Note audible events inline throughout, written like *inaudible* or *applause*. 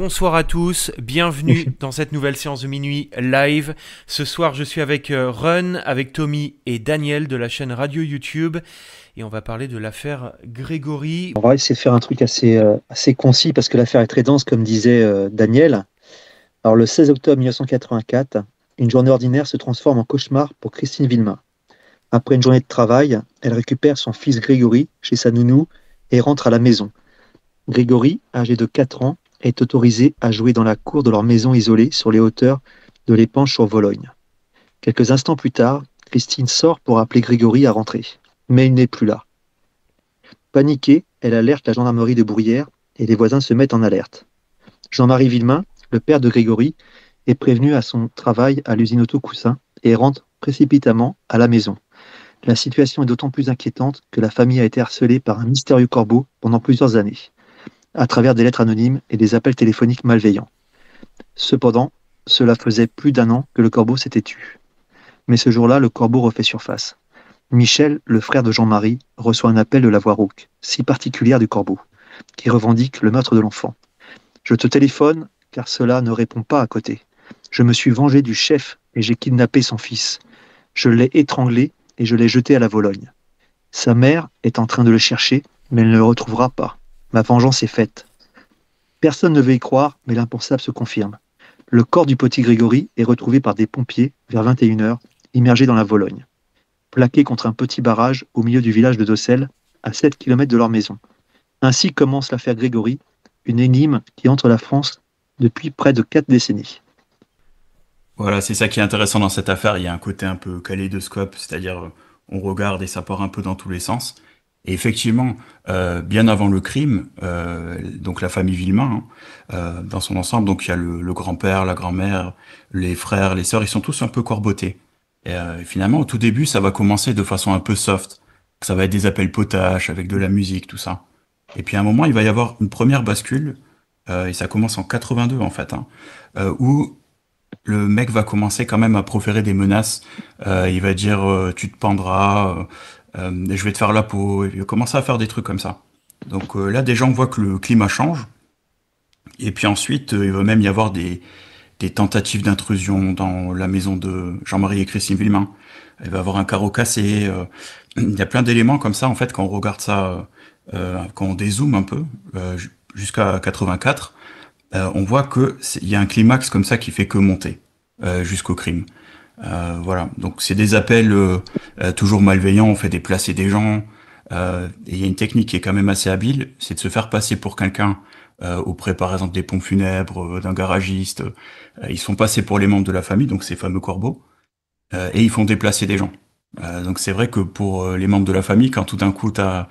bonsoir à tous, bienvenue *laughs* dans cette nouvelle séance de minuit live. Ce soir, je suis avec euh, Run, avec Tommy et Daniel de la chaîne Radio YouTube et on va parler de l'affaire Grégory. On va essayer de faire un truc assez, euh, assez concis parce que l'affaire est très dense, comme disait euh, Daniel. Alors, le 16 octobre 1984, une journée ordinaire se transforme en cauchemar pour Christine Villemain. Après une journée de travail, elle récupère son fils Grégory chez sa nounou et rentre à la maison. Grégory, âgé de 4 ans, est autorisé à jouer dans la cour de leur maison isolée sur les hauteurs de l'épanche sur Vologne. Quelques instants plus tard, Christine sort pour appeler Grégory à rentrer, mais il n'est plus là. Paniquée, elle alerte la gendarmerie de Bruyères et les voisins se mettent en alerte. Jean-Marie Villemain, le père de Grégory, est prévenu à son travail à l'usine Auto Coussin et rentre précipitamment à la maison. La situation est d'autant plus inquiétante que la famille a été harcelée par un mystérieux corbeau pendant plusieurs années à travers des lettres anonymes et des appels téléphoniques malveillants. Cependant, cela faisait plus d'un an que le corbeau s'était tu. Mais ce jour-là, le corbeau refait surface. Michel, le frère de Jean-Marie, reçoit un appel de la voix rauque, si particulière du corbeau, qui revendique le meurtre de l'enfant. Je te téléphone, car cela ne répond pas à côté. Je me suis vengé du chef et j'ai kidnappé son fils. Je l'ai étranglé et je l'ai jeté à la Vologne. Sa mère est en train de le chercher, mais elle ne le retrouvera pas. Ma vengeance est faite. Personne ne veut y croire, mais l'impensable se confirme. Le corps du petit Grégory est retrouvé par des pompiers vers 21h, immergé dans la Vologne, plaqué contre un petit barrage au milieu du village de Dossel, à 7 km de leur maison. Ainsi commence l'affaire Grégory, une énigme qui entre la France depuis près de 4 décennies. Voilà, c'est ça qui est intéressant dans cette affaire. Il y a un côté un peu calé kaléidoscope, c'est-à-dire euh, on regarde et ça part un peu dans tous les sens. Et effectivement, euh, bien avant le crime, euh, donc la famille Villemain, hein, euh, dans son ensemble, donc il y a le, grand-père, la grand-mère, les frères, les sœurs, ils sont tous un peu corbotés. Et finalement, au tout début, ça va commencer de façon un peu soft. Ça va être des appels potaches, avec de la musique, tout ça. Et puis à un moment, il va y avoir une première bascule, et ça commence en 82 en fait, hein, où le mec va commencer quand même à proférer des menaces. il va dire tu te pendras euh, je vais te faire la peau, et commencer à faire des trucs comme ça. Donc euh, là, des gens voient que le climat change. Et puis ensuite, euh, il va même y avoir des, tentatives d'intrusion dans la maison de Jean-Marie et Christine Villemin. Il va avoir un carreau cassé. il y a plein d'éléments comme ça, en fait, quand on regarde ça, quand on dézoome un peu, jusqu'à 84, on voit qu'il y a un climax comme ça qui fait que monter jusqu'au crime. Euh, voilà, donc c'est des appels euh, euh, toujours malveillants, on fait déplacer des gens. et il y a une technique qui est quand même assez habile, c'est de se faire passer pour quelqu'un auprès par exemple des pompes funèbres, d'un garagiste. ils sont passés pour les membres de la famille, donc ces fameux corbeaux, et ils font déplacer des gens. donc c'est vrai que pour les membres de la famille, quand tout d'un coup t'as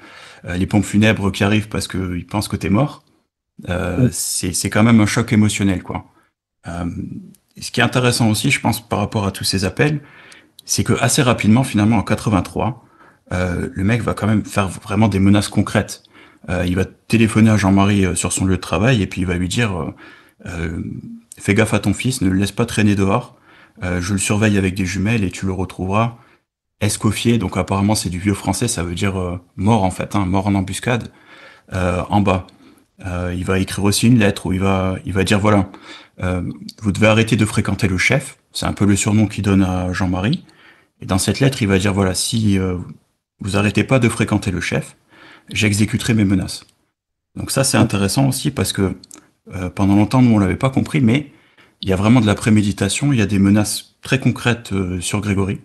les pompes funèbres qui arrivent parce qu'ils pensent que t'es mort, euh, c'est quand même un choc émotionnel quoi ce qui est intéressant aussi, je pense, par rapport à tous ces appels, c'est que assez rapidement, finalement, en 83, euh, le mec va quand même faire vraiment des menaces concrètes. Euh, il va téléphoner à Jean-Marie euh, sur son lieu de travail et puis il va lui dire fais gaffe à ton fils, ne le laisse pas traîner dehors. je le surveille avec des jumelles et tu le retrouveras escoffier. Donc apparemment c'est du vieux français, ça veut dire mort en fait, hein, mort en embuscade en bas. il va écrire aussi une lettre où il va il va dire voilà euh, vous devez arrêter de fréquenter le chef. C'est un peu le surnom qu'il donne à Jean-Marie. Et dans cette lettre, il va dire voilà, si euh, vous arrêtez pas de fréquenter le chef, j'exécuterai mes menaces. Donc ça, c'est intéressant aussi parce que euh, pendant longtemps, nous, on l'avait pas compris, mais il y a vraiment de la préméditation, il y a des menaces très concrètes sur Grégory.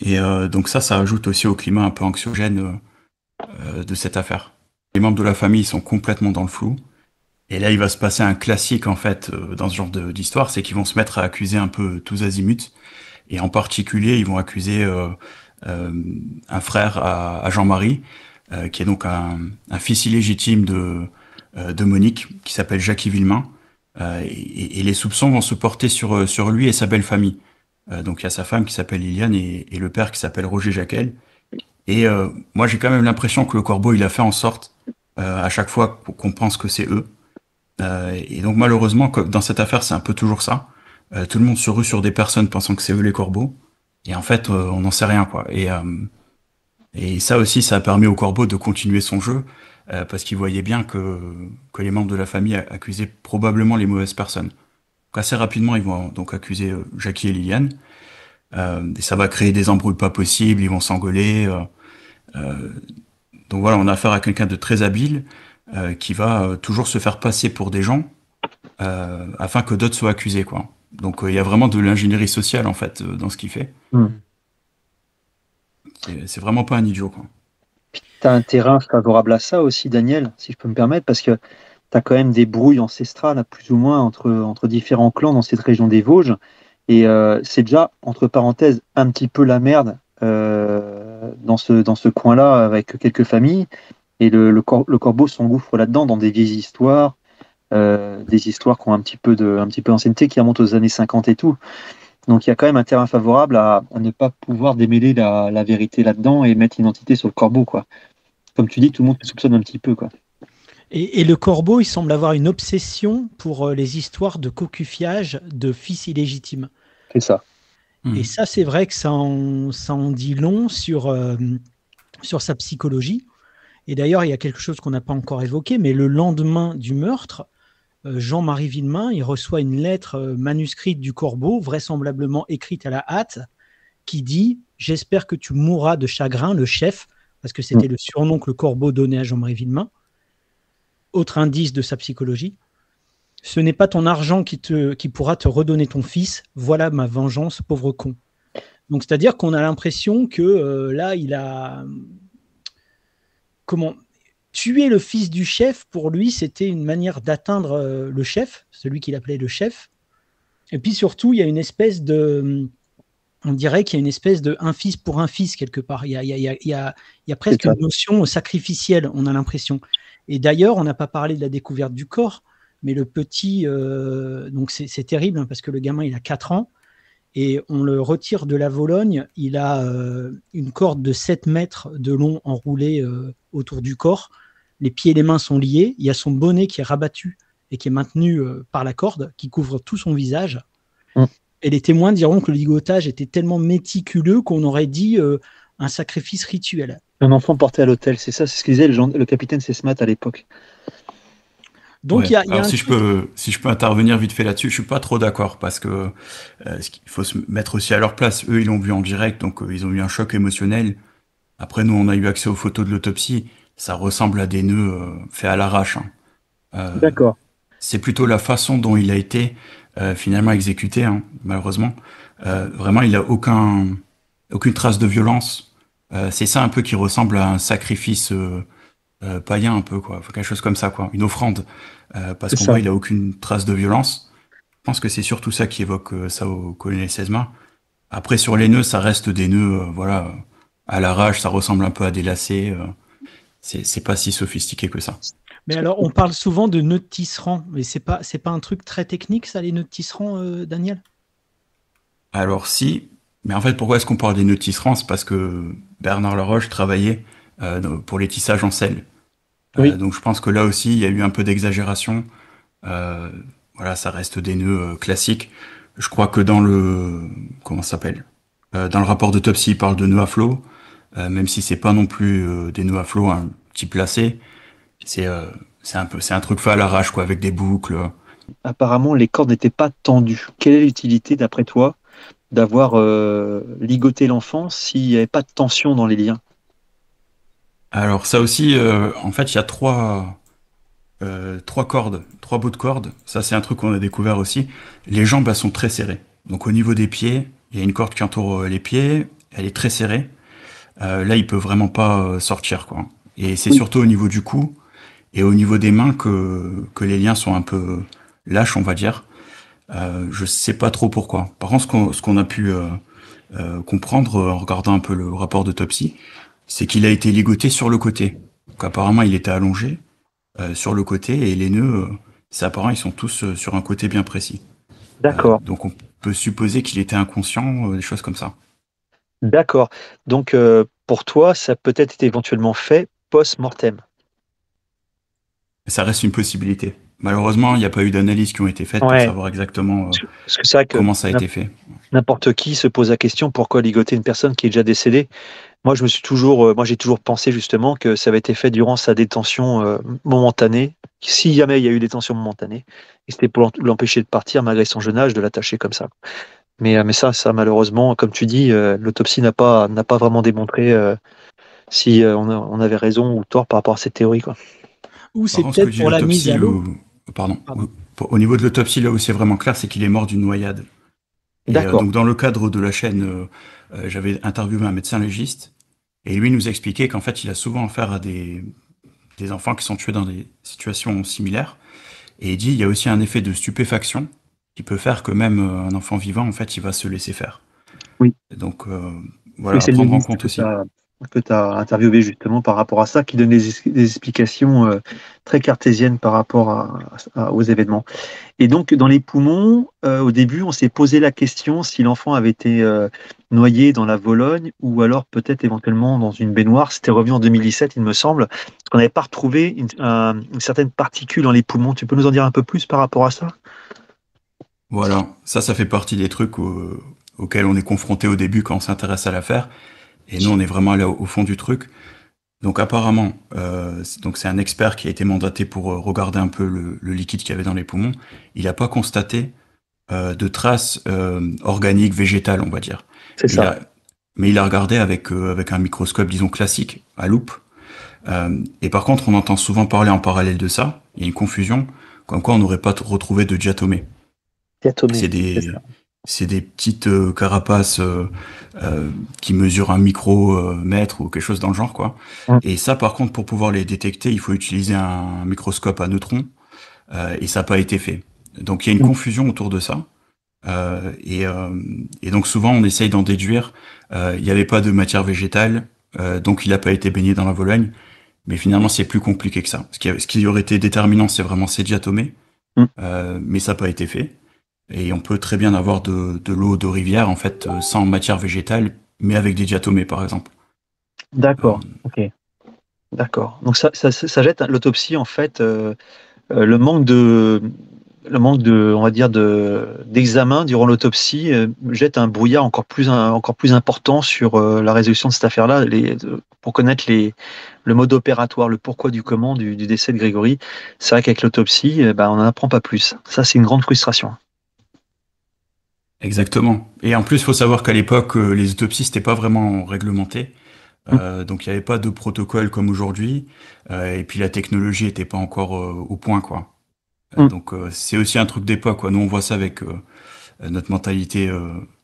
Et donc ça, ça ajoute aussi au climat un peu anxiogène de cette affaire. Les membres de la famille sont complètement dans le flou. Et là, il va se passer un classique, en fait, euh, dans ce genre d'histoire, c'est qu'ils vont se mettre à accuser un peu tous azimuts. Et en particulier, ils vont accuser euh, euh, un frère à, à Jean-Marie, euh, qui est donc un, un fils illégitime de, euh, de Monique, qui s'appelle Jackie Villemain. Euh, et, et, les soupçons vont se porter sur, sur lui et sa belle famille. donc il y a sa femme qui s'appelle Liliane et, et, le père qui s'appelle Roger Jacquel. Et moi, j'ai quand même l'impression que le corbeau, il a fait en sorte, à chaque fois qu'on pense que c'est eux, euh, et donc malheureusement, dans cette affaire, c'est un peu toujours ça. Euh, tout le monde se rue sur des personnes pensant que c'est eux les corbeaux. Et en fait, euh, on n'en sait rien, quoi. Et, et ça aussi, ça a permis au corbeau de continuer son jeu, parce qu'il voyaient bien que, que les membres de la famille accusaient probablement les mauvaises personnes. Donc assez rapidement, ils vont donc accuser Jackie et Liliane. et ça va créer des embrouilles pas possibles, ils vont s'engueuler. donc voilà, on a affaire à quelqu'un de très habile, euh, qui va euh, toujours se faire passer pour des gens euh, afin que d'autres soient accusés. Quoi. Donc il y a vraiment de l'ingénierie sociale en fait dans ce qu'il fait. Hmm. C'est vraiment pas un idiot. Quoi. as un terrain favorable à ça aussi, Daniel, si je peux me permettre, parce que tu as quand même des brouilles ancestrales, plus ou moins, entre, entre différents clans dans cette région des Vosges. Et c'est déjà, entre parenthèses, un petit peu la merde dans ce, dans ce coin-là avec quelques familles. Et le, le, corbeau s'engouffre là-dedans dans des vieilles histoires, euh, des histoires qui ont un petit peu de, un petit peu d'ancienneté, qui remontent aux années 50 et tout. Donc il y a quand même un terrain favorable à, ne pas pouvoir démêler la, la vérité là-dedans et mettre l'identité sur le corbeau, quoi. Comme tu dis, tout le monde soupçonne un petit peu, quoi. Et, et, le corbeau, il semble avoir une obsession pour euh, les histoires de cocufiage de fils illégitimes. C'est ça. Mmh. Et ça, c'est vrai que ça en, dit long sur, euh, sur sa psychologie. Et d'ailleurs, il y a quelque chose qu'on n'a pas encore évoqué, mais le lendemain du meurtre, euh, Jean-Marie Villemain, il reçoit une lettre euh, manuscrite du Corbeau, vraisemblablement écrite à la hâte, qui dit J'espère que tu mourras de chagrin, le chef, parce que c'était mm. le surnom que le Corbeau donnait à Jean-Marie Villemain. Autre indice de sa psychologie Ce n'est pas ton argent qui, te, qui pourra te redonner ton fils, voilà ma vengeance, pauvre con. Donc, c'est-à-dire qu'on a l'impression que euh, là, il a comment tuer le fils du chef, pour lui, c'était une manière d'atteindre euh, le chef, celui qu'il appelait le chef. Et puis surtout, il y a une espèce de. On dirait qu'il y a une espèce de un fils pour un fils quelque part. Il y a, y a, y a, presque une notion sacrificielle, on a l'impression. Et d'ailleurs, on n'a pas parlé de la découverte du corps, mais le petit. Euh, donc c'est terrible hein, parce que le gamin, il a 4 ans et on le retire de la Vologne. Il a euh, une corde de 7 mètres de long enroulée euh, autour du corps. Les pieds et les mains sont liés. Il y a son bonnet qui est rabattu et qui est maintenu euh, par la corde, qui couvre tout son visage. Mmh. Et les témoins diront que le ligotage était tellement méticuleux qu'on aurait dit un sacrifice rituel. Un enfant porté à l'hôtel, c'est ça, c'est ce que disait le, le capitaine Sesmat à l'époque. Donc y a, Alors, si, je peux, si je peux intervenir vite fait là-dessus, je suis pas trop d'accord parce que euh, il faut se mettre aussi à leur place. Eux, ils l'ont vu en direct, donc euh, ils ont eu un choc émotionnel. Après, nous, on a eu accès aux photos de l'autopsie. Ça ressemble à des nœuds euh, faits à l'arrache. Hein. Euh, d'accord. C'est plutôt la façon dont il a été finalement exécuté, hein, malheureusement. vraiment, il a aucun, aucune trace de violence. c'est ça un peu qui ressemble à un sacrifice euh, païen un peu quoi, quelque chose comme ça quoi, une offrande, euh, parce qu'on voit il a aucune trace de violence. Je pense que c'est surtout ça qui évoque euh, ça au colonel Sesma. Après sur les nœuds, ça reste des nœuds, voilà, à rage ça ressemble un peu à des lacets. c'est pas si sophistiqué que ça. Mais alors, on parle souvent de nœuds tisserands, mais c'est pas pas un truc très technique ça, les nœuds de Daniel Alors si, mais en fait, pourquoi est-ce qu'on parle des nœuds tisserands C'est parce que Bernard Laroche travaillait pour les tissages en selle. Euh, donc je pense que là aussi, il y a eu un peu d'exagération. Euh, voilà, ça reste des nœuds euh, classiques. Je crois que dans le comment s'appelle dans le rapport d'autopsie, il parle de nœuds à flot, même si c'est pas non plus des nœuds à flot un petit placé. C'est c'est un peu c'est un truc fait à l'arrache quoi, avec des boucles. Apparemment, les cordes n'étaient pas tendues. Quelle est l'utilité, d'après toi, d'avoir ligoté l'enfant s'il n'y avait pas de tension dans les liens alors ça aussi, euh, en fait, il y a trois, euh, trois cordes, trois bouts de cordes. Ça, c'est un truc qu'on a découvert aussi. Les jambes, elles sont très serrées. Donc au niveau des pieds, il y a une corde qui entoure euh, les pieds. Elle est très serrée. là, il peut vraiment pas sortir, quoi. Et c'est surtout au niveau du cou et au niveau des mains que, que les liens sont un peu lâches, on va dire. Euh, je sais pas trop pourquoi. Par contre, ce qu'on a pu comprendre en regardant un peu le rapport d'autopsie, c'est qu'il a été ligoté sur le côté. Donc apparemment, il était allongé euh, sur le côté et les nœuds, euh, c'est apparent, ils sont tous euh, sur un côté bien précis. D'accord. donc on peut supposer qu'il était inconscient, des choses comme ça. D'accord. Donc pour toi, ça peut être éventuellement fait post-mortem. Ça reste une possibilité. Malheureusement, il n'y a pas eu d'analyse qui ont été faites pour savoir exactement comment ça a été fait. N'importe qui se pose la question pourquoi ligoter une personne qui est déjà décédée moi, je me suis toujours, euh, moi, j'ai toujours pensé justement que ça avait été fait durant sa détention euh, momentanée. Si jamais il y a eu détention momentanée, et c'était pour l'empêcher de partir malgré son jeune âge, de l'attacher comme ça. Mais, euh, mais ça, ça malheureusement, comme tu dis, l'autopsie n'a pas, n'a pas vraiment démontré si on, avait raison ou tort par rapport à cette théorie. Quoi. Ou c'est peut-être pour la Pardon. Au niveau de l'autopsie, là où c'est vraiment clair, c'est qu'il est mort d'une noyade. D'accord. donc dans le cadre de la chaîne, j'avais interviewé un médecin légiste et lui nous expliquait qu'en fait, il a souvent affaire à des, des enfants qui sont tués dans des situations similaires. Et il dit, il y a aussi un effet de stupéfaction qui peut faire que même euh, un enfant vivant, en fait, il va se laisser faire. Oui. Donc, euh, voilà, prendre en compte aussi que tu as interviewé justement par rapport à ça, qui donne des, explications euh, très cartésiennes par rapport aux événements. Et donc, dans les poumons, euh, au début, on s'est posé la question si l'enfant avait été euh, noyé dans la Vologne ou alors peut-être éventuellement dans une baignoire. C'était revenu en 2017, il me semble, parce qu'on n'avait pas retrouvé une, une certaine particule dans les poumons. Tu peux nous en dire un peu plus par rapport à ça Voilà, ça, ça fait partie des trucs auxquels on est confronté au début quand on s'intéresse à l'affaire. Et nous, on est vraiment allé au, fond du truc. Donc apparemment, euh, donc c'est un expert qui a été mandaté pour euh, regarder un peu le, le liquide qu'il y avait dans les poumons. Il n'a pas constaté euh, de traces euh, organiques, végétales, on va dire. C'est ça. mais il a regardé avec euh, avec un microscope, disons classique, à loupe. et par contre, on entend souvent parler en parallèle de ça. Il y a une confusion, comme quoi on n'aurait pas retrouvé de diatomée. Diatomée. C'est des c'est des petites euh, carapaces euh, euh, qui mesurent un micromètre ou quelque chose dans le genre, quoi. Hum. Et ça, par contre, pour pouvoir les détecter, il faut utiliser un microscope à neutrons, et ça n'a pas été fait. Donc il y a une hum. confusion autour de ça. et, donc souvent on essaye d'en déduire. Il n'y avait pas de matière végétale, donc il n'a pas été baigné dans la Vologne. Mais finalement c'est plus compliqué que ça. Ce qui, aurait été déterminant, c'est vraiment sédiatomé, hum. mais ça n'a pas été fait. Et on peut très bien avoir de, l'eau de rivière, en fait, euh, sans matière végétale, mais avec des diatomées, par exemple. D'accord, euh, ok. D'accord. Donc ça, ça, jette l'autopsie, en fait, euh, le manque de le manque de on va dire de d'examen durant l'autopsie jette un brouillard encore plus encore plus important sur la résolution de cette affaire là les, pour connaître les le mode opératoire le pourquoi du comment du, décès de Grégory c'est vrai qu'avec l'autopsie eh ben, on n'en apprend pas plus ça c'est une grande frustration Exactement. Et en plus, il faut savoir qu'à l'époque, euh, les autopsies, c'était pas vraiment réglementé. Mmh. Euh, donc il n'y avait pas de protocole comme aujourd'hui, euh, et puis la technologie n'était pas encore euh, au point quoi. Mmh. Donc c'est aussi un truc d'époque quoi. Nous on voit ça avec notre mentalité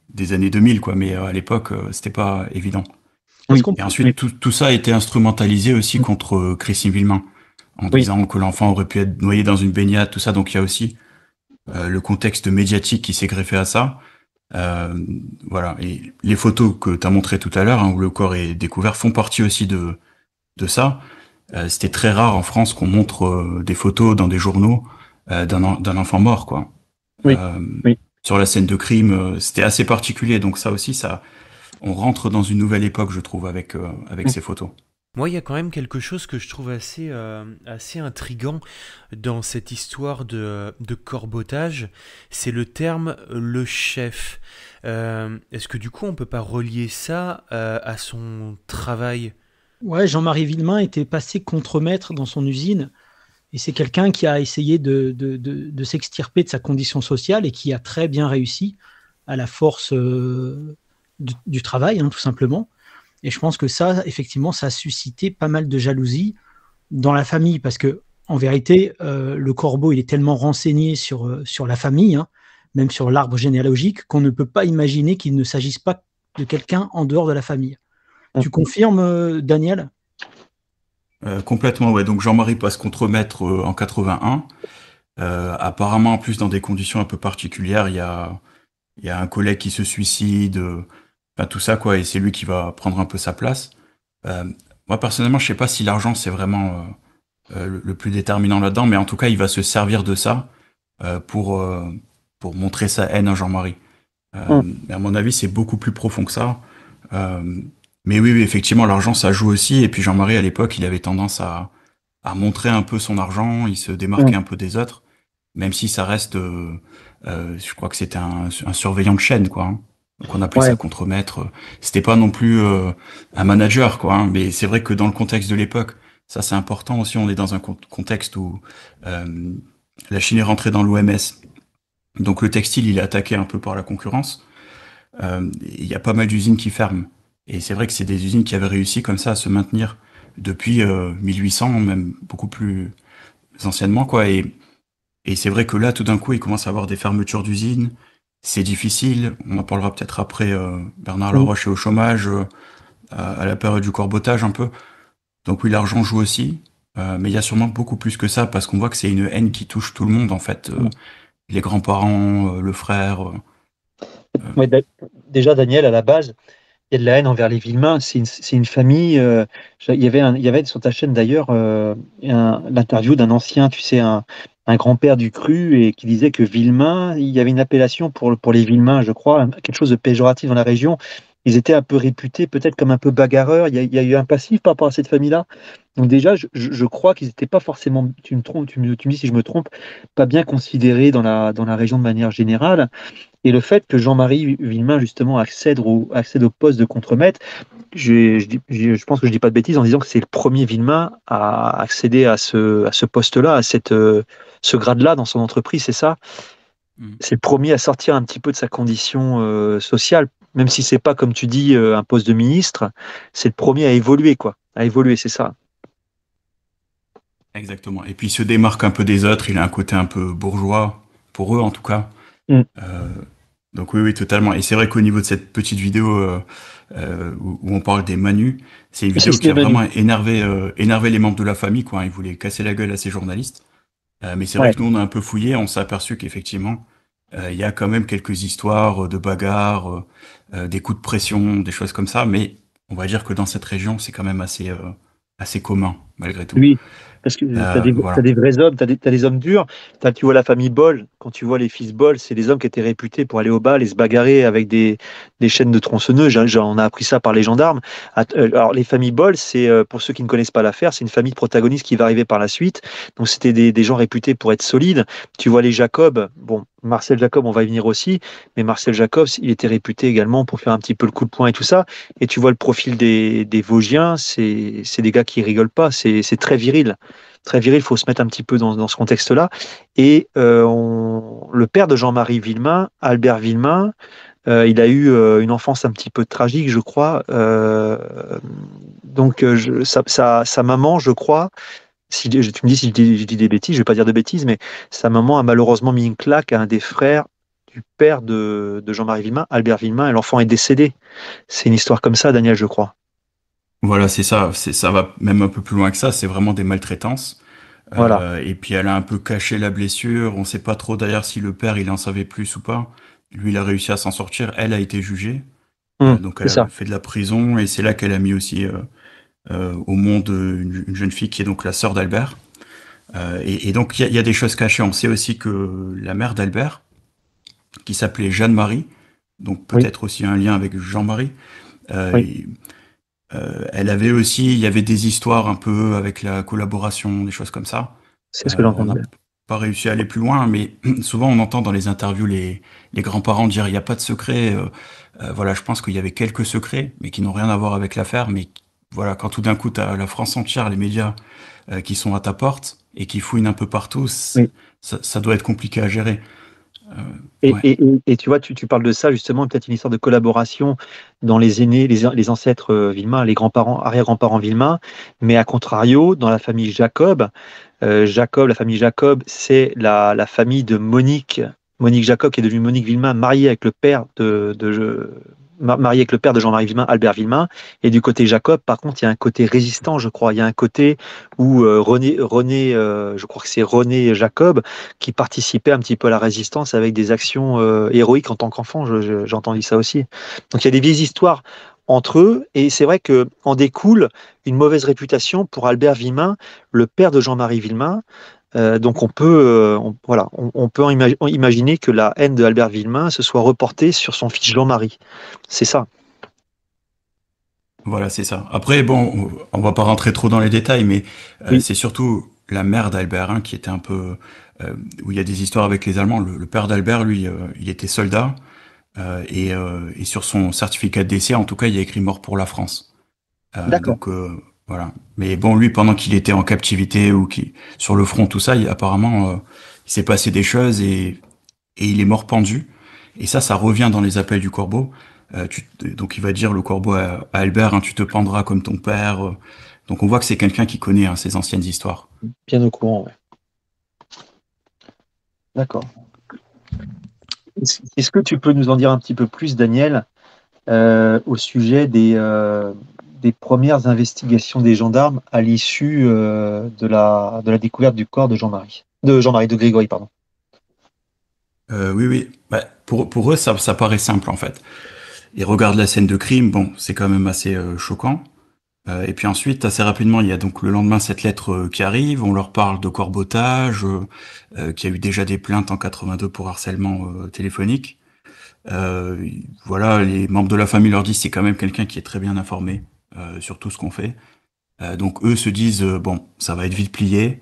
des années 2000 quoi, mais à l'époque c'était pas évident. Et ensuite tout, tout, ça a été instrumentalisé aussi mmh. contre Christine Villemain en disant que l'enfant aurait pu être noyé dans une baignade, tout ça. Donc il y a aussi euh, le contexte médiatique qui s'est greffé à ça. Euh, voilà. Et les photos que tu as montrées tout à l'heure, hein, où le corps est découvert, font partie aussi de, de ça. Euh, c'était très rare en France qu'on montre des photos dans des journaux d'un enfant mort, quoi. Oui, Sur la scène de crime, c'était assez particulier. Donc ça aussi, ça, on rentre dans une nouvelle époque, je trouve, avec, avec mm. ces photos. Moi, il y a quand même quelque chose que je trouve assez, euh, assez intriguant dans cette histoire de, corbotage, c'est le terme le chef. Euh, est-ce que du coup, on ne peut pas relier ça euh, à son travail Ouais, Jean-Marie Villemain était passé maître dans son usine, et c'est quelqu'un qui a essayé de, s'extirper de sa condition sociale et qui a très bien réussi à la force du travail, hein, tout simplement. Et je pense que ça, effectivement, ça a suscité pas mal de jalousie dans la famille, parce que en vérité, euh, le corbeau, il est tellement renseigné sur, euh, sur la famille, hein, même sur l'arbre généalogique, qu'on ne peut pas imaginer qu'il ne s'agisse pas de quelqu'un en dehors de la famille. Mmh. tu confirmes, euh, Daniel Complètement, ouais. Donc Jean-Marie passe contre-maître en 81. apparemment, en plus, dans des conditions un peu particulières, il y a un collègue qui se suicide, tout ça quoi. Et c'est lui qui va prendre un peu sa place. Euh, moi personnellement, je sais pas si l'argent c'est vraiment euh, euh le, plus déterminant là-dedans, mais en tout cas, il va se servir de ça euh, pour euh, pour montrer sa haine à Jean-Marie. Hum. À mon avis, c'est beaucoup plus profond que ça. mais oui, effectivement, l'argent ça joue aussi. Et puis Jean-Marie à l'époque, il avait tendance à à montrer un peu son argent, il se démarquait hum. un peu des autres, même si ça reste, euh, je crois que c'était un, un, surveillant de chaîne, quoi. Hein qu'on on appelait ouais. ça contremaître. C'était pas non plus euh, un manager, quoi. Hein. mais c'est vrai que dans le contexte de l'époque, ça c'est important aussi. On est dans un contexte où euh, la Chine est rentrée dans l'OMS. Donc le textile, il est attaqué un peu par la concurrence. Euh, il y a pas mal d'usines qui ferment. Et c'est vrai que c'est des usines qui avaient réussi comme ça à se maintenir depuis 1800, même beaucoup plus anciennement, quoi. Et, et c'est vrai que là, tout d'un coup, il commence à avoir des fermetures d'usines c'est difficile. On en parlera peut-être après. Euh, Bernard Laroche est au chômage euh, à, la période du corbotage un peu. Donc oui, l'argent joue aussi. Euh, mais il y a sûrement beaucoup plus que ça parce qu'on voit que c'est une haine qui touche tout le monde en fait. les grands-parents, le frère. déjà, Daniel, à la base, il y a de la haine envers les Villemains. C'est une, famille. il, y avait il y avait sur ta chaîne d'ailleurs l'interview d'un ancien, tu sais, un, un grand-père du cru et qui disait que Villemain, il y avait une appellation pour, pour les Villemains, je crois, quelque chose de péjoratif dans la région. Ils étaient un peu réputés peut-être comme un peu bagarreurs. Il y, a, eu un passif par rapport à cette famille-là. Donc déjà, je, crois qu'ils n'étaient pas forcément, tu me, trompes, tu, me, dis si je me trompe, pas bien considérés dans la, dans la région de manière générale. Et le fait que Jean-Marie Villemain, justement, accède au, accède au poste de contremaître, je, je, pense que je dis pas de bêtises en disant que c'est le premier Villemain à accéder à ce, à ce poste-là, à cette... Euh, ce grade-là dans son entreprise, c'est ça. Mm. C'est le premier à sortir un petit peu de sa condition euh, sociale, même si c'est pas comme tu dis euh, un poste de ministre, c'est le premier à évoluer quoi, à évoluer, c'est ça. Exactement. Et puis il se démarque un peu des autres, il a un côté un peu bourgeois pour eux en tout cas. Mm. Euh, donc oui, oui, totalement. Et c'est vrai qu'au niveau de cette petite vidéo où, on parle des Manu, c'est une vidéo qui a vraiment énervé, énervé les membres de la famille. Quoi. Ils voulaient casser la gueule à ces journalistes. Euh, mais c'est vrai que nous, on a un peu fouillé, on s'est aperçu qu'effectivement, euh, il y a quand même quelques histoires euh, de bagarres, des coups de pression, des choses comme ça. Mais on va dire que dans cette région, c'est quand même assez, assez commun, malgré tout. Oui, parce que tu as, des vrais hommes, tu as, des hommes durs. As, tu vois la famille Boll, quand tu vois les fils Boll, c'est des hommes qui étaient réputés pour aller au bal et se bagarrer avec des, des chaînes de tronçonneuses. On hein, a appris ça par les gendarmes. Euh, alors, les familles Boll, c'est euh, pour ceux qui ne connaissent pas l'affaire, c'est une famille de protagonistes qui va arriver par la suite. Donc, c'était des, gens réputés pour être solides. Tu vois, les Jacob, bon, Marcel Jacob, on va y venir aussi, mais Marcel Jacob, il était réputé également pour faire un petit peu le coup de poing et tout ça. Et tu vois le profil des, Vosgiens, c'est des gars qui rigolent pas, c'est très viril. Très viril, il faut se mettre un petit peu dans, ce contexte-là. Et euh, le père de Jean-Marie Villemain, Albert Villemain, euh, il a eu euh, une enfance un petit peu tragique, je crois. Euh, donc, sa, maman, je crois, si, tu me dis si je dis, des bêtises, je vais pas dire de bêtises, mais sa maman a malheureusement mis une claque à un des frères du père de, Jean-Marie Villemin, Albert Villemain, et l'enfant est décédé. C'est une histoire comme ça, Daniel, je crois. Voilà, c'est ça. ça va même un peu plus loin que ça. C'est vraiment des maltraitances. Voilà. et puis elle a un peu caché la blessure. On ne sait pas trop d'ailleurs si le père il en savait plus ou pas lui, il a réussi à s'en sortir. Elle a été jugée. Mmh, euh, donc, elle a fait de la prison. Et c'est là qu'elle a mis aussi euh, euh, au monde une, jeune fille qui est donc la sœur d'Albert. Et, donc, il y, a des choses cachées. On sait aussi que la mère d'Albert, qui s'appelait Jeanne-Marie, donc peut-être aussi un lien avec Jean-Marie, elle avait aussi, il y avait des histoires un peu avec la collaboration, des choses comme ça. C'est ce que l'on pas réussi à aller plus loin, mais *clears throat* souvent on entend dans les interviews les, grands-parents dire il n'y a pas de secret. Euh, euh, voilà, je pense qu'il y avait quelques secrets, mais qui n'ont rien à voir avec l'affaire. Mais voilà, quand tout d'un coup, tu as la France entière, les médias euh, qui sont à ta porte et qui fouinent un peu partout, ça, doit être compliqué à gérer. Et, tu vois, tu, parles de ça justement, peut-être une histoire de collaboration dans les aînés, les, les ancêtres Vilma, les grands-parents, arrière-grands-parents Vilma, mais à contrario, dans la famille Jacob, euh, Jacob, la famille Jacob, c'est la, famille de Monique. Monique Jacob, qui est devenue Monique Villemin, mariée avec le père de, avec le père de Jean-Marie Villemin, Albert Villemin, Et du côté Jacob, par contre, il y a un côté résistant, je crois. Il y a un côté où euh, René, René euh, je crois que c'est René Jacob, qui participait un petit peu à la résistance avec des actions héroïques en tant qu'enfant. j'entends ça aussi. Donc il y a des vieilles histoires entre eux. Et c'est vrai que en découle une mauvaise réputation pour Albert Villemin, le père de Jean-Marie Villemin. Euh, donc on peut, euh, voilà, on, peut imaginer que la haine de Albert Villemin se soit reportée sur son fils Jean-Marie. C'est ça. Voilà, c'est ça. Après, bon, on va pas rentrer trop dans les détails, mais euh, c'est surtout la mère d'Albert hein, qui était un peu, où il y a des histoires avec les Allemands. le père d'Albert, lui, il était soldat. Euh, euh, et, sur son certificat de décès, en tout cas, il y a écrit mort pour la France. Euh, D'accord. Donc voilà. Mais bon, lui, pendant qu'il était en captivité ou qui sur le front, tout ça, il, apparemment, il s'est passé des choses et, et il est mort pendu. Et ça, ça revient dans les appels du corbeau. donc il va dire le corbeau à, Albert, hein, tu te pendras comme ton père. donc on voit que c'est quelqu'un qui connaît hein, ces anciennes histoires. Bien au courant, ouais. D'accord. Est-ce que tu peux nous en dire un petit peu plus, Daniel, euh, au sujet euh, des, premières investigations des gendarmes à l'issue euh, de, la, découverte du corps de Jean-Marie, de Jean-Marie de Grégory, pardon. oui, oui. Bah, pour, eux, ça, paraît simple en fait. Ils regardent la scène de crime. Bon, c'est quand même assez choquant. Euh, et puis ensuite, assez rapidement, il y a donc le lendemain cette lettre euh, qui arrive. On leur parle de corbotage, euh, euh qui a eu déjà des plaintes en 82 pour harcèlement téléphonique. voilà, les membres de la famille leur disent c'est quand même quelqu'un qui est très bien informé sur tout ce qu'on fait. donc eux se disent bon, ça va être vite plié.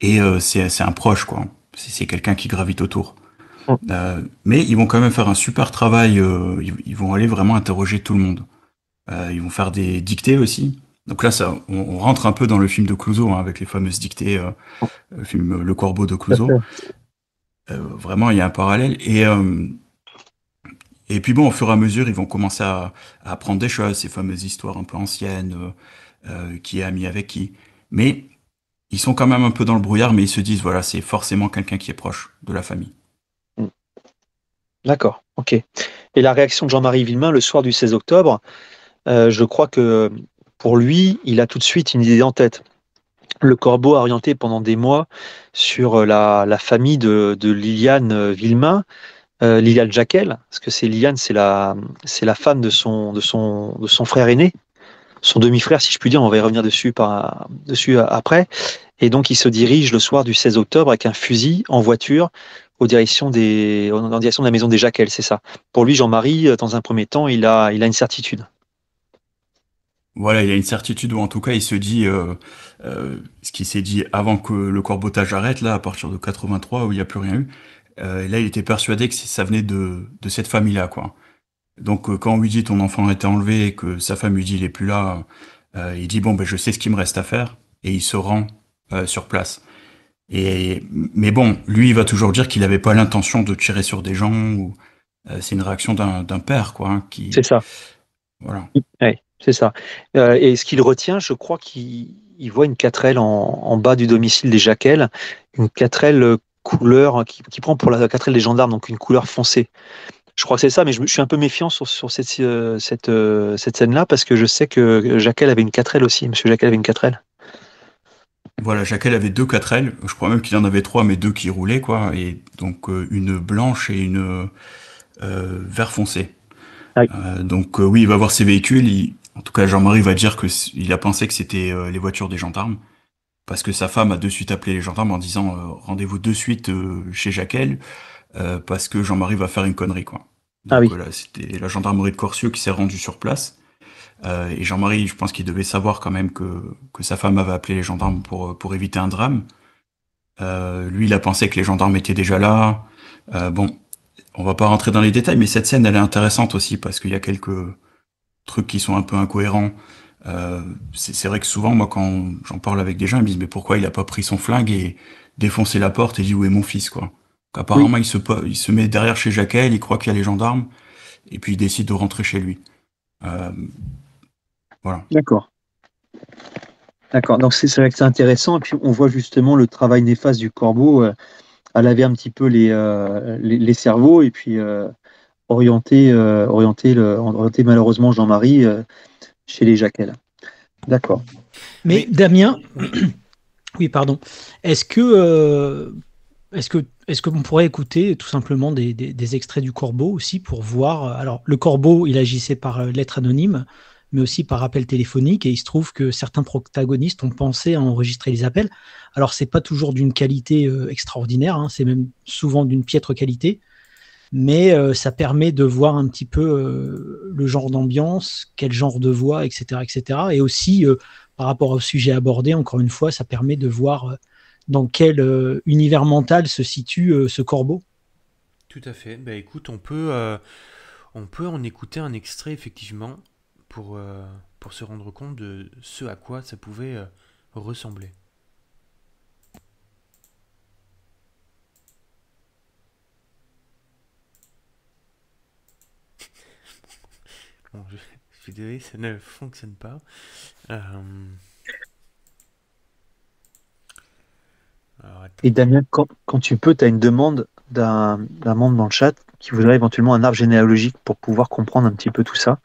Et c'est un proche quoi. C'est quelqu'un qui gravite autour. Oh. mais ils vont quand même faire un super travail. ils vont aller vraiment interroger tout le monde. Euh, ils vont faire des dictées aussi. Donc là, ça, on, rentre un peu dans le film de Clouseau, hein, avec les fameuses dictées, euh, le film euh, Le Corbeau de Clouseau. vraiment, il y a un parallèle. Et, et puis bon, au fur et à mesure, ils vont commencer à, à apprendre des choses, ces fameuses histoires un peu anciennes, qui est ami avec qui. Mais ils sont quand même un peu dans le brouillard, mais ils se disent, voilà, c'est forcément quelqu'un qui est proche de la famille. D'accord, ok. Et la réaction de Jean-Marie Villemain le soir du 16 octobre, euh, je crois que pour lui, il a tout de suite une idée en tête. Le corbeau a orienté pendant des mois sur euh, la, famille de, Liliane euh, Villemain, Liliane Jacquel, parce que c'est Liliane, c'est la, femme de son, frère aîné, son demi-frère, si je puis dire, on va y revenir dessus, par, dessus après. Et donc, il se dirige le soir du 16 octobre avec un fusil en voiture en direction de la maison des Jacquel. c'est ça. Pour lui, Jean-Marie, dans un premier temps, il a une certitude. Voilà, il y a une certitude, ou en tout cas, il se dit euh, euh, ce qu'il s'est dit avant que le corbotage arrête, là, à partir de 83, où il n'y a plus rien eu. Euh, là, il était persuadé que ça venait de, de cette famille-là, quoi. Donc, euh, quand on lui dit ton enfant a été enlevé et que sa femme lui dit il est plus là, il dit bon, ben, je sais ce qu'il me reste à faire, et il se rend sur place. Et mais bon, lui, il va toujours dire qu'il n'avait pas l'intention de tirer sur des gens. Ou c'est une réaction d'un père, quoi, hein, qui. C'est ça. Voilà. C'est ça. Euh, et ce qu'il retient, je crois qu'il voit une 4L en, bas du domicile des Jaquelles, une 4L euh, couleur hein, qui, prend pour la 4L des gendarmes, donc une couleur foncée. Je crois que c'est ça, mais je, suis un peu méfiant sur, euh, cette, scène-là parce que je sais que Jacquel avait une 4L aussi. Monsieur Jacquel avait une 4L. Voilà, Jacquel avait deux 4L. Je crois même qu'il en avait trois, mais deux qui roulaient, quoi. Et donc une blanche et une vert foncé. donc oui, il va voir ses véhicules. En tout cas, Jean-Marie va dire que il a pensé que c'était euh, les voitures des gendarmes parce que sa femme a de suite appelé les gendarmes en disant euh, rendez-vous de suite euh, chez Jacqueline parce que Jean-Marie va faire une connerie quoi. Ah Donc, oui. voilà, c'était la gendarmerie de Corsieux qui s'est rendue sur place. et Jean-Marie, je pense qu'il devait savoir quand même que, que sa femme avait appelé les gendarmes pour, pour éviter un drame. lui, il a pensé que les gendarmes étaient déjà là. bon, on va pas rentrer dans les détails, mais cette scène, elle est intéressante aussi parce qu'il y a quelques, trucs qui sont un peu incohérents. Euh, c'est vrai que souvent, moi, quand j'en parle avec des gens, ils me disent mais pourquoi il a pas pris son flingue et défoncé la porte et dit où est mon fils quoi. apparemment, il se il se met derrière chez Jacquel, il croit qu'il y a les gendarmes et puis il décide de rentrer chez lui. Euh, voilà. D'accord. D'accord. Donc c'est vrai que c'est intéressant et puis on voit justement le travail néfaste du corbeau euh, à laver un petit peu les, les, les cerveaux et puis orienté, euh, orienté, malheureusement Jean-Marie euh, chez les Jaquelles. D'accord. Mais, Damien, *clears throat* oui, pardon. Est-ce que euh, est-ce que est-ce pourrait écouter tout simplement des, extraits du corbeau aussi pour voir Alors, le corbeau, il agissait par lettre anonyme, mais aussi par appel téléphonique, et il se trouve que certains protagonistes ont pensé à enregistrer les appels. Alors, c'est pas toujours d'une qualité extraordinaire, hein, c'est même souvent d'une piètre qualité, mais euh, ça permet de voir un petit peu euh, le genre d'ambiance, quel genre de voix, etc. etc. Et aussi, euh, par rapport au sujet abordé, encore une fois, ça permet de voir dans quel univers mental se situe ce corbeau. Tout à fait. Ben, écoute, on peut, on peut en écouter un extrait, effectivement, pour, pour se rendre compte de ce à quoi ça pouvait ressembler. je, suis désolé, ça ne fonctionne pas. Euh, Et Damien, quand, tu peux, tu as une demande d'un membre dans le chat qui voudrait éventuellement un arbre généalogique pour pouvoir comprendre un petit peu tout ça.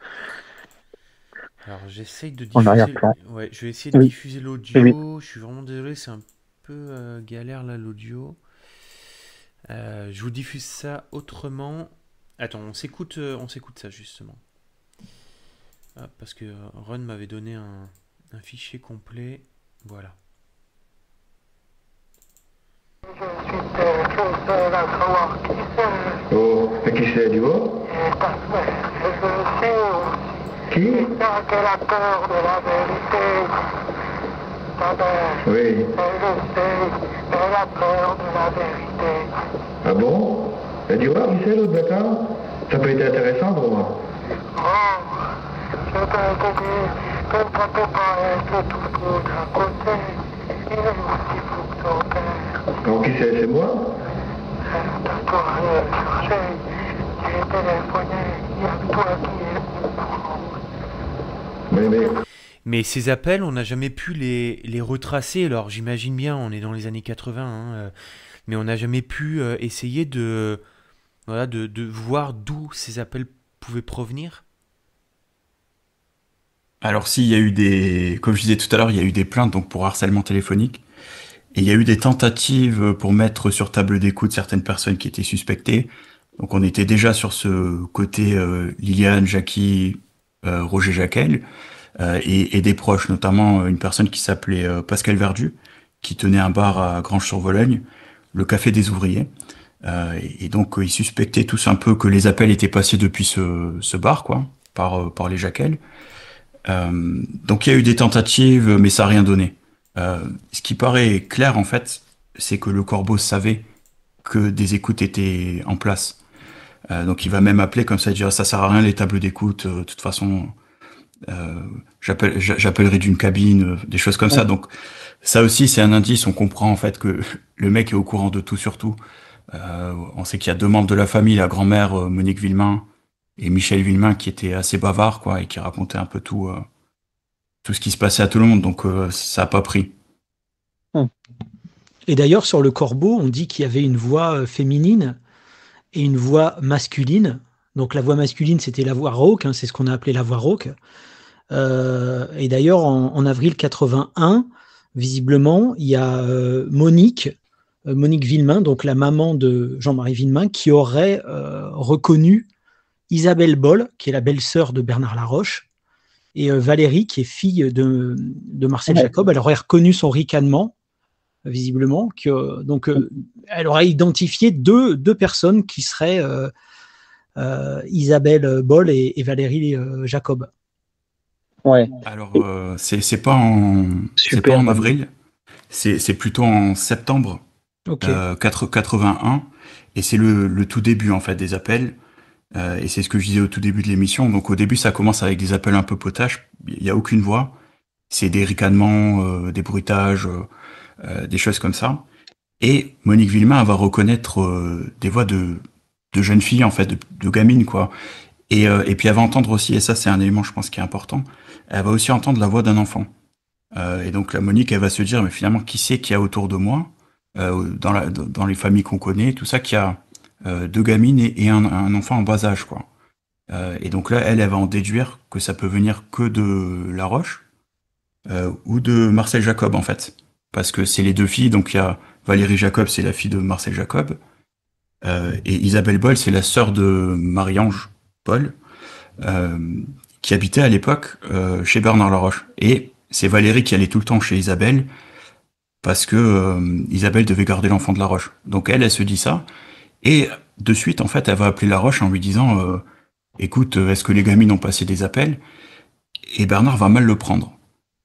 Alors j'essaye de diffuser. Ouais, je vais essayer de diffuser l'audio. Je suis vraiment désolé, c'est un peu euh, galère là l'audio. Euh, je vous diffuse ça autrement. Attends, on s'écoute, on s'écoute ça justement. Ah, parce que Ron m'avait donné un fichier complet. Voilà. Je suis tellement seul à savoir qui c'est. Oh, et qui c'est, du coup C'est ta mère, je le sais. Qui Ta mère, elle a peur de la vérité. Ta mère. Oui. Elle le sait, elle a peur de la vérité. Ah bon Elle dit quoi, qui c'est l'autre bâtard Ça peut être intéressant vraiment. moi. Donc qui c'est C'est moi mais, ces appels, on n'a jamais pu les, retracer. Alors j'imagine bien, on est dans les années 80, hein, euh, mais on n'a jamais pu euh, essayer de, voilà, de voir d'où ces appels pouvaient provenir. Alors s'il y a eu des, comme je disais tout à l'heure, il y a eu des plaintes donc pour harcèlement téléphonique. Et il y a eu des tentatives pour mettre sur table d'écoute certaines personnes qui étaient suspectées. Donc on était déjà sur ce côté euh, Liliane, Jackie, euh, Roger Jacquel euh, et, des proches, notamment une personne qui s'appelait Pascal Verdu, qui tenait un bar à Grange-sur-Vologne, le Café des Ouvriers. Et, donc ils suspectaient tous un peu que les appels étaient passés depuis ce, bar, quoi, par, par les Jacquel. Euh, donc il y a eu des tentatives, mais ça n'a rien donné. Euh, ce qui paraît clair, en fait, c'est que le corbeau savait que des écoutes étaient en place. Euh, donc il va même appeler comme ça, dire ça sert à rien les tables d'écoute, de toute façon, j'appellerai d'une cabine, des choses comme ça. Donc ça aussi c'est un indice, on comprend en fait que *laughs* le mec est au courant de tout surtout. on sait qu'il y a deux membres de la famille, la grand-mère Monique Villemain, et Michel Villemain qui était assez bavard quoi et qui racontait un peu tout euh, tout ce qui se passait à tout le monde donc euh, ça a pas pris. Et d'ailleurs sur le corbeau on dit qu'il y avait une voix euh, féminine et une voix masculine donc la voix masculine c'était la voix rauque hein, c'est ce qu'on a appelé la voix rauque et d'ailleurs en, avril 81 visiblement il y a Monique Monique Villemain, donc la maman de Jean-Marie Villemain, qui aurait reconnu Isabelle Boll, qui est la belle-sœur de Bernard Laroche, et euh, Valérie, qui est fille de, Marcel Jacob. Elle aurait reconnu son ricanement, euh, visiblement. Que, donc, euh, elle aurait identifié deux, deux personnes qui seraient Isabelle Boll et, Valérie Jacob. Ouais. Alors, c'est pas, pas en avril, c'est plutôt en septembre 81, et c'est le, le, tout début en fait des appels. Euh, et c'est ce que je disais au tout début de l'émission. Donc au début, ça commence avec des appels un peu potaches. Il n'y a aucune voix. C'est des ricanements, euh, des bruitages, euh, des choses comme ça. Et Monique Villemain va reconnaître des voix de, de jeunes filles, en fait, de, gamines, quoi. Et, et puis elle va entendre aussi, et ça c'est un élément je pense qui est important, elle va aussi entendre la voix d'un enfant. et donc la Monique, elle va se dire, mais finalement, qui c'est qu'il y a autour de moi, dans, la, dans les familles qu'on connaît, tout ça, qui a, euh, deux gamines et, un, enfant en bas âge, quoi. Euh, et donc là, elle, elle va en déduire que ça peut venir que de La Roche euh, ou de Marcel Jacob, en fait. Parce que c'est les deux filles, donc il y a Valérie Jacob, c'est la fille de Marcel Jacob, et Isabelle Boll, c'est la sœur de Marie-Ange Boll. qui habitait à l'époque chez Bernard Laroche. Et c'est Valérie qui allait tout le temps chez Isabelle parce que Isabelle devait garder l'enfant de Laroche. Donc elle, elle se dit ça. Et de suite, en fait, elle va appeler Laroche en lui disant euh, Écoute, euh, est-ce que les gamines ont passé des appels Et Bernard va mal le prendre.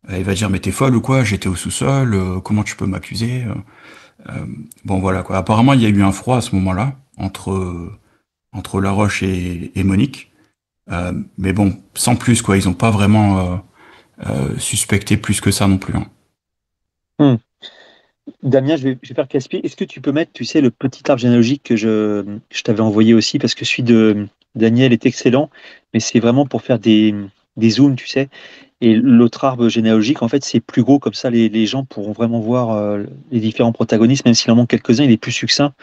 Il va dire Mais t'es folle ou quoi J'étais au sous-sol, euh, comment tu peux m'accuser Bon, voilà quoi. Apparemment, il y a eu un froid à ce moment-là entre, entre Laroche et, et Monique. mais bon, sans plus quoi, ils n'ont pas vraiment suspecté plus que ça non plus. Hein. Hmm. Damien, je vais, faire casse Est-ce que tu peux mettre, tu sais, le petit arbre généalogique que je, t'avais envoyé aussi, parce que celui de Daniel est excellent, mais c'est vraiment pour faire des, des zooms, tu sais. Et l'autre arbre généalogique, en fait, c'est plus gros, comme ça les, les gens pourront vraiment voir euh, les différents protagonistes, même s'il en manque quelques-uns, il est plus succinct.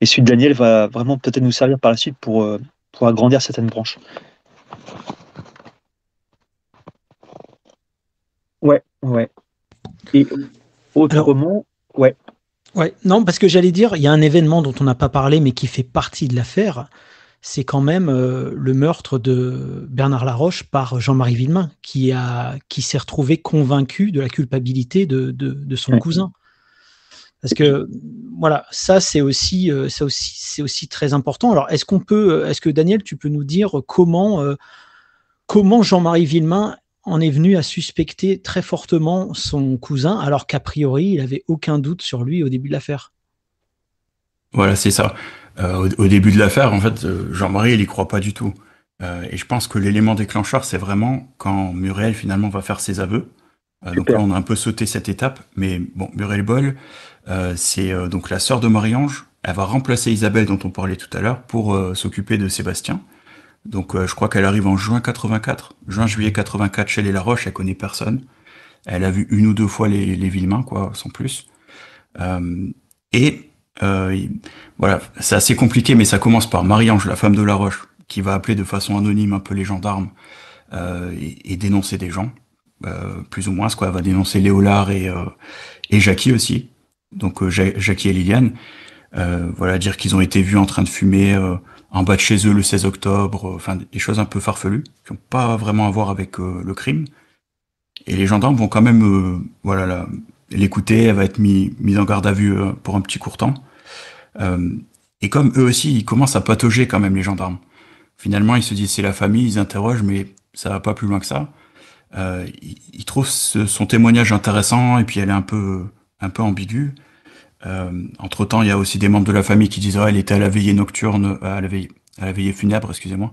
Et celui de Daniel va vraiment peut-être nous servir par la suite pour, euh, pour agrandir certaines branches. Ouais, ouais. Et autrement, Ouais. Ouais, non, parce que j'allais dire, il y a un événement dont on n'a pas parlé, mais qui fait partie de l'affaire, c'est quand même euh, le meurtre de Bernard Laroche par Jean-Marie Villemain, qui, qui s'est retrouvé convaincu de la culpabilité de, son cousin. Parce que voilà, ça c'est aussi, euh, ça aussi, c'est aussi très important. Alors, est-ce qu'on peut, est-ce que Daniel, tu peux nous dire comment, euh, comment Jean-Marie Villemain on est venu à suspecter très fortement son cousin, alors qu'a priori, il n'avait aucun doute sur lui au début de l'affaire. Voilà, c'est ça. Euh, au, début de l'affaire, en fait, euh, Jean-Marie, il n'y croit pas du tout. Euh, et je pense que l'élément déclencheur, c'est vraiment quand Muriel finalement va faire ses aveux. donc là, on a un peu sauté cette étape, mais bon, Muriel Boll, c'est donc la sœur de Marie-Ange. Elle va remplacer Isabelle, dont on parlait tout à l'heure, pour s'occuper de Sébastien. Donc euh, je crois qu'elle arrive en juin 84, juin-juillet 84 chez les Laroche, elle connaît personne. Elle a vu une ou deux fois les, les Villemains, quoi, sans plus. Euh, et euh, voilà, c'est assez compliqué, mais ça commence par Marie-Ange, la femme de Laroche, qui va appeler de façon anonyme un peu les gendarmes et, dénoncer des gens, plus ou moins. Quoi. Elle va dénoncer Léolard et, et Jackie aussi, donc Jackie et Liliane. voilà, dire qu'ils ont été vus en train de fumer en bas de chez eux le 16 octobre, euh, enfin des choses un peu farfelues qui n'ont pas vraiment à voir avec euh, le crime. Et les gendarmes vont quand même, euh, voilà, l'écouter. Elle va être mise en garde à vue pour un petit court temps. et comme eux aussi, ils commencent à patauger quand même les gendarmes. Finalement, ils se disent c'est la famille, ils interrogent, mais ça va pas plus loin que ça. Ils trouvent son témoignage intéressant et puis elle est un peu un peu ambiguë. Euh, entre-temps, il y a aussi des membres de la famille qui disent elle ah, était à la veillée nocturne, euh, à la veillée, à la veillée funèbre, excusez-moi.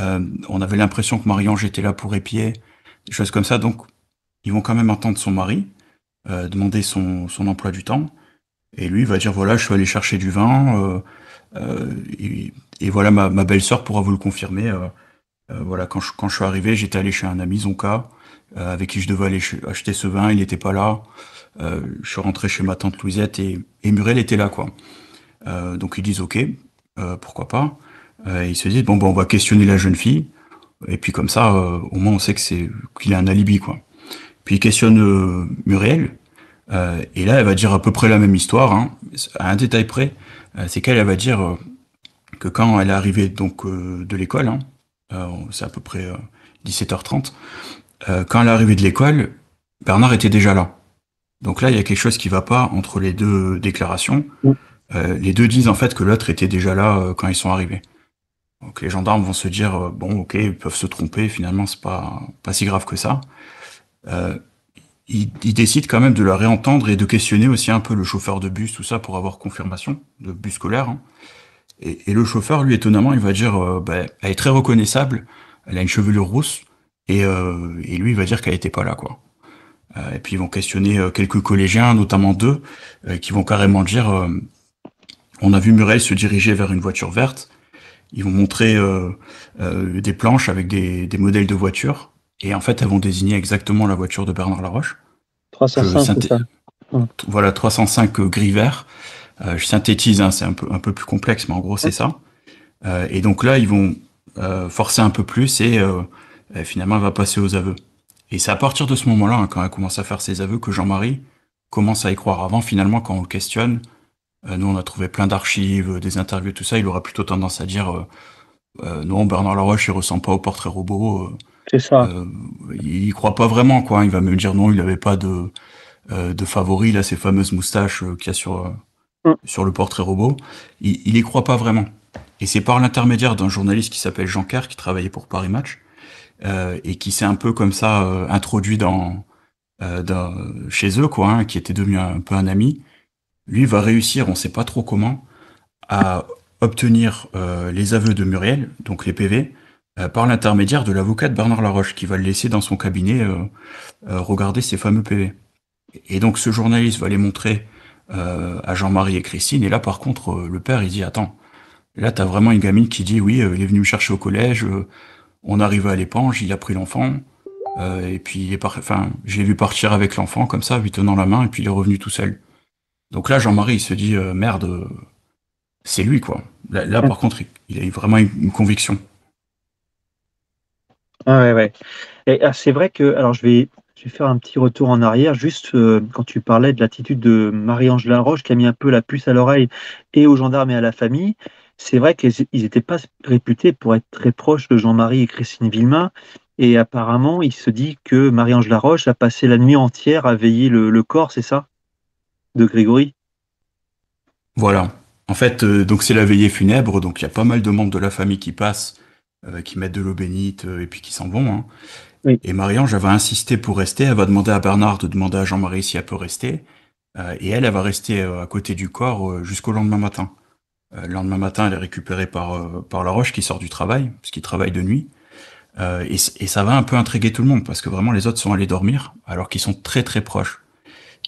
Euh, on avait l'impression que Marie-Ange était là pour épier, des choses comme ça. Donc, ils vont quand même entendre son mari, demander son, emploi du temps. Et lui, il va dire voilà, je suis allé chercher du vin, et, voilà, ma, belle-sœur pourra vous le confirmer. voilà, quand je, quand je suis arrivé, j'étais allé chez un ami, Zonka, avec qui je devais aller acheter ce vin, il n'était pas là. Euh, je suis rentré chez ma tante Louisette et, Muriel était là, quoi. Euh, donc ils disent OK, euh, pourquoi pas. ils se disent bon, bon, on va questionner la jeune fille et puis comme ça, au moins on sait que c'est qu'il a un alibi, quoi. Puis ils questionnent Muriel et là elle va dire à peu près la même histoire, hein. à un détail près, c'est qu'elle va dire que quand elle est arrivée donc de l'école, hein, c'est à peu près 17h30, quand elle est arrivée de l'école, Bernard était déjà là. Donc là, il y a quelque chose qui ne va pas entre les deux déclarations. Euh, les deux disent en fait que l'autre était déjà là euh, quand ils sont arrivés. Donc les gendarmes vont se dire euh, bon, ok, ils peuvent se tromper. Finalement, c'est pas pas si grave que ça. Ils, décident quand même de la réentendre et de questionner aussi un peu le chauffeur de bus, tout ça, pour avoir confirmation de bus scolaire. Hein. Et, le chauffeur, lui, étonnamment, il va dire bah, elle est très reconnaissable. Elle a une chevelure rousse. Et, lui, il va dire qu'elle n'était pas là, quoi. Euh, et puis ils vont questionner euh, quelques collégiens, notamment deux, euh, qui vont carrément dire on a vu Murel se diriger vers une voiture verte. Ils vont montrer des planches avec des, modèles de voitures. Et en fait, elles vont désigner exactement la voiture de Bernard Laroche. 305, Voilà, 305 gris vert. je synthétise, hein, c'est un peu, un peu plus complexe, mais en gros, c'est ça. et donc là, ils vont forcer un peu plus et finalement, elle va passer aux aveux. Et c'est à partir de ce moment-là, hein, quand elle commence à faire ses aveux, que Jean-Marie commence à y croire. Avant, finalement, quand on questionne, euh, nous, on a trouvé plein d'archives, des interviews, tout ça, il aura plutôt tendance à dire euh, euh, non, Bernard Laroche, il ressemble pas au portrait robot. c'est ça. il y croit pas vraiment, quoi. Il va même dire non, il n'avait pas de, de favori, là, ces fameuses moustaches qu'il y a sur, mm. sur le portrait robot. Il, il y croit pas vraiment. Et c'est par l'intermédiaire d'un journaliste qui s'appelle Jean Kerr, qui travaillait pour Paris Match, euh, et qui s'est un peu comme ça euh, introduit euh, dans, chez eux, quoi, hein, qui était devenu un, peu un ami. Lui va réussir, on sait pas trop comment, à obtenir les aveux de Muriel, donc les PV, par l'intermédiaire de l'avocat Bernard Laroche, qui va le laisser dans son cabinet regarder ces fameux PV. Et donc ce journaliste va les montrer à Jean-Marie et Christine, et là par contre, le père, il dit, attends, là t'as vraiment une gamine qui dit, oui, il est venu me chercher au collège, on arrive à l'épanche, il a pris l'enfant, euh, et puis il est enfin, j'ai vu partir avec l'enfant comme ça, lui tenant la main, et puis il est revenu tout seul. Donc là, Jean-Marie, il se dit euh, merde, c'est lui quoi. Là, par contre, il a vraiment une conviction. Ah ouais, ouais. Et ah, c'est vrai que, alors je vais, faire un petit retour en arrière, juste euh, quand tu parlais de l'attitude de Marie-Ange Laroche qui a mis un peu la puce à l'oreille et aux gendarmes et à la famille c'est vrai qu'ils n'étaient pas réputés pour être très proches de Jean-Marie et Christine Villemain. Et apparemment, il se dit que Marie-Ange Laroche a passé la nuit entière à veiller le, corps, c'est ça De Grégory Voilà. En fait, euh, donc c'est la veillée funèbre, donc il y a pas mal de membres de la famille qui passent, euh, qui mettent de l'eau bénite euh, et puis qui s'en vont. Hein. Et Marie-Ange, elle va insister pour rester, elle va demander à Bernard de demander à Jean-Marie si elle peut rester. et elle, elle va rester à côté du corps jusqu'au lendemain matin. Euh, le lendemain matin, elle est récupérée par, euh, par La Roche qui sort du travail, parce qu'il travaille de nuit. Euh, et, ça va un peu intriguer tout le monde, parce que vraiment les autres sont allés dormir, alors qu'ils sont très très proches.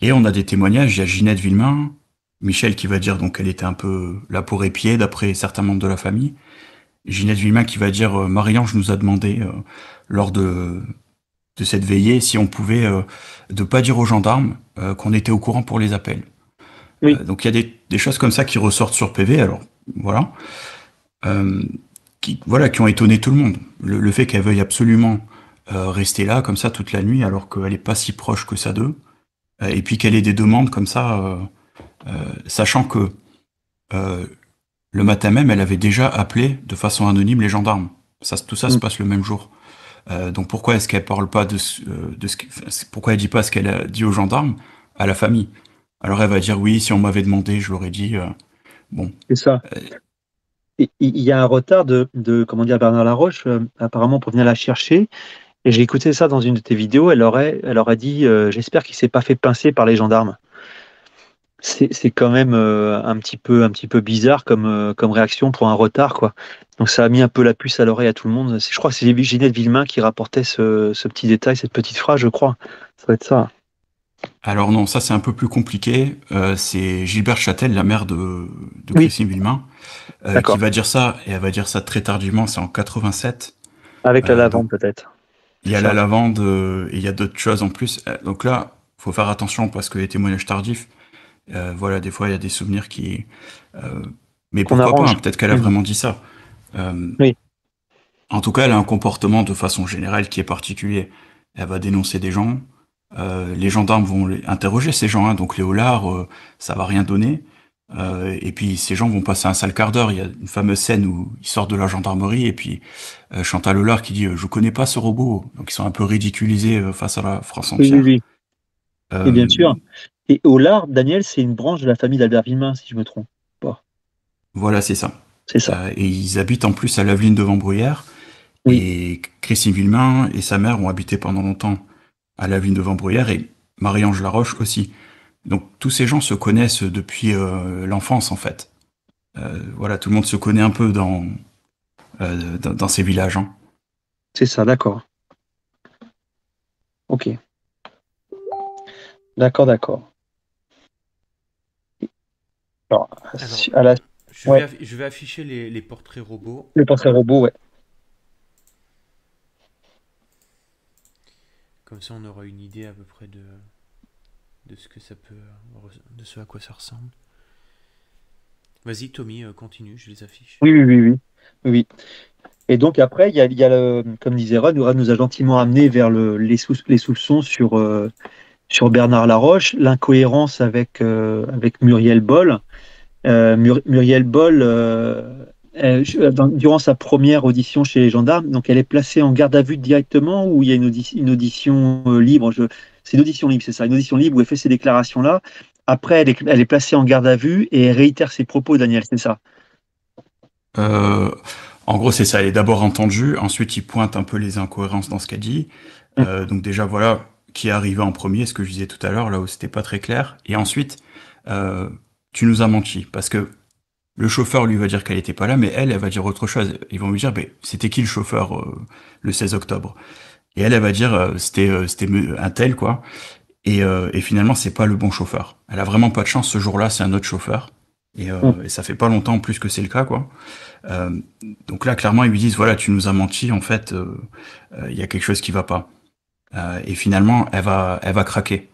Et on a des témoignages, il y a Ginette Villemain, Michel qui va dire donc elle était un peu là pour épier, d'après certains membres de la famille. Ginette Villemain qui va dire Marie-Ange nous a demandé lors de, de cette veillée si on pouvait ne pas dire aux gendarmes qu'on était au courant pour les appels. Euh, donc il y a des, choses comme ça qui ressortent sur PV, alors voilà, euh, qui, voilà, qui ont étonné tout le monde. Le, fait qu'elle veuille absolument euh, rester là, comme ça, toute la nuit, alors qu'elle n'est pas si proche que ça d'eux, et puis qu'elle ait des demandes comme ça, sachant que le matin même, elle avait déjà appelé de façon anonyme les gendarmes. Ça, tout ça se mm. passe le même jour. donc pourquoi est-ce qu'elle parle pas de, de ce, pourquoi elle dit pas ce qu'elle a dit aux gendarmes à la famille alors elle va dire oui, si on m'avait demandé, je l'aurais dit. Euh, bon. C'est ça. Euh, il y a un retard de, de comment dire, Bernard Laroche, euh, apparemment pour venir la chercher. Et j'ai écouté ça dans une de tes vidéos, elle aurait, elle aurait dit J'espère qu'il ne s'est pas fait pincer par les gendarmes. C'est quand même un, petit peu, un petit peu bizarre comme, comme réaction pour un retard. quoi. Donc ça a mis un peu la puce à l'oreille à tout le monde. Je crois que c'est Ginette Villemain qui rapportait ce, ce, petit détail, cette petite phrase, je crois. Ça va être ça. Alors non, ça c'est un peu plus compliqué. Euh, c'est Gilbert Châtel, la mère de, Christine Villemain, euh, qui va dire ça, et elle va dire ça très tardivement, c'est en 87. Avec la euh, lavande peut-être. Il y a la lavande, et il y a d'autres choses en plus. Donc là, faut faire attention parce que les témoignages tardifs, voilà, des fois il y a des souvenirs qui... mais pourquoi pas, peut-être qu'elle a mm. vraiment dit ça. En tout cas, elle a un comportement de façon générale qui est particulier. Elle va dénoncer des gens, euh, les gendarmes vont interroger ces gens, hein. donc les Hollards, euh, ça va rien donner. Euh, et puis ces gens vont passer un sale quart d'heure. Il y a une fameuse scène où ils sortent de la gendarmerie et puis Chantal Hollard qui dit je connais pas ce robot. Donc ils sont un peu ridiculisés face à la France entière. Oui, et bien sûr. Et Hollard, Daniel, c'est une branche de la famille d'Albert Villemin, si je me trompe pas. Voilà, c'est ça. C'est ça. et ils habitent en plus à Laveline devant Bruyères. Et Christine Villemin et sa mère ont habité pendant longtemps à la ville de bruyère et Marie-Ange Laroche aussi. Donc tous ces gens se connaissent depuis euh, l'enfance en fait. Euh, voilà, tout le monde se connaît un peu dans, euh, dans, ces villages. Hein. C'est ça, d'accord. Ok. D'accord, d'accord. je, vais afficher les, portraits robots. Les portraits robots, ouais. Comme ça, on aura une idée à peu près de, de ce que ça peut, de ce à quoi ça ressemble. Vas-y, Tommy, euh, continue, je les affiche. Oui, oui, oui, oui. Et donc après, il y a, le, comme disait Rod, nous a gentiment amené vers les, les, soupçons sur, euh, sur Bernard Laroche, l'incohérence avec, euh, avec Muriel Boll. Muriel Boll euh, euh, durant sa première audition chez les gendarmes, donc elle est placée en garde à vue directement ou il y a une, audition euh, libre C'est une audition libre, c'est ça, une audition libre où elle fait ses déclarations-là. Après, elle est, placée en garde à vue et elle réitère ses propos, Daniel, c'est ça En gros, c'est ça. Elle est d'abord entendue, ensuite il pointe un peu les incohérences dans ce qu'elle dit. donc déjà, voilà, qui est arrivé en premier, ce que je disais tout à l'heure, là où c'était pas très clair. Et ensuite, tu nous as menti parce que le chauffeur lui va dire qu'elle n'était pas là, mais elle, elle va dire autre chose. Ils vont lui dire, mais c'était qui le chauffeur euh, le 16 octobre Et elle, elle va dire, euh, c'était euh, c'était un tel quoi. Et, et finalement, c'est pas le bon chauffeur. Elle a vraiment pas de chance ce jour-là, c'est un autre chauffeur. Et, ça ne mmh. ça fait pas longtemps en plus que c'est le cas quoi. donc là, clairement, ils lui disent, voilà, tu nous as menti. En fait, il y a quelque chose qui va pas. et finalement, elle va elle va craquer.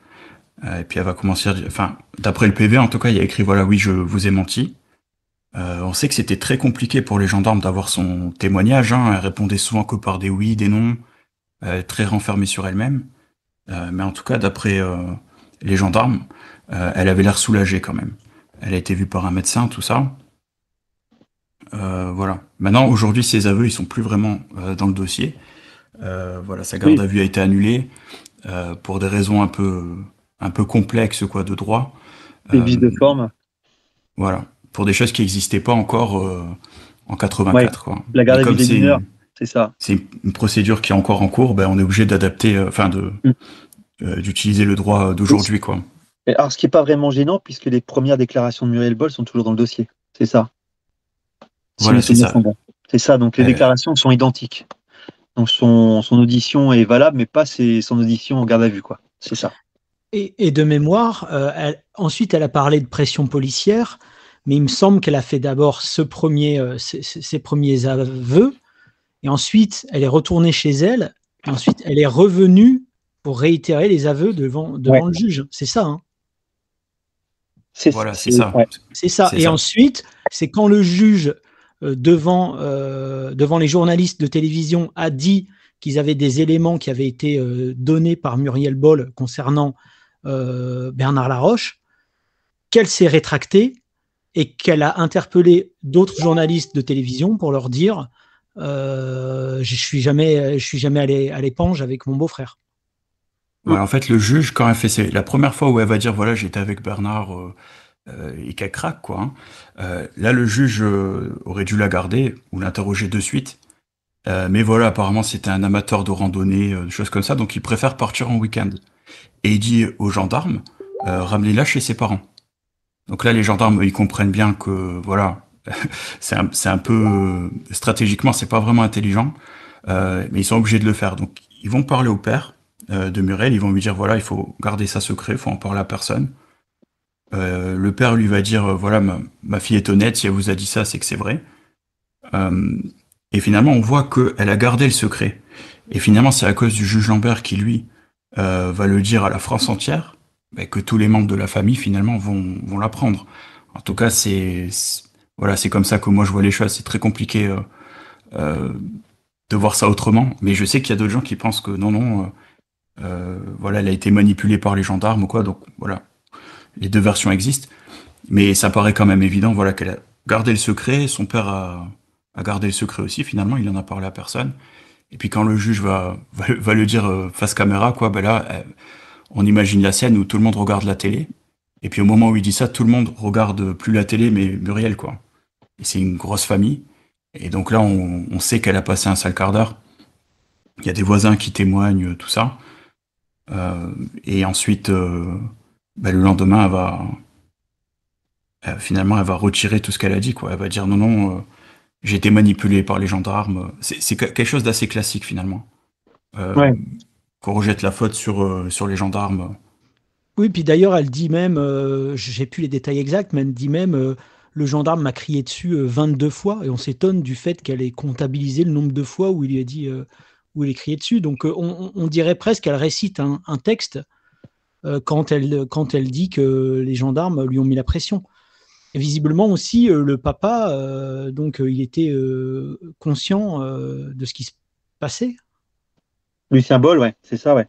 et puis elle va commencer, enfin, d'après le PV en tout cas, il y a écrit, voilà, oui, je vous ai menti. Euh, on sait que c'était très compliqué pour les gendarmes d'avoir son témoignage. Hein. Elle répondait souvent que par des oui, des non, euh, très renfermée sur elle-même. Euh, mais en tout cas, d'après les gendarmes, elle avait l'air soulagée quand même. Elle a été vue par un médecin, tout ça. voilà. Maintenant, aujourd'hui, ces aveux, ils sont plus vraiment dans le dossier. voilà, sa garde à vue a été annulée pour des raisons un peu, un peu complexes, quoi, de droit. Et vis de forme. Voilà pour des choses qui n'existaient pas encore euh, en 84. La garde à vue des mineurs, c'est ça. C'est une procédure qui est encore en cours, ben, on est obligé d'adapter, euh, enfin de mm. euh, d'utiliser le droit d'aujourd'hui. quoi. Alors, ce qui n'est pas vraiment gênant, puisque les premières déclarations de Muriel Boll sont toujours dans le dossier. C'est ça. Voilà, c'est ça. C'est ça, donc les déclarations sont identiques. Donc son, son, audition est valable, mais pas ses, son audition en garde à vue, quoi. C'est ça. Et, de mémoire, ensuite, elle a parlé de pression policière mais il me semble qu'elle a fait d'abord ce ses, euh, premiers aveux, et ensuite elle est retournée chez elle, et ensuite elle est revenue pour réitérer les aveux devant, le juge. C'est ça. Hein c'est voilà, c'est ça. C'est ça. Et ensuite, c'est quand le juge euh, devant, euh, devant les journalistes de télévision a dit qu'ils avaient des éléments qui avaient été donnés par Muriel Boll concernant Bernard Laroche, qu'elle s'est rétractée et qu'elle a interpellé d'autres journalistes de télévision pour leur dire euh, je suis jamais, je suis jamais allé à l'éponge avec mon beau-frère. Ouais, en fait, le juge, quand elle fait c'est la première fois où elle va dire voilà, j'étais avec Bernard euh, euh, et qu'elle craque, quoi. Hein, là, le juge aurait dû la garder ou l'interroger de suite. mais voilà, apparemment, c'était un amateur de randonnée, des choses comme ça, donc il préfère partir en week-end. Et il dit aux gendarmes ramenez-la chez ses parents. Donc là, les gendarmes, ils comprennent bien que voilà, *laughs* c'est un, peu stratégiquement, c'est pas vraiment intelligent, euh, mais ils sont obligés de le faire. Donc ils vont parler au père euh, de Muriel, ils vont lui dire voilà, il faut garder ça secret, il faut en parler à personne. Euh, le père lui va dire voilà, ma, ma, fille est honnête, si elle vous a dit ça, c'est que c'est vrai. et finalement, on voit qu'elle a gardé le secret. Et finalement, c'est à cause du juge Lambert qui lui va le dire à la France entière. Bah, que tous les membres de la famille finalement vont, vont l'apprendre. En tout cas, c'est voilà, c'est comme ça que moi je vois les choses. C'est très compliqué euh, euh, de voir ça autrement, mais je sais qu'il y a d'autres gens qui pensent que non, non, euh, voilà, elle a été manipulée par les gendarmes ou quoi. Donc voilà, les deux versions existent, mais ça paraît quand même évident, voilà, qu'elle a gardé le secret. Son père a, gardé le secret aussi. Finalement, il en a parlé à personne. Et puis quand le juge va va, le dire face caméra, quoi, ben là on imagine la scène où tout le monde regarde la télé. Et puis au moment où il dit ça, tout le monde regarde plus la télé, mais Muriel, quoi. Et c'est une grosse famille. Et donc là, on, sait qu'elle a passé un sale quart d'heure. Il y a des voisins qui témoignent, tout ça. Euh, et ensuite, euh, ben, le lendemain, elle va. Euh, finalement, elle va retirer tout ce qu'elle a dit, quoi. Elle va dire non, non, j'ai été manipulée par les gendarmes. C'est quelque chose d'assez classique, finalement qu'on rejette la faute sur, euh, sur les gendarmes. Oui, puis d'ailleurs, elle dit même, euh, j'ai plus les détails exacts, mais elle dit même euh, le gendarme m'a crié dessus 22 fois et on s'étonne du fait qu'elle ait comptabilisé le nombre de fois où il lui a dit où il est crié dessus. Donc on, dirait presque qu'elle récite un, texte quand, elle, quand elle dit que les gendarmes lui ont mis la pression. visiblement aussi le papa donc il était conscient de ce qui se passait Lucien Boll, ouais, c'est ça, ouais.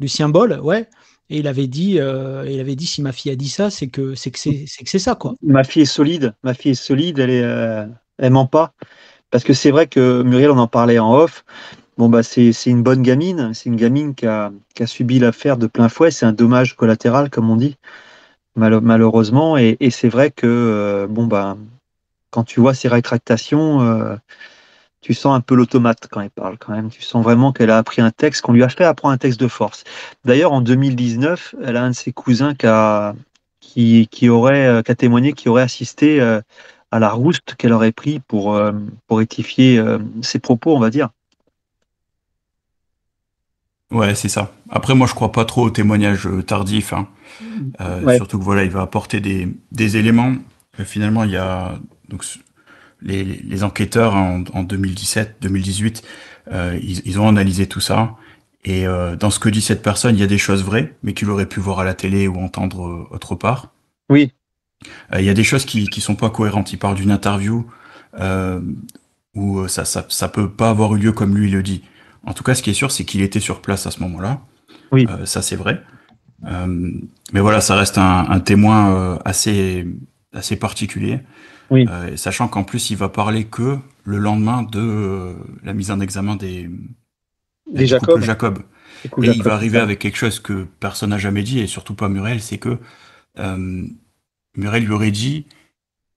Lucien symbole, ouais. Et il avait dit, euh, il avait dit si ma fille a dit ça, c'est que c'est que c'est ça quoi. Ma fille est solide, ma fille est solide, elle est, euh, ment pas. Parce que c'est vrai que Muriel, on en parlait en off. Bon bah c'est une bonne gamine, c'est une gamine qui a, subi l'affaire de plein fouet. C'est un dommage collatéral comme on dit, malheureusement. Et, c'est vrai que euh, bon bah quand tu vois ces rétractations tu sens un peu l'automate quand elle parle, quand même. Tu sens vraiment qu'elle a appris un texte, qu'on lui a fait apprendre un texte de force. D'ailleurs, en 2019, elle a un de ses cousins qui a, qui, aurait, euh, qui témoigné, qui aurait assisté euh, à la rouste qu'elle aurait pris pour, euh, pour rectifier ses propos, on va dire. Ouais, c'est ça. Après, moi, je crois pas trop au témoignage tardif. Hein. Mmh. Surtout que voilà, il va apporter des, des éléments. finalement, il y a donc les, enquêteurs en, 2017-2018, euh, ils, ont analysé tout ça. Et euh, dans ce que dit cette personne, il y a des choses vraies, mais qu'il aurait pu voir à la télé ou entendre euh, autre part. Oui. Il y a des choses qui qui sont pas cohérentes. Il parle d'une interview où ça, ça peut pas avoir eu lieu comme lui le dit. En tout cas, ce qui est sûr, c'est qu'il était sur place à ce moment-là. Oui. ça c'est vrai. mais voilà, ça reste un, témoin assez assez particulier. Oui. Euh, sachant qu'en plus, il va parler que le lendemain de euh, la mise en examen des, Jacob. Et il va arriver avec quelque chose que personne n'a jamais dit, et surtout pas Muriel, c'est que euh, Muriel lui aurait dit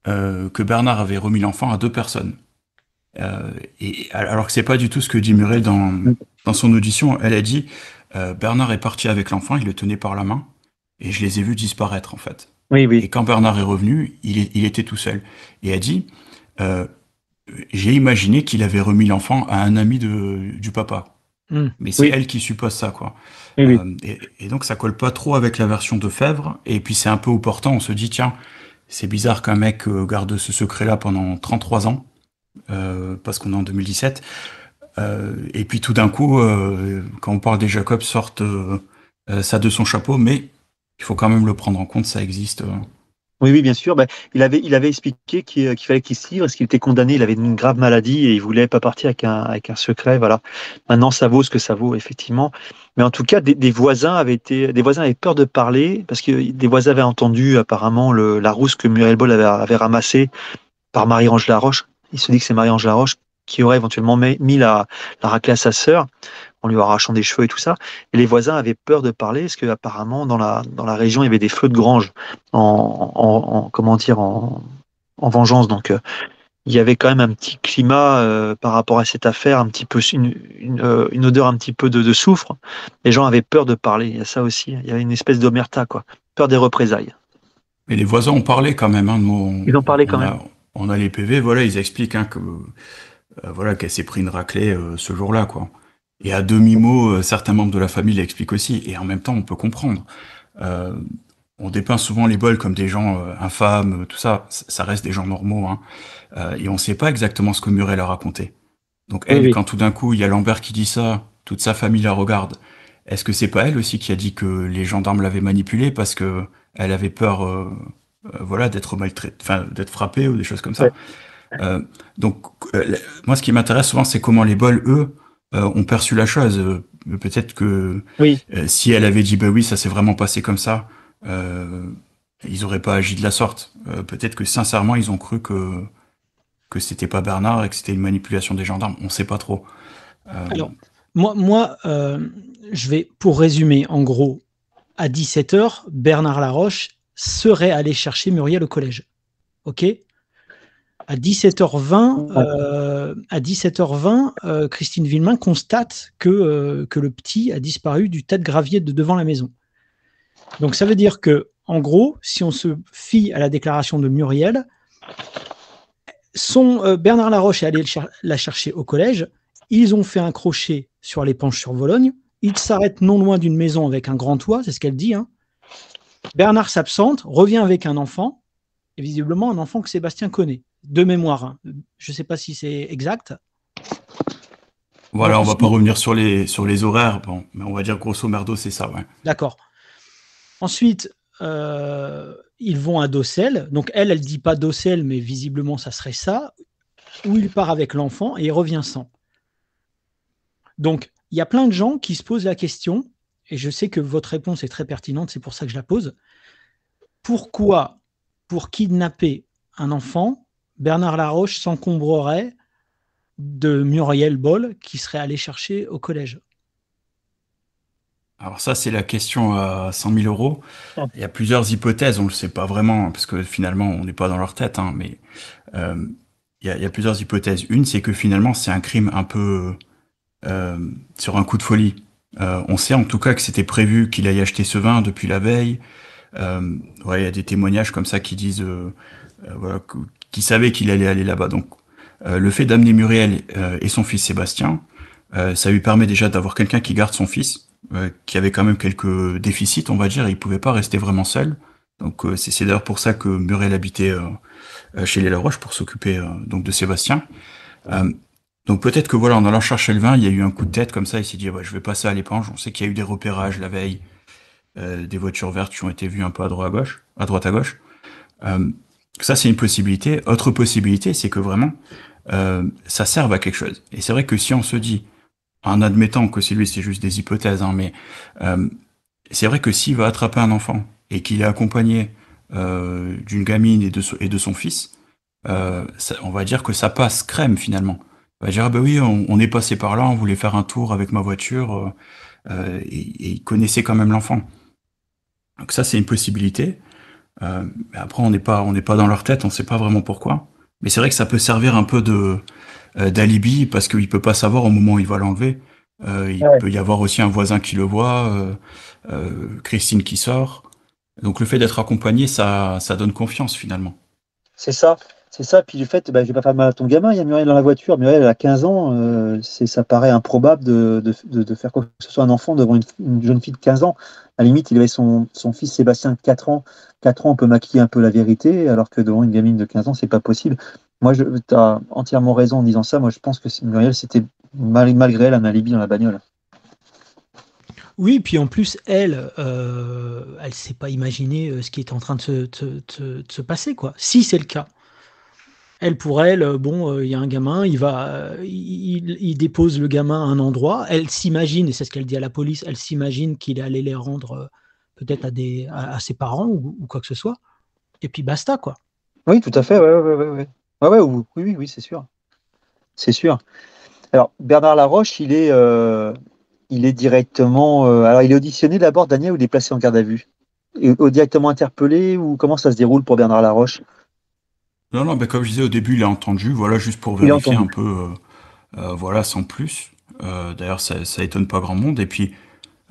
euh, que Bernard avait remis l'enfant à deux personnes. et, alors que ce n'est pas du tout ce que dit Muriel dans, dans son audition. Elle a dit Bernard est parti avec l'enfant, il le tenait par la main, et je les ai vus disparaître en fait. Et quand Bernard est revenu, il, était tout seul. Et a dit, euh, j'ai imaginé qu'il avait remis l'enfant à un ami de, du papa. Hmm. Mais c'est elle qui suppose ça, quoi. Euh, et, donc ça colle pas trop avec la version de Fèvre. Et puis c'est un peu opportun. On se dit tiens, c'est bizarre qu'un mec euh, garde ce secret-là pendant 33 ans, parce qu'on est en 2017. et puis tout d'un coup, quand on parle des Jacobs, sortent ça de son chapeau. Mais il faut quand même le prendre en compte, ça existe. Euh. Oui, oui, bien sûr. Bah, il avait, il avait expliqué qu'il euh, fallait qu'il se livre, parce qu'il était condamné, il avait une grave maladie et il voulait pas partir avec un, secret. Voilà. Maintenant, ça vaut ce que ça vaut, effectivement. Mais en tout cas, des, voisins avaient été, des voisins avaient peur de parler parce que des voisins avaient entendu apparemment la rousse que Muriel Boll avait, ramassée par Marie-Ange Laroche. Il se dit que c'est Marie-Ange Laroche qui aurait éventuellement mis la, la raclée à sa sœur en lui arrachant des cheveux et tout ça. Et les voisins avaient peur de parler parce qu'apparemment, dans la, dans la région, il y avait des feux de grange en, comment dire, en, vengeance. Donc, euh, il y avait quand même un petit climat euh, par rapport à cette affaire, un petit peu une, euh, odeur un petit peu de, soufre. Les gens avaient peur de parler. Il y a ça aussi. Hein. Il y avait une espèce d'omerta, quoi. Peur des représailles. Mais les voisins ont parlé quand même. Hein, Ils ont parlé quand même. on a les PV. Voilà, ils expliquent hein, que voilà qu'elle s'est pris une raclée ce jour-là, quoi. Et à demi-mot, euh, certains membres de la famille l'expliquent aussi. Et en même temps, on peut comprendre. Euh, on dépeint souvent les bols comme des gens euh, infâmes, tout ça. Ça reste des gens normaux. Hein. Euh, et on ne sait pas exactement ce que Muriel a raconté. Donc elle, quand tout d'un coup, il y a Lambert qui dit ça, toute sa famille la regarde. Est-ce que c'est pas elle aussi qui a dit que les gendarmes l'avaient manipulée parce que elle avait peur, voilà, d'être maltraitée, enfin, d'être frappée ou des choses comme ça. donc moi, ce qui m'intéresse souvent, c'est comment les bols, eux, euh, ont perçu la chose. Euh, peut-être que euh, si elle avait dit bah oui, ça s'est vraiment passé comme ça, ils n'auraient pas agi de la sorte. Peut-être que sincèrement, ils ont cru que que c'était pas Bernard et que c'était une manipulation des gendarmes. On ne sait pas trop. Alors, moi, moi je vais, pour résumer, en gros, à 17h, Bernard Laroche serait allé chercher Muriel au collège. OK à 17h20, euh, à 17h20 euh, Christine Villemin constate que, euh, que le petit a disparu du tas de gravier de devant la maison. Donc ça veut dire que, en gros, si on se fie à la déclaration de Muriel, son, Bernard Laroche est allé la chercher au collège. Ils ont fait un crochet sur les penches sur Vologne. Ils s'arrêtent non loin d'une maison avec un grand toit, c'est ce qu'elle dit. Hein. Bernard s'absente, revient avec un enfant, et visiblement un enfant que Sébastien connaît de mémoire. Hein. Je ne sais pas si c'est exact. Voilà, on ne va pas revenir sur les, sur les horaires, bon, mais on va dire grosso merdo, c'est ça. D'accord. Ensuite, euh, ils vont à Docel. Donc elle, elle dit pas Docel, mais visiblement ça serait ça. Où il part avec l'enfant et il revient sans. Donc il y a plein de gens qui se posent la question, et je sais que votre réponse est très pertinente, c'est pour ça que je la pose. Pourquoi, pour kidnapper un enfant, Bernard Laroche s'encombrerait de Muriel Boll qui serait allé chercher au collège alors ça, c'est la question à 100 000 euros. Il y a plusieurs hypothèses, on ne le sait pas vraiment, parce que finalement, on n'est pas dans leur tête, hein, mais euh, il, y a, plusieurs hypothèses. Une, c'est que finalement, c'est un crime un peu euh, sur un coup de folie. Euh, on sait en tout cas que c'était prévu qu'il aille acheter ce vin depuis la veille. il y a des témoignages comme ça qui disent qui savait qu'il allait aller là-bas. Donc, euh, le fait d'amener Muriel euh, et son fils Sébastien, euh, ça lui permet déjà d'avoir quelqu'un qui garde son fils, qui avait quand même quelques déficits, on va dire, et il pouvait pas rester vraiment seul. Donc, c'est d'ailleurs pour ça que Muriel habitait chez les Laroche pour s'occuper donc de Sébastien. donc peut-être que voilà, en allant chercher le vin, il y a eu un coup de tête comme ça, il s'est dit, ouais, je vais passer à l'épanche. On sait qu'il y a eu des repérages la veille, des voitures vertes qui ont été vues un peu à droite à gauche, à droite à gauche. Ça, c'est une possibilité. Autre possibilité, c'est que vraiment, euh, ça serve à quelque chose. Et c'est vrai que si on se dit, en admettant que c'est lui, c'est juste des hypothèses, hein, mais euh, c'est vrai que s'il va attraper un enfant et qu'il est accompagné euh, d'une gamine et de, son fils, on va dire que ça passe crème finalement. On va dire, ah ben oui, on, est passé par là, on voulait faire un tour avec ma voiture, et, et, il connaissait quand même l'enfant. Donc ça, c'est une possibilité. Euh, mais après, on n'est pas, on n'est pas dans leur tête, on ne sait pas vraiment pourquoi. Mais c'est vrai que ça peut servir un peu de euh, d'alibi parce qu'il peut pas savoir au moment où il va l'enlever. Euh, il peut y avoir aussi un voisin qui le voit, Christine qui sort. Donc le fait d'être accompagné, ça, ça donne confiance finalement. C'est ça, c'est ça. Puis le fait, bah, je vais pas faire mal à ton gamin, il y a Muriel dans la voiture. Muriel, a 15 ans, c'est, ça paraît improbable de, faire quoi que ce soit un enfant devant une, une jeune fille de 15 ans. À la limite, il avait son, fils Sébastien de 4 ans. 4 ans, on peut maquiller un peu la vérité, alors que devant une gamine de 15 ans, c'est pas possible. Moi, tu as entièrement raison en disant ça. Moi, je pense que Muriel, c'était malgré elle un dans la bagnole. Oui, puis en plus, elle, euh, elle ne s'est pas imaginé euh, ce qui est en train de se, de se passer. quoi. Si c'est le cas, elle, pour elle, euh, bon, euh, il y a un gamin, il va, euh, il, dépose le gamin à un endroit. Elle s'imagine, et c'est ce qu'elle dit à la police, elle s'imagine qu'il est les rendre peut-être à, ses parents ou, quoi que ce soit. Et puis basta, quoi. Oui, tout à fait. Ouais, ouais, ouais, ouais. oui, oui, oui c'est sûr. C'est sûr. Alors, Bernard Laroche, il est, il est directement. alors, il est auditionné d'abord, Daniel, ou il placé en garde à vue ou Directement interpellé, ou comment ça se déroule pour Bernard Laroche non, non, ben comme je disais au début, il a entendu, voilà, juste pour vérifier un peu, euh, euh, voilà, sans plus. Euh, d'ailleurs, ça, ça étonne pas grand monde. Et puis,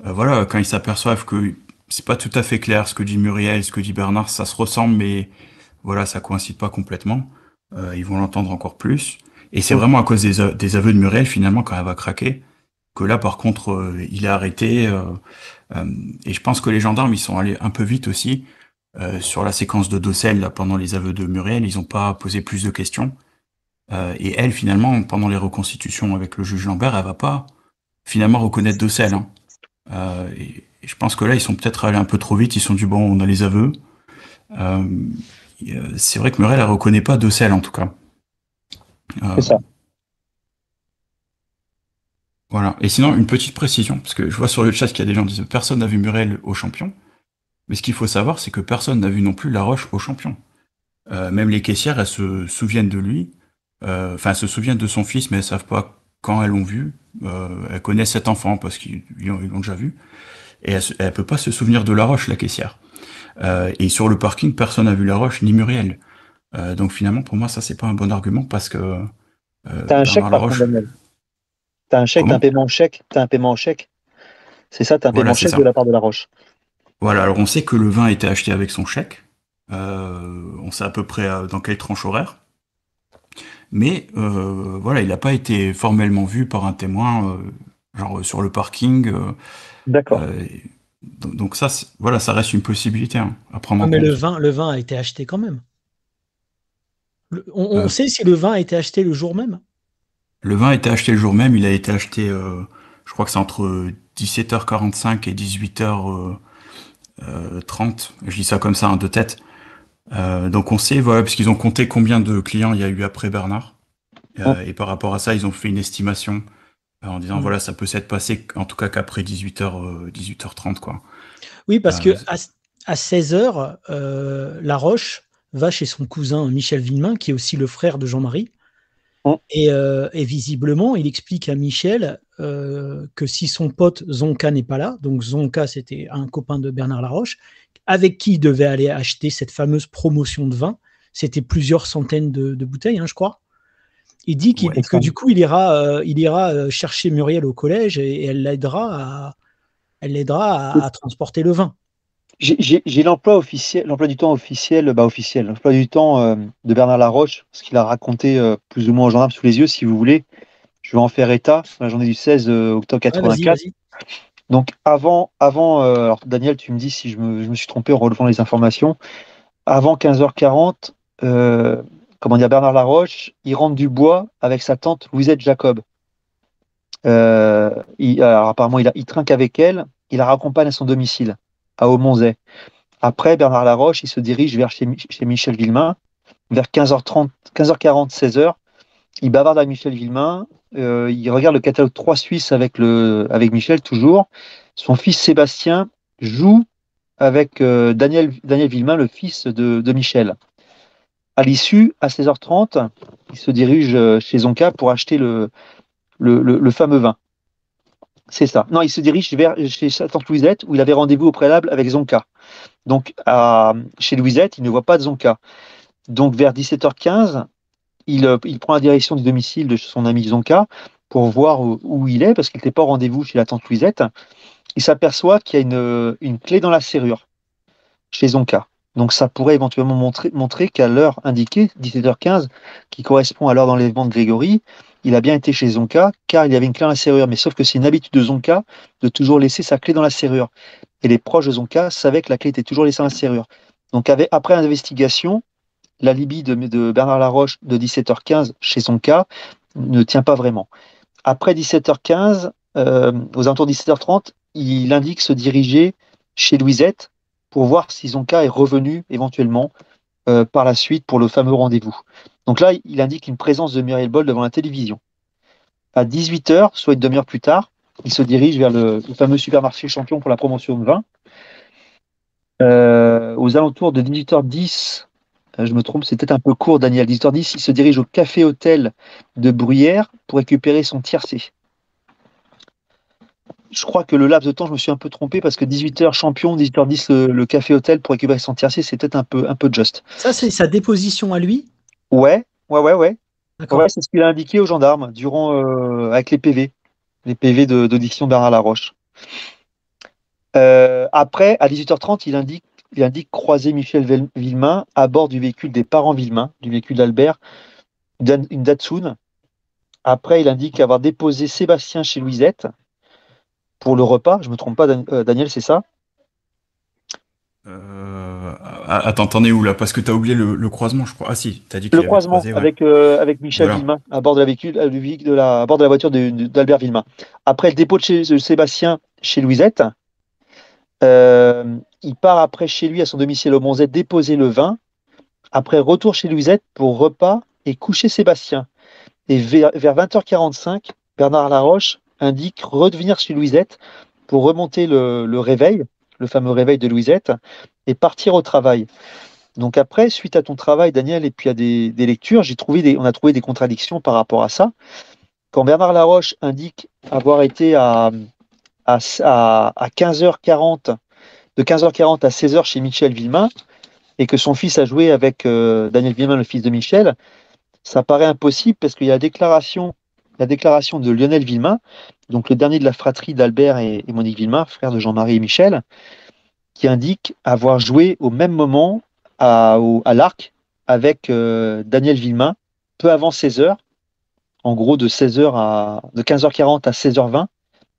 voilà, quand ils s'aperçoivent que c'est pas tout à fait clair ce que dit Muriel, ce que dit Bernard, ça se ressemble, mais voilà, ça coïncide pas complètement, ils vont l'entendre encore plus. Et c'est vraiment à cause des, aveux de Muriel, finalement, quand elle va craquer, que là, par contre, il est arrêté. et je pense que les gendarmes, ils sont allés un peu vite aussi. Euh, sur la séquence de Dossel pendant les aveux de Muriel, ils n'ont pas posé plus de questions. Euh, et elle, finalement, pendant les reconstitutions avec le juge Lambert, elle va pas finalement reconnaître Dossel. Hein. Euh, je pense que là, ils sont peut-être allés un peu trop vite. Ils sont du bon, on a les aveux. c'est vrai que Muriel, elle reconnaît pas Dossel en tout cas. c'est ça. Voilà. Et sinon, une petite précision, parce que je vois sur le chat qu'il y a des gens qui disent personne n'a vu Muriel au champion. Mais ce qu'il faut savoir, c'est que personne n'a vu non plus la roche au champion. Euh, même les caissières, elles se souviennent de lui. Euh, enfin, elles se souviennent de son fils, mais elles savent pas quand elles l'ont vu. Euh, elles connaissent cet enfant parce qu'ils l'ont déjà vu. Et elle, ne peut pas se souvenir de la roche, la caissière. et sur le parking, personne n'a vu la roche, ni Muriel. donc finalement, pour moi, ça c'est pas un bon argument parce que t'as un chèque T'as un chèque, t'as un paiement chèque, t'as un paiement en chèque. C'est ça, t'as un paiement chèque de la part de la roche. Voilà, alors on sait que le vin a été acheté avec son chèque. Euh, on sait à peu près euh, dans quelle tranche horaire. Mais euh, voilà, il n'a pas été formellement vu par un témoin, genre sur le parking. D'accord. Donc, ça, voilà, ça reste une possibilité hein, ah, mais le vin, le vin a été acheté quand même. on, on sait si le vin a été acheté le jour même. Le vin a été acheté le jour même. Il a été acheté, je crois que c'est entre 17h45 et 18h. 30, euh, je dis ça comme ça, hein, de tête. Euh, donc on sait, voilà, parce qu'ils ont compté combien de clients il y a eu après Bernard. Euh, et par rapport à ça, ils ont fait une estimation en disant, mm. voilà, ça peut s'être passé, en tout cas qu'après 18h, 18h30. Quoi. Oui, parce que à, 16h, La va chez son cousin Michel Villemin, qui est aussi le frère de Jean-Marie. Mmh. Euh, et, visiblement, il explique à Michel euh, que si son pote Zonka n'est pas là, donc Zonka c'était un copain de Bernard Laroche, avec qui il devait aller acheter cette fameuse promotion de vin, c'était plusieurs centaines de, bouteilles, hein, je crois. Il dit qu'il que du coup, il ira, euh, il ira chercher Muriel au collège et, elle l'aidera à, elle à, transporter le vin. J'ai l'emploi officiel, l'emploi du temps officiel, bah officiel, l'emploi du temps euh, de Bernard Laroche, ce qu'il a raconté euh, plus ou moins au gendarme sous les yeux, si vous voulez. Je vais en faire état la journée du 16 euh, octobre 1995. Donc avant, avant, Daniel, tu me dis si je me, suis trompé en relevant les informations. Avant 15h40, comment dire, Bernard Laroche, il rentre du bois avec sa tante Louisette Jacob. alors apparemment, il, a, il trinque avec elle, il la raccompagne à son domicile à Aumonzay. Après, Bernard Laroche, il se dirige vers chez, chez Michel villemin vers 15h30, 15h40, 16h. Il bavarde à Michel villemin euh, il regarde le catalogue 3 Suisse avec, le, avec Michel toujours. Son fils Sébastien joue avec euh, Daniel, Daniel Villemain, le fils de, de Michel. À l'issue, à 16h30, il se dirige euh, chez Zonka pour acheter le, le, le fameux vin. C'est ça. Non, il se dirige vers, chez tante Louisette où il avait rendez-vous au préalable avec Zonka. Donc, chez Louisette, il ne voit pas Zonka. Donc, vers 17h15, euh, il, prend la direction du domicile de son ami Zonka pour voir où, il est parce qu'il n'était pas au rendez-vous chez la tante Louisette. Il s'aperçoit qu'il y a une, une, clé dans la serrure chez Zonka. Donc, ça pourrait éventuellement montrer, qu'à l'heure indiquée, 17h15, qui correspond à l'heure d'enlèvement de Grégory, il a bien été chez Zonka, car il y avait une clé dans la serrure. Mais sauf que c'est une habitude de Zonka de toujours laisser sa clé dans la serrure. Et les proches de Zonka savaient que la clé était toujours laissée dans la serrure. Donc après l'investigation, l'alibi de, de Bernard Laroche de 17h15 chez Zonka ne tient pas vraiment. Après 17h15, euh, aux alentours de 17h30, il indique se diriger chez Louisette pour voir si Zonka est revenu éventuellement euh, par la suite pour le fameux rendez-vous. Donc là, il indique une présence de Muriel Boll devant la télévision. À 18h, soit une demi-heure plus tard, il se dirige vers le, fameux supermarché champion pour la promotion de vin. Euh, aux alentours de 18h10, euh, je me trompe, c'est peut-être un peu court, Daniel, 18h10, il se dirige au café-hôtel de Bruyères pour récupérer son tiercé. Je crois que le laps de temps, je me suis un peu trompé parce que 18h champion, 18h10 le, café-hôtel pour récupérer son tiercé, c'est peut-être un peu, un peu juste. Ça, c'est sa déposition à lui Ouais, ouais, ouais, ouais. ouais c'est ce qu'il a indiqué aux gendarmes durant euh, avec les PV, les PV d'audition de, Bernard Laroche. Euh, après, à 18h30, il indique, il indique croiser Michel Villemain à bord du véhicule des parents Villemain, du véhicule d'Albert, une Datsun. Après, il indique avoir déposé Sébastien chez Louisette pour le repas. Je ne me trompe pas, euh, Daniel, c'est ça euh, attends, t'en es où là Parce que t'as oublié le, croisement, je crois. Ah si, t'as dit que le croisement avec euh, avec Michel voilà. à bord de la euh, de de la voiture d'Albert Villemin. Après le dépôt de, chez, Sébastien chez Louisette, il part après chez lui à son domicile au Monzet déposer le vin. Après retour chez Louisette pour repas et coucher Sébastien. Et vers, 20h45, Bernard Laroche indique redevenir chez Louisette pour remonter le réveil le fameux réveil de Louisette, et partir au travail. Donc après, suite à ton travail, Daniel, et puis à des, lectures, j'ai trouvé des, on a trouvé des contradictions par rapport à ça. Quand Bernard Laroche indique avoir été à, à, 15h40, de 15h40 à 16h chez Michel Villemin, et que son fils a joué avec euh, Daniel Villemin, le fils de Michel, ça paraît impossible parce qu'il y a la déclaration la déclaration de Lionel Villemin, donc le dernier de la fratrie d'Albert et, Monique Villemin, frère de Jean-Marie et Michel, qui indique avoir joué au même moment à, l'arc avec euh, Daniel Villemain, peu avant 16h, en gros de, 16 à, de 15h40 à 16h20,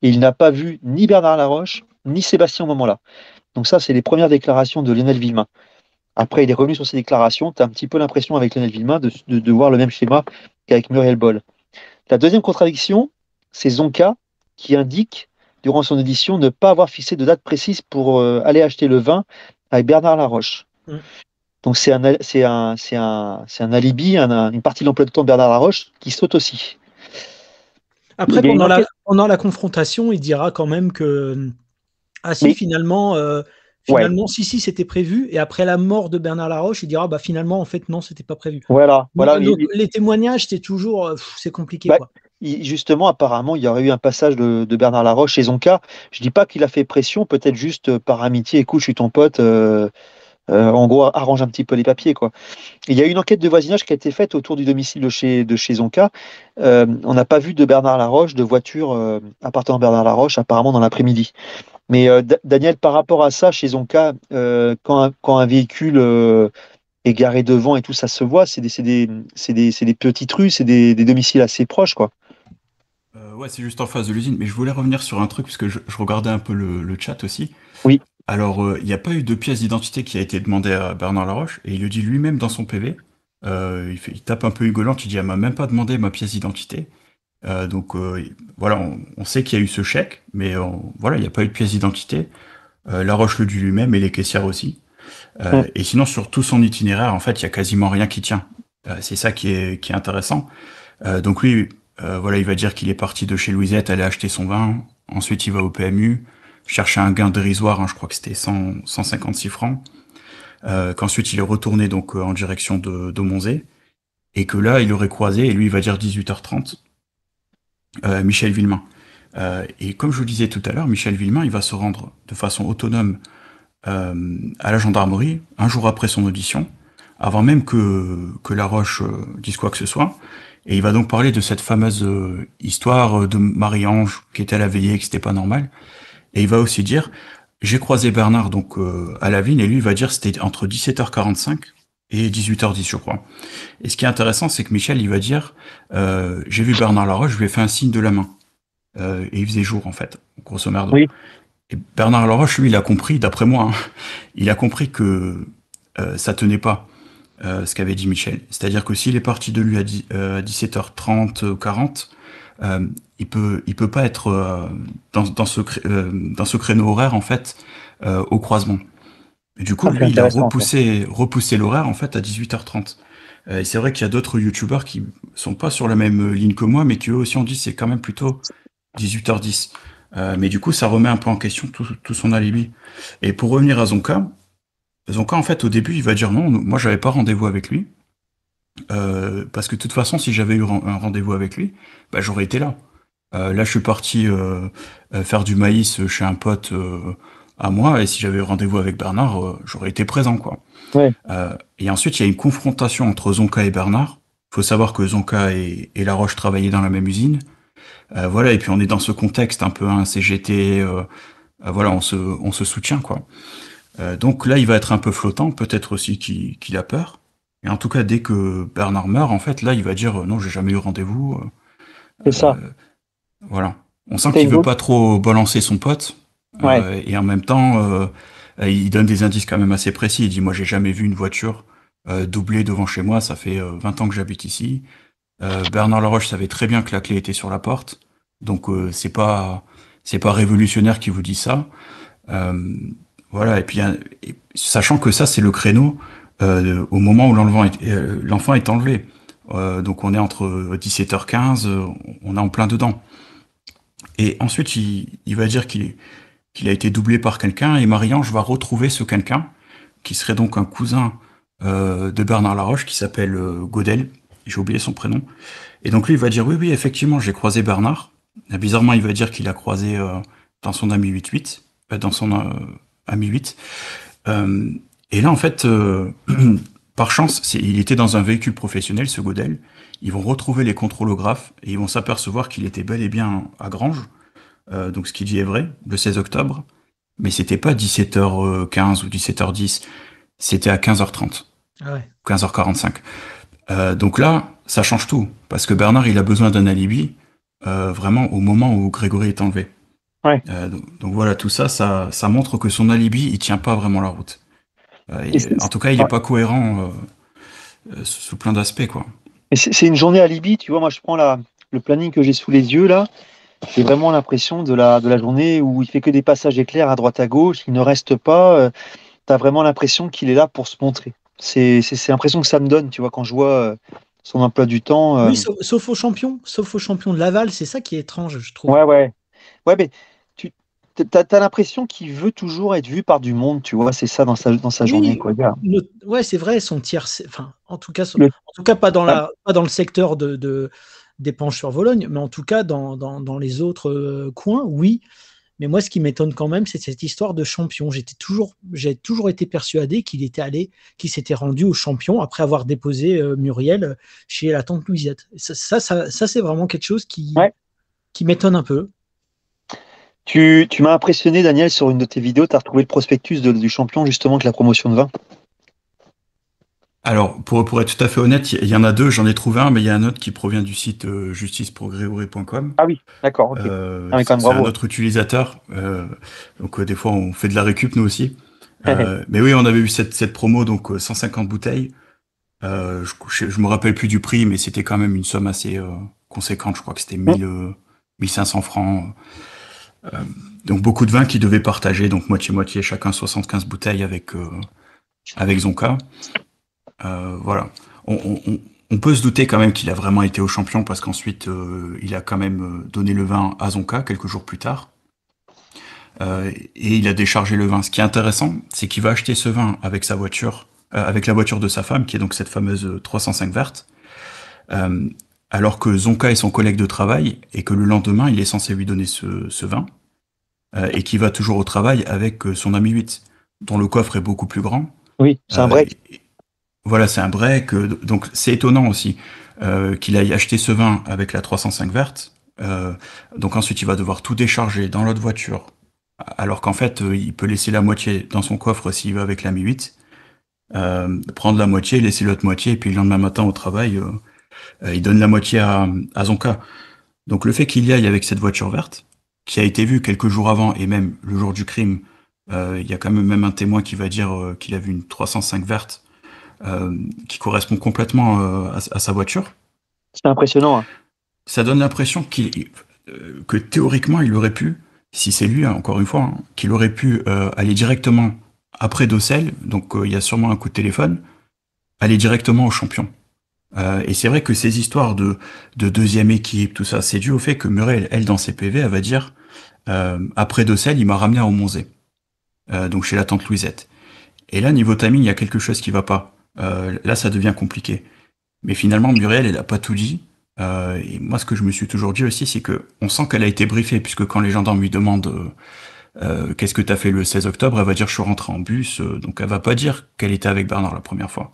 et il n'a pas vu ni Bernard Laroche, ni Sébastien au moment-là. Donc ça, c'est les premières déclarations de Lionel Villemin. Après, il est revenu sur ses déclarations. Tu as un petit peu l'impression avec Lionel Villemain de, de, voir le même schéma qu'avec Muriel Boll. La deuxième contradiction, c'est Zonka qui indique, durant son édition, ne pas avoir fixé de date précise pour euh, aller acheter le vin avec Bernard Laroche. Mm. Donc c'est un, un, alibi, une partie de l'emploi de temps de Bernard Laroche qui saute aussi. Après, pendant la, confrontation, il dira quand même que, ah si, finalement, euh, Finalement, si, si, c'était prévu. Et après la mort de Bernard Laroche, il dira, bah, finalement, en fait, non, c'était pas prévu. Voilà, voilà. Les témoignages, c'est toujours, euh, c'est compliqué. Bah, justement, apparemment, il y aurait eu un passage de, Bernard Laroche chez Zonka. Je dis pas qu'il a fait pression, peut-être juste euh, par amitié. Écoute, je suis ton pote. Euh, en gros, arrange un petit peu les papiers. Quoi. il y a une enquête de voisinage qui a été faite autour du domicile de chez, de Zonka. on n'a pas vu de Bernard Laroche, de voiture appartenant à Bernard Laroche, apparemment dans l'après-midi. Mais euh, Daniel, par rapport à ça, chez Zonka, euh, quand, un, véhicule euh, est garé devant et tout, ça se voit, c'est des, des, petites rues, c'est des, domiciles assez proches, quoi. ouais, c'est juste en face de l'usine. Mais je voulais revenir sur un truc, parce que je, regardais un peu le, chat aussi. Oui. Alors, il n'y a pas eu de pièce d'identité qui a été demandée à Bernard Laroche, et il le dit lui-même dans son PV. Il, tape un peu Hugolant, il dit, elle m'a même pas demandé ma pièce d'identité. Euh, donc euh, voilà, on, sait qu'il y a eu ce chèque, mais euh, voilà, il n'y a pas eu de pièce d'identité. la roche le dit lui-même et les caissières aussi. Hum. Et sinon, sur tout son itinéraire, en fait, il y a quasiment rien qui tient. c'est ça qui est, intéressant. donc lui, voilà, il va dire qu'il est parti de chez Louisette, aller acheter son vin. Ensuite, il va au PMU, chercher un gain dérisoire, hein, je crois que c'était 156 francs. qu'ensuite il est retourné donc en direction de, de et que là il aurait croisé, et lui il va dire 18h30, euh, Michel Villemain. Euh, et comme je vous le disais tout à l'heure, Michel Villemain, il va se rendre de façon autonome euh, à la gendarmerie un jour après son audition, avant même que, que Laroche dise quoi que ce soit. Et il va donc parler de cette fameuse histoire de Marie-Ange qui était à la veillée, que c'était pas normal. Et il va aussi dire, j'ai croisé Bernard donc à la ville », et lui il va dire c'était entre 17h45 et 18h10, je crois. Et ce qui est intéressant, c'est que Michel, il va dire, euh, j'ai vu Bernard Laroche, je lui ai fait un signe de la main. Euh, et il faisait jour, en fait, grosso merdo. Oui. Et Bernard Laroche, lui, il a compris, d'après moi, hein, il a compris que euh, ça tenait pas euh, ce qu'avait dit Michel. C'est-à-dire que s'il est parti de lui à, 17h30 ou 40, il peut, il peut pas être dans, dans, ce, dans ce créneau horaire, en fait, au croisement du coup, ah, lui, il a repoussé, repoussé l'horaire en fait à 18h30. Euh, et c'est vrai qu'il y a d'autres youtubeurs qui sont pas sur la même euh, ligne que moi, mais qui eux aussi ont dit c'est quand même plutôt 18h10. Euh, mais du coup, ça remet un peu en question tout, son alibi. Et pour revenir à Zonka, Zonka, en fait, au début, il va dire non, moi, j'avais pas rendez-vous avec lui. parce que de toute façon, si j'avais eu un rendez-vous avec lui, bah, j'aurais été là. là, je suis parti faire du maïs chez un pote à moi, et si j'avais eu rendez-vous avec Bernard, euh, j'aurais été présent, quoi. Ouais. Euh, et ensuite, il y a une confrontation entre Zonka et Bernard. faut savoir que Zonka et, Laroche travaillaient dans la même usine. Euh, voilà, et puis on est dans ce contexte un peu un hein, CGT, voilà, on se, on se soutient, quoi. donc là, il va être un peu flottant, peut-être aussi qu'il a peur. Et en tout cas, dès que Bernard meurt, en fait, là, il va dire non, j'ai jamais eu rendez-vous. C'est ça. voilà. On sent qu'il veut pas trop balancer son pote. Euh, et en même temps, euh, euh, il donne des indices quand même assez précis. Il dit Moi, j'ai jamais vu une voiture euh, doublée devant chez moi. Ça fait 20 euh, ans que j'habite ici. Bernard Laroche savait très bien que la clé était sur la porte. Donc, c'est pas c'est pas révolutionnaire qui vous dit ça. voilà. Et puis, sachant que ça, c'est le créneau au moment où l'enfant est, l'enfant est enlevé. donc, on est entre 17h15. On est en plein dedans. Et ensuite, il, il va dire qu'il qu'il a été doublé par quelqu'un, et Marie-Ange va retrouver ce quelqu'un, qui serait donc un cousin euh, de Bernard Laroche, qui s'appelle euh, Godel, j'ai oublié son prénom. Et donc lui, il va dire, oui, oui, effectivement, j'ai croisé Bernard. bizarrement, il va dire qu'il a croisé euh, dans son ami dans son ami 8. et là, en fait, *clears throat* par chance, il était dans un véhicule professionnel, ce Godel. Ils vont retrouver les contrôlographes et ils vont s'apercevoir qu'il était bel et bien à Grange euh, donc ce qu'il dit est vrai, le 16 octobre, mais c'était pas 17h15 ou 17h10, c'était à 15h30, 15h45. Ah euh, donc là, ça change tout, parce que Bernard, il a besoin d'un alibi euh, vraiment au moment où Grégory est enlevé. Donc, voilà, tout ça, ça, montre que son alibi, il tient pas vraiment la route. en tout cas, il n'est pas cohérent sous plein d'aspects, quoi. C'est une journée alibi, tu vois, moi je prends le planning que j'ai sous les yeux là, j'ai vraiment l'impression de la, de la journée où il fait que des passages éclairs à droite à gauche, il ne reste pas. Euh, tu as vraiment l'impression qu'il est là pour se montrer. C'est l'impression que ça me donne, tu vois, quand je vois euh, son emploi du temps. Euh. sauf, aux champions, sauf au champion de Laval, c'est ça qui est étrange, je trouve. Ouais, ouais. Ouais, mais tu as, l'impression qu'il veut toujours être vu par du monde, tu vois, c'est ça dans sa, dans sa journée. ouais, c'est vrai, son tiers, enfin, en tout cas, en tout cas pas, dans la, dans le secteur de des sur Vologne, mais en tout cas dans, dans, les autres euh, coins, oui. Mais moi, ce qui m'étonne quand même, c'est cette histoire de champion. toujours, j'ai toujours été persuadé qu'il était allé, qu'il s'était rendu au champion après avoir déposé euh, Muriel chez la tante Louisette. Ça, ça, c'est vraiment quelque chose qui, qui m'étonne un peu. Tu, m'as impressionné, Daniel, sur une de tes vidéos. Tu as retrouvé le prospectus du champion, justement, de la promotion de vin. Alors, pour, être tout à fait honnête, il y, en a deux, j'en ai trouvé un, mais il y a un autre qui provient du site euh, Ah oui, d'accord. Euh, ah, c'est utilisateur. Euh, donc, euh, des fois, on fait de la récup, nous aussi. *laughs* mais oui, on avait eu cette, promo, donc 150 bouteilles. je, ne me rappelle plus du prix, mais c'était quand même une somme assez conséquente. Je crois que c'était 1000, mm. 1500 francs. donc, beaucoup de vins qui devaient partager, donc moitié-moitié, chacun 75 bouteilles avec, avec Zonka. Euh, voilà. On, peut se douter quand même qu'il a vraiment été au champion parce qu'ensuite euh, il a quand même euh, donné le vin à Zonka quelques jours plus tard. et il a déchargé le vin. Ce qui est intéressant, c'est qu'il va acheter ce vin avec sa voiture, avec la voiture de sa femme, qui est donc cette fameuse 305 verte. alors que Zonka est son collègue de travail et que le lendemain, il est censé lui donner ce, vin et qui va toujours au travail avec son ami 8, dont le coffre est beaucoup plus grand. Oui, c'est un break. Voilà, c'est un break. Euh, donc c'est étonnant aussi euh, qu'il aille acheter ce vin avec la 305 verte. Euh, donc ensuite, il va devoir tout décharger dans l'autre voiture, alors qu'en fait, il peut laisser la moitié dans son coffre s'il va avec la Mi 8, prendre la moitié, laisser l'autre moitié, et puis le lendemain matin au travail, il donne la moitié à, à Zonka. Donc le fait qu'il y aille avec cette voiture verte, qui a été vue quelques jours avant et même le jour du crime, il y a quand même même un témoin qui va dire qu'il a vu une 305 verte euh, qui correspond complètement euh, à, sa voiture. C'est impressionnant. Hein. Ça donne l'impression euh, que théoriquement, il aurait pu, si c'est lui, hein, encore une fois, hein, qu'il aurait pu aller directement après Dossel, donc il y a sûrement un coup de téléphone, aller directement au champion. et c'est vrai que ces histoires de, deuxième équipe, tout ça, c'est dû au fait que Murray, elle, dans ses PV, elle va dire après Dossel, il m'a ramené à Omonzé, donc chez la tante Louisette. Et là, niveau timing, il y a quelque chose qui va pas. Euh, là ça devient compliqué. Mais finalement, Muriel, elle n'a pas tout dit. Euh, et moi, ce que je me suis toujours dit aussi, c'est que on sent qu'elle a été briefée, puisque quand les gendarmes lui demandent euh, qu'est-ce que tu as fait le 16 octobre, elle va dire je suis rentrée en bus, donc elle va pas dire qu'elle était avec Bernard la première fois.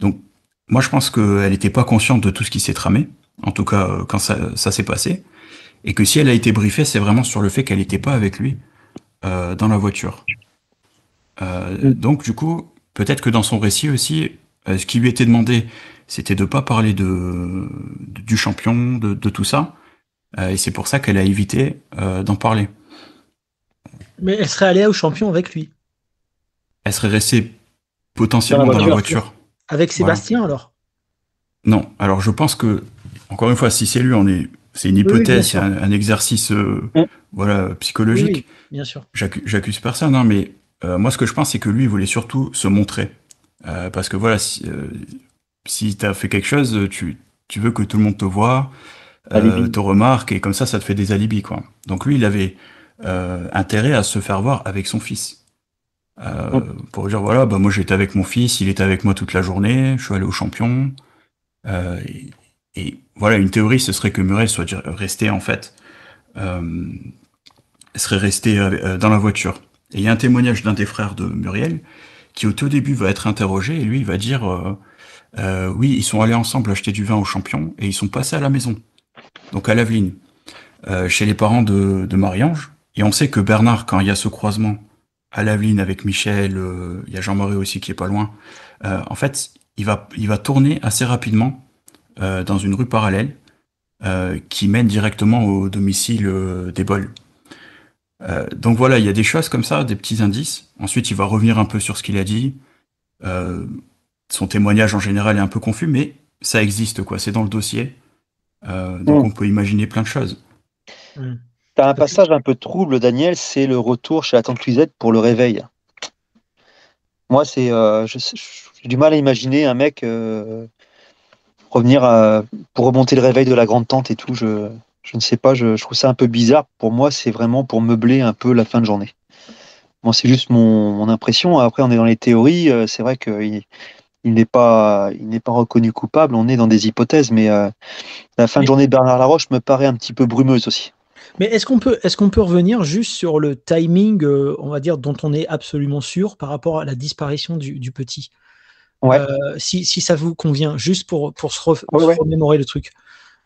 Donc moi, je pense qu'elle n'était pas consciente de tout ce qui s'est tramé, en tout cas quand ça, ça s'est passé, et que si elle a été briefée, c'est vraiment sur le fait qu'elle n'était pas avec lui dans la voiture. donc du coup, Peut-être que dans son récit aussi, euh, ce qui lui était demandé, c'était de ne pas parler de, du champion, de, tout ça. Euh, et c'est pour ça qu'elle a évité euh, d'en parler. Mais elle serait allée au champion avec lui. Elle serait restée potentiellement dans la voiture. Avec Sébastien alors Non. Alors je pense que, encore une fois, si c'est lui, on est. C'est une hypothèse, un, exercice mm. voilà, psychologique. bien sûr. J'accuse personne, hein, mais euh, moi, ce que je pense, c'est que lui, il voulait surtout se montrer. Euh, parce que voilà, si, euh, tu as fait quelque chose, tu, veux que tout le monde te voit, te remarque, et comme ça, ça te fait des alibis. Quoi. Donc lui, il avait intérêt à se faire voir avec son fils. Oh. pour dire voilà, bah moi j'étais avec mon fils, il était avec moi toute la journée, je suis allé au champion. et, voilà, une théorie, ce serait que Murray soit resté en fait, serait resté dans la voiture. Et il y a un témoignage d'un des frères de Muriel qui au tout début va être interrogé et lui il va dire euh, euh, oui ils sont allés ensemble acheter du vin aux Champion et ils sont passés à la maison donc à l'Aveline euh, chez les parents de, Marie-Ange et on sait que Bernard quand il y a ce croisement à l'Aveline avec Michel il y a Jean-Marie aussi qui est pas loin en fait il va il va tourner assez rapidement dans une rue parallèle qui mène directement au domicile des Bols euh, donc voilà, il y a des choses comme ça, des petits indices. Ensuite, il va revenir un peu sur ce qu'il a dit. Euh, son témoignage en général est un peu confus, mais ça existe, quoi. C'est dans le dossier. Euh, donc hmm. on peut imaginer plein de choses. Hmm. T'as un passage un peu trouble, Daniel, c'est le retour chez la tante Louisette pour le réveil. Moi, c'est, j'ai du mal à imaginer un mec revenir pour remonter le réveil de la grande tante et tout. Je, je ne sais pas, je, trouve ça un peu bizarre. Pour moi, c'est vraiment pour meubler un peu la fin de journée. Moi, c'est juste mon, impression. Après, on est dans les théories. Euh, c'est vrai qu'il il, n'est pas, pas reconnu coupable. On est dans des hypothèses, mais euh, la fin de journée de Bernard Laroche me paraît un petit peu brumeuse aussi. Mais est-ce qu'on peut, est peut revenir juste sur le timing, euh, on va dire, dont on est absolument sûr par rapport à la disparition du, petit ouais. si, ça vous convient, juste pour, pour se, remémorer le truc.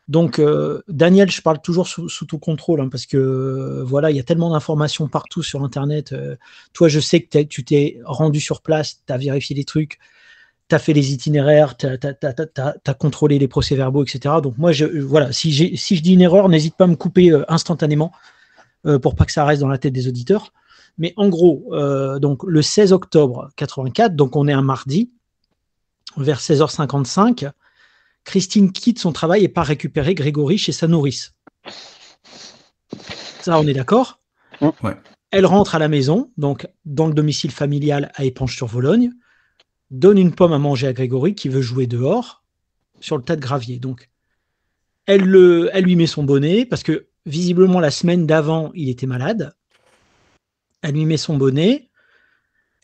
Donc, euh, Daniel, je parle toujours sous, ton contrôle hein, parce que euh, voilà, il y a tellement d'informations partout sur Internet. Euh, toi, je sais que tu t'es rendu sur place, tu as vérifié les trucs, tu as fait les itinéraires, tu as, contrôlé les procès-verbaux, etc. Donc, moi, voilà, si, je dis une erreur, n'hésite pas à me couper instantanément pour pas que ça reste dans la tête des auditeurs. Mais en gros, donc le 16 octobre 84, donc on est un mardi, vers 16h55, Christine quitte son travail et part récupérer Grégory chez sa nourrice. Ça, on est d'accord Elle rentre à la maison, donc dans le domicile familial à Épanche-sur-Vologne, donne une pomme à manger à Grégory qui veut jouer dehors sur le tas de gravier. Donc, elle, le, elle lui met son bonnet parce que visiblement la semaine d'avant, il était malade. Elle lui met son bonnet,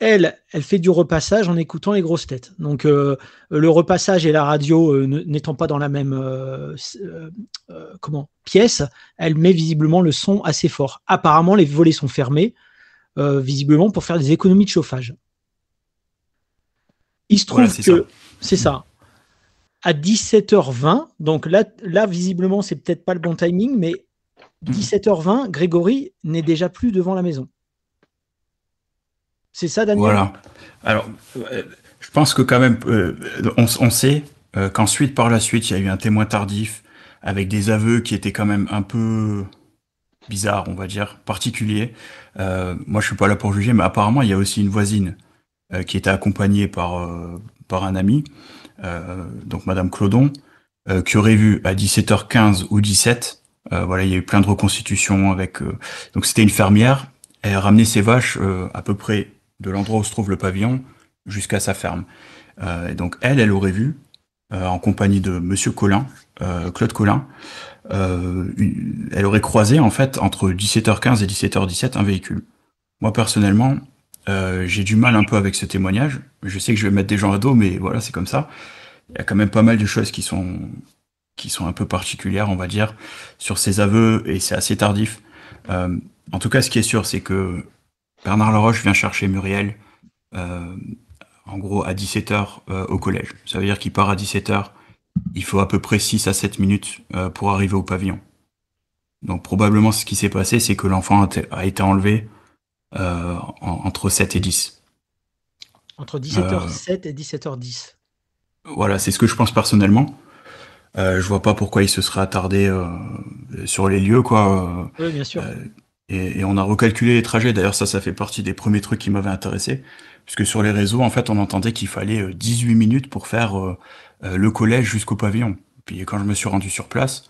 elle, elle fait du repassage en écoutant les grosses têtes. Donc euh, le repassage et la radio euh, n'étant pas dans la même euh, pièce, elle met visiblement le son assez fort. Apparemment, les volets sont fermés, visiblement pour faire des économies de chauffage. Il se trouve que c'est ça. À 17h20, donc là, là visiblement, c'est peut-être pas le bon timing, mais 17h20, mhm. Grégory n'est déjà plus devant la maison. C'est ça, Daniel Voilà. Alors, euh, je pense que quand même, euh, on, sait euh, qu'ensuite, par la suite, il y a eu un témoin tardif avec des aveux qui étaient quand même un peu bizarres, on va dire, particuliers. moi, je suis pas là pour juger, mais apparemment, il y a aussi une voisine qui était accompagnée par, par un ami, donc Madame Clodon, qui aurait vu à 17h15 ou 17. voilà, il y a eu plein de reconstitutions avec. donc, c'était une fermière. Elle ramenait ses vaches à peu près de l'endroit où se trouve le pavillon jusqu'à sa ferme. Euh, et donc elle, elle aurait vu, euh, en compagnie de Monsieur Collin, euh, Claude Collin, elle aurait croisé en fait entre 17h15 et 17h17 un véhicule. Moi personnellement, j'ai du mal un peu avec ce témoignage. Je sais que je vais mettre des gens à dos, mais voilà, c'est comme ça. Il y a quand même pas mal de choses qui sont qui sont un peu particulières, on va dire, sur ces aveux, et c'est assez tardif. en tout cas, ce qui est sûr, c'est que Bernard Laroche vient chercher Muriel, euh, en gros, à 17h euh, au collège. Ça veut dire qu'il part à 17h. Il faut à peu près 6 à 7 minutes euh, pour arriver au pavillon. Donc probablement ce qui s'est passé, c'est que l'enfant a, été enlevé entre 7 et 10. Entre 17h07 et 17h10. Voilà, c'est ce que je pense personnellement. Euh, je vois pas pourquoi il se serait attardé sur les lieux, quoi. Oui, bien sûr. Et, on a recalculé les trajets. D'ailleurs, ça, ça fait partie des premiers trucs qui m'avaient intéressé. Puisque sur les réseaux, en fait, on entendait qu'il fallait 18 euh, minutes pour faire euh, euh, le collège jusqu'au pavillon. Puis quand je me suis rendu sur place,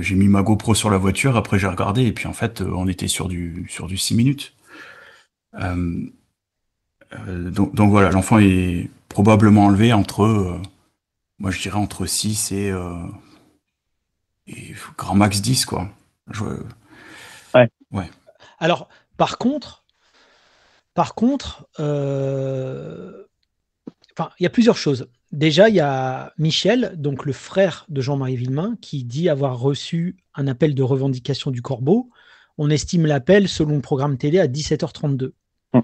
j'ai mis ma GoPro sur la voiture, après j'ai regardé, et puis en fait, on était sur du, sur du 6 minutes. donc, voilà, l'enfant est probablement enlevé entre, moi je dirais entre 6 et, et grand max 10, quoi. Je, alors, par contre, par contre, euh, il y a plusieurs choses. Déjà, il y a Michel, donc le frère de Jean-Marie Villemain, qui dit avoir reçu un appel de revendication du corbeau. On estime l'appel, selon le programme télé, à 17h32. Mmh.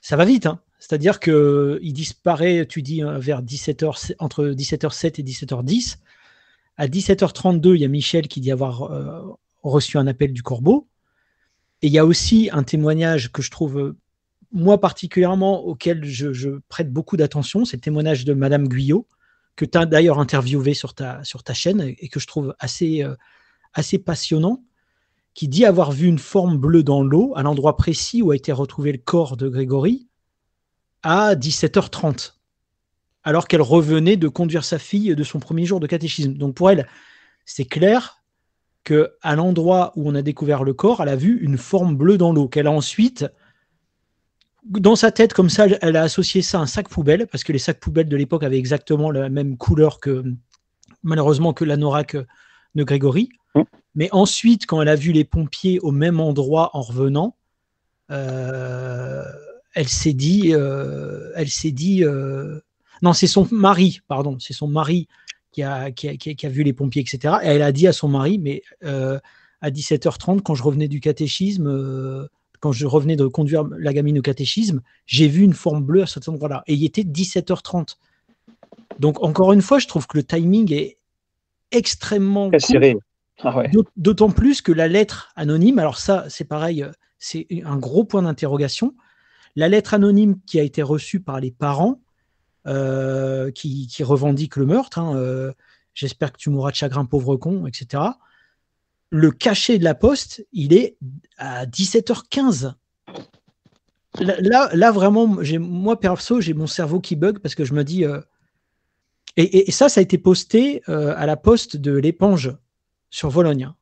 Ça va vite, hein. c'est-à-dire qu'il disparaît, tu dis, euh, vers entre 17h07 et 17h10. À 17h32, il y a Michel qui dit avoir euh, reçu un appel du corbeau. Et il y a aussi un témoignage que je trouve, euh, moi particulièrement, auquel je, prête beaucoup d'attention, c'est le témoignage de Madame Guyot, que tu as d'ailleurs interviewé sur ta, sur ta chaîne et que je trouve assez, euh, assez passionnant, qui dit avoir vu une forme bleue dans l'eau à l'endroit précis où a été retrouvé le corps de Grégory à 17h30, alors qu'elle revenait de conduire sa fille de son premier jour de catéchisme. Donc pour elle, c'est clair, que à l'endroit où on a découvert le corps, elle a vu une forme bleue dans l'eau, qu'elle a ensuite, dans sa tête comme ça, elle a associé ça à un sac poubelle, parce que les sacs poubelles de l'époque avaient exactement la même couleur que, malheureusement, que l'anorak de Grégory. Mais ensuite, quand elle a vu les pompiers au même endroit en revenant, euh, elle s'est dit, euh, elle s'est dit, euh, non, c'est son mari, pardon, c'est son mari qui a, vu les pompiers, etc. Et elle a dit à son mari, mais euh, à 17h30, quand je revenais du catéchisme, euh, quand je revenais de conduire la gamine au catéchisme, j'ai vu une forme bleue à cet endroit-là. Et il était 17h30. Donc, encore une fois, je trouve que le timing est extrêmement. Cool. Ah d'autant plus que la lettre anonyme, alors ça, c'est pareil, euh, c'est un gros point d'interrogation. La lettre anonyme qui a été reçue par les parents, euh, qui, revendique le meurtre. Hein, euh, j'espère que tu mourras de chagrin, pauvre con, etc. Le cachet de la poste, il est à 17h15. Là, là, vraiment, moi perso, j'ai mon cerveau qui bug parce que je me dis. Euh, et, ça, ça a été posté à la poste de l'éponge sur Vologne. Hein.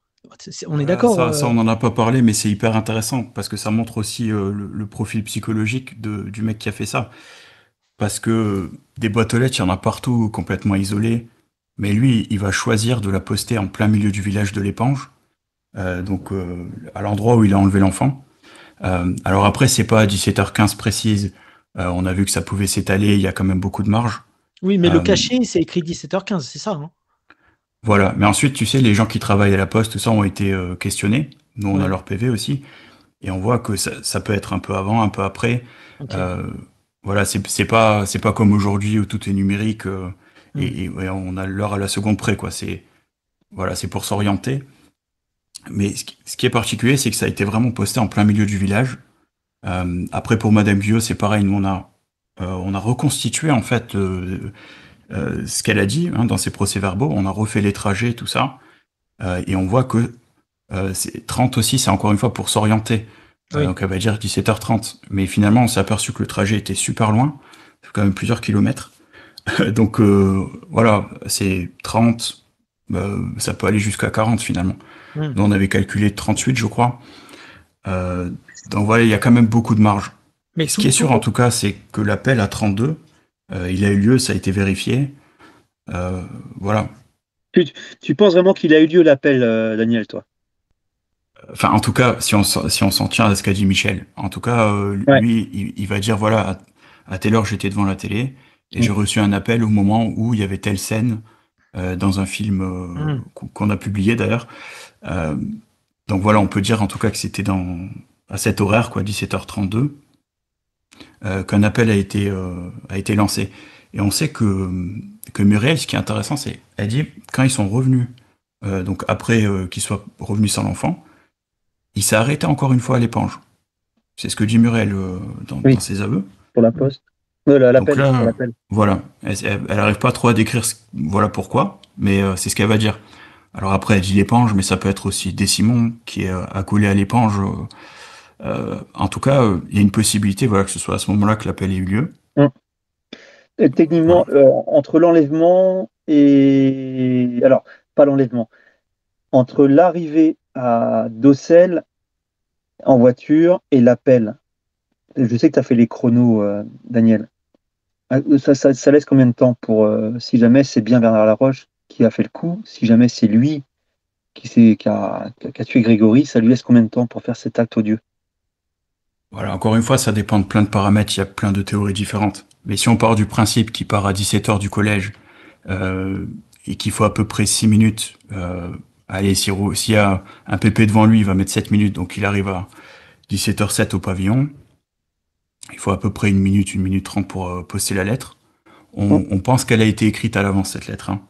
on est ah, d'accord ça, on n'en a pas parlé, mais c'est hyper intéressant parce que ça montre aussi le, profil psychologique du mec qui a fait ça parce que des boîtes aux lettres, il y en a partout, complètement isolées. Mais lui, il va choisir de la poster en plein milieu du village de l'épange, euh, donc euh, à l'endroit où il a enlevé l'enfant. Euh, alors après, c'est pas 17h15 précise. on a vu que ça pouvait s'étaler, il y a quand même beaucoup de marge. Oui, mais le cachet, c'est écrit 17h15, c'est ça. Hein voilà, mais ensuite, tu sais, les gens qui travaillent à la poste, tout ça, ont été questionnés. Nous, on a leur PV aussi. Et on voit que ça, peut être un peu avant, un peu après. Voilà, c'est pas c'est pas comme aujourd'hui où tout est numérique euh, et, mm. on a l'heure à la seconde près quoi. C'est voilà, c'est pour s'orienter. Mais ce qui, est particulier, c'est que ça a été vraiment posté en plein milieu du village. Euh, après, pour Madame Guillot, c'est pareil. Nous, on a euh, on a reconstitué en fait ce qu'elle a dit hein, dans ses procès-verbaux. On a refait les trajets, tout ça, et on voit que 30 aussi, c'est encore une fois pour s'orienter donc, elle va dire 17h30. Mais finalement, on s'est aperçu que le trajet était super loin. C'est quand même plusieurs kilomètres. *laughs* donc, euh, voilà, c'est 30, bah, ça peut aller jusqu'à 40 finalement. Hmm. on avait calculé 38, je crois. Euh, donc voilà, il y a quand même beaucoup de marge. Mais Ce qui est sûr, en tout cas, c'est que l'appel à 32, euh, il a eu lieu, ça a été vérifié. voilà. tu penses vraiment qu'il a eu lieu l'appel, Daniel, toi enfin en tout cas si on si on s'en tient à ce qu'a dit Michel, en tout cas euh, lui il, va dire voilà à, telle heure j'étais devant la télé et j'ai mm. reçu un appel au moment où il y avait telle scène euh, dans un film euh, mm. qu'on a publié d'ailleurs. donc voilà, on peut dire en tout cas que c'était dans à cet horaire quoi 17h32 qu'un appel a été a été lancé et on sait que que Muriel ce qui est intéressant c'est elle dit quand ils sont revenus donc après qu'ils soient revenus sans l'enfant il s'est arrêté encore une fois à l'éponge. C'est ce que dit Murel euh, dans, ses aveux. Pour la poste. voilà, elle n'arrive pas trop à décrire voilà pourquoi, mais euh, c'est ce qu'elle va dire. Alors après, elle dit l'éponge, mais ça peut être aussi Décimon qui est euh, accolé à l'éponge. en tout cas, il y a une possibilité voilà, que ce soit à ce moment-là que l'appel ait eu lieu. Hum. techniquement, entre l'enlèvement et... Alors, pas l'enlèvement. Entre l'arrivée à Dossel en voiture et l'appel. Je sais que tu as fait les chronos, euh, Daniel. Euh, ça, laisse combien de temps pour, euh, si jamais c'est bien Bernard Laroche qui a fait le coup, si jamais c'est lui qui, a, tué Grégory, ça lui laisse combien de temps pour faire cet acte odieux Voilà, encore une fois, ça dépend de plein de paramètres, il y a plein de théories différentes. Mais si on part du principe qu'il part à 17h du collège et qu'il faut à peu près 6 minutes Allez, s'il y a un pépé devant lui, il va mettre 7 minutes, donc il arrive à 17h07 au pavillon. Il faut à peu près une minute, une minute trente pour euh, poster la lettre. On, pense qu'elle a été écrite à l'avance, cette lettre. Hein.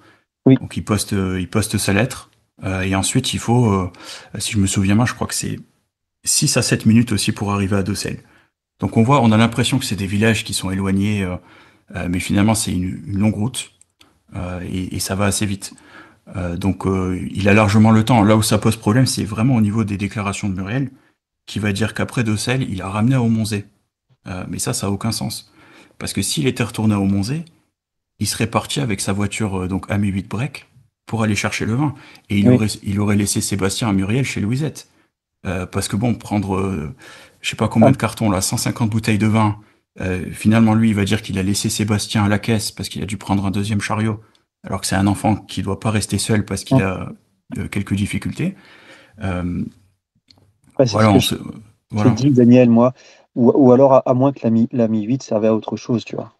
Donc il poste, euh, il poste sa lettre. Euh, et ensuite, il faut, si je me souviens bien, je crois que c'est 6 à 7 minutes aussi pour arriver à Dossel. Donc on voit, on a l'impression que c'est des villages qui sont éloignés, mais finalement c'est une, longue route et ça va assez vite. Euh, donc euh, il a largement le temps. Là où ça pose problème, c'est vraiment au niveau des déclarations de Muriel, qui va dire qu'après Dossel, il a ramené à Omonzé. Euh, mais ça, ça n'a aucun sens. Parce que s'il était retourné à Omonzé, il serait parti avec sa voiture donc Ami 8 Break pour aller chercher le vin. Et il, aurait, il aurait laissé Sébastien à Muriel chez Louisette. parce que bon, prendre je sais pas combien de cartons là, 150 bouteilles de vin, finalement lui il va dire qu'il a laissé Sébastien à la caisse parce qu'il a dû prendre un deuxième chariot alors que c'est un enfant qui ne doit pas rester seul parce qu'il a euh, quelques difficultés. voilà, Daniel, moi. Ou, alors, à, moins que la Mi, la 8 servait à autre chose, tu vois.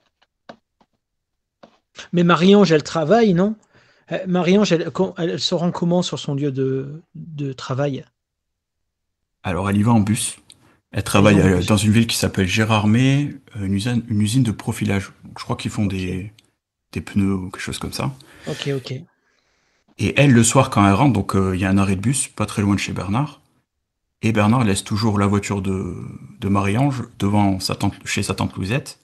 Mais Marie-Ange, elle travaille, non euh, Marie-Ange, elle, se rend comment sur son lieu de, travail Alors, elle y va en bus. Elle travaille euh, dans une ville qui s'appelle Gérardmer, une usine, une usine de profilage. je crois qu'ils font des, des pneus ou quelque chose comme ça. Ok, ok. Et elle, le soir, quand elle rentre, donc euh, il y a un arrêt de bus, pas très loin de chez Bernard. Et Bernard laisse toujours la voiture de, Marie-Ange devant sa tante, chez sa tante Louisette.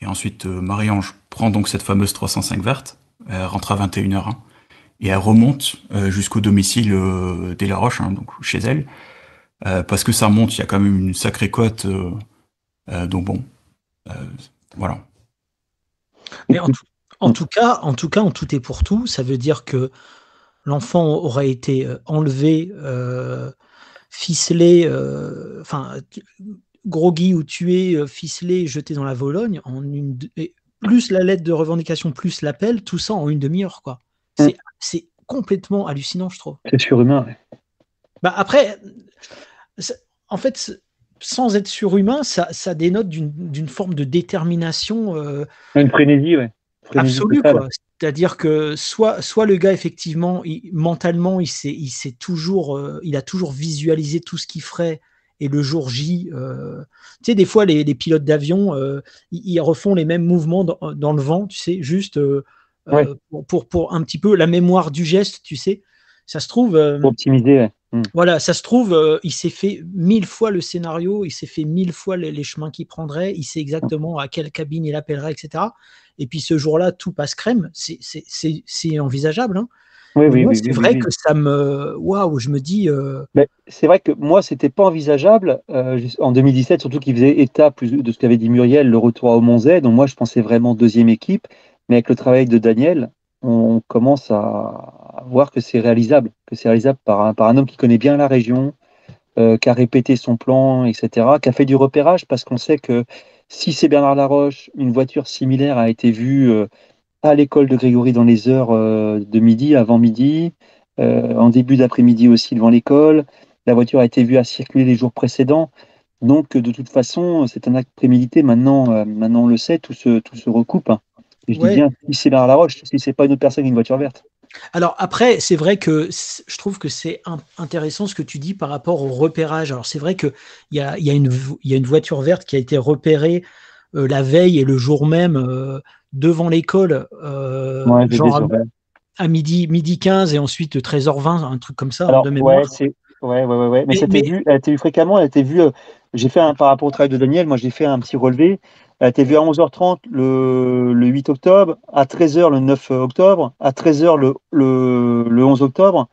Et ensuite, euh, Marie-Ange prend donc cette fameuse 305 verte. Elle rentre à 21h. Hein. et elle remonte euh, jusqu'au domicile des Laroche, hein, donc chez elle. parce que ça monte, il y a quand même une sacrée cote. donc bon, voilà. Mais en tout, en tout cas, en tout cas, en tout et pour tout, ça veut dire que l'enfant aurait été euh, enlevé, euh, ficelé, euh, enfin groggy ou tué, euh, ficelé, jeté dans la Vologne en une plus la lettre de revendication, plus l'appel, tout ça en une demi-heure quoi. Mm. C'est complètement hallucinant, je trouve. C'est surhumain. Bah après, en fait, sans être surhumain, ça, dénote d'une forme de détermination. une frénésie, ouais absolu. C'est-à-dire que soit, soit le gars, effectivement, il, mentalement, il, il, s'est toujours, euh, il a toujours visualisé tout ce qu'il ferait. Et le jour J, euh, tu sais, des fois, les, les pilotes d'avion, euh, ils, refont les mêmes mouvements dans, le vent, tu sais, juste pour, pour, un petit peu la mémoire du geste, tu sais. Ça se trouve. Optimiser, mmh. Voilà, ça se trouve, il s'est fait mille fois le scénario, il s'est fait mille fois les, les chemins qu'il prendrait, il sait exactement à quelle cabine il appellerait, etc et puis ce jour-là, tout passe crème, c'est envisageable. Hein. Oui, oui, oui, c'est vrai que ça me. Waouh, je me dis. Euh, c'est vrai que moi, c'était pas envisageable euh, en 2017, surtout qu'il faisait état plus de ce qu'avait dit Muriel, le retour à Aumont Donc moi, je pensais vraiment deuxième équipe. Mais avec le travail de Daniel, on commence à voir que c'est réalisable, que c'est réalisable par un, par un homme qui connaît bien la région, euh, qui a répété son plan, etc., qui a fait du repérage parce qu'on sait que si c'est Bernard Laroche, une voiture similaire a été vue euh, à l'école de Grégory dans les heures euh, de midi, avant midi, euh, en début d'après-midi aussi devant l'école. La voiture a été vue à circuler les jours précédents. Donc, de toute façon, c'est un acte prémédité. Maintenant, maintenant on le sait, tout se, tout se recoupe. Hein. je dis bien, si c'est Bernard Laroche, si c'est pas une autre personne, une voiture verte. Alors après, c'est vrai que je trouve que c'est intéressant ce que tu dis par rapport au repérage. Alors c'est vrai qu'il y a, y, a une voiture verte qui a été repérée euh, la veille et le jour même euh, devant l'école, euh, à, midi, midi 15 et ensuite 13h20, un truc comme ça, Alors, oui, oui, Mais, vue fréquemment, elle vue. j'ai fait un par rapport au travail de Daniel, moi j'ai fait un petit relevé. Elle a été vue à 11h30 le, 8 octobre, à 13h le 9 octobre, à 13h le, 11 octobre.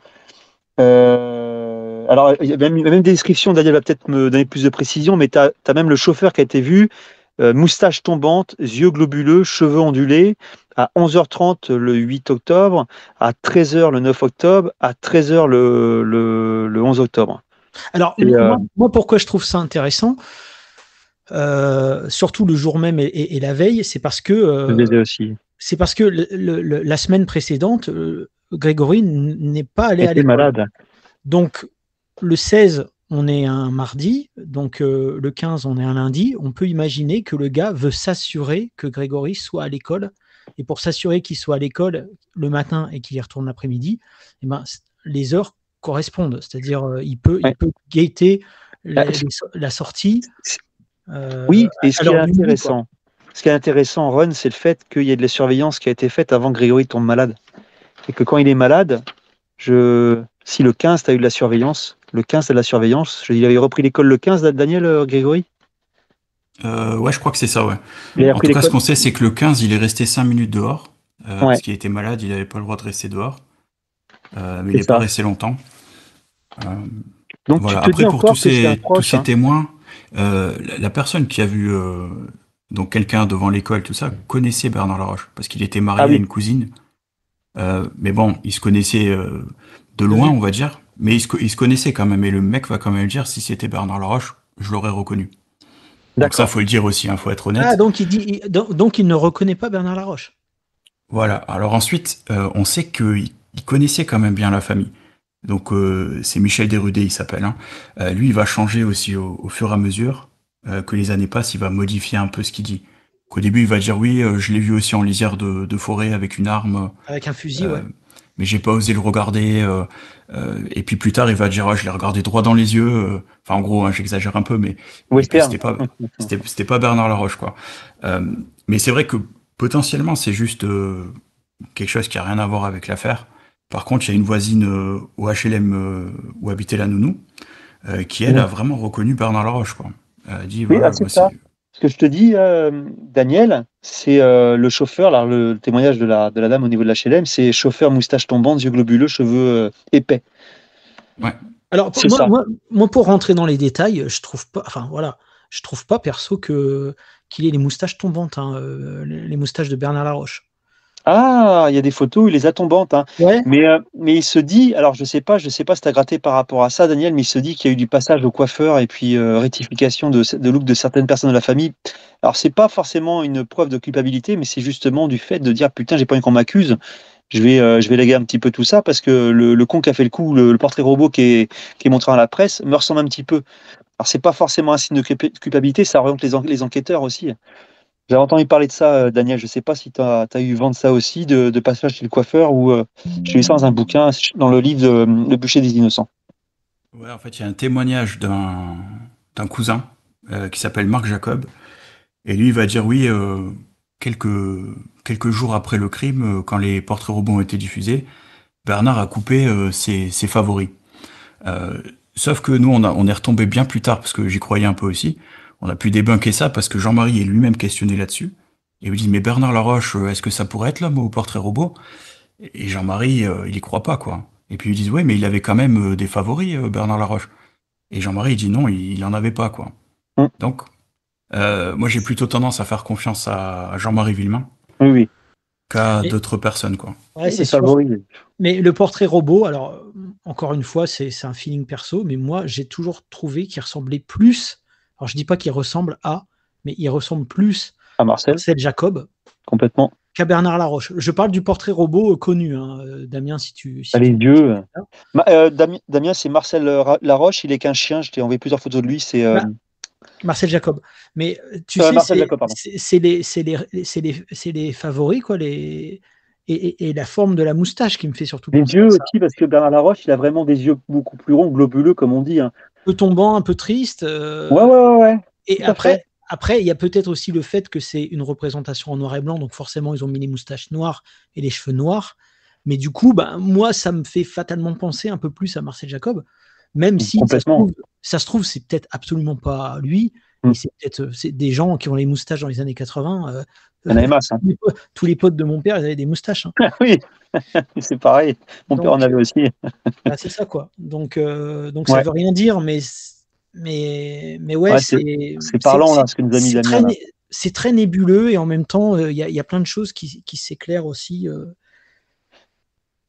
Euh, alors, il y a même, même des descriptions, Daniel va peut-être me donner plus de précision, mais tu as, même le chauffeur qui a été vu, euh, moustache tombante, yeux globuleux, cheveux ondulés, à 11h30 le 8 octobre, à 13h le 9 octobre, à 13h le, 11 octobre. Alors, euh, moi, pourquoi je trouve ça intéressant euh, surtout le jour même et, la veille, c'est parce que euh, c'est parce que la semaine précédente, euh, Grégory n'est pas allé à l'école. malade. Donc le 16, on est un mardi, donc le 15, on est un lundi. On peut imaginer que le gars veut s'assurer que Grégory soit à l'école. Et pour s'assurer qu'il soit à l'école le matin et qu'il y retourne l'après-midi, eh ben, les heures correspondent. C'est-à-dire, il peut, guetter bah, la sortie euh, oui, et ce qui est intéressant, ce qui est intéressant, run c'est le fait qu'il y ait de la surveillance qui a été faite avant que Grégory tombe malade. Et que quand il est malade, je... si le 15, tu as eu de la surveillance, le 15, tu de la surveillance. il avait repris l'école le 15, Daniel euh, Grégory euh, Ouais, je crois que c'est ça, ouais. En tout cas, ce qu'on sait, c'est que le 15, il est resté 5 minutes dehors. Parce qu'il était malade, il n'avait pas le droit de rester dehors. mais il n'est pas resté longtemps. Donc, voilà. Après, pour tous, ces hein. témoins, euh, la, personne qui a vu euh, donc quelqu'un devant l'école, tout ça, connaissait Bernard Laroche, parce qu'il était marié ah à une cousine. Euh, mais bon, il se connaissait de loin, on va dire, mais il se, connaissait quand même. Et le mec va quand même dire, si c'était Bernard Laroche, je l'aurais reconnu. Donc ça, faut le dire aussi, il hein, faut être honnête. Ah, donc il, ne reconnaît pas Bernard Laroche. Voilà, alors ensuite, on sait qu'il connaissait quand même bien la famille. Donc euh, c'est Michel Dérudé, il s'appelle. Hein. Euh, lui, il va changer aussi au, fur et à mesure euh, que les années passent, il va modifier un peu ce qu'il dit. Qu'au début, il va dire oui, je l'ai vu aussi en lisière de, forêt avec une arme. Avec un fusil, ouais. Mais j'ai pas osé le regarder. et puis plus tard, il va dire ah, je l'ai regardé droit dans les yeux. Enfin, en gros, hein, j'exagère un peu, mais c'était pas, c'était pas Bernard Laroche, quoi. mais c'est vrai que potentiellement, c'est juste quelque chose qui a rien à voir avec l'affaire. Par contre, il y a une voisine euh, au HLM euh, où habitait la nounou, euh, qui elle a vraiment reconnu Bernard Laroche. Quoi. Elle a dit, oui, ah, c'est ça. Ce que je te dis, Daniel, c'est le chauffeur, le témoignage de la, de la dame au niveau de l'HLM, c'est chauffeur moustache tombante, yeux globuleux, cheveux épais. Ouais. Alors, moi, pour rentrer dans les détails, je trouve pas, enfin voilà, je trouve pas perso qu'il ait les moustaches tombantes, hein, les moustaches de Bernard Laroche. Ah, il y a des photos il les a tombantes. Hein. Mais, euh, mais il se dit, alors je sais pas, je sais pas si tu as gratté par rapport à ça, Daniel, mais il se dit qu'il y a eu du passage au coiffeur et puis euh, rectification de, de, look de certaines personnes de la famille. Alors c'est pas forcément une preuve de culpabilité, mais c'est justement du fait de dire putain, j'ai pas envie qu'on m'accuse. Je vais, euh, je vais léguer un petit peu tout ça parce que le, con qui a fait le coup, le, portrait robot qui est, montré à la presse, me ressemble un petit peu. Alors c'est pas forcément un signe de culpabilité, ça oriente les enquêteurs aussi. J'avais entendu parler de ça, euh, Daniel. Je ne sais pas si tu as, eu vent de ça aussi, de, passage chez le coiffeur, ou euh, j'ai lu ça dans un bouquin, dans le livre Le bûcher des innocents. Ouais, en fait, il y a un témoignage d'un cousin euh, qui s'appelle Marc Jacob. Et lui, il va dire oui, quelques, jours après le crime, quand les portraits robots ont été diffusés, Bernard a coupé ses, favoris. sauf que nous, on, on est retombé bien plus tard, parce que j'y croyais un peu aussi on a pu débunker ça parce que Jean-Marie est lui-même questionné là-dessus. Et il lui dit, mais Bernard Laroche, euh, est-ce que ça pourrait être l'homme au portrait robot Et Jean-Marie, euh, il y croit pas, quoi. Et puis ils disent, oui, mais il avait quand même euh, des favoris, Bernard Laroche. Et Jean-Marie, il dit, non, il, n'en en avait pas, quoi. Mm. Donc, moi, j'ai plutôt tendance à faire confiance à Jean-Marie Villemain. Oui, Qu'à d'autres personnes, quoi. c'est Mais le portrait robot, alors, encore une fois, c'est un feeling perso, mais moi, j'ai toujours trouvé qu'il ressemblait plus alors, je ne dis pas qu'il ressemble à, mais il ressemble plus à Marcel, Jacob. Complètement. Qu'à Bernard Laroche. Je parle du portrait robot euh, connu, hein, euh, Damien, si tu. Si ah, euh, Damien, c'est Marcel Laroche, il est qu'un chien, je t'ai envoyé plusieurs photos de lui, c'est. Marcel Jacob. Mais tu sais, c'est les, favoris, quoi, les. Et, la forme de la moustache qui me fait surtout. Les yeux aussi, parce que Bernard Laroche, il a vraiment des yeux beaucoup plus ronds, globuleux, comme on dit. Hein tombant, un peu triste. Euh, ouais, ouais, ouais, Et après, après, il y a peut-être aussi le fait que c'est une représentation en noir et blanc, donc forcément, ils ont mis les moustaches noires et les cheveux noirs. Mais du coup, ben, moi, ça me fait fatalement penser un peu plus à Marcel Jacob, même si ça se trouve, c'est peut-être absolument pas lui. Mm. C'est peut-être euh, des gens qui ont les moustaches dans les années 80, Hein. Tous les potes de mon père, ils avaient des moustaches. Hein. *laughs* oui, *laughs* c'est pareil. Mon père en avait aussi. *laughs* Bah, c'est ça, quoi. Donc, euh, donc ça ne veut rien dire, mais, mais, mais ouais, c'est. C'est parlant, là, ce que nous a mis C'est très nébuleux et en même temps, euh, il y, a plein de choses qui, qui s'éclairent aussi. Euh.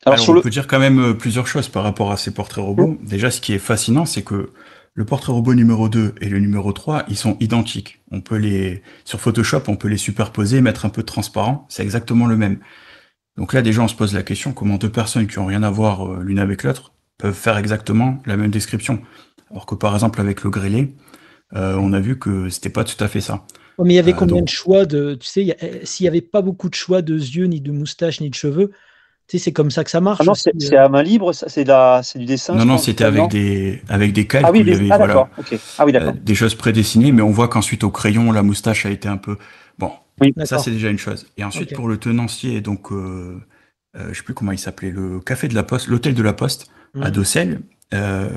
Alors, on peut dire quand même plusieurs choses par rapport à ces portraits robots. Mmh. Déjà, ce qui est fascinant, c'est que le portrait robot numéro 2 et le numéro 3, ils sont identiques. On peut les, sur Photoshop, on peut les superposer, mettre un peu de transparent. C'est exactement le même. Donc là, déjà, on se pose la question, comment deux personnes qui ont rien à voir euh, l'une avec l'autre peuvent faire exactement la même description? Alors que par exemple, avec le grillé, euh, on a vu que c'était pas tout à fait ça. mais il y avait euh, combien de choix de, tu sais, eh, s'il y avait pas beaucoup de choix de yeux, ni de moustaches ni de cheveux, c'est comme ça que ça marche. Ah non, c'est à main libre, c'est du dessin. Non, non, c'était avec des, avec des calques. Ah oui, des, ah, ah, oui, euh, des choses prédessinées, mais on voit qu'ensuite au crayon, la moustache a été un peu. Bon, oui, ça c'est déjà une chose. Et ensuite pour le tenancier, donc euh, euh, je sais plus comment il s'appelait, le café de la Poste, l'hôtel de la Poste à mhm. Dossel. Euh,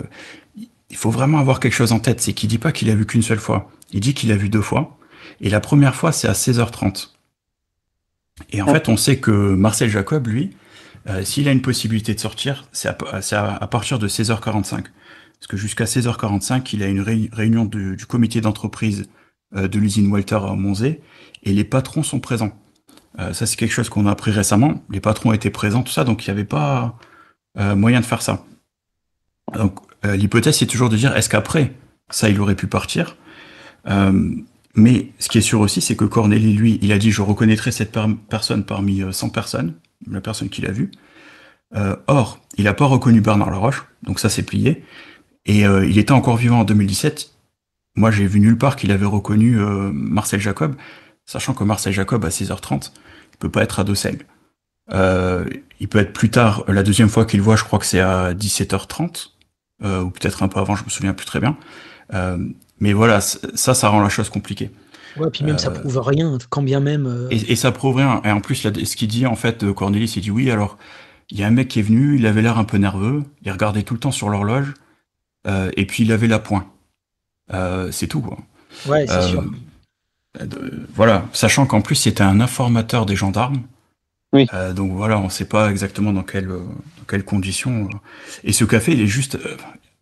il faut vraiment avoir quelque chose en tête, c'est qu'il ne dit pas qu'il a vu qu'une seule fois. Il dit qu'il a vu deux fois. Et la première fois, c'est à 16h30. Et en fait, on sait que Marcel Jacob, lui, euh, s'il a une possibilité de sortir, c'est à, partir de 16h45. Parce que jusqu'à 16h45, il a une réunion du comité d'entreprise euh, de l'usine Walter à Monzé, et les patrons sont présents. Euh, ça, c'est quelque chose qu'on a appris récemment. Les patrons étaient présents, tout ça, donc il n'y avait pas moyen de faire ça. Donc l'hypothèse, c'est toujours de dire, est-ce qu'après, ça, il aurait pu partir Mais ce qui est sûr aussi, c'est que Corneli, lui, il a dit, je reconnaîtrai cette personne parmi 100 personnes la personne qui l'a vu. Euh, or, il n'a pas reconnu Bernard Laroche, donc ça c'est plié. Et euh, il était encore vivant en 2017. Moi, j'ai vu nulle part qu'il avait reconnu euh, Marcel Jacob, sachant que Marcel Jacob, à 6 h 30 il peut pas être à Dosseg. il peut être plus tard, la deuxième fois qu'il voit, je crois que c'est à 17h30, ou peut-être un peu avant, je me souviens plus très bien. mais voilà, ça, ça rend la chose compliquée. Ouais, puis même ça euh, prouve rien, quand bien même. Euh, et, et, ça prouve rien. Et en plus, ce qu'il dit en fait, euh, Cornelis, il dit oui. Alors, il y a un mec qui est venu, il avait l'air un peu nerveux, il regardait tout le temps sur l'horloge, et puis il avait la pointe. c'est tout. Quoi. Ouais, c'est sûr. voilà, sachant qu'en plus c'était un informateur des gendarmes. Oui. donc voilà, on ne sait pas exactement dans quelles dans conditions. Et ce café, il est juste,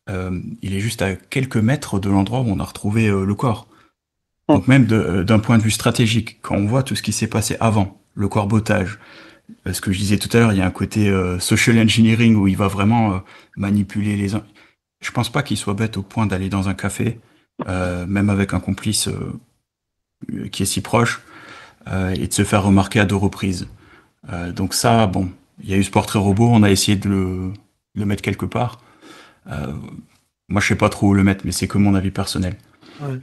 il est juste à quelques mètres de l'endroit où on a retrouvé le corps. *laughs* Donc même euh, d'un point de vue stratégique, quand on voit tout ce qui s'est passé avant, le corbotage, euh, ce que je disais tout à l'heure, il y a un côté euh, social engineering où il va vraiment manipuler les... uns. Je pense pas qu'il soit bête au point d'aller dans un café, même avec un complice qui est si proche, et de se faire remarquer à deux reprises. donc ça, bon, il y a eu ce portrait robot, on a essayé de le, le mettre quelque part. moi, je sais pas trop où le mettre, mais c'est que mon avis personnel. Ouais.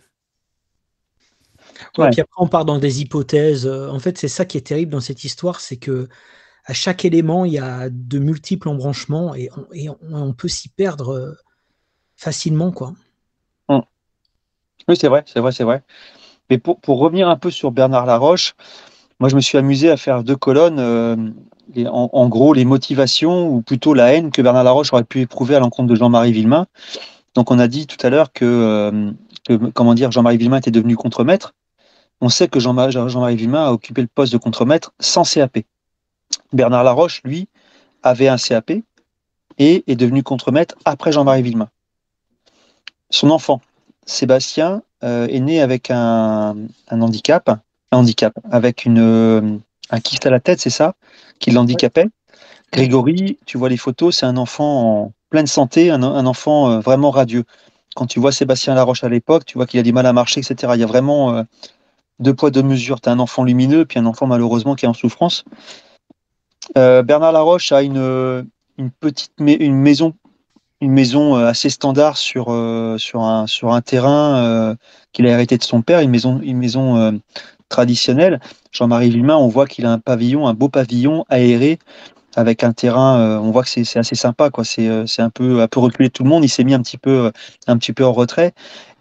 Et puis après, on part dans des hypothèses. Euh, en fait, c'est ça qui est terrible dans cette histoire, c'est que à chaque élément, il y a de multiples embranchements et on, peut s'y perdre euh, facilement, quoi. Hum. Oui, c'est vrai, c'est vrai, c'est vrai. Mais pour, revenir un peu sur Bernard Laroche, moi, je me suis amusé à faire deux colonnes, euh, en, gros, les motivations ou plutôt la haine que Bernard Laroche aurait pu éprouver à l'encontre de Jean-Marie Villemain. Donc, on a dit tout à l'heure que, comment dire, Jean-Marie Villemain était devenu contremaître. On sait que Jean-Marie Villemin a occupé le poste de contremaître sans CAP. Bernard Laroche, lui, avait un CAP et est devenu contremaître après Jean-Marie Villemin. Son enfant, Sébastien, euh, est né avec un, handicap, un handicap, avec une, euh, un kyste à la tête, c'est ça, qui l'handicapait. Grégory, tu vois les photos, c'est un enfant en pleine santé, un, enfant euh, vraiment radieux. Quand tu vois Sébastien Laroche à l'époque, tu vois qu'il a du mal à marcher, etc. Il y a vraiment deux poids, deux mesures. Tu as un enfant lumineux, puis un enfant malheureusement qui est en souffrance. Euh, Bernard Laroche a une, une petite une maison, une maison euh, assez standard sur, euh, sur, un, sur un terrain qu'il a hérité de son père, une maison, une maison traditionnelle. Jean-Marie Villemain, on voit qu'il a un pavillon, un beau pavillon aéré avec un terrain, on voit que c'est assez sympa, quoi. C'est un peu, un peu reculé tout le monde. Il s'est mis un petit peu, un petit peu en retrait.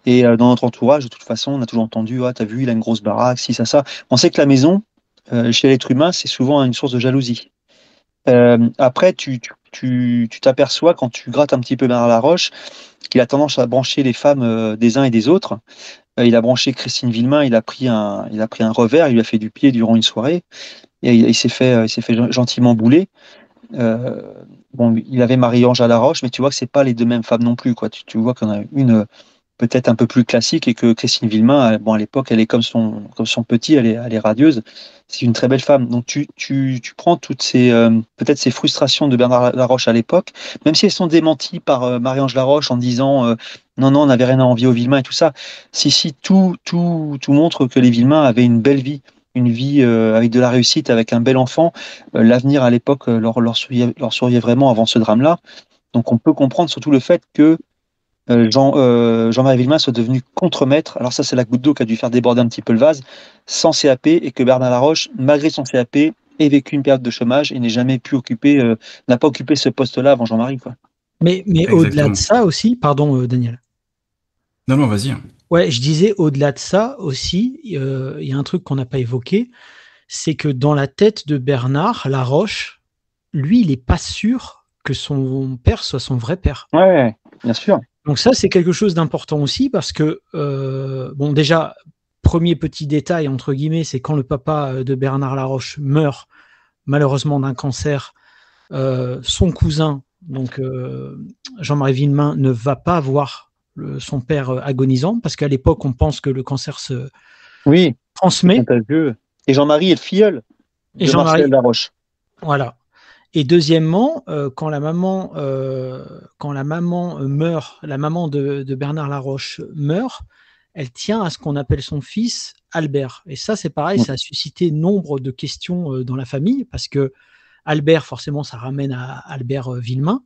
Et euh, dans notre entourage, de toute façon, on a toujours entendu Ah, t'as vu, il a une grosse baraque, si, ça, ça. On sait que la maison, euh, chez l'être humain, c'est souvent une source de jalousie. Euh, après, tu, t'aperçois quand tu grattes un petit peu vers la roche qu'il a tendance à brancher les femmes des uns et des autres. il a branché Christine Villemain, il a pris un, il a pris un revers, il lui a fait du pied durant une soirée et il, s'est fait, il s'est fait gentiment bouler. bon, il avait Marie-Ange à la roche, mais tu vois que c'est pas les deux mêmes femmes non plus, quoi. Tu, tu vois qu'on a une peut-être un peu plus classique et que Christine Villemain, bon, à l'époque, elle est comme son, comme son petit, elle est, elle est radieuse. C'est une très belle femme. Donc, tu, tu, tu prends toutes ces, euh, peut-être ces frustrations de Bernard Laroche à l'époque, même si elles sont démenties par euh, Marie-Ange Laroche en disant euh, non, non, on n'avait rien à envier aux Villemain et tout ça. Si, si, tout, tout, tout montre que les Villemain avaient une belle vie une vie avec de la réussite, avec un bel enfant. L'avenir à l'époque leur, leur, leur souriait vraiment avant ce drame-là. Donc on peut comprendre surtout le fait que euh, Jean, euh, marie Villemain soit devenu contre-maître Alors ça, c'est la goutte d'eau qui a dû faire déborder un petit peu le vase, sans CAP, et que Bernard Laroche, malgré son CAP, ait vécu une période de chômage et n'ait jamais pu occuper, euh, n'a pas occupé ce poste-là avant Jean-Marie. Mais, mais au-delà de ça aussi, pardon Daniel. Non, non, vas-y. Ouais, je disais au-delà de ça aussi, il y a un truc qu'on n'a pas évoqué, c'est que dans la tête de Bernard Laroche, lui, il n'est pas sûr que son père soit son vrai père. Ouais, bien sûr. Donc ça, c'est quelque chose d'important aussi parce que, euh, bon, déjà, premier petit détail, entre guillemets, c'est quand le papa euh, de Bernard Laroche meurt, malheureusement, d'un cancer, euh, son cousin, donc Jean-Marie Villemain, ne va pas voir son père agonisant parce qu'à l'époque, on pense que le cancer se oui, transmet. Et Jean-Marie est le filleul de et Jean-Marie Laroche. Voilà. Et deuxièmement, euh, quand, la maman, euh, quand la maman euh, meurt, la maman de, Bernard Laroche meurt, elle tient à ce qu'on appelle son fils Albert. Et ça, c'est pareil, ça a suscité nombre de questions dans la famille, parce que Albert, forcément, ça ramène à Albert Villemain.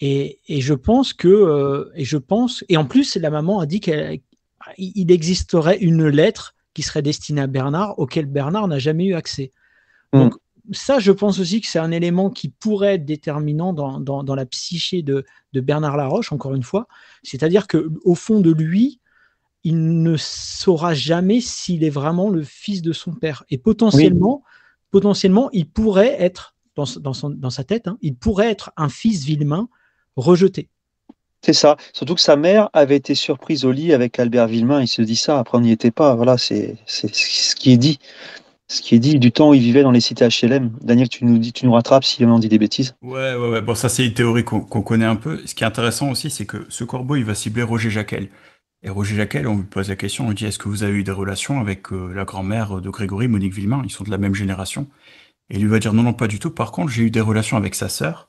Et, je pense que, et je pense, et en plus, la maman a dit qu'il existerait une lettre qui serait destinée à Bernard, auquel Bernard n'a jamais eu accès. Mm. Donc, ça, je pense aussi que c'est un élément qui pourrait être déterminant dans, la psyché de, Bernard Laroche, encore une fois. C'est-à-dire qu'au fond de lui, il ne saura jamais s'il est vraiment le fils de son père. Et potentiellement, potentiellement il pourrait être, dans, dans sa tête, hein, il pourrait être un fils Villemain rejeté. C'est ça. Surtout que sa mère avait été surprise au lit avec Albert Villemain. Il se dit ça. Après, on n'y était pas. Voilà, c'est ce qui est dit ce qui est dit du temps où il vivait dans les cités HLM. Daniel, tu nous, dis, rattrapes si on dit des bêtises. Ouais, ouais, ouais. Bon, ça, c'est une théorie qu'on connaît un peu. Ce qui est intéressant aussi, c'est que ce corbeau, il va cibler Roger Jacquel. Et Roger Jacquel, on lui pose la question, on lui dit Est-ce que vous avez eu des relations avec euh, la grand-mère de Grégory, Monique Villemin ?» Ils sont de la même génération. Et lui va dire Non, non, pas du tout. Par contre, j'ai eu des relations avec sa sœur,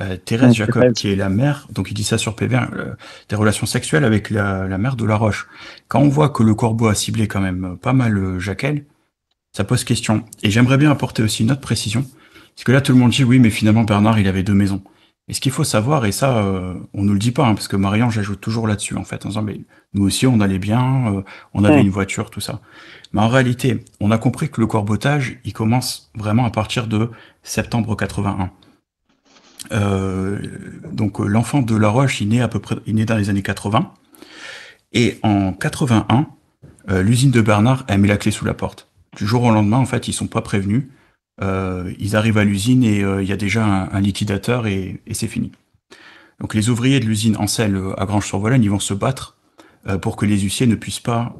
euh, Thérèse qui est la mère, donc il dit ça sur PV, euh, des relations sexuelles avec la, la, mère de La Roche. Quand on voit que le corbeau a ciblé quand même pas mal Jacquel, ça pose question. Et j'aimerais bien apporter aussi une autre précision, parce que là tout le monde dit oui, mais finalement Bernard, il avait deux maisons. Et ce qu'il faut savoir, et ça, euh, on nous le dit pas, hein, parce que Marianne, j'ajoute toujours là-dessus, en fait, en disant, mais nous aussi, on allait bien, euh, on avait une voiture, tout ça. Mais en réalité, on a compris que le corbotage, il commence vraiment à partir de septembre 81. Euh, donc euh, l'enfant de La Roche, il naît à peu près, il naît dans les années 80. Et en 81, l'usine de Bernard a mis la clé sous la porte du jour au lendemain, en fait, ils sont pas prévenus. Euh, ils arrivent à l'usine et euh, il y a déjà un, liquidateur et, c'est fini. Donc les ouvriers de l'usine selle euh, à Grange-sur-Volaine, ils vont se battre pour que les huissiers ne puissent pas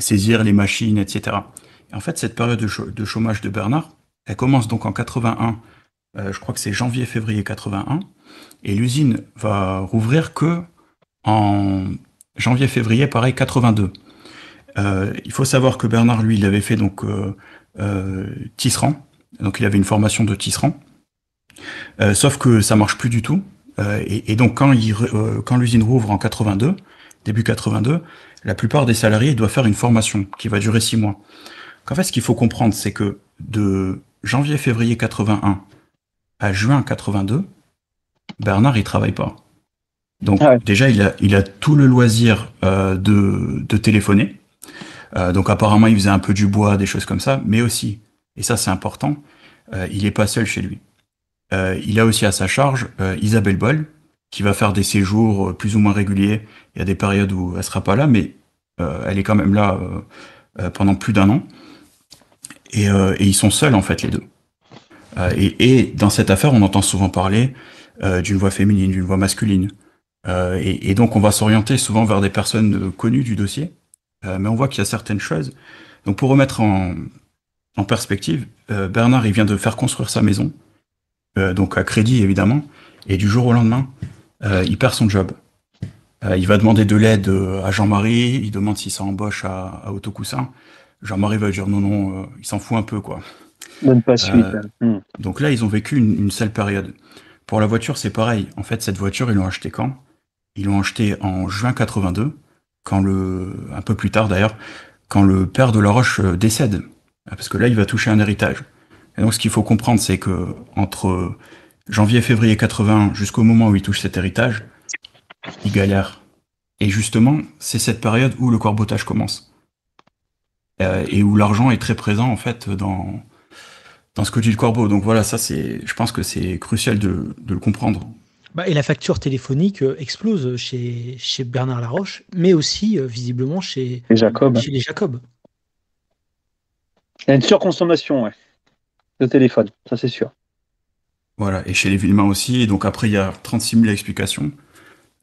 saisir les machines, etc. en fait, cette période de, chômage de Bernard, elle commence donc en 81. je crois que c'est janvier-février 81. Et l'usine va rouvrir que en janvier-février, pareil, 82. Euh, il faut savoir que Bernard, lui, il avait fait donc euh, euh, Tisserand, donc il avait une formation de Tisserand, euh, sauf que ça marche plus du tout. Et, et, donc quand il, quand l'usine rouvre en 82, début 82, la plupart des salariés doivent faire une formation qui va durer six mois. qu'en en fait, ce qu'il faut comprendre, c'est que de janvier-février 81 à juin 82, Bernard, il travaille pas. Donc ah déjà, il a, il a tout le loisir euh, de, de téléphoner. Euh, donc apparemment, il faisait un peu du bois, des choses comme ça, mais aussi, et ça c'est important, euh, il n'est pas seul chez lui. Euh, il a aussi à sa charge Isabelle Boll, qui va faire des séjours plus ou moins réguliers. Il y a des périodes où elle sera pas là, mais elle est quand même là pendant plus d'un an. Et, ils sont seuls en fait les deux. Et, dans cette affaire, on entend souvent parler d'une voix féminine, d'une voix masculine. et, donc on va s'orienter souvent vers des personnes connues du dossier, euh, mais on voit qu'il y a certaines choses. Donc pour remettre en, perspective, euh, Bernard, il vient de faire construire sa maison, euh, donc à crédit évidemment, et du jour au lendemain, il perd son job. il va demander de l'aide à Jean-Marie, il demande s'il s'embauche à, Autocoussin Jean-Marie va dire non, non, il s'en fout un peu, quoi. Hein. Hmm. Donc là, ils ont vécu une, une seule période. Pour la voiture, c'est pareil. En fait, cette voiture, ils l'ont achetée quand Ils l'ont achetée en juin 82 quand le, un peu plus tard d'ailleurs, quand le père de la Roche euh, décède, ah, parce que là il va toucher un héritage. Et donc ce qu'il faut comprendre, c'est que entre janvier et février 80 jusqu'au moment où il touche cet héritage, il galère. Et justement, c'est cette période où le corbotage commence euh, et où l'argent est très présent en fait dans dans ce que dit le corbeau. Donc voilà, ça c'est, je pense que c'est crucial de, de le comprendre bah, et la facture téléphonique euh, explose chez, chez Bernard Laroche, mais aussi euh, visiblement chez les Jacob. Il y a une surconsommation ouais, de téléphone, ça c'est sûr. Voilà, et chez les Villemins aussi. Et donc après, il y a 36 000 explications.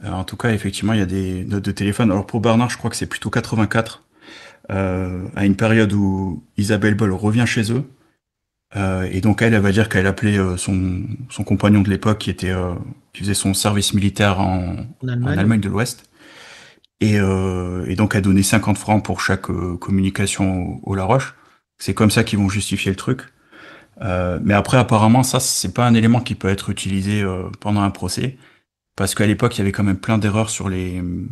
Euh, en tout cas, effectivement, il y a des notes de téléphone. Alors pour Bernard, je crois que c'est plutôt 84, à une période où Isabelle Boll revient chez eux. Euh, et donc elle, elle va dire qu'elle appelait euh, son, son, compagnon de l'époque qui était euh, qui faisait son service militaire en, en, Allemagne. de l'Ouest. Et, euh, et, donc a donné 50 francs pour chaque communication au, La Roche. C'est comme ça qu'ils vont justifier le truc. mais après, apparemment, ça, c'est pas un élément qui peut être utilisé pendant un procès, parce qu'à l'époque, il y avait quand même plein d'erreurs sur les hmm.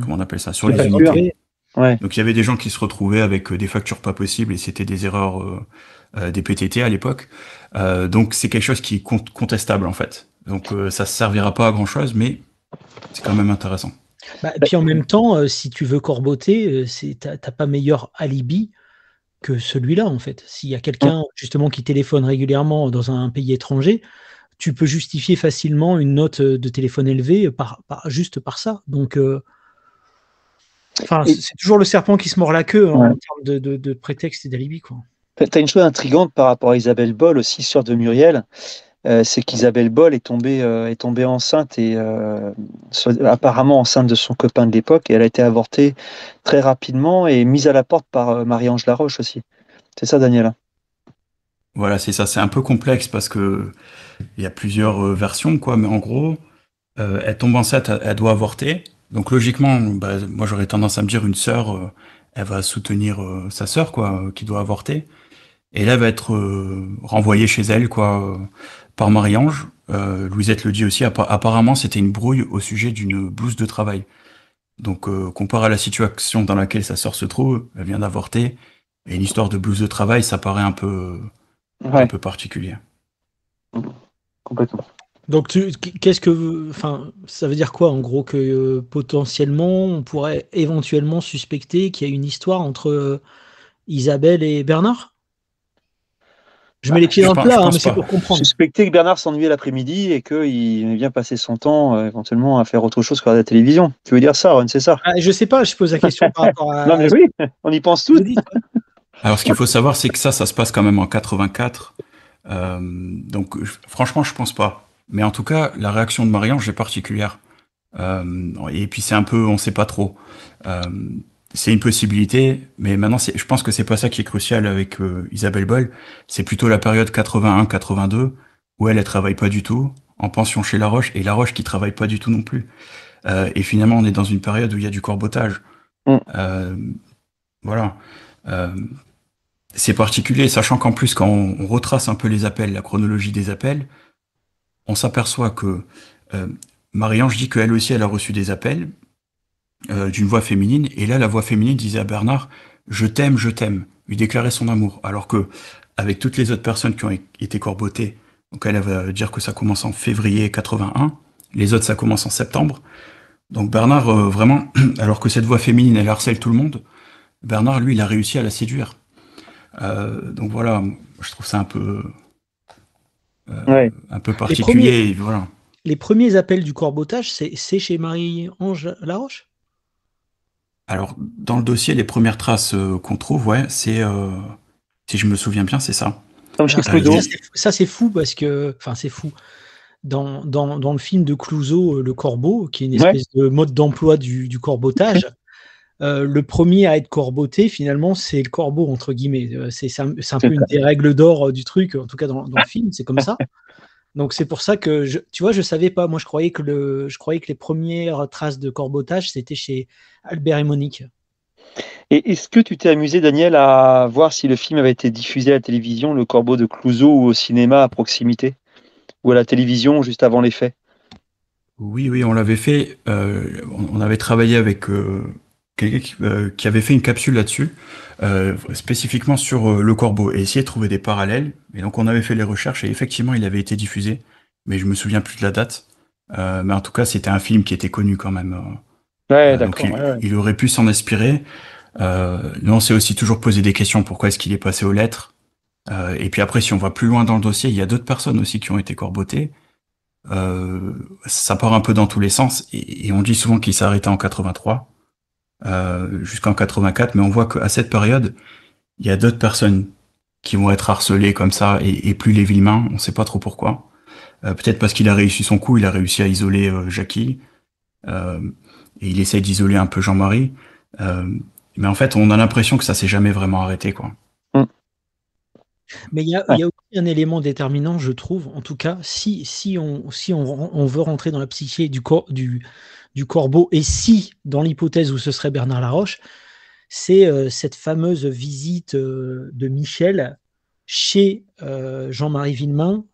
comment on appelle ça, sur les Ouais. Donc il y avait des gens qui se retrouvaient avec des factures pas possibles et c'était des erreurs euh, des PTT à l'époque. Euh, donc c'est quelque chose qui est contestable en fait. Donc euh, ça ne servira pas à grand chose, mais c'est quand même intéressant. Bah, et puis en même temps, si tu veux corboter, tu n'as t'as pas meilleur alibi que celui-là, en fait. S'il y a quelqu'un justement qui téléphone régulièrement dans un pays étranger, tu peux justifier facilement une note de téléphone élevée par, juste par ça. Donc, c'est toujours le serpent qui se mord la queue hein, en termes de, de prétexte et d'alibi. quoi. Tu une chose intrigante par rapport à Isabelle Boll, aussi sœur de Muriel, euh, c'est qu'Isabelle Boll est tombée, euh, est tombée enceinte et euh, apparemment enceinte de son copain de l'époque et elle a été avortée très rapidement et mise à la porte par Marie-Ange Laroche aussi. C'est ça, Daniela Voilà, c'est ça. C'est un peu complexe parce que il y a plusieurs versions, quoi. Mais en gros, elle tombe enceinte, elle doit avorter. Donc logiquement, bah, moi j'aurais tendance à me dire une sœur, elle va soutenir sa sœur, quoi, qui doit avorter. Et là, elle va être euh, renvoyée chez elle, quoi, euh, par Marie-Ange. Euh, Louisette le dit aussi, apparemment, c'était une brouille au sujet d'une blouse de travail. Donc, comparé à la situation dans laquelle sa sœur se trouve, elle vient d'avorter, et une histoire de blouse de travail, ça paraît un peu, un peu particulier. Complètement. Donc, qu'est-ce que, enfin, ça veut dire quoi en gros que potentiellement on pourrait éventuellement suspecter qu'il y a une histoire entre Isabelle et Bernard je mets les bah, pieds dans le plat, hein, mais c'est pour comprendre. Suspecter que Bernard s'ennuyait l'après-midi et qu'il aimait bien passer son temps euh, éventuellement à faire autre chose que la télévision. Tu veux dire ça, Ron C'est ça ah, Je sais pas, je pose la question par rapport *laughs* Non, mais oui, on y pense tous. Alors, ce qu'il faut savoir, c'est que ça, ça se passe quand même en 84. Euh, donc, franchement, je pense pas. Mais en tout cas, la réaction de Marianne, j'ai particulière. Euh, et puis, c'est un peu, on ne sait pas trop c'est une possibilité, mais maintenant, je pense que c'est pas ça qui est crucial avec euh, Isabelle Boll. C'est plutôt la période 81-82 où elle, elle travaille pas du tout, en pension chez Laroche, et Laroche qui travaille pas du tout non plus. Euh, et finalement, on est dans une période où il y a du corbotage. Mm. Euh, voilà. c'est particulier, sachant qu'en plus, quand on, on, retrace un peu les appels, la chronologie des appels, on s'aperçoit que Marie-Ange dit qu'elle aussi, elle a reçu des appels, euh, d'une voix féminine. Et là, la voix féminine disait à Bernard, je t'aime, je t'aime. Lui déclarait son amour. Alors que, avec toutes les autres personnes qui ont été corbotées, donc elle va dire que ça commence en février 81, les autres ça commence en septembre. Donc Bernard, euh, vraiment, *clears throat* alors que cette voix féminine, elle harcèle tout le monde, Bernard, lui, il a réussi à la séduire. Euh, donc voilà, je trouve ça un peu, un peu particulier. Les premiers, voilà. les premiers appels du corbotage, c'est chez Marie-Ange Laroche alors, dans le dossier, les premières traces euh, qu'on trouve, ouais, c'est, euh, si je me souviens bien, c'est ça. Euh, ça, c'est fou parce que, enfin, c'est fou. Dans, le film de Clouseau, Le Corbeau, qui est une espèce de mode d'emploi du, corbotage, *laughs* le premier à être corboté, finalement, c'est le corbeau, entre guillemets. C'est, un, peu une des règles d'or du truc, en tout cas dans le film, c'est comme ça. *laughs* Donc c'est pour ça que tu vois, je savais pas. Moi, je croyais que le, je croyais que les premières traces de corbotage c'était chez Albert et Monique. Et est-ce que tu t'es amusé, Daniel, à voir si le film avait été diffusé à la télévision, Le Corbeau de Clouseau, ou au cinéma à proximité, ou à la télévision juste avant les faits Oui, oui, on l'avait fait. Euh, on avait travaillé avec euh, quelqu'un euh, qui, qui, avait fait une capsule là-dessus, euh, spécifiquement sur euh, le corbeau, et essayer de trouver des parallèles. Et donc on avait fait les recherches, et effectivement il avait été diffusé, mais je me souviens plus de la date. Euh, mais en tout cas c'était un film qui était connu quand même. Hein. Ouais, d'accord. il, aurait pu s'en inspirer. nous on s'est aussi toujours posé des questions, pourquoi est-ce qu'il est passé aux lettres Et puis après si on va plus loin dans le dossier, il y a d'autres personnes aussi qui ont été corbotées. ça part un peu dans tous les sens, et, et on dit souvent qu'il s'est arrêté en 83. Euh, jusqu'en 84, mais on voit qu'à cette période, il y a d'autres personnes qui vont être harcelées comme ça et, plus les villes-mains, on ne sait pas trop pourquoi. Euh, peut-être parce qu'il a réussi son coup, il a réussi à isoler euh, Jackie euh, et il essaie d'isoler un peu Jean-Marie. mais en fait, on a l'impression que ça s'est jamais vraiment arrêté, quoi. Mm. Mais il y, a, aussi un élément déterminant, je trouve, en tout cas, si, si, on, si on, on veut rentrer dans la psyché du, corps, du, du corbeau, et si, dans l'hypothèse où ce serait Bernard Laroche, c'est euh, cette fameuse visite euh, de Michel chez euh, Jean-Marie Villemain,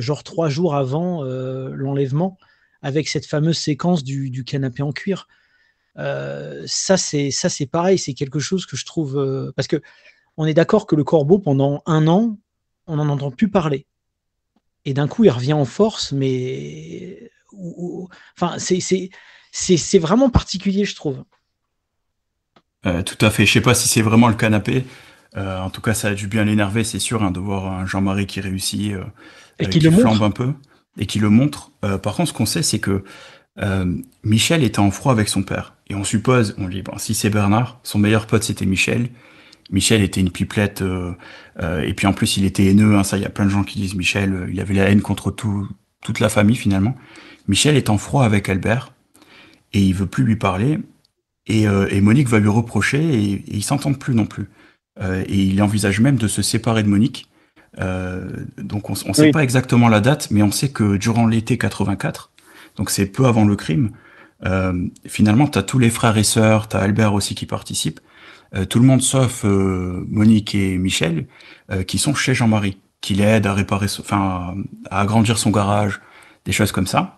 genre trois jours avant l'enlèvement, avec cette fameuse séquence du, canapé en cuir. ça, c'est ça, c'est pareil. C'est quelque chose que je trouve parce que on est d'accord que le corbeau, pendant un an, on n'en entend plus parler. Et d'un coup, il revient en force, mais enfin, c'est c'est c'est vraiment particulier, je trouve. Euh, tout à fait. Je sais pas si c'est vraiment le canapé. Euh, en tout cas, ça a dû bien l'énerver, c'est sûr, hein, de voir un Jean-Marie qui réussit, euh, et qui, le flambe un peu, et qui le montre. par contre, ce qu'on sait, c'est que Michel était en froid avec son père. Et on suppose, on dit, si c'est Bernard, son meilleur pote, c'était Michel. Michel était une pipelette, et puis en plus, il était haineux. Hein, ça, il y a plein de gens qui disent Michel, il avait la haine contre toute la famille, finalement. Michel est en froid avec Albert, et il veut plus lui parler. Et, euh, et Monique va lui reprocher et, ils s'entendent plus non plus. Euh, et il envisage même de se séparer de Monique. Euh, donc on sait pas exactement la date, mais on sait que durant l'été 84, donc c'est peu avant le crime, finalement tu as tous les frères et sœurs, tu as Albert aussi qui participe, tout le monde sauf Monique et Michel, qui sont chez Jean-Marie, qui l'aide à réparer, enfin à agrandir son garage, des choses comme ça.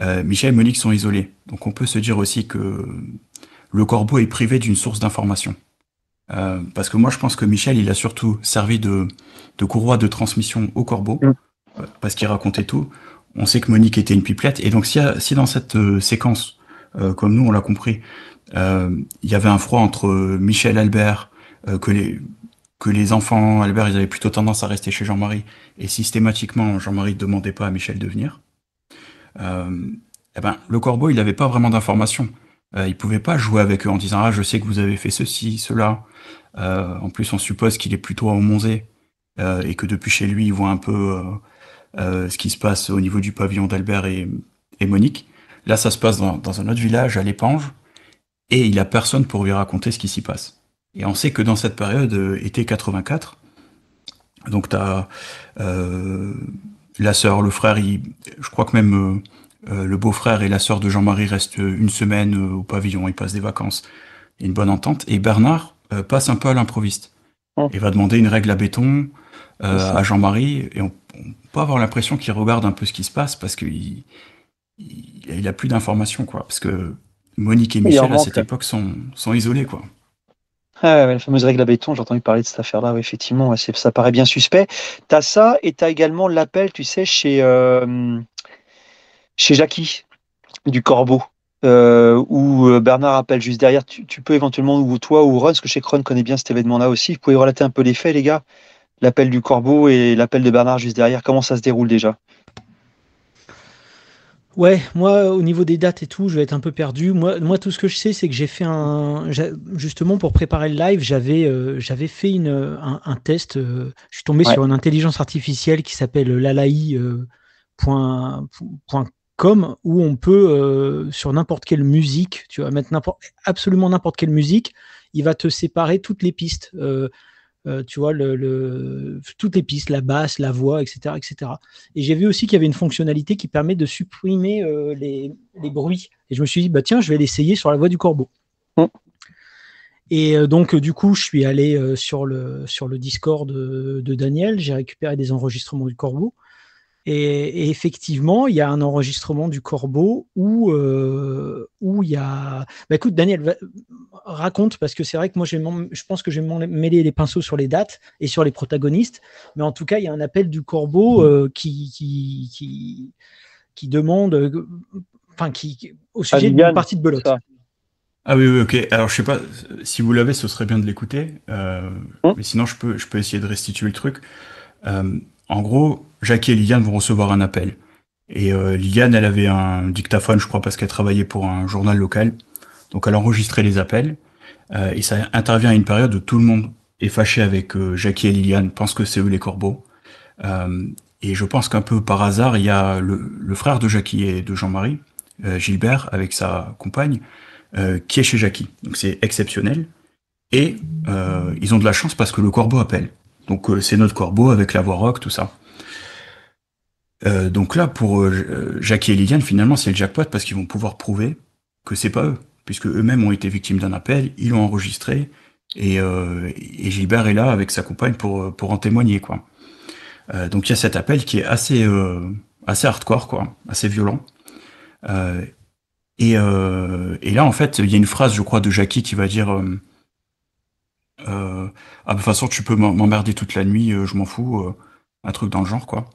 Euh, Michel et Monique sont isolés. Donc on peut se dire aussi que le corbeau est privé d'une source d'information. Euh, parce que moi je pense que Michel, il a surtout servi de, courroie de transmission au corbeau, mm. parce qu'il racontait tout. On sait que Monique était une pipelette. Et donc si, si dans cette euh, séquence, comme nous on l'a compris, il y avait un froid entre Michel Albert, que les que les enfants, Albert, ils avaient plutôt tendance à rester chez Jean-Marie, et systématiquement, Jean-Marie ne demandait pas à Michel de venir. Euh, eh ben, le corbeau, il n'avait pas vraiment d'informations. Il euh, il pouvait pas jouer avec eux en disant ah je sais que vous avez fait ceci, cela. Euh, en plus, on suppose qu'il est plutôt à Monzé et que depuis chez lui, il voit un peu ce qui se passe au niveau du pavillon d'Albert et, Monique. Là, ça se passe dans, un autre village, à l'épange, et il a personne pour lui raconter ce qui s'y passe. Et on sait que dans cette période, été 84, donc tu as la sœur, le frère, je crois que même euh, euh, le beau-frère et la sœur de Jean-Marie restent une semaine euh, au pavillon, ils passent des vacances. une bonne entente. Et Bernard passe un peu à l'improviste. Oh. Il va demander une règle à béton à Jean-Marie et on, peut avoir l'impression qu'il regarde un peu ce qui se passe parce qu'il il, a plus d'informations quoi. Parce que Monique et Michel à cette époque sont, sont isolés quoi. Ah la fameuse règle à béton, j'ai entendu parler de cette affaire-là, effectivement, ça paraît bien suspect. Tu as ça et tu as également l'appel, tu sais, chez, euh, chez Jackie du Corbeau, euh, où euh, Bernard appelle juste derrière. Tu, peux éventuellement, ou toi ou Ron, parce que chez Ron connaît bien cet événement-là aussi, vous pouvez relater un peu les faits, les gars L'appel du Corbeau et l'appel de Bernard juste derrière, comment ça se déroule déjà Ouais, moi, au niveau des dates et tout, je vais être un peu perdu. Moi, tout ce que je sais, c'est que j'ai fait un. Justement, pour préparer le live, j'avais euh, fait une, un, test. Euh, je suis tombé sur une intelligence artificielle qui s'appelle lalai.com, euh, où on peut, sur n'importe quelle musique, tu vas mettre absolument n'importe quelle musique, il va te séparer toutes les pistes. Euh, tu vois, le, toutes les pistes, la basse, la voix, etc. etc. Et j'ai vu aussi qu'il y avait une fonctionnalité qui permet de supprimer euh, les, bruits. Et je me suis dit, bah, tiens, je vais l'essayer sur la voix du corbeau. Mmh. Et euh, donc, du coup, je suis allé sur, le, sur le Discord de Daniel, j'ai récupéré des enregistrements du corbeau. Et, effectivement, il y a un enregistrement du corbeau où, euh, où il y a. Bah, écoute, Daniel, raconte, parce que c'est vrai que moi, je pense que j'ai mêlé les pinceaux sur les dates et sur les protagonistes. Mais en tout cas, il y a un appel du corbeau mmh. euh, qui, qui, qui, demande. Euh, enfin, qui, au sujet d'une partie de belote. Ah oui, ok. Alors, je sais pas, si vous l'avez, ce serait bien de l'écouter. Mmh. Mais sinon, je peux, je peux essayer de restituer le truc. en gros, Jackie et Liliane vont recevoir un appel. Et euh, Liliane, elle avait un dictaphone, je crois, parce qu'elle travaillait pour un journal local. Donc elle enregistrait les appels. Euh, et ça intervient à une période où tout le monde est fâché avec euh, Jackie et Liliane, pense que c'est eux les corbeaux. Euh, et je pense qu'un peu par hasard, il y a le, le frère de Jackie et de Jean-Marie, euh, Gilbert, avec sa compagne, qui est chez Jackie. Donc c'est exceptionnel. Et ils ont de la chance parce que le corbeau appelle. Donc c'est notre corbeau avec la voix rock, tout ça. Euh, donc là, pour euh, Jackie et Liliane, finalement, c'est le jackpot parce qu'ils vont pouvoir prouver que c'est pas eux, puisque eux-mêmes ont été victimes d'un appel, ils l'ont enregistré, et, euh, Gilbert est là avec sa compagne pour, euh, pour en témoigner, quoi. donc il y a cet appel qui est assez, assez hardcore, quoi, assez violent. Et, et, là, en fait, il y a une phrase, je crois, de Jackie qui va dire ah, de toute façon, tu peux m'emmerder toute la nuit, je m'en fous, un truc dans le genre, quoi.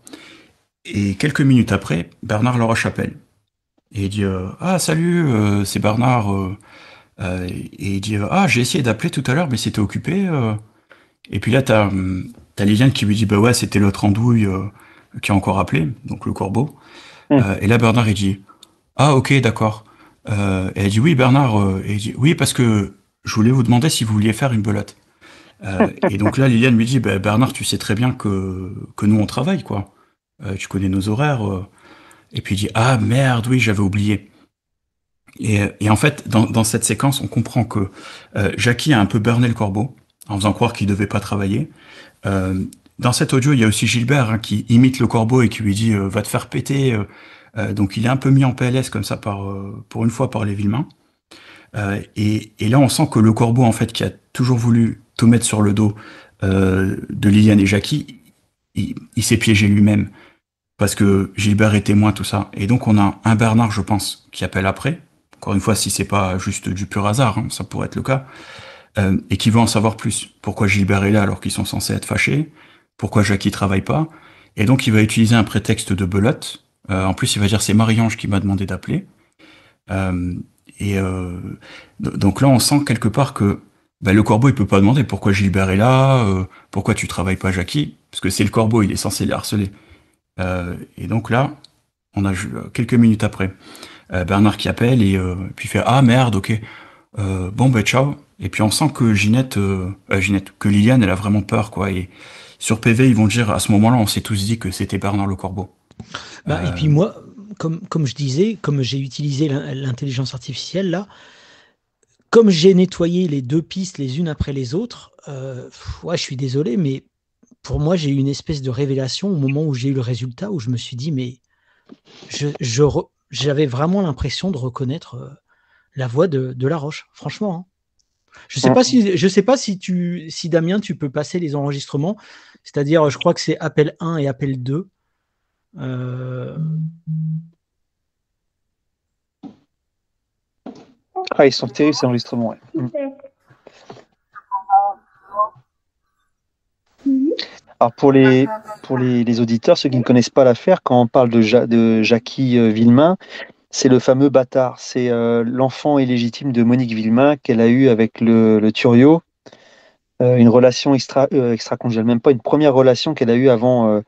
Et quelques minutes après, Bernard leur appelle. Et il dit euh, Ah, salut, euh, c'est Bernard. Euh, et il dit Ah, j'ai essayé d'appeler tout à l'heure, mais c'était occupé. Et puis là, tu as, Liliane qui lui dit Bah ouais, c'était l'autre andouille qui a encore appelé, donc le corbeau. Hum. et là, Bernard, il dit Ah, ok, d'accord. et elle dit Oui, Bernard. et il dit Oui, parce que je voulais vous demander si vous vouliez faire une belote. et donc là, Liliane lui dit bah, Bernard, tu sais très bien que, que nous, on travaille, quoi. Euh, tu connais nos horaires. Euh. Et puis il dit, ah merde, oui, j'avais oublié. Et, euh, en fait, dans, cette séquence, on comprend que Jackie a un peu burné le corbeau en faisant croire qu'il ne devait pas travailler. dans cet audio, il y a aussi Gilbert hein, qui imite le corbeau et qui lui dit, va te faire péter. donc il est un peu mis en PLS comme ça pour une fois par les Villemains. Et, là, on sent que le corbeau, en fait, qui a toujours voulu tout mettre sur le dos de Liliane et Jackie, il s'est piégé lui-même parce que Gilbert est témoin, tout ça. Et donc on a un Bernard, je pense, qui appelle après. Encore une fois, si c'est pas juste du pur hasard, hein, ça pourrait être le cas, euh, et qui veut en savoir plus. Pourquoi Gilbert est là alors qu'ils sont censés être fâchés Pourquoi Jackie travaille pas Et donc il va utiliser un prétexte de belote. Euh, en plus, il va dire c'est Marie-Ange qui m'a demandé d'appeler. Euh, et donc là, on sent quelque part que ben, le corbeau, il peut pas demander pourquoi Gilbert est là, pourquoi tu travailles pas Jackie, parce que c'est le corbeau, il est censé les harceler. Euh, et donc là, on a euh, quelques minutes après euh, Bernard qui appelle et puis fait ah merde ok bon ben ciao et puis on sent que Ginette, que Liliane elle a vraiment peur quoi et sur PV ils vont dire à ce moment-là on s'est tous dit que c'était Bernard le corbeau. Bah, et puis moi comme, comme, je disais, comme j'ai utilisé l'intelligence artificielle là, comme j'ai nettoyé les deux pistes les unes après les autres, je suis désolé, mais pour moi, j'ai eu une espèce de révélation au moment où j'ai eu le résultat, où je me suis dit, mais j'avais je, j'avais vraiment l'impression de reconnaître euh, la voix de, de La Roche, franchement. Hein. Je sais pas si je sais pas si tu si Damien tu peux passer les enregistrements, c'est-à-dire je crois que c'est appel 1 et appel 2. Euh, ah, ils sont terribles ces enregistrements. Alors pour les, pour les, auditeurs, ceux qui ne connaissent pas l'affaire, quand on parle de, de Jackie euh, Villemain, c'est le fameux bâtard. C'est euh, l'enfant illégitime de Monique Villemain qu'elle a eu avec le, le Turio. Euh, une relation extra, conjugale, même pas une première relation qu'elle a eue avant,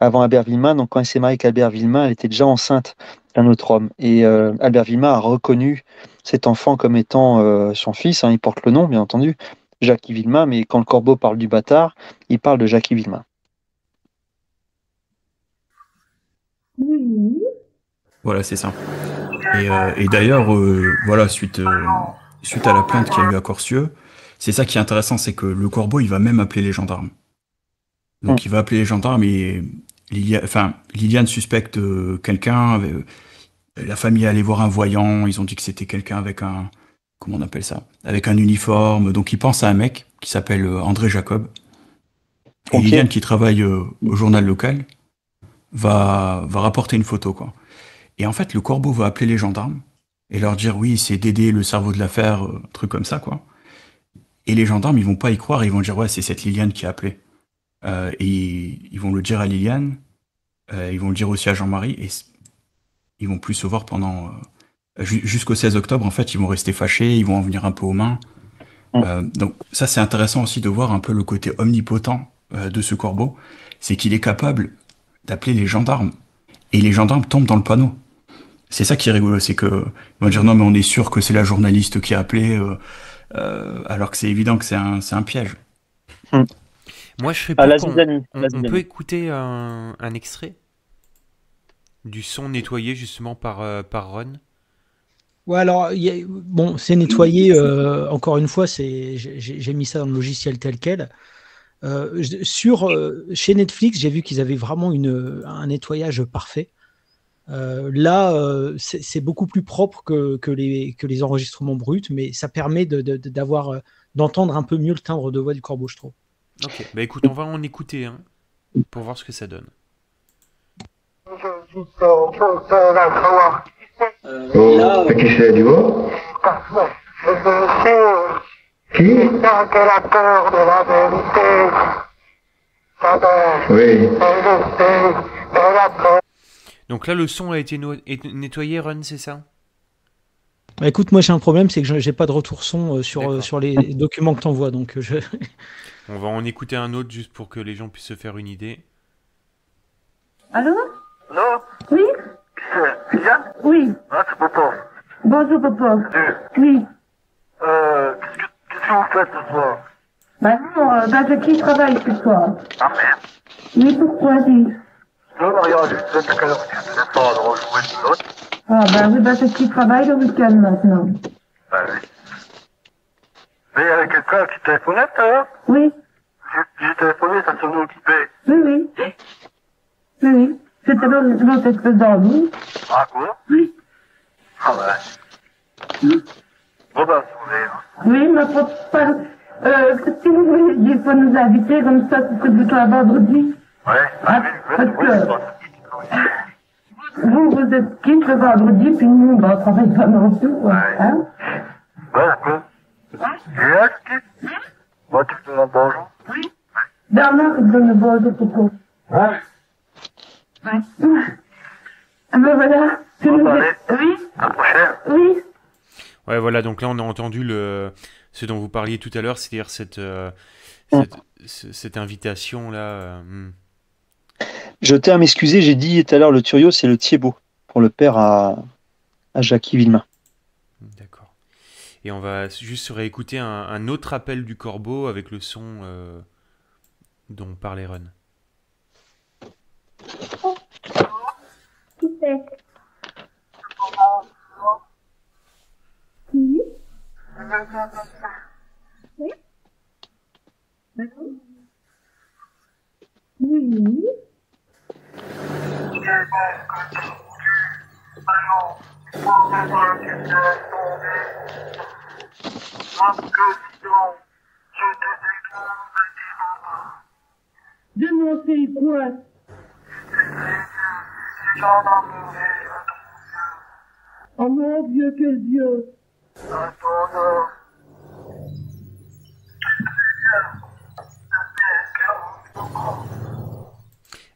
avant Albert Villemain. Donc quand elle s'est mariée avec Albert Villemain, elle était déjà enceinte d'un autre homme. Et Albert Villemain a reconnu cet enfant comme étant son fils. Hein, il porte le nom, bien entendu. Jacky Villemain, mais quand le corbeau parle du bâtard, il parle de Jacky Villemain. Voilà, c'est ça. Et, euh, d'ailleurs, euh, voilà, suite, euh, suite à la plainte qu'il y a eu à Corsieux, c'est ça qui est intéressant, c'est que le corbeau, il va même appeler les gendarmes. Donc hmm. il va appeler les gendarmes et Liliane suspecte quelqu'un. la famille est allée voir un voyant, ils ont dit que c'était quelqu'un avec un, comment on appelle ça Avec un uniforme. Donc il pense à un mec qui s'appelle euh, André Jacob. Et Liliane, qui travaille euh, au journal local, va, va rapporter une photo, quoi. Et en fait, le corbeau va appeler les gendarmes et leur dire oui, c'est Dédé, le cerveau de l'affaire, euh, truc comme ça, quoi. Et les gendarmes, ils vont pas y croire, ils vont dire ouais, c'est cette Liliane qui a appelé. et ils vont le dire à Liliane, ils vont le dire aussi à Jean-Marie, et ils vont plus se voir pendant jusqu'au 16 octobre, en fait, ils vont rester fâchés, ils vont en venir un peu aux mains. Mmh. Euh, donc ça, c'est intéressant aussi de voir un peu le côté omnipotent euh, de ce corbeau, c'est qu'il est capable d'appeler les gendarmes. Et les gendarmes tombent dans le panneau. C'est ça qui est rigolo, c'est que ils vont dire non mais on est sûr que c'est la journaliste qui a appelé, euh, alors que c'est évident que c'est un, un, piège. Mmh. Moi je fais ah, pas. on, peut écouter un, extrait du son nettoyé justement par, par Ron alors, bon, c'est nettoyé, encore une fois, j'ai, mis ça dans le logiciel tel quel. sur, chez Netflix, j'ai vu qu'ils avaient vraiment un nettoyage parfait. là, c'est, beaucoup plus propre que, les, enregistrements bruts, mais ça permet d'entendre un peu mieux le timbre de voix du corbeau, je Ok, bah écoute, on va en écouter pour voir ce que ça donne. Euh, oh, Qui de la vérité. Donc là, le son a été nettoyé, Run, c'est ça bah, écoute, moi j'ai un problème, c'est que j'ai pas de retour son euh, sur, euh, sur les documents que t'envoies, donc je... *laughs* On va en écouter un autre juste pour que les gens puissent se faire une idée. Allô Allô Oui Viviane Oui. Ah, c'est papa. Bonjour papa. Oui. Euh. oui. Euh, qu'est-ce que, qu'est-ce que vous faites ce soir Bah ben, non, euh, bah je qui travaille ce soir. Ah merde. Mais pourquoi dis Non, Maria, regarde, je sais qu'à l'heure, tu ne pas, alors de rejouer une autre. Ah ben oui, bah ben, c'est qui travaille le week-end maintenant. Ben, oui. Mais il y avait quelqu'un qui téléphonait tout à l'heure Oui. J'ai téléphoné, ça s'en occupait. occupé. Oui, oui. Hein oui, oui. C'était l'autre dans d'ennui. Ah, quoi Oui. Ah, ouais. Bah, bon, bah, si vous voulez. Oui, ma par... Euh, si vous voulez, il faut nous inviter, comme ça, ce serait plutôt à vendredi. Ouais, ah, parce que... Vous, vous êtes quitte le vendredi, puis nous, on on travaille pas non plus, quoi. Ouais. Hein Ben, quoi Hein Bah, tu me donnes bonjour Oui. Bernard, il donne le bonjour, pourquoi Ouais. Ouais. Ah ben voilà. Oui. Oui. Ouais, voilà. Donc là, on a entendu le ce dont vous parliez tout à l'heure, c'est-à-dire cette, euh, mm. cette, invitation là. Euh, mm. Je tiens à m'excuser. J'ai dit tout à l'heure le Turio, c'est le Thiebaud pour le père à à Jackie Villemain. D'accord. Et on va juste réécouter un, autre appel du corbeau avec le son euh, dont parlait Run. Oh. xem chín nhỉ Je n'en sais quoi. Oh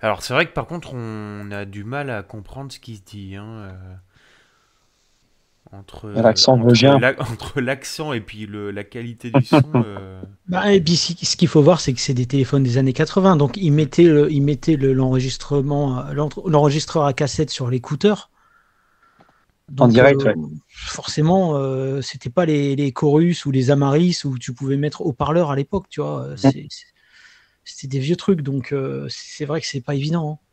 Alors c'est vrai que par contre on a du mal à comprendre ce qu'il se dit. Hein. Euh entre l'accent *laughs* entre l'accent et puis la qualité du son. *laughs* Euh. Bah, et puis ce qu'il faut voir, c'est que c'est des téléphones des années 80, donc ils mettaient ils mettaient l'enregistrement, euh, l'enregistreur à cassette sur l'écouteur. en direct. Euh, forcément, c'était pas les, Chorus ou les Amaris où tu pouvais mettre haut-parleur à l'époque, tu vois. C'était des vieux trucs, donc c'est vrai que c'est pas évident. Hein.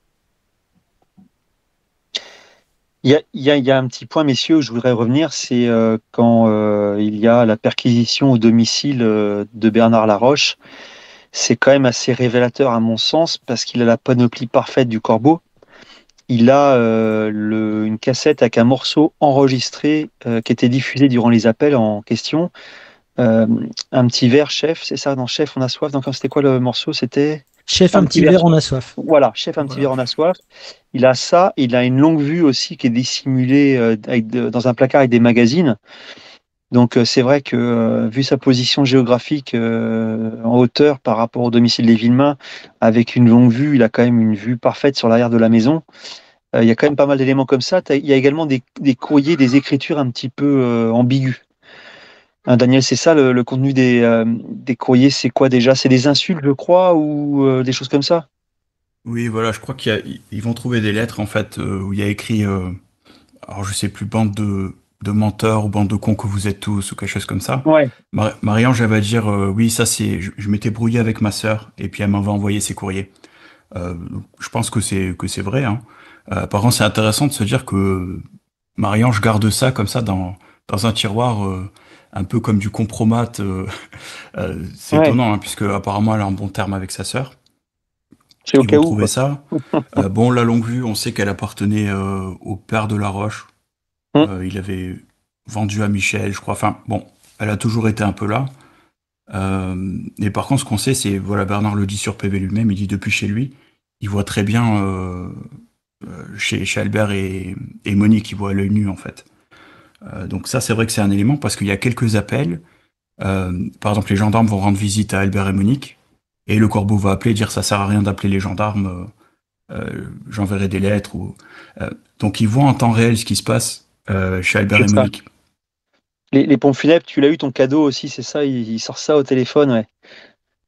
Il y, a, un petit point, messieurs, où je voudrais revenir, c'est euh, quand euh, il y a la perquisition au domicile euh, de Bernard Laroche. C'est quand même assez révélateur à mon sens parce qu'il a la panoplie parfaite du corbeau. Il a une cassette avec un morceau enregistré qui était diffusé durant les appels en question. un petit verre, chef, c'est ça, dans Chef, on a soif. Donc, c'était quoi le morceau C'était Chef un, petit verre, en a soif. Voilà, chef un petit verre en a soif. Il a ça, il a une longue vue aussi qui est dissimulée euh, dans un placard avec des magazines. Donc euh, c'est vrai que euh, vu sa position géographique en hauteur par rapport au domicile des Villemains, avec une longue vue, il a quand même une vue parfaite sur l'arrière de la maison. Il y a quand même pas mal d'éléments comme ça. Il y a également des, courriers, des écritures un petit peu ambiguës. Ah, Daniel, c'est ça le, contenu euh, des, courriers, c'est quoi déjà C'est des insultes, je crois, ou euh, des choses comme ça Oui, voilà, je crois qu'ils vont trouver des lettres en fait euh, où il y a écrit, alors je sais plus, bande de, menteurs ou bande de cons que vous êtes tous ou quelque chose comme ça. Ouais. Marie-Ange, elle va dire, oui, ça c'est, je, m'étais brouillé avec ma sœur et puis elle m'avait envoyé ses courriers. je pense que c'est que c'est vrai. Hein. par contre, c'est intéressant de se dire que Marie-Ange garde ça comme ça dans dans un tiroir un peu comme du compromat. Euh, *laughs* euh, c'est étonnant, hein, puisque apparemment elle a en bon terme avec sa sœur. C'est au cas ça. *laughs* Euh, bon, la longue vue, on sait qu'elle appartenait au père de La Roche. Hein il avait vendu à Michel, je crois. Enfin, bon, elle a toujours été un peu là. et par contre, ce qu'on sait, c'est, voilà, Bernard le dit sur PV lui-même, il dit depuis chez lui, il voit très bien chez, Albert et, et Monique, il voit à l'œil nu, en fait. Euh, donc ça, c'est vrai que c'est un élément parce qu'il y a quelques appels. Euh, par exemple, les gendarmes vont rendre visite à Albert et Monique, et le corbeau va appeler, et dire ça sert à rien d'appeler les gendarmes, euh, j'enverrai des lettres. donc ils voient en temps réel ce qui se passe chez Albert et Monique. Les, pompes funèbres, tu l'as eu ton cadeau aussi, c'est ça, il, il, sort ça au téléphone, ouais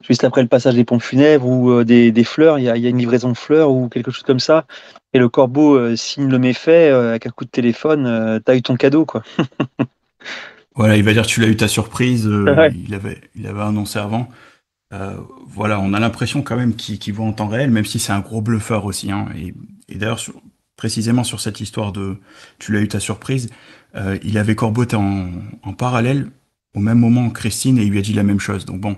juste après le passage des pompes funèbres ou euh, des, des, fleurs, il y, a, il y, a une livraison de fleurs ou quelque chose comme ça. Et le corbeau euh, signe le méfait euh, avec un coup de téléphone, t'as eu ton cadeau, quoi. *laughs* voilà, il va dire tu l'as eu ta surprise, *laughs* il, avait, il avait un nom servant. voilà, on a l'impression quand même qu'il voit en temps réel, même si c'est un gros bluffeur aussi. Hein. Et, d'ailleurs, précisément sur cette histoire de tu l'as eu ta surprise, il avait Corbeau en, en, parallèle au même moment Christine et il lui a dit la même chose. Donc bon,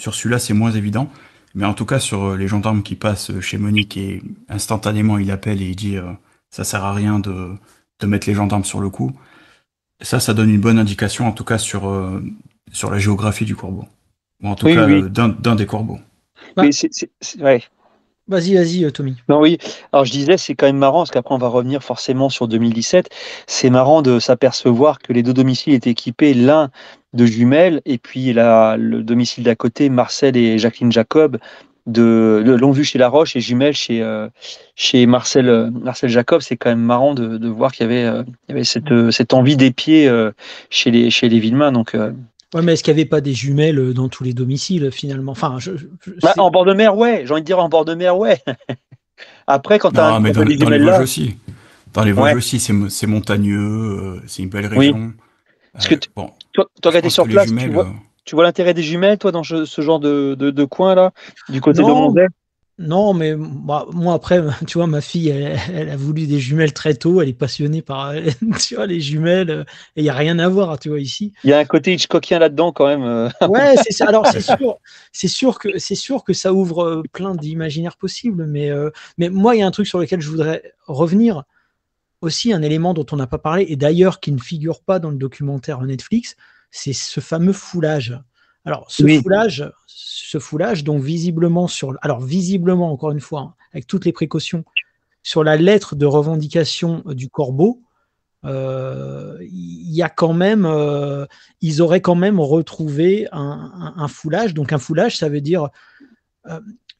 sur celui-là, c'est moins évident. Mais en tout cas, sur euh, les gendarmes qui passent euh, chez Monique et instantanément il appelle et il dit euh, ça sert à rien de, mettre les gendarmes sur le coup. Ça, ça donne une bonne indication, en tout cas, sur, sur la géographie du corbeau. Ou en tout cas, d'un des corbeaux. Bah. Vas-y, vas-y, Tommy. Non, oui. Alors, je disais, c'est quand même marrant, parce qu'après, on va revenir forcément sur 2017. C'est marrant de s'apercevoir que les deux domiciles étaient équipés, l'un de jumelles, et puis la, le domicile d'à côté, Marcel et Jacqueline Jacob, de, de longue chez La Roche et jumelles chez, euh, chez Marcel, euh, Marcel Jacob. C'est quand même marrant de, voir qu'il y avait, euh, cette, envie des pieds chez les, chez les Donc, Ouais, mais est-ce qu'il n'y avait pas des jumelles dans tous les domiciles finalement enfin, bah, En bord de mer, ouais. J'ai envie de dire en bord de mer, ouais. *laughs* Après, quand tu as. dans, les aussi. Dans les Vosges aussi, c'est montagneux, c'est une belle région. Toi, sur place, euh. tu vois, l'intérêt des jumelles, toi, dans ce, genre de, coin-là, du côté de Monday Non, mais moi, après, *laughs* tu vois, ma fille, elle, a voulu des jumelles très tôt, elle est passionnée par *laughs* les jumelles, euh, et il n'y a rien à voir, tu vois, ici. Il y a un côté Hitchcockien là-dedans, quand même. Euh. ouais, *laughs* c'est Alors, c'est sûr, c'est sûr, que, sûr que ça ouvre plein d'imaginaires possibles, mais, mais moi, il y a un truc sur lequel je voudrais revenir aussi un élément dont on n'a pas parlé, et d'ailleurs qui ne figure pas dans le documentaire Netflix, c'est ce fameux foulage. Alors, ce foulage, ce foulage, donc visiblement sur, alors visiblement encore une fois, hein, avec toutes les précautions, sur la lettre de revendication euh, du corbeau, euh, il y a quand même, euh, ils auraient quand même retrouvé un, foulage. Donc un foulage, ça veut dire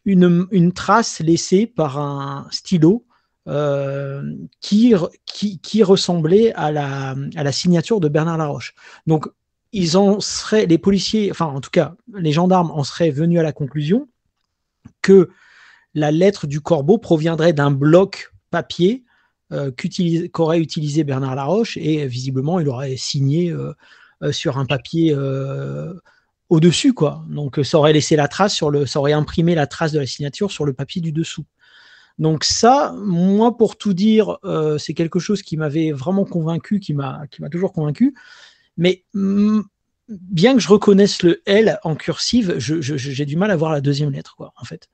une, trace laissée par un stylo euh, qui, ressemblait à la, signature de Bernard Laroche. Donc, ils en seraient, les policiers, enfin en tout cas, les gendarmes en seraient venus à la conclusion que la lettre du corbeau proviendrait d'un bloc papier euh, qu'aurait utilisé Bernard Laroche et visiblement il aurait signé euh, sur un papier au-dessus quoi. Donc ça aurait laissé la trace sur le, ça aurait imprimé la trace de la signature sur le papier du dessous. Donc ça, moi, pour tout dire, euh, c'est quelque chose qui m'avait vraiment convaincu, qui m'a toujours convaincu. Mais mm, bien que je reconnaisse le L en cursive, j'ai du mal à voir la deuxième lettre, quoi, en fait.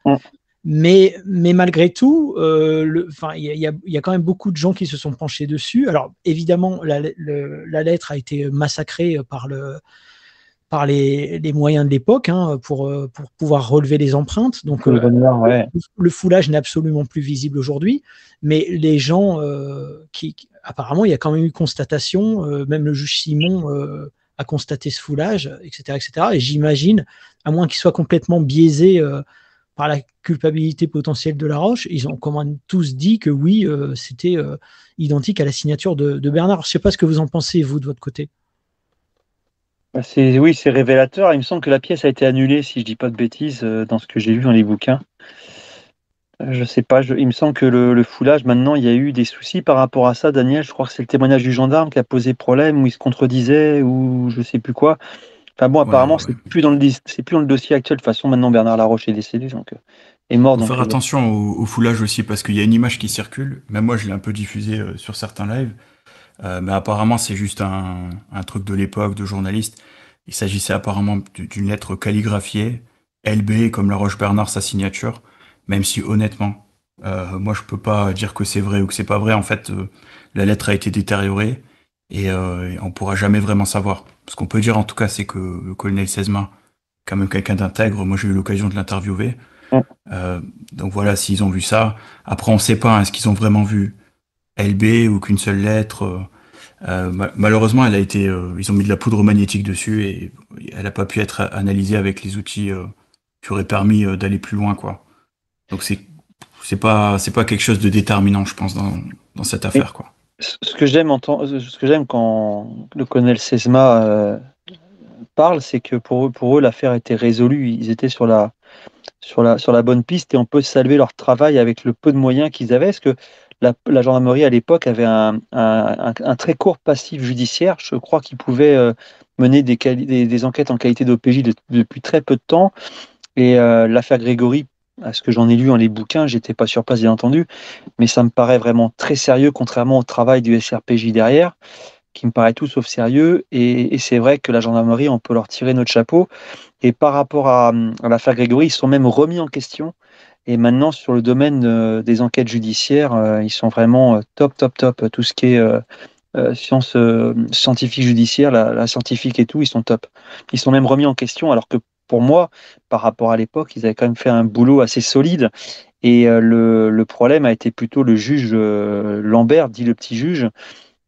Mais, mais, malgré tout, euh, il y, a quand même beaucoup de gens qui se sont penchés dessus. Alors évidemment, la lettre a été massacrée par le, par les, moyens de l'époque hein, euh, pour, pouvoir relever les empreintes. Donc euh, le, foulage n'est absolument plus visible aujourd'hui, mais les gens euh, qui, apparemment il y a quand même eu constatation, même le juge Simon a constaté ce foulage, etc. etc. Et j'imagine, à moins qu'il soit complètement biaisé par la culpabilité potentielle de la Roche, ils ont quand même tous dit que oui, c'était identique à la signature de, de Bernard. Je ne sais pas ce que vous en pensez, vous, de votre côté oui, c'est révélateur. Il me semble que la pièce a été annulée, si je dis pas de bêtises, euh, dans ce que j'ai lu dans les bouquins. Euh, je sais pas, il me semble que le, foulage, maintenant, il y a eu des soucis par rapport à ça, Daniel. Je crois que c'est le témoignage du gendarme qui a posé problème, où il se contredisait, ou je sais plus quoi. Enfin bon, apparemment, ce n'est c'est plus dans le c'est plus dans le dossier actuel. De toute façon, maintenant Bernard Laroche est décédé, donc euh, est mort. Faut faire attention au, foulage aussi, parce qu'il y a une image qui circule. Même moi, je l'ai un peu diffusée sur certains lives. Euh, mais apparemment, c'est juste un, truc de l'époque, de journaliste. Il s'agissait apparemment d'une lettre calligraphiée, LB comme la Roche Bernard, sa signature, même si honnêtement, euh, moi je peux pas dire que c'est vrai ou que c'est pas vrai. En fait, euh, la lettre a été détériorée et, euh, on pourra jamais vraiment savoir. Ce qu'on peut dire en tout cas, c'est que le colonel Sésma, quand même quelqu'un d'intègre, moi j'ai eu l'occasion de l'interviewer. donc voilà, s'ils ont vu ça. Après, on sait pas hein, est ce qu'ils ont vraiment vu. LB ou qu'une seule lettre. Euh, euh, malheureusement, elle a été, euh, ils ont mis de la poudre magnétique dessus et elle n'a pas pu être analysée avec les outils qui auraient permis d'aller plus loin, quoi. Donc c'est c'est pas c'est pas quelque chose de déterminant, je pense, dans, dans cette affaire, quoi. Ce que j'aime ce que j'aime quand le colonel Sesma parle, c'est que pour eux, pour eux, l'affaire était résolue. Ils étaient sur la sur la sur la bonne piste et on peut saluer leur travail avec le peu de moyens qu'ils avaient, parce que la, gendarmerie à l'époque avait un, très court passif judiciaire. Je crois qu'il pouvait euh, mener des, enquêtes en qualité d'OPJ depuis très peu de temps. Et euh, l'affaire Grégory, à ce que j'en ai lu dans les bouquins, j'étais pas sur place bien entendu, mais ça me paraît vraiment très sérieux, contrairement au travail du SRPJ derrière, qui me paraît tout sauf sérieux. Et, c'est vrai que la gendarmerie, on peut leur tirer notre chapeau. Et par rapport à, à l'affaire Grégory, ils sont même remis en question et maintenant, sur le domaine euh, des enquêtes judiciaires, euh, ils sont vraiment euh, top, top, top. Tout ce qui est science scientifique, judiciaire, la, scientifique et tout, ils sont top. Ils sont même remis en question, alors que pour moi, par rapport à l'époque, ils avaient quand même fait un boulot assez solide. Et le, problème a été plutôt le juge Lambert, dit le petit juge,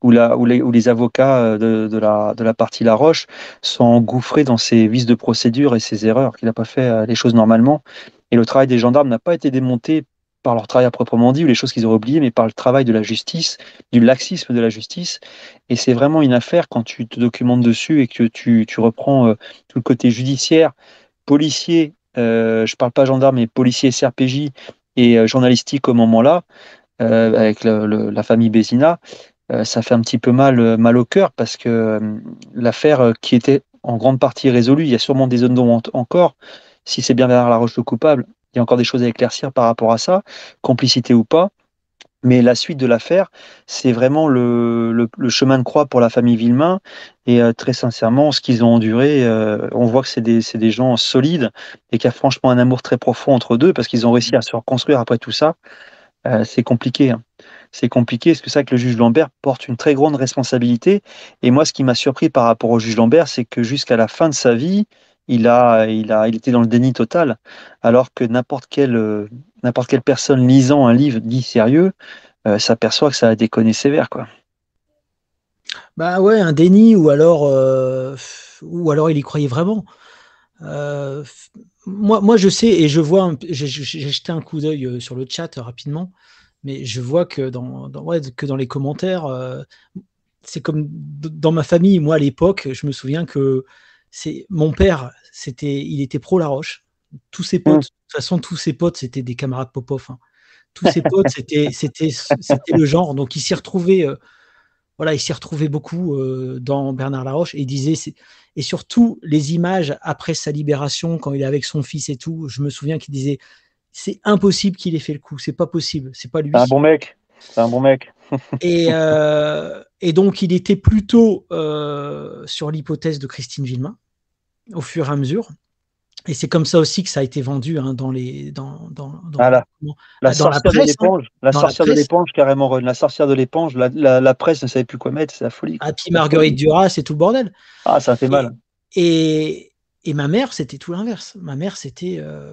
où, les, avocats de, la, de la partie La Roche sont engouffrés dans ces vices de procédure et ces erreurs, qu'il n'a pas fait les choses normalement. Et le travail des gendarmes n'a pas été démonté par leur travail à proprement dit ou les choses qu'ils auraient oubliées, mais par le travail de la justice, du laxisme de la justice. Et c'est vraiment une affaire quand tu te documentes dessus et que tu, reprends euh, tout le côté judiciaire, policier, euh, je ne parle pas gendarme, mais policier SRPJ et euh, journalistique au moment-là, avec la famille Bézina, ça fait un petit peu mal, mal au cœur parce que l'affaire qui était en grande partie résolue, il y a sûrement des zones d'ombre encore, si c'est bien vers la roche le coupable, il y a encore des choses à éclaircir par rapport à ça, complicité ou pas. Mais la suite de l'affaire, c'est vraiment le, chemin de croix pour la famille Villemain. Et euh, très sincèrement, ce qu'ils ont enduré, euh, on voit que c'est des, gens solides et qu'il y a franchement un amour très profond entre deux parce qu'ils ont réussi à se reconstruire après tout ça. Euh, hein. c'est compliqué. C'est compliqué. C'est ça que le juge Lambert porte une très grande responsabilité. Et moi, ce qui m'a surpris par rapport au juge Lambert, c'est que jusqu'à la fin de sa vie, il a, il a, il était dans le déni total, alors que n'importe quelle, euh, n'importe quelle personne lisant un livre dit sérieux euh, s'aperçoit que ça a déconné sévère, quoi. Bah ouais, un déni, ou alors, euh, ou alors il y croyait vraiment. moi, moi, je sais et je vois, j'ai jeté un coup d'œil sur le chat rapidement, mais je vois que dans, que dans les commentaires, c'est comme dans ma famille. Moi, à l'époque, je me souviens que c'est mon père, c'était, il était pro Laroche Tous ses potes, de toute façon, tous ses potes, c'était des camarades Popov. Hein. Tous ses potes, c'était, *laughs* c'était, c'était le genre. Donc, il s'y retrouvait. Euh, voilà, il s'y beaucoup euh, dans Bernard Laroche et disait et surtout les images après sa libération quand il est avec son fils et tout, je me souviens qu'il disait c'est impossible qu'il ait fait le coup, c'est pas possible, c'est pas lui. C'est un bon mec. C'est un bon mec. et, euh, et, donc, il était plutôt euh, sur l'hypothèse de Christine Villemain au fur et à mesure. Et c'est comme ça aussi que ça a été vendu hein, dans les dans, dans, dans, ah la, sorcière presse, de l'éponge, la sorcière de hein. l'éponge carrément la sorcière de l'éponge, la, presse ne savait plus quoi mettre, c'est la folie. Ah puis Marguerite Duras, c'est tout le bordel. Ah ça fait mal. Et, et ma mère c'était tout l'inverse. Ma mère c'était euh,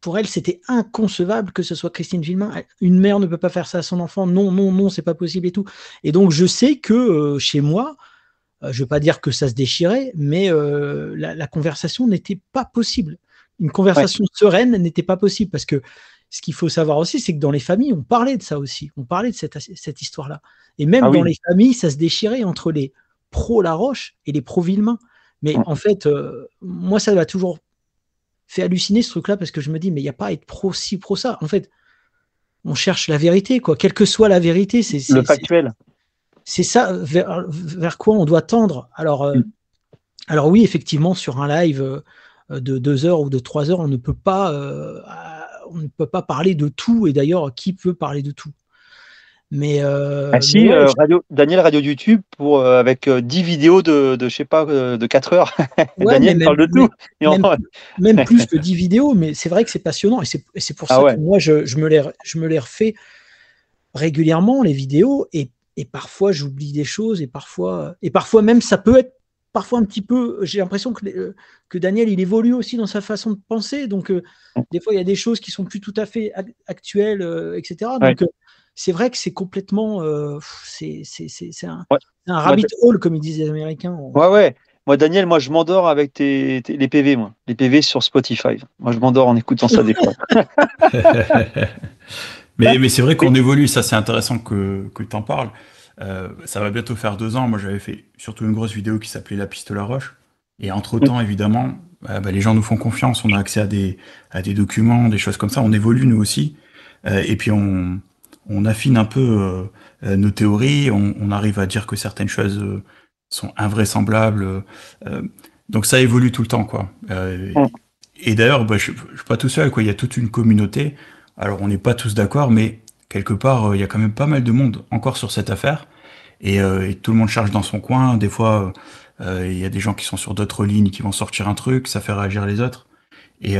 pour elle, c'était inconcevable que ce soit Christine Villemain. Une mère ne peut pas faire ça à son enfant. Non, non, non, c'est pas possible et tout. Et donc, je sais que euh, chez moi, euh, je ne veux pas dire que ça se déchirait, mais euh, la, conversation n'était pas possible. Une conversation sereine n'était pas possible parce que ce qu'il faut savoir aussi, c'est que dans les familles, on parlait de ça aussi. On parlait de cette, histoire-là. Et même ah dans les familles, ça se déchirait entre les pro-Laroche et les pro-Villemain. Mais en fait, moi, ça m'a toujours fait halluciner ce truc-là parce que je me dis, mais il n'y a pas à être pro ci, pro ça. En fait, on cherche la vérité, quoi. Quelle que soit la vérité, c'est factuel. C'est ça vers, quoi on doit tendre. Alors, euh, mm. alors oui, effectivement, sur un live euh, de deux heures ou de trois heures, on ne peut pas, euh, on ne peut pas parler de tout. Et d'ailleurs, qui peut parler de tout mais, euh, ah, euh, Daniel Radio YouTube pour, euh, avec 10 vidéos de, de, sais pas, de 4 heures. *laughs* Daniel parle de tout. même, plus que 10 *laughs* vidéos, mais c'est vrai que c'est passionnant. Et c'est pour ah ça que moi, je, me les, je me refais régulièrement, les vidéos. Et, parfois, j'oublie des choses. Et parfois, et parfois même, ça peut être parfois un petit peu. J'ai l'impression que, que Daniel, il évolue aussi dans sa façon de penser. Donc, des fois, il y a des choses qui sont plus tout à fait actuelles, etc. Donc, c'est vrai que c'est complètement. Euh, c'est un, rabbit hole, comme ils disent les Américains. Ouais, ouais. Moi, Daniel, moi, je m'endors avec tes, les PV, moi. Les PV sur Spotify. Moi, je m'endors en écoutant ça des fois. *laughs* mais, mais c'est vrai qu'on évolue. Ça, c'est intéressant que, que tu en parles. Euh, ça va bientôt faire deux ans. Moi, j'avais fait surtout une grosse vidéo qui s'appelait La piste la roche. Et entre-temps, évidemment, euh, bah, les gens nous font confiance. On a accès à des, à des documents, des choses comme ça. On évolue, nous aussi. et puis, on, on affine un peu euh, nos théories, on, arrive à dire que certaines choses euh, sont invraisemblables. Euh, donc ça évolue tout le temps, quoi. et, d'ailleurs, bah, je, suis pas tout seul, quoi. Il y a toute une communauté. Alors on n'est pas tous d'accord, mais quelque part, il y a quand même pas mal de monde encore sur cette affaire. Et, tout le monde charge dans son coin. Des fois, il y a des gens qui sont sur d'autres lignes qui vont sortir un truc, ça fait réagir les autres. Et,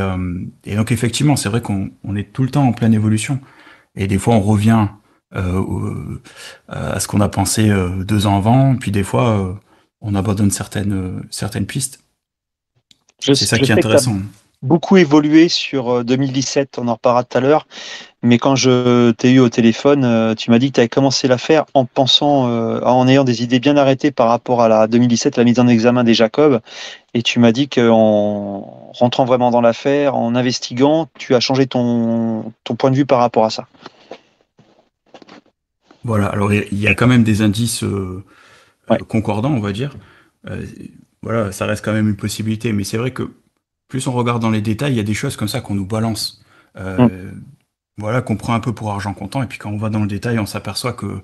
donc effectivement, c'est vrai qu'on est tout le temps en pleine évolution. Et des fois, on revient euh, euh, à ce qu'on a pensé euh, deux ans avant, puis des fois, on abandonne certaines, certaines pistes. C'est ça qui est intéressant beaucoup évolué sur 2017, on en reparlera tout à l'heure, mais quand je t'ai eu au téléphone, euh, tu m'as dit que tu avais commencé l'affaire en pensant, euh, en ayant des idées bien arrêtées par rapport à la 2017, la mise en examen des Jacob. Et tu m'as dit qu'en rentrant vraiment dans l'affaire, en investiguant, tu as changé ton, point de vue par rapport à ça. Voilà, alors il y a quand même des indices euh, concordants, on va dire. voilà, ça reste quand même une possibilité. Mais c'est vrai que plus on regarde dans les détails, il y a des choses comme ça qu'on nous balance. Hum voilà, qu'on prend un peu pour argent comptant. Et puis quand on va dans le détail, on s'aperçoit que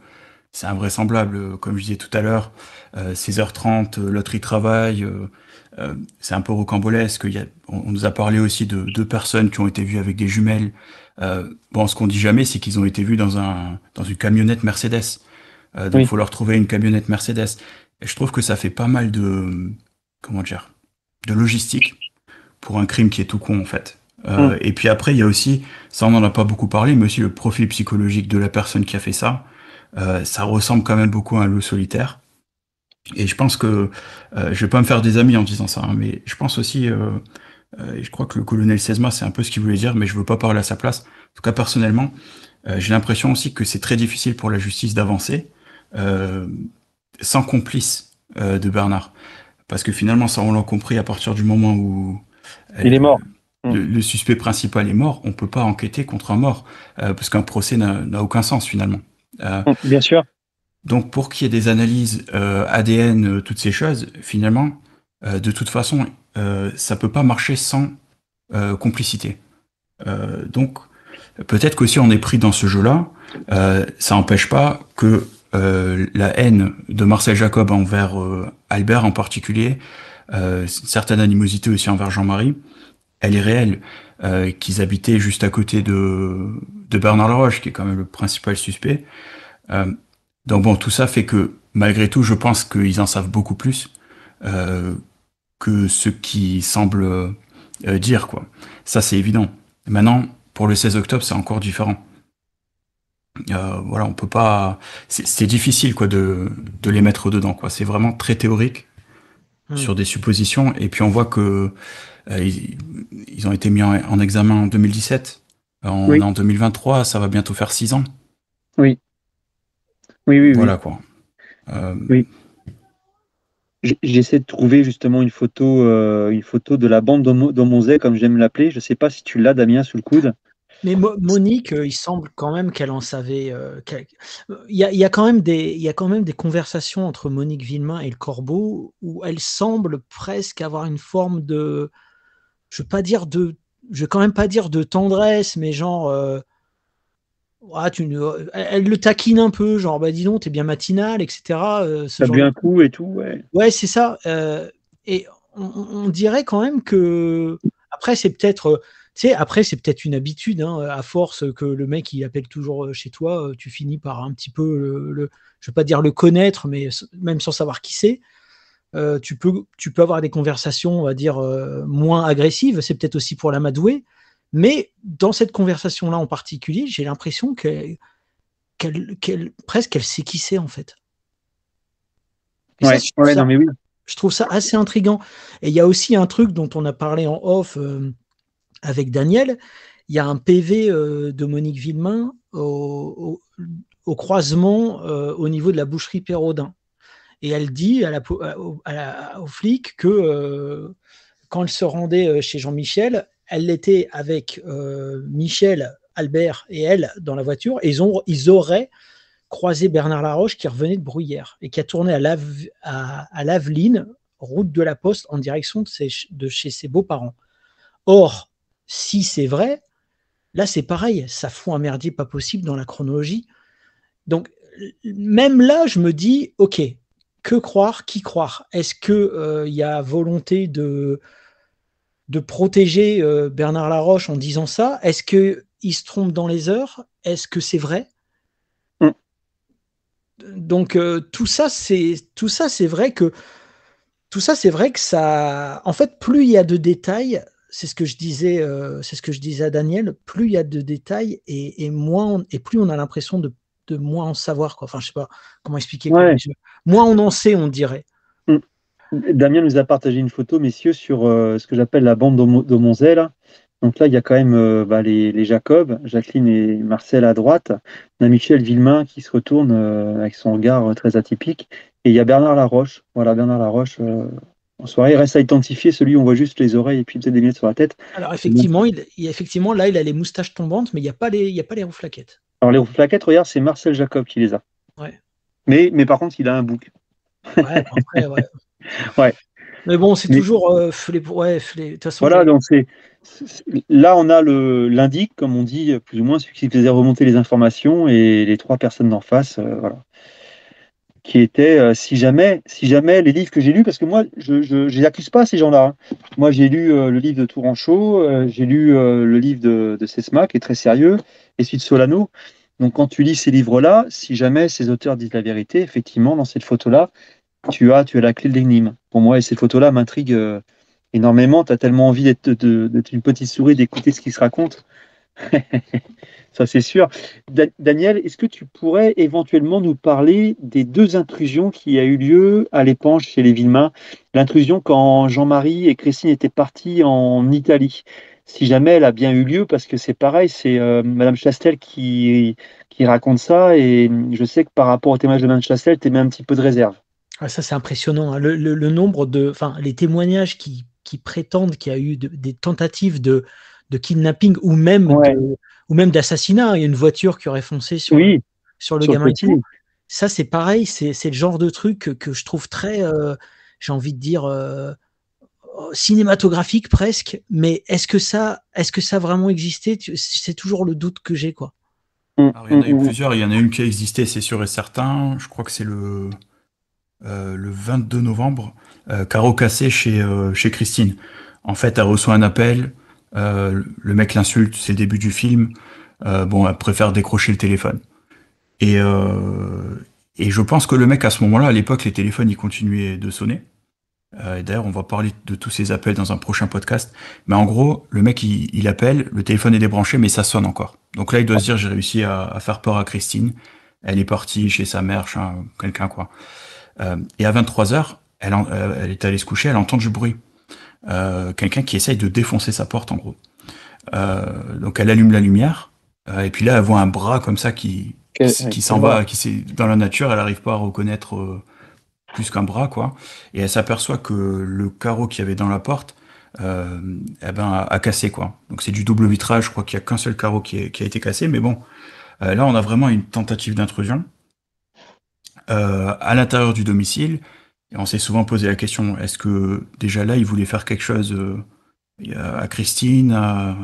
c'est invraisemblable. Comme je disais tout à l'heure, 16h30, euh, euh, loterie travail, euh, c'est un peu rocambolesque. on, nous a parlé aussi de deux personnes qui ont été vues avec des jumelles. bon, ce qu'on dit jamais, c'est qu'ils ont été vus dans un dans une camionnette Mercedes. donc, il faut leur trouver une camionnette Mercedes. Et je trouve que ça fait pas mal de comment dire de logistique pour un crime qui est tout con en fait. Euh, hmm. Et puis après, il y a aussi, ça on n'en a pas beaucoup parlé, mais aussi le profil psychologique de la personne qui a fait ça. Euh, ça ressemble quand même beaucoup à un loup solitaire. Et je pense que, euh, je vais pas me faire des amis en disant ça, hein, mais je pense aussi, euh, et je crois que le colonel Sesma, c'est un peu ce qu'il voulait dire, mais je veux pas parler à sa place. En tout cas, personnellement, j'ai l'impression aussi que c'est très difficile pour la justice d'avancer sans complice de Bernard. Parce que finalement, ça, on l'a compris à partir du moment où... il est mort. Mm. Le, suspect principal est mort, on ne peut pas enquêter contre un mort, euh, parce qu'un procès n'a aucun sens finalement. Euh, mm, bien sûr. Donc pour qu'il y ait des analyses euh, ADN, toutes ces choses, finalement, de toute façon, ça peut pas marcher sans complicité. donc peut-être que si on est pris dans ce jeu-là, ça n'empêche pas que la haine de Marcel Jacob envers Albert en particulier, une certaine animosité aussi envers Jean-Marie, elle est réelle, euh, qu'ils habitaient juste à côté de, de Bernard Laroche, qui est quand même le principal suspect. Euh, donc bon, tout ça fait que malgré tout, je pense qu'ils en savent beaucoup plus euh, que ce qui semble dire, quoi. Ça, c'est évident. Maintenant, pour le 16 octobre, c'est encore différent. voilà, on peut pas. C'est difficile quoi de, les mettre dedans quoi. C'est vraiment très théorique hmm. sur des suppositions. Et puis on voit que euh, ils, ont été mis en, examen en 2017. en 2023, ça va bientôt faire 6 ans. Oui. Oui, oui, Voilà quoi. Euh, oui. J'essaie de trouver justement une photo, euh, une photo de la bande d'Omonzet, comme j'aime l'appeler. Je ne sais pas si tu l'as, Damien, sous le coude. Mais Monique, il semble quand même qu'elle en savait. il, y a, il, y a, quand même des, il y a quand même des conversations entre Monique Villemain et le Corbeau où elle semble presque avoir une forme de, je veux pas dire de, je quand même pas dire de tendresse, mais genre, euh, ah, tu elle, le taquine un peu, genre, bah dis donc, t'es bien matinal, etc. Ça euh, T'as bien coup et tout, ouais. Ouais, c'est ça. Euh, et on, dirait quand même que, après, c'est peut-être. Tu sais, après, c'est peut-être une habitude, hein, à force que le mec, il appelle toujours chez toi, tu finis par un petit peu le, je ne veux pas dire le connaître, mais même sans savoir qui c'est. Euh, tu, peux, tu peux avoir des conversations, on va dire, euh, moins agressives, c'est peut-être aussi pour la madouer, mais dans cette conversation-là en particulier, j'ai l'impression qu'elle, qu'elle, qu'elle, presque elle sait qui c'est en fait. ouais, je, trouve ça assez intriguant. Et il y a aussi un truc dont on a parlé en off euh, avec Daniel, il y a un PV de Monique Villemain au, au croisement au niveau de la boucherie Pérodin et elle dit à la, au flic que euh, quand elle se rendait euh, chez Jean-Michel, elle était avec euh, Michel, Albert et elle dans la voiture. Et ils, ont, ils auraient croisé Bernard Laroche qui revenait de Bruyère et qui a tourné à, à, l'Aveline, route de la Poste, en direction de, de chez ses beaux-parents. Or, si c'est vrai, là c'est pareil, ça fout un merdier pas possible dans la chronologie. Donc, même là, je me dis, ok, que croire, qui croire Est-ce qu'il euh, il y a volonté de, de protéger euh, Bernard Laroche en disant ça Est-ce qu'il se trompe dans les heures Est-ce que c'est vrai mm. donc euh, tout ça c'est tout ça c'est vrai que tout ça, c'est vrai que ça. En fait, plus il y a de détails, c'est ce que je disais, c'est ce que je disais à Daniel. Plus il y a de détails et, moins et plus on a l'impression de de moins en savoir. Quoi. Enfin, je sais pas comment expliquer. Moins on en sait, on dirait. Mm. Damien nous a partagé une photo, messieurs, sur euh, ce que j'appelle la bande de hein. Donc là, il y a quand même euh, bah, les, les, Jacob, Jacqueline et Marcel à droite. On a Michel Villemain qui se retourne euh, avec son regard très atypique. Et il y a Bernard Laroche. Voilà, Bernard Laroche en soirée. Il reste à identifier celui où on voit juste les oreilles et puis peut-être des lunettes sur la tête. Alors effectivement, il, effectivement là, il a les moustaches tombantes, mais il n'y a, pas les, y a pas les roues flaquettes. Alors les plaquettes, regarde, c'est Marcel Jacob qui les a. Mais, mais par contre, il a un bouc. Ouais, *laughs* ouais. Mais bon, c'est toujours Voilà, donc c'est là on a le l'indique, comme on dit, plus ou moins celui qui faisait remonter les informations et les trois personnes d'en face, euh, voilà qui était euh, si jamais, si jamais les livres que j'ai lus, parce que moi, je n'accuse pas ces gens-là. Hein. Moi, j'ai lu euh, le livre de Touranchot, euh, j'ai lu le livre de, de Sesma, qui est très sérieux, et celui de Solano. Donc, quand tu lis ces livres-là, si jamais ces auteurs disent la vérité, effectivement, dans cette photo-là, tu as, tu as la clé de l'énigme. Pour moi, et cette photo-là m'intrigue énormément. Tu as tellement envie d'être une petite souris, d'écouter ce qui se raconte. *laughs* Ça, c'est sûr. Daniel, est-ce que tu pourrais éventuellement nous parler des deux intrusions qui a eu lieu à l'épanche chez les Villemains L'intrusion quand Jean-Marie et Christine étaient partis en Italie. Si jamais elle a bien eu lieu, parce que c'est pareil, c'est euh, Madame Chastel qui, qui raconte ça, et je sais que par rapport au témoignage de Madame Chastel, tu émets un petit peu de réserve. Ah, ça, c'est impressionnant. Hein. Le, nombre de. Enfin, les témoignages qui, prétendent qu'il y a eu des tentatives de de kidnapping ou même ou même d'assassinat. Hein. Il y a une voiture qui aurait foncé sur, sur le gamin. ça, c'est pareil, c'est le genre de truc que, je trouve très, euh, j'ai envie de dire, euh, oh, cinématographique presque, mais est-ce que ça, est-ce que ça a vraiment existé C'est toujours le doute que j'ai, quoi. Mmh, il y en a mmh, eu mmh. plusieurs, il y en a une qui a existé, c'est sûr et certain. Je crois que c'est le, euh, le 22 novembre, Caro Cassé chez, chez Christine. En fait, elle reçoit un appel, euh, le mec l'insulte, c'est le début du film. Euh, bon, elle préfère décrocher le téléphone. Euh, et, je pense que le mec, à ce moment-là, à l'époque, les téléphones, ils continuaient de sonner. D'ailleurs, on va parler de tous ces appels dans un prochain podcast. Mais en gros, le mec, il, appelle, le téléphone est débranché, mais ça sonne encore. Donc là, il doit se dire, j'ai réussi à, faire peur à Christine. Elle est partie chez sa mère, quelqu'un, quoi. et à 23 h elle est allée se coucher, elle entend du bruit. Euh, quelqu'un qui essaye de défoncer sa porte en gros. Euh, donc elle allume la lumière euh, et puis là elle voit un bras comme ça qui s'en va, qui dans la nature elle n'arrive pas à reconnaître plus qu'un bras quoi. Et elle s'aperçoit que le carreau qu'il y avait dans la porte eh ben, a, cassé quoi. Donc c'est du double vitrage, je crois qu'il y a qu'un seul carreau qui, a été cassé, mais bon, là on a vraiment une tentative d'intrusion à l'intérieur du domicile on s'est souvent posé la question, est-ce que déjà là, il voulait faire quelque chose euh, à Christine, à,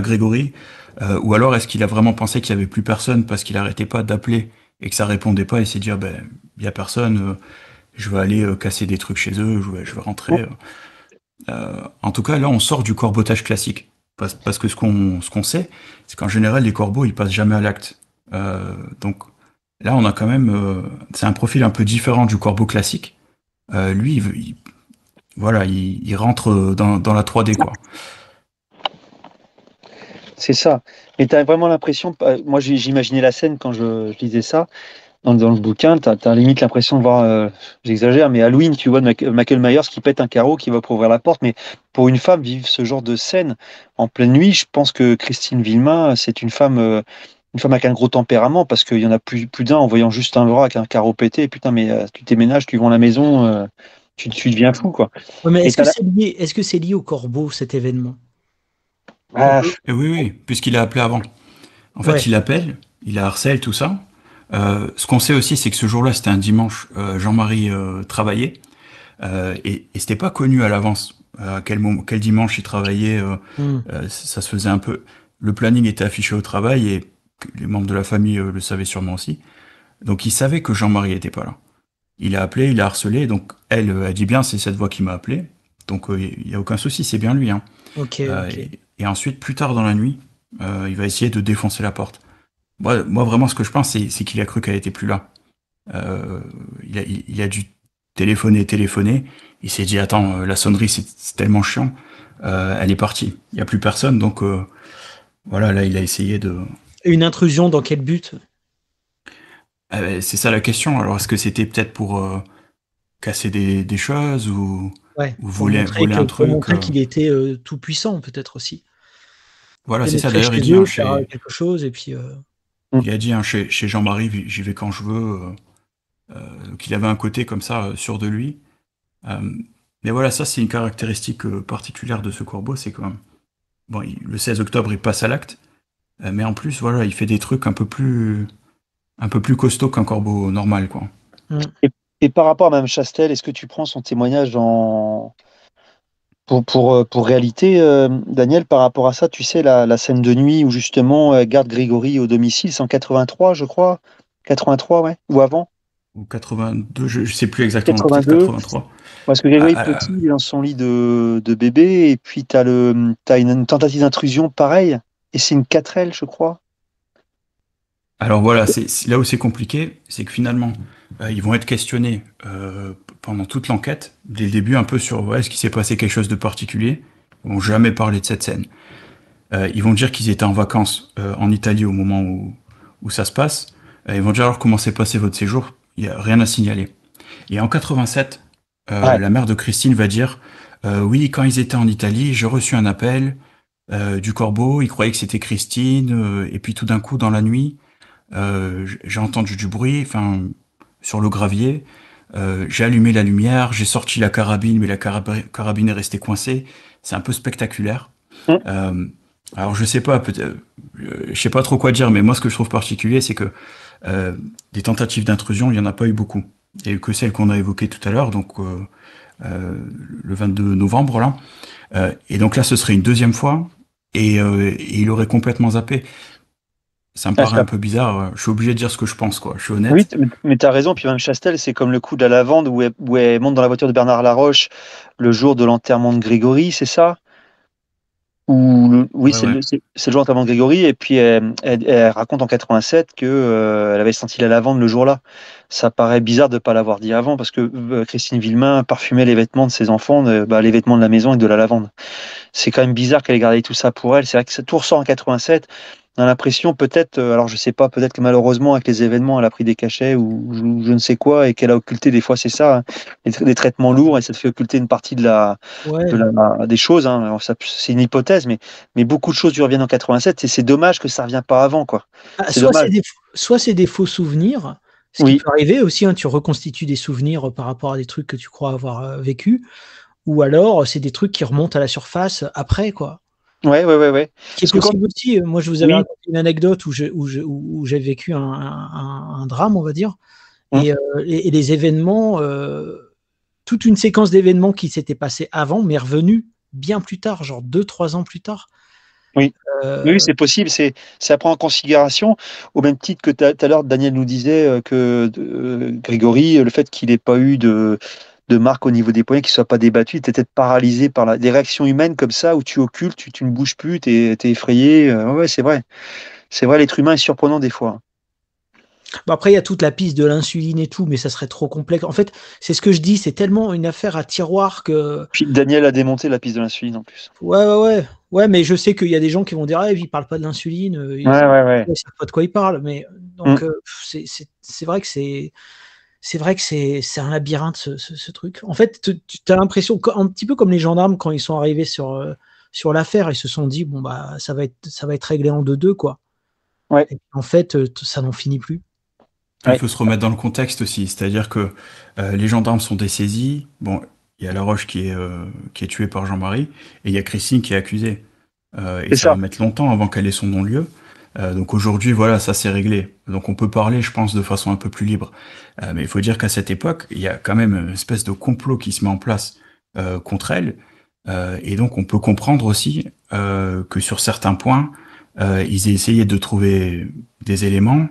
Grégory euh, Ou alors est-ce qu'il a vraiment pensé qu'il n'y avait plus personne parce qu'il n'arrêtait pas d'appeler et que ça répondait pas et s'est dit, ah ben, il n'y a personne, euh, je vais aller casser des trucs chez eux, je vais, rentrer. en tout cas, là, on sort du corbotage classique. Parce, parce que ce qu'on ce qu'on sait, c'est qu'en général, les corbeaux, ils passent jamais à l'acte. donc là, on a quand même... c'est un profil un peu différent du corbeau classique euh, lui, il, voilà, il, rentre dans, la 3D. quoi. C'est ça. Et tu as vraiment l'impression, euh, moi j'imaginais la scène quand je, lisais ça, dans, le bouquin, tu as, limite l'impression de voir, euh, j'exagère, mais Halloween, tu vois, Michael Myers qui pète un carreau, qui va pour ouvrir la porte. Mais pour une femme, vivre ce genre de scène en pleine nuit, je pense que Christine Villemain, c'est une femme femme avec un gros tempérament, parce qu'il y en a plus, plus d'un en voyant juste un bras avec un carreau pété, putain, mais euh, tu déménages, tu vends la maison, euh, tu, deviens fou, quoi. est-ce que c'est lié, est -ce lié, au corbeau, cet événement ah. eh Oui, oui, puisqu'il a appelé avant. En fait, il appelle, il a harcèle, tout ça. Euh, ce qu'on sait aussi, c'est que ce jour-là, c'était un dimanche, Jean-Marie travaillait, et, c'était pas connu à l'avance. À quel, moment, quel dimanche il travaillait, hmm. ça se faisait un peu. Le planning était affiché au travail et les membres de la famille euh, le savaient sûrement aussi. Donc il savait que Jean-Marie n'était pas là. Il a appelé, il a harcelé, donc elle a euh, dit bien c'est cette voix qui m'a appelé. Donc il euh, n'y a aucun souci, c'est bien lui. Hein. Et, ensuite, plus tard dans la nuit, il va essayer de défoncer la porte. Moi, vraiment, ce que je pense, c'est qu'il a cru qu'elle n'était plus là. il, a, dû téléphoner, téléphoner. Il s'est dit attends, la sonnerie c'est tellement chiant. elle est partie. Il n'y a plus personne, donc voilà, là il a essayé de, une intrusion dans quel but euh, C'est ça la question. Alors, est-ce que c'était peut-être pour euh, casser des, choses ou, ouais, ou voler, un truc montrer euh. qu'il était tout puissant, peut-être aussi. Voilà, c'est ça. D'ailleurs, il dit quelque chose et puis. Il a dit chez, Jean-Marie, j'y vais quand je veux, qu'il avait un côté comme ça sûr de lui. mais voilà, ça c'est une caractéristique particulière de ce corbeau, c'est quand Bon, le 16 octobre, il passe à l'acte, euh, mais en plus, voilà, il fait des trucs un peu plus, un peu plus costaud qu'un corbeau normal, quoi. Mm. Et, par rapport à Mme Chastel, est-ce que tu prends son témoignage en... pour, pour, euh, pour réalité, euh, Daniel, par rapport à ça, tu sais, la, scène de nuit où justement garde Grégory au domicile, 83, je crois, 83, ou avant Ou 82, je ne sais plus exactement, Parce que Grégory ah, est ah, Petit, est dans son lit de, de bébé, et puis tu as, as, une tentative d'intrusion pareille et c'est une 4L, je crois. Alors voilà, c'est là où c'est compliqué, c'est que finalement, euh, ils vont être questionnés euh, pendant toute l'enquête, dès le début, un peu sur est-ce qu'il s'est passé quelque chose de particulier. Ils vont jamais parlé de cette scène. Euh, ils vont dire qu'ils étaient en vacances en Italie au moment où, ça se passe. ils vont dire alors comment s'est passé votre séjour. Il n'y a rien à signaler. Et en 87, la mère de Christine va dire oui, quand ils étaient en Italie, j'ai reçu un appel. Euh, du Corbeau. il croyait que c'était Christine. Euh, et puis tout d'un coup, dans la nuit, euh, j'ai entendu du bruit. Enfin, sur le gravier. Euh, j'ai allumé la lumière, j'ai sorti la carabine, mais la carabine est restée coincée. C'est un peu spectaculaire. Mmh. alors je sais pas, peut-être, je sais pas trop quoi dire, mais moi ce que je trouve particulier, c'est que des tentatives d'intrusion, il y en a pas eu beaucoup. Il a eu que celle qu'on a évoquée tout à l'heure, donc le 22 novembre là. et donc là, ce serait une deuxième fois et, euh, il aurait complètement zappé. Ça me ah, paraît un peu bizarre. Je suis obligé de dire ce que je pense, quoi. Je suis honnête. Oui, mais t'as raison. Puis même Chastel, c'est comme le coup de la lavande où où elle, monte dans la voiture de Bernard Laroche le jour de l'enterrement de Grégory, c'est ça oui, c'est, Le, c'est, jour avant Grégory, et puis euh, elle, raconte en 87 qu'elle euh, elle avait senti la lavande le jour-là. Ça paraît bizarre de ne pas l'avoir dit avant, parce que euh, Christine Villemain parfumait les vêtements de ses enfants, bah, les vêtements de la maison et de la lavande. C'est quand même bizarre qu'elle ait gardé tout ça pour elle. C'est vrai que ça, tout ressort en 87 l'impression peut-être, euh, alors je sais pas, peut-être que malheureusement avec les événements, elle a pris des cachets ou, je, ne sais quoi et qu'elle a occulté des fois, c'est ça, hein, des, traitements lourds et ça te fait occulter une partie de la, des choses. Hein. c'est une hypothèse, mais, mais beaucoup de choses lui reviennent en 87 et c'est dommage que ça revienne pas avant quoi. Ah, soit c'est des, faux souvenirs. Ce qui peut arriver aussi, hein, tu reconstitues des souvenirs par rapport à des trucs que tu crois avoir euh, vécu, ou alors euh, c'est des trucs qui remontent à la surface après, quoi. Ouais, ouais, ouais, ouais. aussi. Moi, je vous avais une anecdote où j'ai vécu un, drame, on va dire, hum. euh, et, les événements, euh, toute une séquence d'événements qui s'était passée avant, mais revenus bien plus tard, genre deux, trois ans plus tard. Euh, oui, c'est possible, c'est ça prend en considération, au même titre que tout à l'heure Daniel nous disait que Grégory, le fait qu'il n'ait pas eu de, de marque au niveau des poignets qui ne soit pas débattu, tu peut-être paralysé par des réactions humaines comme ça où tu occultes, tu, ne bouges plus, tu es, effrayé. Euh, ouais, c'est vrai. C'est vrai, l'être humain est surprenant des fois. après, il y a toute la piste de l'insuline et tout, mais ça serait trop complexe. En fait, c'est ce que je dis, c'est tellement une affaire à tiroir que. Puis Daniel a démonté la piste de l'insuline en plus. Ouais, ouais, ouais. Ouais, mais je sais qu'il y a des gens qui vont dire, ah, il parle pas de l'insuline. Euh, ne ouais, pas de quoi il parle. Mais donc, mm. euh, c'est vrai que c'est c'est vrai que c'est un labyrinthe ce, truc. En fait, tu as l'impression, un petit peu comme les gendarmes quand ils sont arrivés sur, euh, sur l'affaire, ils se sont dit bon bah ça va être ça va être réglé en deux deux quoi. Ouais. en fait, euh, ça n'en finit plus. Il faut se remettre dans le contexte aussi, c'est-à-dire que euh, les gendarmes sont dessaisis. Bon, il y a Laroche qui est qui est tué par Jean-Marie et il y a Christine qui est accusée. et ça, va mettre longtemps avant qu'elle ait son non-lieu. Euh, donc aujourd'hui, voilà, ça s'est réglé. Donc on peut parler, je pense, de façon un peu plus libre. Euh, mais il faut dire qu'à cette époque, il y a quand même une espèce de complot qui se met en place euh, contre elle. Euh, et donc on peut comprendre aussi euh, que sur certains points, euh, ils aient essayé de trouver des éléments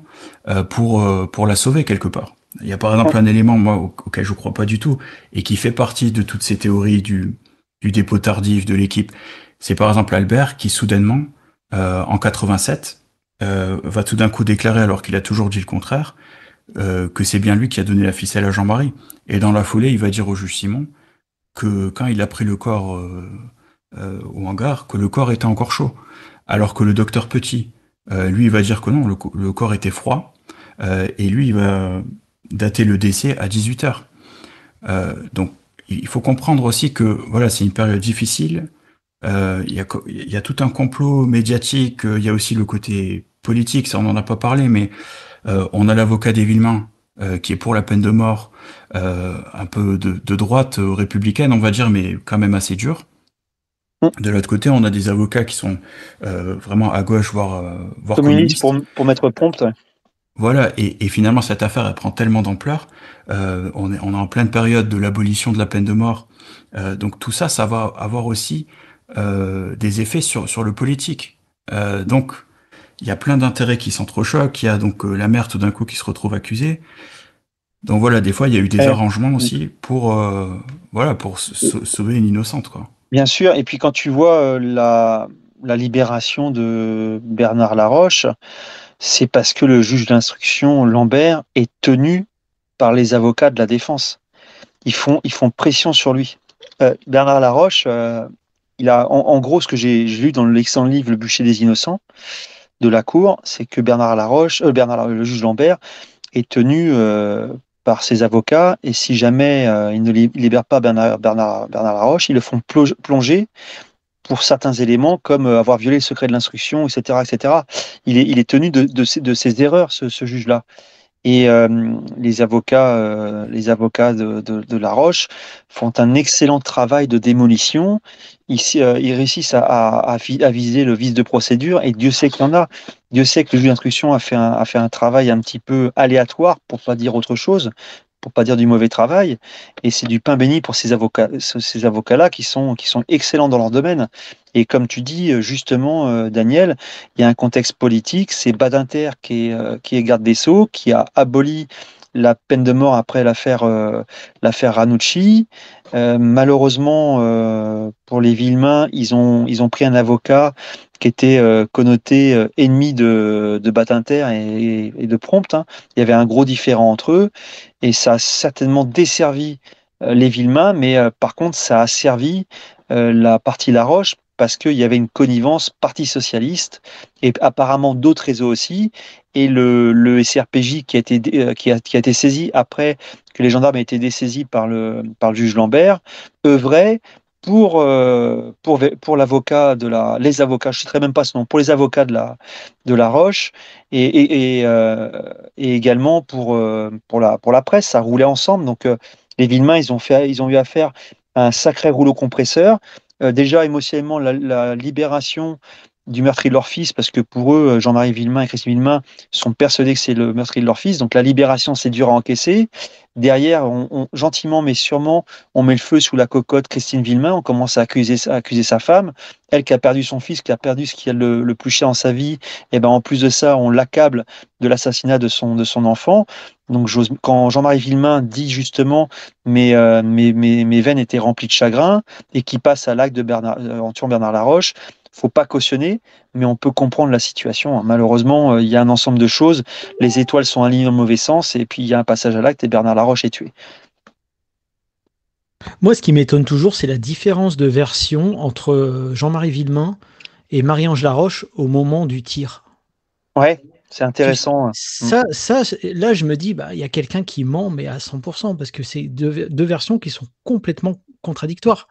pour, pour la sauver quelque part. Il y a par exemple un élément, moi, auquel je crois pas du tout, et qui fait partie de toutes ces théories du, du dépôt tardif de l'équipe. C'est par exemple Albert qui soudainement, en 87, euh, va tout d'un coup déclarer, alors qu'il a toujours dit le contraire, euh, que c'est bien lui qui a donné la ficelle à Jean-Marie. Et dans la foulée, il va dire au juge Simon que quand il a pris le corps euh, au hangar, que le corps était encore chaud. Alors que le docteur Petit, lui, il va dire que non, le, corps était froid. et lui, il va dater le décès à 18 heures. donc, il faut comprendre aussi que voilà, c'est une période difficile. Il y, a, y, a, tout un complot médiatique, il y a aussi le côté politique, ça on n'en a pas parlé, mais euh, on a l'avocat des Villemins euh, qui est pour la peine de mort, euh, un peu de, droite républicaine, on va dire, mais quand même assez dur. Mm. De l'autre côté, on a des avocats qui sont vraiment à gauche, voire, communistes. Pour, mettre prompte. Voilà, et, finalement cette affaire elle prend tellement d'ampleur, on, est, on est en pleine période de l'abolition de la peine de mort, donc tout ça, ça va avoir aussi des effets sur, sur le politique. donc il y a plein d'intérêts qui s'entrechoquent, il y a donc euh, la mère tout d'un coup qui se retrouve accusée. Donc voilà, des fois, il y a eu des arrangements aussi pour, euh, voilà, pour sauver une innocente. Bien sûr, et puis quand tu vois euh, la, libération de Bernard Laroche, c'est parce que le juge d'instruction, Lambert, est tenu par les avocats de la défense. Ils font, ils font pression sur lui. Bernard Laroche, il a, en, gros, ce que j'ai lu dans l'excellent livre Le bûcher des innocents, de la Cour, c'est que Bernard Laroche, euh, Bernard, le juge Lambert, est tenu euh, par ses avocats, et si jamais euh, il ne libère pas Bernard, Bernard, Laroche, ils le font plonger pour certains éléments, comme avoir violé le secret de l'instruction, etc., etc. Il est, il est tenu de, de, ses, de erreurs, ce, juge-là. Et les avocats, les avocats de, de, font un excellent travail de démolition ils, euh, ils réussissent à, viser le vice de procédure. Et Dieu sait qu'il y en a. Dieu sait que le juge d'instruction a, fait un, un travail un petit peu aléatoire, pour pas dire autre chose, pour pas dire du mauvais travail. Et c'est du pain béni pour ces avocats, ces avocats-là qui sont, qui sont excellents dans leur domaine. Et comme tu dis euh, justement, euh, Daniel, il y a un contexte politique. C'est Badinter qui qui est garde des Sceaux, qui a aboli la peine de mort après l'affaire euh, Ranucci. Euh, malheureusement euh, pour les Villemains, ils ont ils ont pris un avocat qui était connoté ennemi de, de Batinter et, de Prompt. Hein. Il y avait un gros différent entre eux et ça a certainement desservi les Villemains, mais par contre ça a servi la partie La Roche parce qu'il y avait une connivence Parti socialiste et apparemment d'autres réseaux aussi. Et le, SRPJ qui a, été, euh, qui, a, été saisi après que les gendarmes aient été dessaisis par le, par le juge Lambert, œuvrait pour, euh, pour, pour l'avocat de la, les avocats, je ne même pas ce nom, pour les avocats de la, de la Roche et, et, euh, également pour, pour, la, pour la presse. Ça roulait ensemble. Donc, les Villemains, ils ont, fait, ils ont eu affaire à un sacré rouleau compresseur. Euh, déjà émotionnellement la, libération du meurtrier de leur fils, parce que pour eux, euh, Jean-Marie Villemain et Christine Villemain sont persuadés que c'est le meurtrier de leur fils, donc la libération, c'est dur à encaisser. Derrière, on, gentiment mais sûrement, on met le feu sous la cocotte Christine Villemain, on commence à accuser, à accuser sa femme, elle qui a perdu son fils, qui a perdu ce qui est le, le plus cher en sa vie, et eh ben en plus de ça, on l'accable de l'assassinat de son, de son enfant. Donc quand Jean-Marie Villemain dit justement mes, euh, mes, veines étaient remplies de chagrin et qui passe à l'acte de Bernard, euh, en il Bernard Laroche, faut pas cautionner, mais on peut comprendre la situation. Hein. Malheureusement, euh, il y a un ensemble de choses. Les étoiles sont alignées dans mauvais sens et puis il y a un passage à l'acte et Bernard Laroche est tué. Moi, ce qui m'étonne toujours, c'est la différence de version entre Jean-Marie Villemain et Marie-Ange Laroche au moment du tir. Ouais. C'est intéressant. Hein. Mm. Ça, ça, là, je me dis, bah, il y a quelqu'un qui ment, mais à 100%, parce que c'est deux, versions qui sont complètement contradictoires.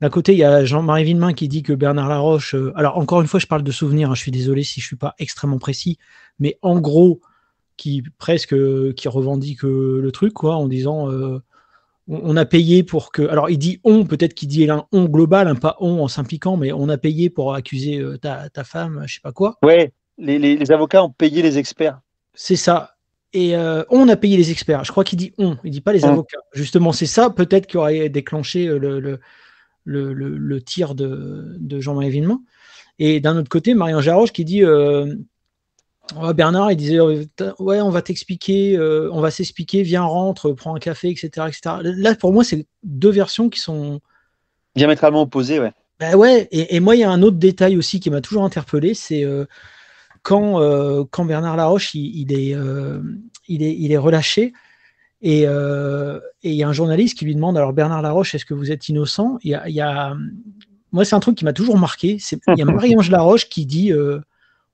D'un côté, il y a Jean-Marie Villemin qui dit que Bernard Laroche. Euh, alors, encore une fois, je parle de souvenirs, hein, je suis désolé si je ne suis pas extrêmement précis, mais en gros, qui presque qui revendique euh, le truc, quoi, en disant. Euh, on a payé pour que. Alors, il dit on, peut-être qu'il dit un on global, hein, pas on en s'impliquant, mais on a payé pour accuser ta, ta femme, je sais pas quoi. Ouais, les, avocats ont payé les experts. C'est ça. Et euh, on a payé les experts. Je crois qu'il dit on, il dit pas les avocats. Justement, c'est ça peut-être qui aurait déclenché euh, le, tir de, Jean-Marie Villemin. Et d'un autre côté, Marion Jaroche qui dit euh, Bernard, il disait Ouais, on va t'expliquer, on va s'expliquer, viens, rentre, prends un café, etc. etc. Là, pour moi, c'est deux versions qui sont. Diamétralement opposées, ouais. Ben ouais, et, et moi, il y a un autre détail aussi qui m'a toujours interpellé c'est quand, euh, quand Bernard Laroche, il, il, est, euh, il, est, il est relâché, euh, et il y a un journaliste qui lui demande, alors Bernard Laroche, est-ce que vous êtes innocent y a, y a... Moi, c'est un truc qui m'a toujours marqué, il y a *laughs* Marie-Ange Laroche qui dit,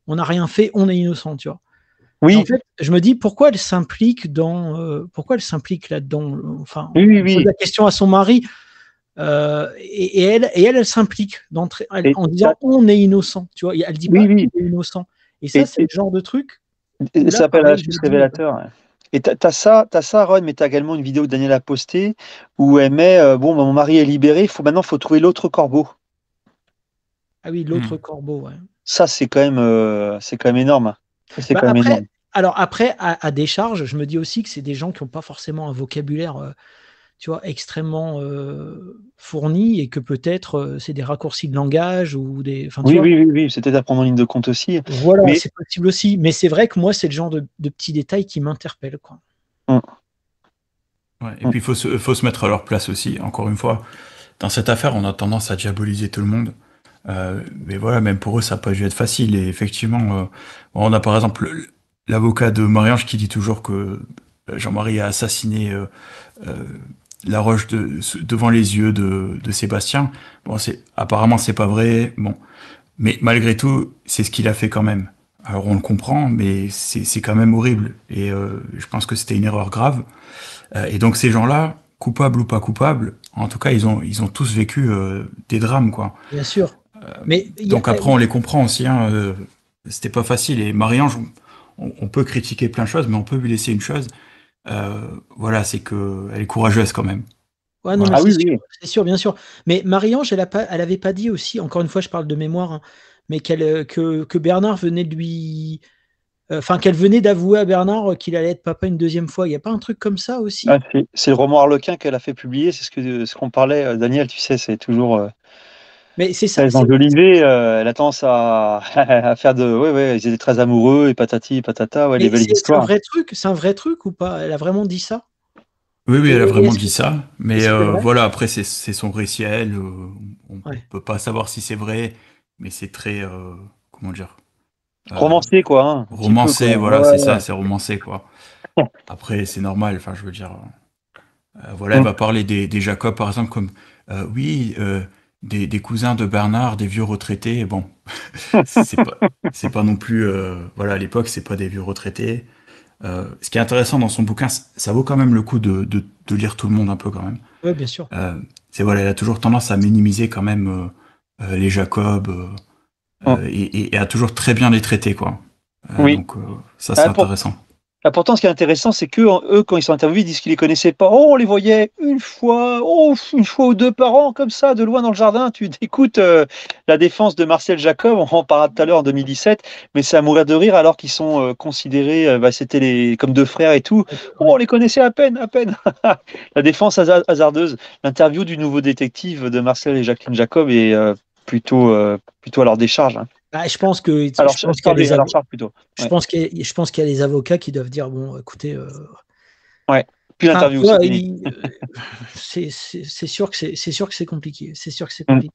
on n'a rien fait, on est innocent, tu vois. Oui. je me dis pourquoi elle s'implique dans, pourquoi elle s'implique là-dedans. Enfin, oui, oui, oui. pose la question à son mari, et, elle, et elle, s'implique en disant on est innocent. Tu vois, elle dit oui, oui. on est innocent. Et ça, c'est le genre de truc. ça s'appelle un révélateur. Et tu as ça, as ça, Ron, mais tu as également une vidéo que Daniel a postée où elle met euh, Bon, bah, mon mari est libéré, faut, maintenant, il faut trouver l'autre corbeau. Ah oui, l'autre hmm. corbeau, ouais. Ça, c'est quand, même, énorme. après, Alors après, à, décharge, je me dis aussi que c'est des gens qui n'ont pas forcément un vocabulaire euh, tu vois, extrêmement euh, fourni et que peut-être euh, c'est des raccourcis de langage ou des. oui, oui, oui, c'était à prendre en ligne de compte aussi. Voilà, c'est possible aussi. Mais c'est vrai que moi, c'est le genre de, petits détails qui m'interpellent. Quoi. Hum. et hum. puis, il faut se, faut se mettre à leur place aussi. Encore une fois, dans cette affaire, on a tendance à diaboliser tout le monde. Euh, mais voilà, même pour eux, ça peut dû être facile. Et effectivement, on a par exemple l'avocat de Marie-Ange qui dit toujours que Jean-Marie a assassiné la roche devant les yeux de, Sébastien. Bon, c'est apparemment c'est pas vrai. Bon, mais malgré tout, c'est ce qu'il a fait quand même. Alors on le comprend, mais c'est quand même horrible. Et euh, je pense que c'était une erreur grave. Euh, et donc ces gens-là, coupables ou pas coupables, en tout cas ils ont ils ont tous vécu euh, des drames quoi. Bien sûr. mais donc après on les comprend aussi. Ce hein, c'était pas facile. Et Marie-Ange, on, on, peut critiquer plein de choses, mais on peut lui laisser une chose, euh, voilà, c'est qu'elle est courageuse quand même. Ah c'est sûr, bien sûr. Mais Marie-Ange, elle, pas, avait pas dit aussi, encore une fois, je parle de mémoire, hein, mais qu'elle, euh, que, Bernard venait de lui. Euh, enfin, qu'elle venait d'avouer à Bernard qu'il allait être papa une deuxième fois. Il y a pas un truc comme ça aussi ah, c'est, le roman Arlequin qu'elle a fait publier, c'est ce, que, ce qu'on parlait, Daniel, tu sais, c'est toujours. Mais c'est ça. Les enjolivés, euh, elle a tendance à, *laughs* faire de. Oui, oui, ils étaient très amoureux et patati et patata. Ouais, les belles histoires. C'est un vrai truc, c'est un vrai truc ou pas Elle a vraiment dit ça Oui, oui, elle a vraiment dit ça. Mais euh, voilà, après, c'est son récit à elle. Euh, on ne peut pas savoir si c'est vrai, mais c'est très. comment dire Romancé, quoi. Hein, romancé, voilà, c'est ça, c'est romancé, quoi. *laughs* Après, c'est normal, enfin, je veux dire. voilà, elle hum. va parler des, des Jacob, par exemple, comme. oui des, cousins de Bernard, des vieux retraités. Bon, *laughs* c'est pas, non plus. Euh, voilà, à l'époque, c'est pas des vieux retraités. Euh, ce qui est intéressant dans son bouquin, ça vaut quand même le coup de, lire tout le monde un peu quand même. Oui, bien sûr. Euh, c'est voilà, elle a toujours tendance à minimiser quand même les Jacob oh. et, à toujours très bien les traiter quoi. oui. Donc ça ah, c'est intéressant. Bah, pourtant, ce qui est intéressant, c'est que eux, quand ils sont interviewés, ils disent qu'ils les connaissaient pas. Oh, on les voyait une fois, oh, une fois ou deux par an, comme ça, de loin dans le jardin. Tu *laughs* écoutes euh, la défense de Marcel Jacob, on en parlera tout à l'heure en 2017, mais c'est à mourir de rire alors qu'ils sont euh, considérés, euh, bah, c'était les comme deux frères et tout. Oh, on les connaissait à peine, à peine. *laughs* la défense hasardeuse. L'interview du nouveau détective de Marcel et Jacqueline Jacob est plutôt, plutôt à leur décharge. Hein. Bah, je pense que alors, je pense qu'il y a des alors, plutôt. Je pense qu'il je pense qu'il y a des avocats qui doivent dire bon écoutez euh, Ouais, puis l'interview euh, *laughs* c'est c'est sûr que c'est c'est sûr que c'est compliqué, c'est sûr que c'est mm. compliqué.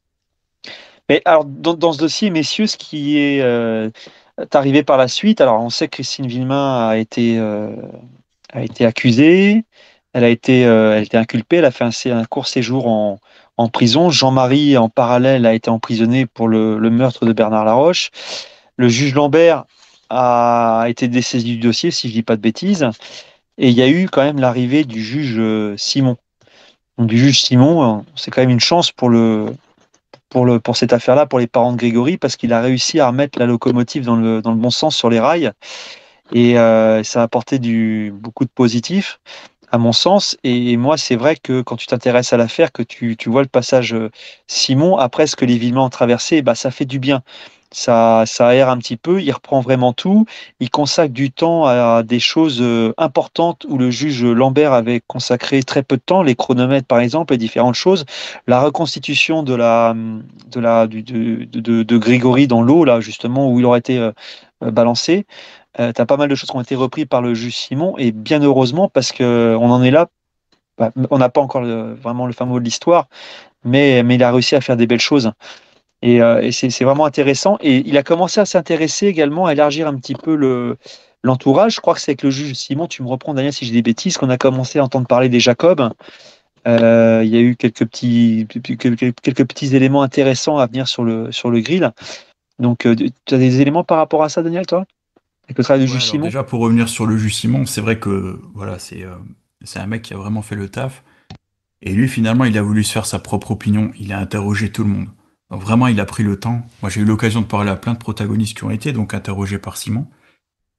Mais alors dans, dans, ce dossier messieurs ce qui est euh, arrivé par la suite, alors on sait que Christine Villemain a été euh, a été accusée, elle a été elle a été inculpée, elle a fait un, un court séjour en en prison. Jean-Marie, en parallèle, a été emprisonné pour le, meurtre de Bernard Laroche. Le juge Lambert a été dessaisi du dossier, si je ne dis pas de bêtises. Et il y a eu quand même l'arrivée du juge euh, Simon. Donc, du juge Simon, euh, c'est quand même une chance pour, le, pour, le, pour cette affaire-là, pour les parents de Grégory, parce qu'il a réussi à remettre la locomotive dans le, dans le bon sens sur les rails. Et euh, ça a apporté du, beaucoup de positifs à mon sens. Et moi, c'est vrai que quand tu t'intéresses à l'affaire, que tu, vois le passage euh, Simon, après ce que les vivants ont traversé, bah, ça fait du bien. Ça, ça aère un petit peu, il reprend vraiment tout, il consacre du temps à des choses euh, importantes où le juge Lambert avait consacré très peu de temps, les chronomètres par exemple, et différentes choses. La reconstitution de, la, du, de, de Grégory dans l'eau, là justement, où il aurait été euh, balancé. Euh, tu as pas mal de choses qui ont été reprises par le juge Simon, et bien heureusement, parce qu'on euh, en est là. Bah, on n'a pas encore vraiment le fin mot de l'histoire, mais, mais il a réussi à faire des belles choses. Et, euh, c'est vraiment intéressant. Et il a commencé à s'intéresser également à élargir un petit peu le, l'entourage. Je crois que c'est avec le juge Simon, tu me reprends Daniel si j'ai des bêtises, qu'on a commencé à entendre parler des Jacobs. il y a eu quelques petits, quelques petits éléments intéressants à venir sur le, sur le grill. Donc, tu as des éléments par rapport à ça, Daniel, toi de Déjà, pour revenir sur le Jus Simon, c'est vrai que voilà, c'est euh, c'est un mec qui a vraiment fait le taf. Et lui, finalement, il a voulu se faire sa propre opinion. Il a interrogé tout le monde. Donc vraiment, il a pris le temps. Moi, j'ai eu l'occasion de parler à plein de protagonistes qui ont été donc interrogés par Simon.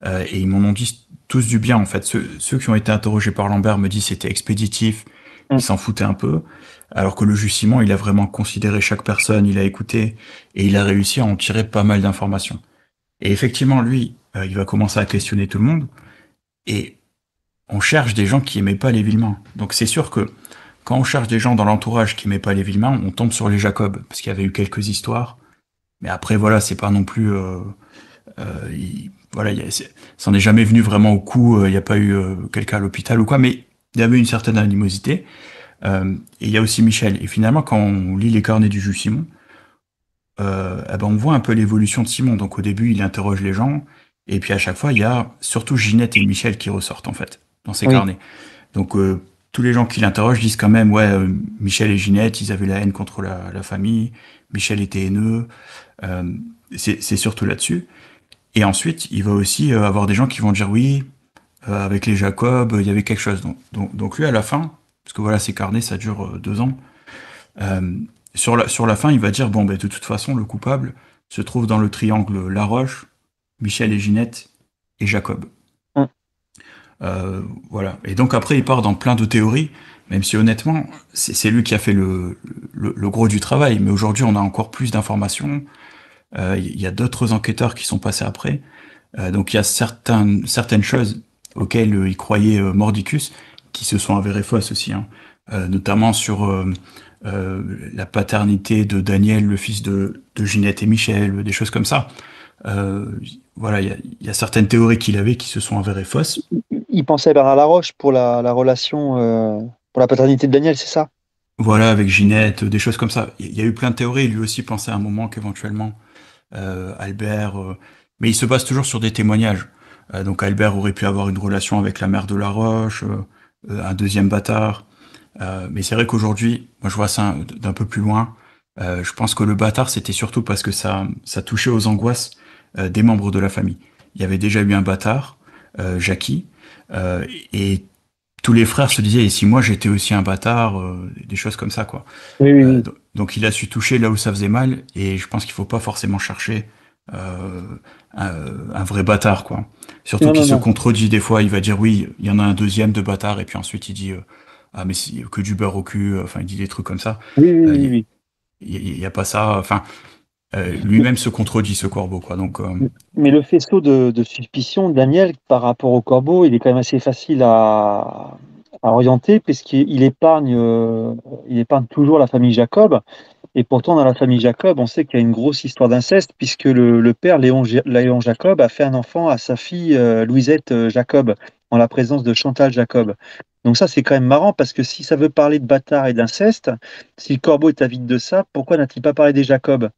Euh, et ils m'en ont dit tous du bien, en fait. Ceux, qui ont été interrogés par Lambert me disent c'était expéditif, mm. ils s'en foutaient un peu. Alors que le Jus Simon, il a vraiment considéré chaque personne, il a écouté, et il a réussi à en tirer pas mal d'informations. Et effectivement, lui, euh, il va commencer à questionner tout le monde. Et on cherche des gens qui aimaient pas les Villemains. Donc c'est sûr que quand on cherche des gens dans l'entourage qui n'aimaient pas les Villemains, on tombe sur les Jacob, parce qu'il y avait eu quelques histoires. Mais après, voilà, c'est pas non plus... Euh, euh, voilà, a, ça n'est jamais venu vraiment au coup, il n'y a pas eu quelqu'un à l'hôpital ou quoi, mais il y avait une certaine animosité. et il y a aussi Michel. Et finalement, quand on lit les carnets du juge Simon, eh ben, on voit un peu l'évolution de Simon. Donc au début, il interroge les gens, et puis à chaque fois, il y a surtout Ginette et Michel qui ressortent en fait dans ces carnets. Donc euh, tous les gens qui l'interrogent disent quand même, ouais, euh, Michel et Ginette, ils avaient la haine contre la, famille, Michel était haineux. Euh, c'est surtout là-dessus. Et ensuite, il va aussi avoir des gens qui vont dire oui, avec les Jacob, il y avait quelque chose. Donc, lui, à la fin, parce que voilà, ces carnets, ça dure deux ans. sur, la, fin, il va dire bon, ben, de toute façon, le coupable se trouve dans le triangle La Michel et Ginette et Jacob. Hum. Euh, voilà. Et donc après, il part dans plein de théories, même si honnêtement, c'est lui qui a fait le, gros du travail. Mais aujourd'hui, on a encore plus d'informations. Euh, il y a d'autres enquêteurs qui sont passés après. Euh, donc il y a certaines, choses auxquelles il croyait Mordicus qui se sont avérées fausses aussi, hein. notamment sur la paternité de Daniel, le fils de, Ginette et Michel, des choses comme ça voilà, il y, a certaines théories qu'il avait qui se sont avérées fausses. Il pensait à Bernard Laroche pour la, relation, euh, pour la paternité de Daniel, c'est ça Voilà, avec Ginette, des choses comme ça. Il y, a eu plein de théories. Lui aussi pensait à un moment qu'éventuellement euh, Albert, euh, mais il se base toujours sur des témoignages. donc Albert aurait pu avoir une relation avec la mère de Laroche, un deuxième bâtard. mais c'est vrai qu'aujourd'hui, moi je vois ça d'un peu plus loin. je pense que le bâtard, c'était surtout parce que ça, ça touchait aux angoisses euh, des membres de la famille. Il y avait déjà eu un bâtard, euh, Jackie, euh, et tous les frères se disaient, et si moi j'étais aussi un bâtard, des choses comme ça, quoi. donc il a su toucher là où ça faisait mal, et je pense qu'il ne faut pas forcément chercher un, vrai bâtard, quoi. Surtout qu'il se contredit des fois. Il va dire oui, il y en a un deuxième de bâtard, et puis ensuite il dit ah mais que du beurre au cul. Enfin, il dit des trucs comme ça. Oui, oui, oui. Il n'y a pas ça. Enfin, euh, lui-même se contredit ce corbeau quoi donc euh. mais le faisceau de, de, suspicion Daniel par rapport au corbeau il est quand même assez facile à, orienter puisqu'il épargne euh, épargne toujours la famille Jacob et pourtant dans la famille Jacob on sait qu'il y a une grosse histoire d'inceste puisque le, père Léon, Jacob a fait un enfant à sa fille Louisette Jacob en la présence de Chantal Jacob donc ça, c'est quand même marrant parce que si ça veut parler de bâtard et d'inceste, si le corbeau est avide de ça, pourquoi n'a-t-il pas parlé des Jacob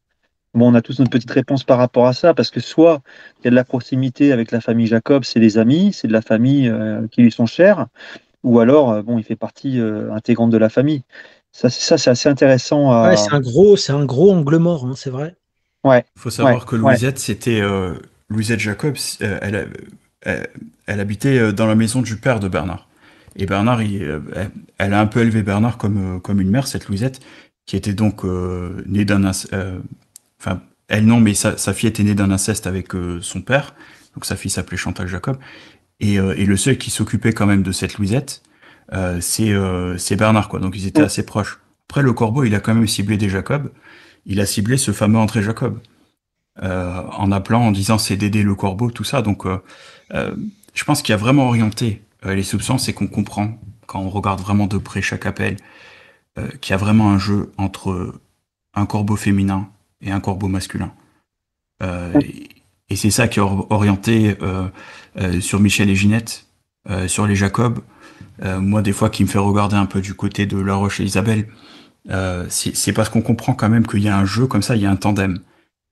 on a tous notre petite réponse par rapport à ça, parce que soit il y a de la proximité avec la famille Jacob, c'est des amis, c'est de la famille euh, qui lui sont chers, ou alors, euh, bon, il fait partie euh, intégrante de la famille. Ça, c'est assez intéressant. c'est un gros, c'est un gros angle mort, hein, c'est vrai. Ouais. Il faut savoir que Louisette, c'était Louisette Jacob. Elle, elle, habitait dans la maison du père de Bernard. Et Bernard, elle a un peu élevé Bernard comme, comme une mère, cette Louisette, qui était donc née d'un Enfin, elle non, mais sa, fille était née d'un inceste avec euh, son père. Donc sa fille s'appelait Chantal Jacob. Euh, et, le seul qui s'occupait quand même de cette Louisette, euh, c'est Bernard. quoi. Donc ils étaient mm. assez proches. Après, le corbeau, il a quand même ciblé des Jacob. Il a ciblé ce fameux André Jacob. en appelant, en disant c'est Dédé le corbeau, tout ça. Donc je pense qu'il a vraiment orienté les soupçons, c'est qu'on comprend quand on regarde vraiment de près chaque appel, qu'il y a vraiment un jeu entre un corbeau féminin et un corbeau masculin. Euh, et, c'est ça qui a orienté euh, euh, sur Michel et Ginette, sur les Jacob. moi, des fois, qui me fait regarder un peu du côté de La Roche et Isabelle, c'est parce qu'on comprend quand même qu'il y a un jeu comme ça, il y a un tandem.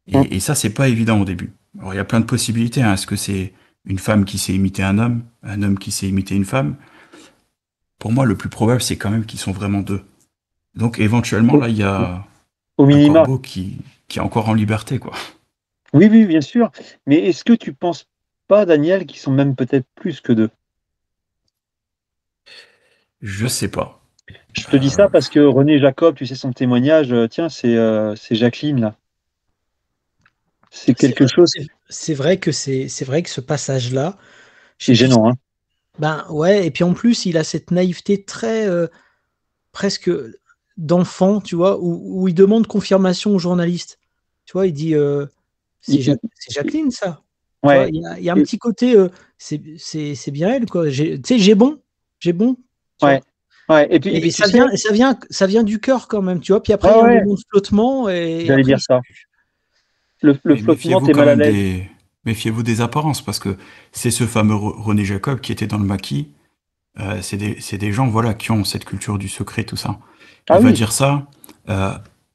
Et, ça, c'est pas évident au début. Alors, il y a plein de possibilités. Hein. Est-ce que c'est une femme qui s'est imitée un homme, un homme qui s'est imité une femme Pour moi, le plus probable, c'est quand même qu'ils sont vraiment deux. Donc, éventuellement, là, il y a au un corbeau qui, qui est encore en liberté, quoi. Oui, oui, bien sûr. Mais est-ce que tu penses pas, Daniel, qu'ils sont même peut-être plus que deux Je sais pas. Je te dis ça euh, parce que René Jacob, tu sais son témoignage, euh, tiens, euh, c'est Jacqueline là. C'est quelque chose. C'est vrai que c'est vrai que ce passage-là. C'est gênant, hein. Ben ouais, et puis en plus, il a cette naïveté très presque d'enfant, tu vois, où, il demande confirmation aux journalistes. Tu vois, il dit euh, c'est Jacqueline, ça. Il ouais. y, a, y, a un petit côté, euh, c'est bien elle, quoi. Tu sais, j'ai bon, j'ai bon. Ouais. ouais. Et puis, ça, vient, ça, vient, ça vient du cœur quand même, tu vois. Puis après, il y a un flottement. Et J'allais dire ça. Le, flottement, t'es mal à l'aise. Méfiez-vous des apparences, parce que c'est ce fameux René Jacob qui était dans le maquis. Euh, c'est des, des, gens voilà, qui ont cette culture du secret, tout ça. Ah il va dire ça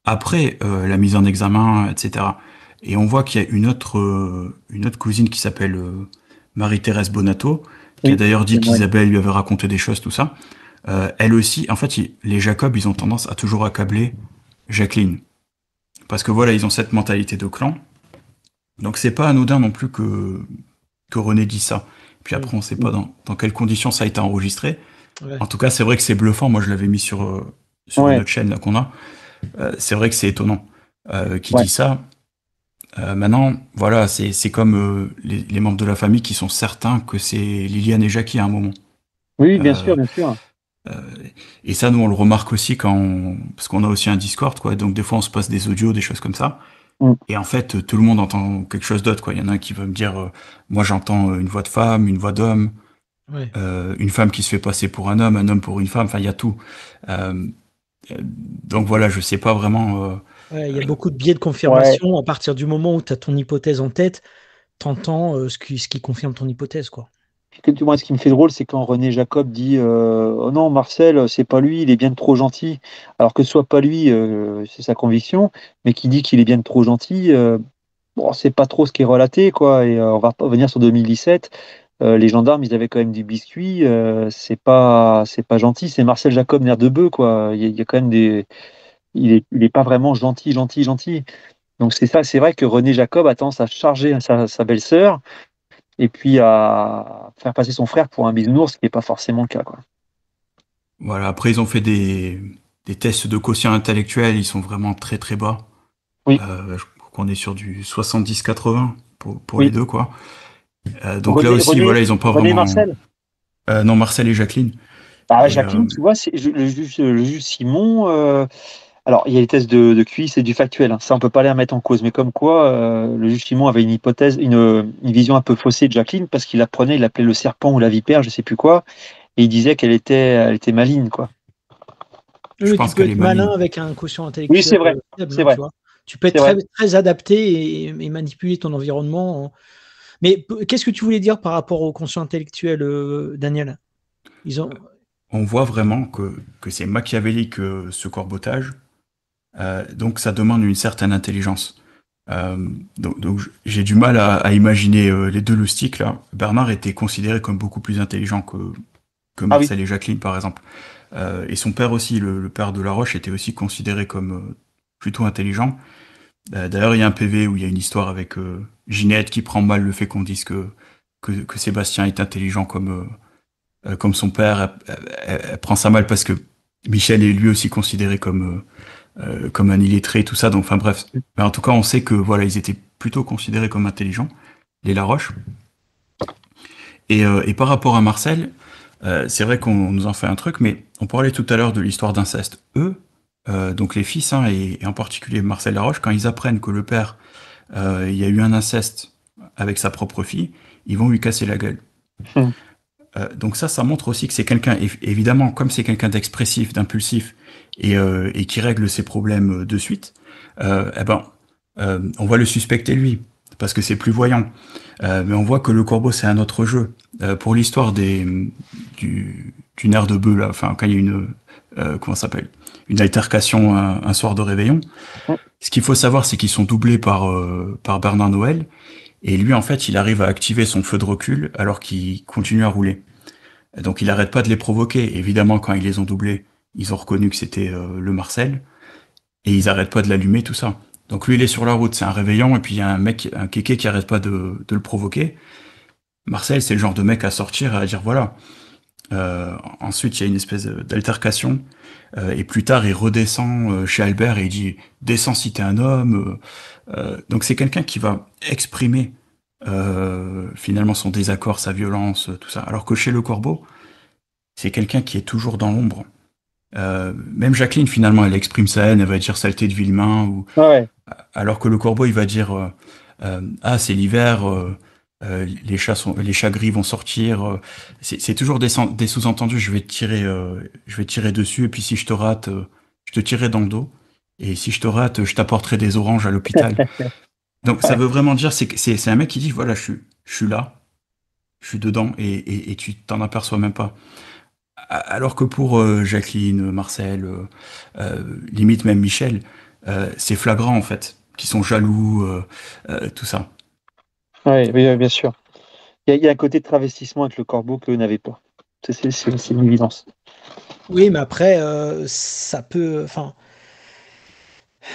après euh, la mise en examen, etc. Et on voit qu'il y a une autre, euh, une autre cousine qui s'appelle euh, Marie-Thérèse Bonato, qui a d'ailleurs dit qu'Isabelle lui avait raconté des choses, tout ça. elle aussi, en fait, les Jacob, ils ont tendance à toujours accabler Jacqueline. Parce que voilà, ils ont cette mentalité de clan. Donc c'est pas anodin non plus que, que René dit ça. Puis après, on sait pas dans, dans quelles conditions ça a été enregistré. En tout cas, c'est vrai que c'est bluffant. Moi, je l'avais mis sur, sur ouais. notre chaîne qu'on a. Euh, c'est vrai que c'est étonnant euh, qui dit ça. Euh, maintenant, voilà, c'est comme les, membres de la famille qui sont certains que c'est Liliane et Jackie à un moment. Oui, bien sûr, bien sûr. et ça, nous, on le remarque aussi quand parce qu'on a aussi un Discord, quoi. Donc des fois, on se passe des audios, des choses comme ça. Mm. Et en fait, tout le monde entend quelque chose d'autre, quoi. Il y en a un qui veut me dire, moi, j'entends une voix de femme, une voix d'homme, une femme qui se fait passer pour un homme, un homme pour une femme. Enfin, il y a tout. Euh, donc voilà, je sais pas vraiment. Euh, il y a euh, beaucoup de biais de confirmation à partir du moment où tu as ton hypothèse en tête, t'entends ce, qui, ce qui confirme ton hypothèse, quoi. Du ce qui me fait drôle, c'est quand René Jacob dit Oh non, Marcel, c'est pas lui, il est bien trop gentil. Alors que ce soit pas lui, c'est sa conviction, mais qui dit qu'il est bien trop gentil, bon, c'est pas trop ce qui est relaté, quoi. Et on va revenir sur 2017. Euh, les gendarmes, ils avaient quand même du biscuit. Euh, c'est pas, c'est pas gentil. C'est Marcel Jacob, nerf de bœuf, quoi. Il y, a, quand même des. Il est, pas vraiment gentil, gentil, gentil. Donc c'est ça, c'est vrai que René Jacob a tendance à charger sa, belle-sœur et puis à faire passer son frère pour un bisounours, ce qui n'est pas forcément le cas, quoi. Voilà. Après, ils ont fait des, tests de quotient intellectuel. Ils sont vraiment très très bas. Oui. Euh, je crois qu'on est sur du 70-80 pour, les deux, quoi. Euh, donc là aussi, voilà, ils n'ont pas vraiment. Marcel euh, Non, Marcel et Jacqueline. Ah, Jacqueline, euh, tu vois, le juge, Simon. Alors, il y a les tests de, de QI, c'est du factuel. Hein. Ça, on peut pas les remettre en cause. Mais comme quoi, le juge Simon avait une hypothèse, une, vision un peu faussée de Jacqueline, parce qu'il apprenait, il l'appelait le serpent ou la vipère, je ne sais plus quoi, et il disait qu'elle était, elle était maligne, quoi. Je, pense qu'elle malin avec un quotient intellectuel. Oui, c'est vrai. Hein, tu, peux être très, adapté et, manipuler ton environnement. Mais qu'est-ce que tu voulais dire par rapport au conscient intellectuel, euh, Daniel euh, On voit vraiment que, c'est machiavélique euh, ce corbotage. donc ça demande une certaine intelligence. donc, j'ai du mal à, imaginer les deux loustiques là. Bernard était considéré comme beaucoup plus intelligent que, ah Marcel et Jacqueline par exemple. et son père aussi, le, père de Laroche, était aussi considéré comme plutôt intelligent. Euh, d'ailleurs, il y a un PV où il y a une histoire avec euh, Ginette qui prend mal le fait qu'on dise que, que, Sébastien est intelligent comme, euh, comme son père. Elle, prend ça mal parce que Michel est lui aussi considéré comme, comme un illettré et tout ça. Donc, enfin bref. en tout cas, on sait que voilà, ils étaient plutôt considérés comme intelligents, les Laroche. Et, et par rapport à Marcel, c'est vrai qu'on nous en fait un truc, mais on parlait tout à l'heure de l'histoire d'inceste. Eux, euh, donc les fils, hein, et, en particulier Marcel Laroche, quand ils apprennent que le père, euh, il y a eu un inceste avec sa propre fille, ils vont lui casser la gueule. Hmm. Euh, donc ça, ça montre aussi que c'est quelqu'un, évidemment, comme c'est quelqu'un d'expressif, d'impulsif, et, qui règle ses problèmes de suite, eh ben, on va le suspecter lui, parce que c'est plus voyant. mais on voit que le corbeau, c'est un autre jeu. pour l'histoire des du, du nerf de bœuf, là, quand il y a une euh, comment s'appelle Une altercation euh, un, soir de réveillon. Ce qu'il faut savoir, c'est qu'ils sont doublés par euh, par Bernard Noël et lui, en fait, il arrive à activer son feu de recul alors qu'il continue à rouler. Donc, il n'arrête pas de les provoquer. Évidemment, quand ils les ont doublés, ils ont reconnu que c'était le Marcel et ils n'arrêtent pas de l'allumer, tout ça. Donc lui, il est sur la route, c'est un réveillon. et puis il y a un mec, un kéké qui n'arrête pas de, de le provoquer. Marcel, c'est le genre de mec à sortir et à dire voilà, euh, ensuite, il y a une espèce d'altercation. Euh, et plus tard, il redescend euh, chez Albert et il dit Descends si t'es un homme. donc, c'est quelqu'un qui va exprimer finalement son désaccord, sa violence, tout ça. Alors que chez le corbeau, c'est quelqu'un qui est toujours dans l'ombre. même Jacqueline, finalement, elle exprime sa haine, elle va dire saleté de Villemain. Ou... Ah alors que le corbeau, il va dire Ah, c'est l'hiver euh, les chats les gris vont sortir. Euh, c'est toujours des, sous-entendus. Je vais tirer, euh, je vais tirer dessus. Et puis si je te rate, je te tirerai dans le dos. Et si je te rate, je t'apporterai des oranges à l'hôpital. *laughs* Donc ça veut vraiment dire, c'est c'est un mec qui dit voilà, je suis, là, je suis dedans, et, tu t'en aperçois même pas. Alors que pour Jacqueline, Marcel, limite même Michel, c'est flagrant en fait, qui sont jaloux, tout ça. Oui, bien sûr. Il y, a un côté de travestissement avec le corbeau que vous n'avez pas. C'est une évidence. Oui, mais après, euh, ça peut. Enfin,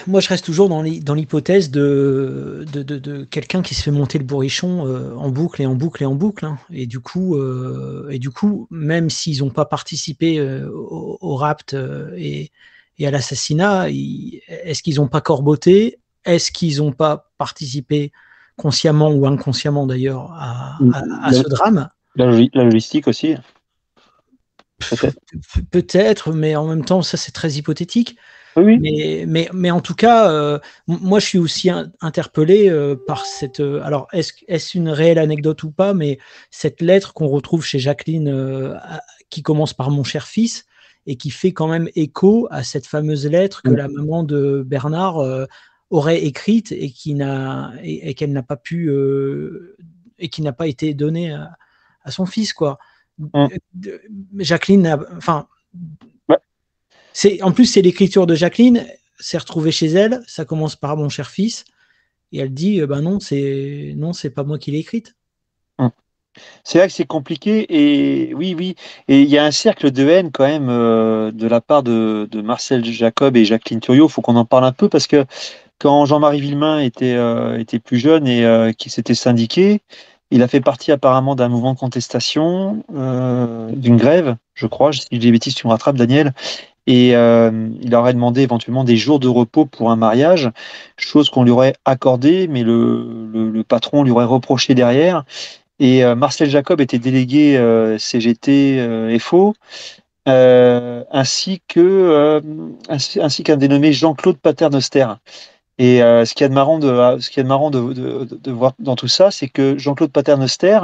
moi, je reste toujours dans l'hypothèse de, de, quelqu'un qui se fait monter le bourrichon euh, en boucle et en boucle et en boucle. Hein. Et, du coup, euh, et du coup, même s'ils n'ont pas participé au, rapt et, et à l'assassinat, est-ce qu'ils n'ont pas corboté Est-ce qu'ils n'ont pas participé consciemment ou inconsciemment d'ailleurs à, mm. ce drame. La, logistique aussi. Peut-être, mais en même temps, ça c'est très hypothétique. Mais, en tout cas, euh, moi je suis aussi interpellé euh, par cette. Euh, alors, est-ce une réelle anecdote ou pas Mais cette lettre qu'on retrouve chez Jacqueline, qui commence par mon cher fils, et qui fait quand même écho à cette fameuse lettre que mm. la maman de Bernard aurait écrite et qui n'a et, qu'elle n'a pas pu euh, et qui n'a pas été donnée à, son fils quoi. Mm. Euh, Jacqueline, enfin, c'est en plus c'est l'écriture de Jacqueline. S'est retrouvée chez elle. Ça commence par mon cher fils et elle dit euh, ben non c'est non c'est pas moi qui l'ai écrite. Mm. C'est là que c'est compliqué et oui, oui, et il y a un cercle de haine quand même de la part de, de, Marcel Jacob et Jacqueline Turiot. Il faut qu'on en parle un peu parce que quand Jean-Marie Villemain était, euh, plus jeune et euh, qui s'était syndiqué, il a fait partie apparemment d'un mouvement de contestation, euh, d'une grève, je crois. Si je dis des bêtises, tu me rattrapes, Daniel. Et il aurait demandé éventuellement des jours de repos pour un mariage, chose qu'on lui aurait accordée, mais le, patron lui aurait reproché derrière. Et Marcel Jacob était délégué CGT FO, ainsi ainsi qu'un dénommé Jean-Claude Paternoster. Et euh, ce qui est de marrant, de, euh, marrant de, voir dans tout ça, c'est que Jean-Claude Paternoster,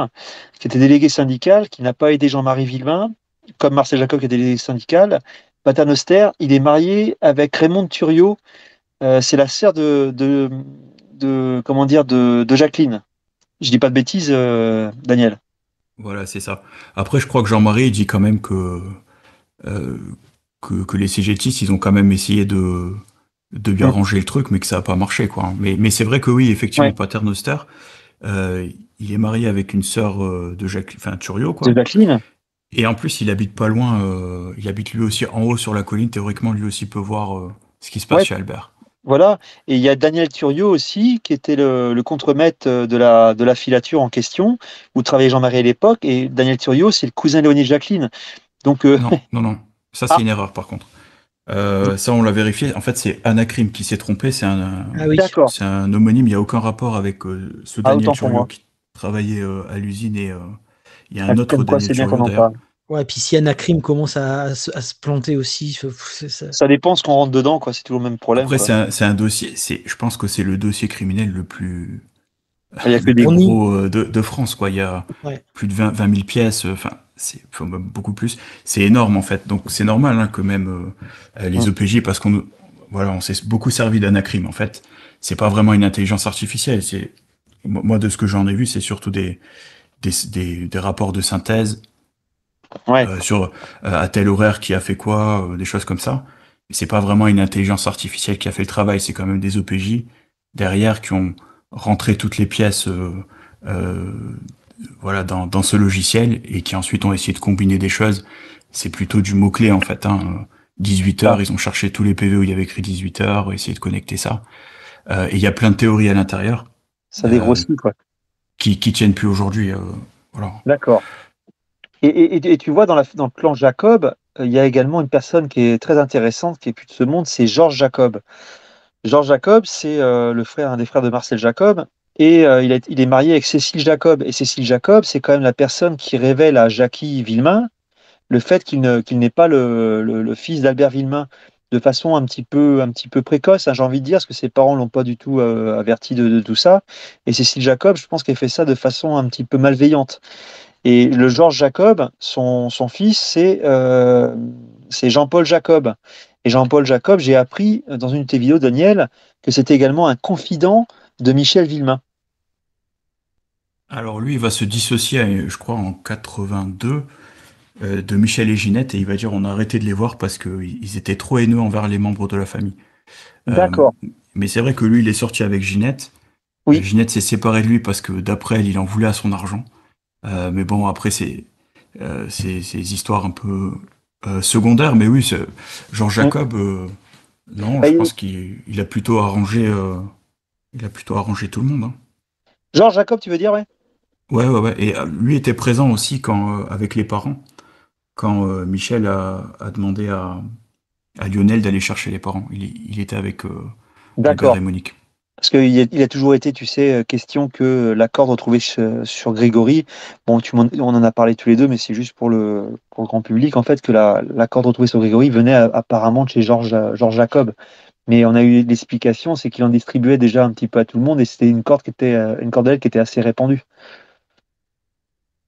qui était délégué syndical, qui n'a pas aidé Jean-Marie Villemin, comme Marcel Jacob qui est délégué syndical, Paternoster, il est marié avec Raymond Turiot. Euh, c'est la sœur de, comment dire de, Jacqueline. Je dis pas de bêtises, Daniel. Voilà, c'est ça. Après, je crois que Jean-Marie dit quand même que, que, les CGTistes, ils ont quand même essayé de de bien mm. ranger le truc, mais que ça n'a pas marché, quoi. Mais, mais c'est vrai que oui, effectivement, Paternoster, euh, il est marié avec une sœur euh, de Jacqueline, enfin Turio, quoi. De Jacqueline. Et en plus, il habite pas loin. Euh, il habite lui aussi en haut sur la colline. Théoriquement, lui aussi peut voir ce qui se passe chez Albert. Voilà. Et il y a Daniel Turio aussi, qui était le, le contremaître de la, de la filature en question, où travaillait Jean-Marie à l'époque. Et Daniel Turio, c'est le cousin Léonie Jacqueline. Donc, Non, non, non. Ça, c'est ah. une erreur, par contre. Euh, ça, on l'a vérifié. En fait, c'est Anacrim qui s'est trompé. C'est un, ah c'est un homonyme. Il n'y a aucun rapport avec euh, ce ah, Daniel qui travaillait euh, à l'usine et il y a ah, un autre quoi, Daniel Ouais, et puis si Anacrim commence à, se planter aussi, ça... dépend ce qu'on rentre dedans, quoi. C'est toujours le même problème. Après, c'est un, dossier. C'est, je pense que c'est le dossier criminel le plus. Il y a que des gros de, France, quoi. Il y a plus de 20, 000 pièces. Enfin, c'est beaucoup plus. C'est énorme en fait. Donc c'est normal hein, que même euh, les OPJ, parce qu'on voilà, on s'est beaucoup servi d'anacrime en fait. C'est pas vraiment une intelligence artificielle. C'est moi de ce que j'en ai vu, c'est surtout des des, des rapports de synthèse ouais. Euh, sur euh, à tel horaire qui a fait quoi, des choses comme ça. C'est pas vraiment une intelligence artificielle qui a fait le travail. C'est quand même des OPJ derrière qui ont rentré toutes les pièces voilà dans, ce logiciel et qui ensuite ont essayé de combiner des choses. C'est plutôt du mot clé en fait. Hein. 18 heures, ils ont cherché tous les PV où il y avait écrit 18 heures, essayé de connecter ça. Euh, et il y a plein de théories à l'intérieur. Ça dégrossit euh, quoi. Qui, qui tiennent plus aujourd'hui. Euh, voilà. D'accord. Et, tu vois dans, la, dans le plan Jacob, il y a également une personne qui est très intéressante, qui est plus de ce monde, c'est Georges Jacob. Georges Jacob, c'est le frère, un des frères de Marcel Jacob, et euh, il, est, marié avec Cécile Jacob. Et Cécile Jacob, c'est quand même la personne qui révèle à Jackie Villemain le fait qu'il n'est pas le, fils d'Albert Villemin, de façon un petit peu, un petit peu précoce, hein, j'ai envie de dire, parce que ses parents ne l'ont pas du tout euh, averti de, tout ça. Et Cécile Jacob, je pense qu'elle fait ça de façon un petit peu malveillante. Et le Georges Jacob, son, fils, euh, c'est Jean-Paul Jacob. Et Jean-Paul Jacob, j'ai appris dans une de tes vidéos, Daniel, que c'était également un confident de Michel Villemain. Alors lui, il va se dissocier, euh, je crois, en 82 euh, de Michel et Ginette et il va dire on a arrêté de les voir parce qu'ils étaient trop haineux envers les membres de la famille. Euh, D'accord. mais c'est vrai que lui, il est sorti avec Ginette. Oui. Ginette s'est séparée de lui parce que d'après elle, il en voulait à son argent. mais bon, après, c'est ces histoires un peu secondaires. Mais oui, Jean Jacob, non, bah, je pense qu'il a plutôt arrangé, il a plutôt arrangé tout le monde. Jean hein. Jacob, tu veux dire, ouais Ouais, ouais, Et euh, lui était présent aussi quand, euh, avec les parents, quand euh, Michel a, demandé à, Lionel d'aller chercher les parents. Il, était avec D'accord. et Monique. Parce qu'il a, il a toujours été, tu sais, question que la corde retrouvée sur Grégory, bon, tu on en a parlé tous les deux, mais c'est juste pour le, grand public, en fait, que la, corde retrouvée sur Grégory venait apparemment de chez Georges Jacob. Mais on a eu l'explication, c'est qu'il en distribuait déjà un petit peu à tout le monde et c'était une corde qui était, une cordelle qui était assez répandue.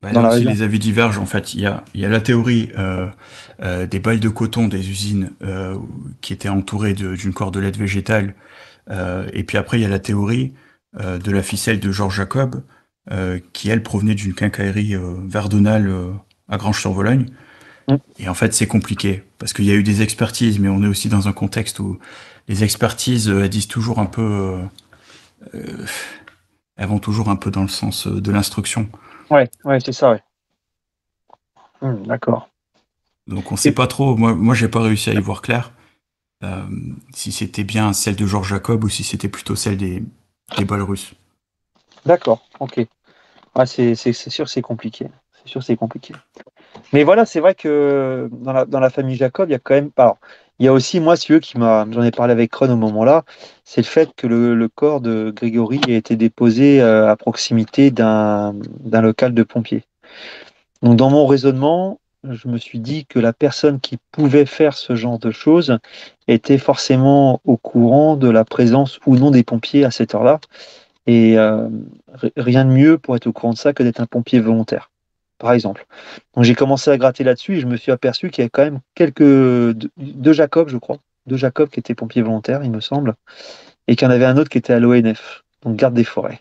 Bah, si les avis divergent. En fait, il y a, la théorie euh, euh, des balles de coton des usines euh, qui étaient entourées d'une cordelette végétale. et puis après, il y a la théorie de la ficelle de Georges Jacob, qui elle provenait d'une quincaillerie verdonale à Grange-sur-Vologne. Mm. Et en fait, c'est compliqué parce qu'il y a eu des expertises, mais on est aussi dans un contexte où les expertises disent toujours un peu, elles vont toujours un peu dans le sens de l'instruction. Ouais, ouais c'est ça, ouais. Hmm, d'accord. Donc on ne sait pas trop. Moi, moi j'ai pas réussi à y voir clair. Euh, si c'était bien celle de Georges Jacob ou si c'était plutôt celle des, des balles russes. D'accord, ok. Ah, c'est sûr, c'est compliqué. C'est sûr, c'est compliqué. Mais voilà, c'est vrai que dans la, dans la famille Jacob, il y a quand même. Alors, il y a aussi, moi, si qui m'a, j'en ai parlé avec Cron au moment-là, c'est le fait que le, corps de Grégory a été déposé euh, à proximité d'un local de pompiers. Donc, dans mon raisonnement, je me suis dit que la personne qui pouvait faire ce genre de choses était forcément au courant de la présence ou non des pompiers à cette heure-là. Et euh, rien de mieux pour être au courant de ça que d'être un pompier volontaire par exemple. Donc j'ai commencé à gratter là-dessus et je me suis aperçu qu'il y avait quand même quelques. deux de Jacob, je crois. Deux Jacob qui étaient pompiers volontaires, il me semble. Et qu'il y en avait un autre qui était à l'ONF, donc garde des forêts.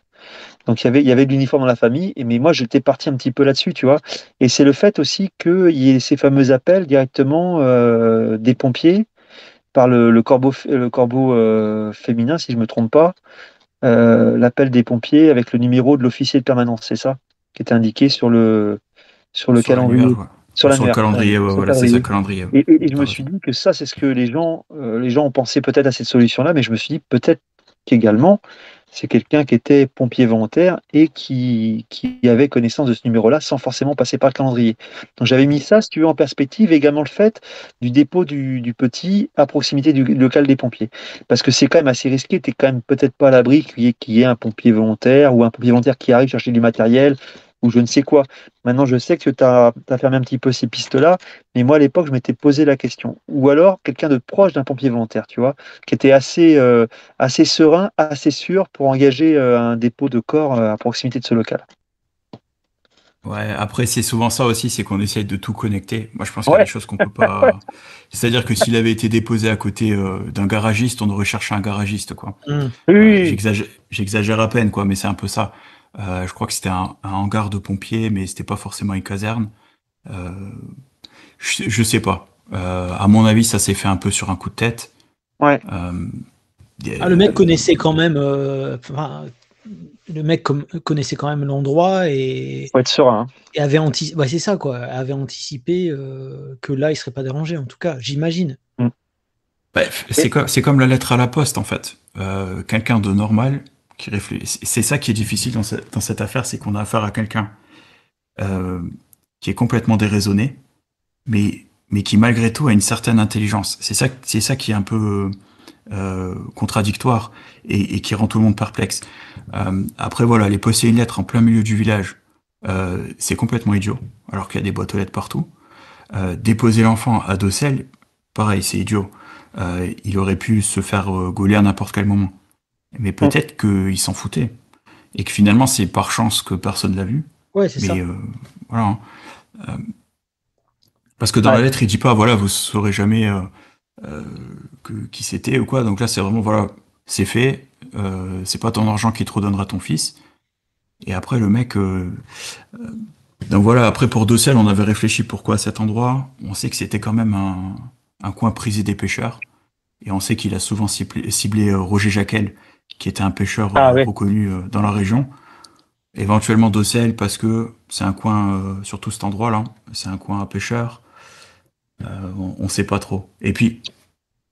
Donc il y avait, il y avait de l'uniforme dans la famille, et, mais moi j'étais parti un petit peu là-dessus, tu vois. Et c'est le fait aussi qu'il y ait ces fameux appels directement euh, des pompiers par le, corbeau, le corbeau euh, féminin, si je ne me trompe pas, euh, l'appel des pompiers avec le numéro de l'officier de permanence, c'est ça, qui était indiqué sur le, sur le calendrier. Sur, calendrier, Et, je me suis dit que ça, c'est ce que les gens, euh, les gens ont pensé peut-être à cette solution-là, mais je me suis dit peut-être qu'également, c'est quelqu'un qui était pompier volontaire et qui, avait connaissance de ce numéro-là sans forcément passer par le calendrier. Donc j'avais mis ça, si tu veux, en perspective, également le fait du dépôt du, petit à proximité du local des pompiers. Parce que c'est quand même assez risqué, tu n'es quand même peut-être pas à l'abri qu'il y, y, ait un pompier volontaire ou un pompier volontaire qui arrive chercher du matériel, ou je ne sais quoi. Maintenant, je sais que tu as, fermé un petit peu ces pistes-là, mais moi, à l'époque, je m'étais posé la question. Ou alors, quelqu'un de proche d'un pompier volontaire, tu vois, qui était assez, euh, assez serein, assez sûr pour engager euh, un dépôt de corps euh, à proximité de ce local. Ouais, après, c'est souvent ça aussi, c'est qu'on essaye de tout connecter. Moi, je pense qu'il y a des choses qu'on peut pas. *laughs* C'est-à-dire que s'il avait été déposé à côté d'un garagiste, on aurait cherché un garagiste, quoi. Mmh. Oui. J'exagère à peine, quoi, mais c'est un peu ça. Euh, je crois que c'était un, hangar de pompiers, mais c'était pas forcément une caserne. Euh, je, je, sais pas. Euh, à mon avis, ça s'est fait un peu sur un coup de tête. Ouais. Ah, le mec connaissait quand même. le mec connaissait quand même l'endroit et. Hein. Et avait anticipé. c'est ça quoi. Avait anticipé que là, il serait pas dérangé. En tout cas, j'imagine. Mm. Bref, c'est comme, comme la lettre à la poste en fait. Quelqu'un de normal, c'est ça qui est difficile dans, cette, affaire, c'est qu'on a affaire à quelqu'un euh, qui est complètement déraisonné, mais, mais qui malgré tout a une certaine intelligence. C'est ça, c'est ça qui est un peu euh, contradictoire et, qui rend tout le monde perplexe. Euh, après, voilà, les poster une lettre en plein milieu du village, c'est complètement idiot, alors qu'il y a des boîtes aux lettres partout. déposer l'enfant à Dossel, pareil, c'est idiot. il aurait pu se faire gauler à n'importe quel moment. Mais peut-être mm. qu'il s'en foutait Et que finalement, c'est par chance que personne ne l'a vu. Ouais, c'est ça. Euh, voilà. Hein. Euh, parce que dans la lettre, il dit pas, voilà, vous saurez jamais euh, qui c'était ou quoi. Donc là, c'est vraiment, voilà, c'est fait. c'est pas ton argent qui te redonnera ton fils. Et après, le mec. donc voilà, après, pour Deux on avait réfléchi pourquoi à cet endroit. On sait que c'était quand même un, coin prisé des pêcheurs. Et on sait qu'il a souvent ciblé, Roger Jacquel qui était un pêcheur ah euh, reconnu euh, dans la région. Éventuellement d'Ocel, parce que c'est un coin, euh, surtout cet endroit-là, c'est un coin à pêcheurs. on ne sait pas trop. Et puis,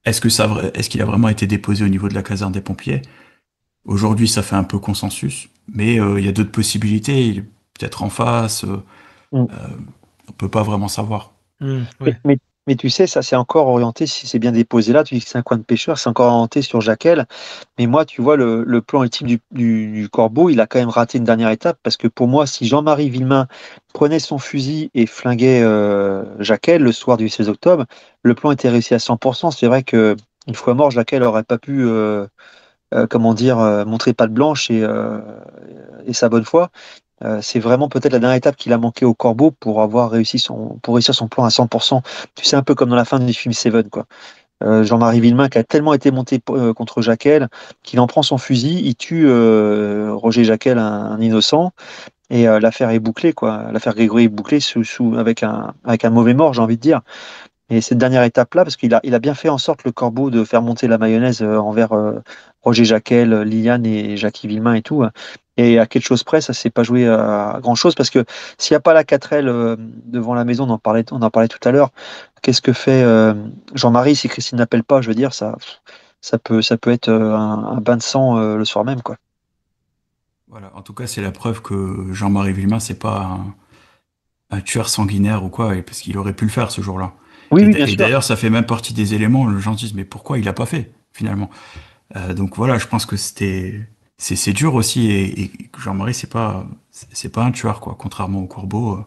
est-ce qu'il a vraiment été déposé au niveau de la caserne des pompiers Aujourd'hui, ça fait un peu consensus, mais il y a d'autres possibilités. Peut-être en face, on ne mm. on peut pas vraiment savoir. Mm, mais tu sais, ça c'est encore orienté, si c'est bien déposé là, tu dis que c'est un coin de pêcheur, c'est encore orienté sur Jacquel. Mais moi, tu vois, le, plan ultime du, du, corbeau, il a quand même raté une dernière étape parce que pour moi, si Jean-Marie Villemain prenait son fusil et flinguait euh, Jacquel le soir du 16 octobre, le plan était réussi à 100%. C'est vrai que fois mort, Jacquel n'aurait pas pu, euh, euh, comment dire, montrer patte blanche et, et sa bonne foi. Euh, c'est vraiment peut-être la dernière étape qu'il a manqué au corbeau pour avoir réussi son, pour réussir son plan à 100%. Tu sais, un peu comme dans la fin du film Seven, quoi. Euh, Jean-Marie Villemain qui a tellement été monté euh, contre Jaquel qu'il en prend son fusil, il tue Roger Jaquel, un, innocent, et l'affaire est bouclée, quoi. L'affaire Grégory est bouclée sous, sous, avec, un, avec un mauvais mort, j'ai envie de dire. Et cette dernière étape-là, parce qu'il a, il a bien fait en sorte le corbeau de faire monter la mayonnaise envers Roger Jaquel, Liliane et Jackie Villemain et tout. Hein. Et à quelque chose près, ça s'est pas joué à grand chose parce que s'il n'y a pas la 4L euh, devant la maison, on en parlait, on en parlait tout à l'heure. Qu'est-ce que fait euh, Jean-Marie si Christine n'appelle pas Je veux dire, ça, ça peut, ça peut être euh, un, bain de sang le soir même, quoi. Voilà. En tout cas, c'est la preuve que Jean-Marie Villemin, n'est pas un, tueur sanguinaire ou quoi, parce qu'il aurait pu le faire ce jour-là. Oui, et, D'ailleurs, ça fait même partie des éléments. Les gens disent, mais pourquoi il l'a pas fait finalement Donc voilà, je pense que c'était c'est dur aussi. Et, Jean-Marie, c'est pas c'est pas un tueur quoi, contrairement au Courbeau. Euh.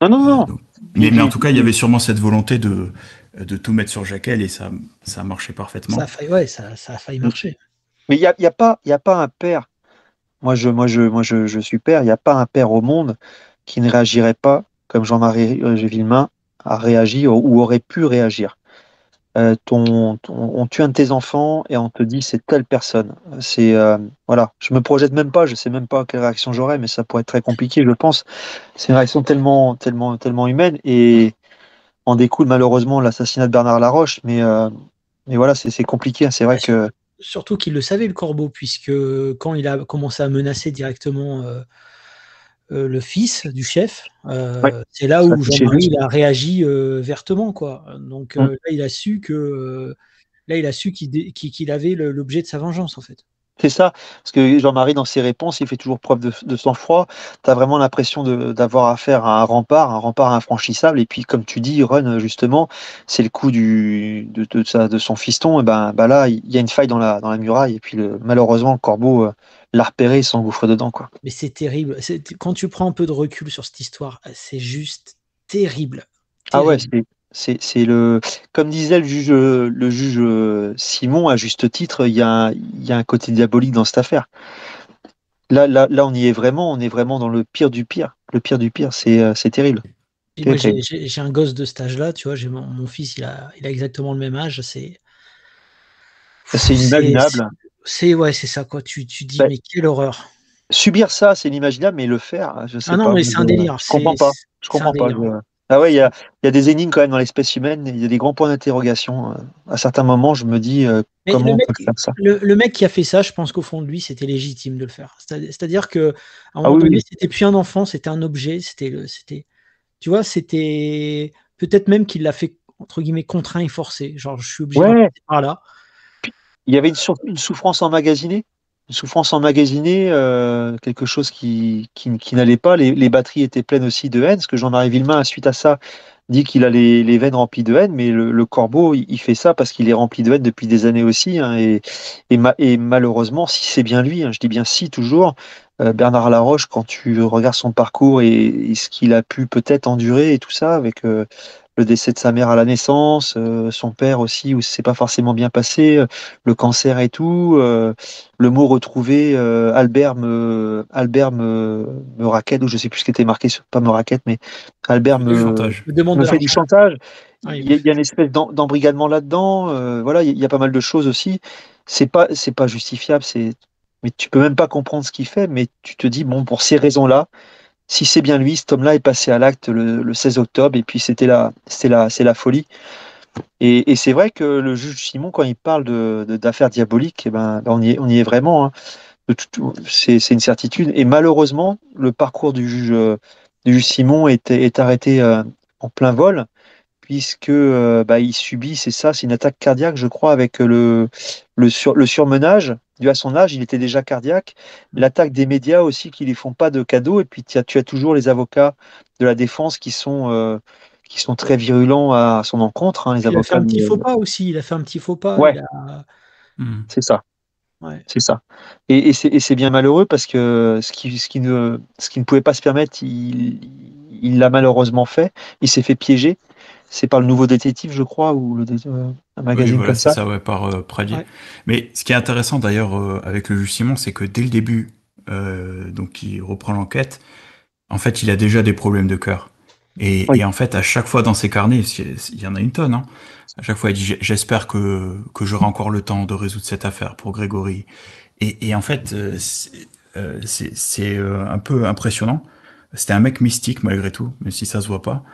Ah, non non non. mais, en tout cas, il y avait sûrement cette volonté de de tout mettre sur Jaquel et ça ça marché parfaitement. Ça a failli, ça, a failli marcher. Mais il n'y a, y a, pas il y a pas un père. Moi je moi je moi je, je suis père. Il n'y a pas un père au monde qui ne réagirait pas comme Jean-Marie Villemain euh, a réagi ou aurait pu réagir. Euh, on tue un de tes enfants et on te dit c'est telle personne. C'est euh, voilà, je me projette même pas, je sais même pas quelle réaction j'aurais, mais ça pourrait être très compliqué, je pense. C'est une réaction tellement, tellement, tellement humaine et en découle malheureusement l'assassinat de Bernard Laroche, mais euh, mais voilà, c'est compliqué. Hein. C'est vrai que surtout qu'il le savait le corbeau, puisque quand il a commencé à menacer directement euh, le fils du chef. Euh, c'est là où Jean-Marie a réagi euh, vertement quoi. Donc mm. là il a su que là il a su qu'il avait l'objet de sa vengeance en fait. C'est ça, parce que Jean-Marie, dans ses réponses, il fait toujours preuve de, sang-froid. Tu as vraiment l'impression d'avoir affaire à un rempart, un rempart infranchissable. Et puis, comme tu dis, Run, justement, c'est le coup du, de, de, de, son fiston. Et ben, bah là, il y a une faille dans la, dans la muraille. Et puis, le, malheureusement, le corbeau euh, l'a repéré et s'engouffre dedans. Quoi. Mais c'est terrible. Quand tu prends un peu de recul sur cette histoire, c'est juste terrible. terrible. Ah ouais, c'est c'est le, comme disait le juge, euh, le juge euh, Simon à juste titre, il y, a, y un côté diabolique dans cette affaire. Là, là, on y est vraiment, on est vraiment dans le pire du pire. Le pire du pire, c'est euh, terrible. J'ai un gosse de stage là tu vois, mon, mon, fils, il a, il a exactement le même âge. C'est c'est inimaginable. C'est ouais, c'est ça quoi. Tu, dis bah, mais quelle horreur. Subir ça, c'est inimaginable, mais le faire, je sais ah non, mais c'est un délire. Je comprends pas. Je comprends pas. Ah ouais, il y a, des énigmes quand même dans l'espèce humaine il y a des grands points d'interrogation. Euh, à certains moments, je me dis euh, comment on peut faire ça. Le, mec qui a fait ça, je pense qu'au fond de lui, c'était légitime de le faire. C'est-à-dire que ah c'était plus un enfant, c'était un objet, c'était le, c'était tu vois, c'était peut-être même qu'il l'a fait entre guillemets contraint et forcé, genre je suis obligé ouais. là. Il y avait une souffrance emmagasinée une souffrance emmagasinée, euh, quelque chose qui, qui, n'allait pas. Les, batteries étaient pleines aussi de haine, Ce que Jean-Marie Villemain, suite à ça, dit qu'il a les, veines remplies de haine, mais le, corbeau, il, fait ça parce qu'il est rempli de haine depuis des années aussi. Hein, et, et, malheureusement, si c'est bien lui, hein, je dis bien si toujours, euh, Bernard Laroche, quand tu regardes son parcours et, ce qu'il a pu peut-être endurer et tout ça, avec euh, le décès de sa mère à la naissance, euh, son père aussi où c'est pas forcément bien passé, euh, le cancer et tout. Euh, le mot retrouvé, Albert me Albert me, me raquette ou je sais plus ce qui était marqué, pas me raquette mais Albert me, me fait du chantage. Ah il, y a, il y a, une espèce d'embrigadement là-dedans. voilà, il y a pas mal de choses aussi. C'est pas c'est pas justifiable. C'est mais tu peux même pas comprendre ce qu'il fait, mais tu te dis bon pour ces raisons-là, si c'est bien lui, ce tome-là est passé à l'acte le, 16 octobre, et puis c'était la, c'est la, la folie. Et, c'est vrai que le juge Simon, quand il parle de, d'affaires diaboliques, eh ben, on, y est, vraiment. Hein. C'est, une certitude. Et malheureusement, le parcours du juge, euh, du Simon est, arrêté euh, en plein vol puisque euh, bah, il subit, c'est ça, c'est une attaque cardiaque, je crois, avec euh, le, le, surmenage. Dû à son âge, il était déjà cardiaque. L'attaque des médias aussi, qui ne font pas de cadeaux. Et puis, tu as, toujours les avocats de la défense qui sont, euh, qui sont très virulents à son encontre. Hein, il a fait un petit faux pas aussi. Il a fait un petit faux pas. Mmh. C'est ça. C'est ça. Et, c'est bien malheureux parce que ce qui, ce qui, ne, ce qui ne pouvait pas se permettre, il l'a malheureusement fait. Il s'est fait piéger c'est par le nouveau détective, je crois, ou le, euh, un magazine oui, voilà, comme ça. ça ouais, par euh, Pradier. Mais ce qui est intéressant d'ailleurs euh, avec le juge Simon, c'est que dès le début, donc il reprend l'enquête, en fait, il a déjà des problèmes de cœur. Et, en fait, à chaque fois dans ses carnets, il y en a une tonne, hein. à chaque fois, il dit J'espère que, que j'aurai mm. encore le temps de résoudre cette affaire pour Grégory. Et, en fait, c'est un peu impressionnant. C'était un mec mystique malgré tout, même si ça se voit pas.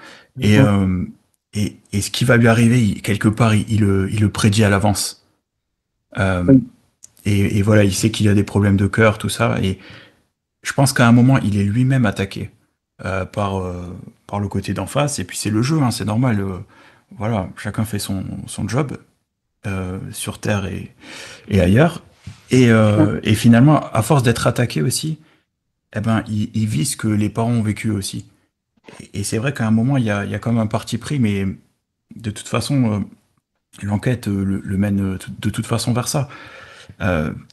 Et, et, ce qui va lui arriver, quelque part, il, le, prédit à l'avance. Euh, et, voilà, il sait qu'il a des problèmes de cœur, tout ça. Et je pense qu'à un moment, il est lui-même attaqué euh, par, euh, par le côté d'en face. Et puis c'est le jeu, hein, c'est normal. voilà, chacun fait son, job sur Terre et, ailleurs. Et, finalement, à force d'être attaqué aussi, eh ben, il, il vit ce que les parents ont vécu aussi. Et, c'est vrai qu'à un moment, il y a, quand même un parti pris, mais de toute façon, euh, l'enquête euh, le, mène euh, de toute façon vers ça.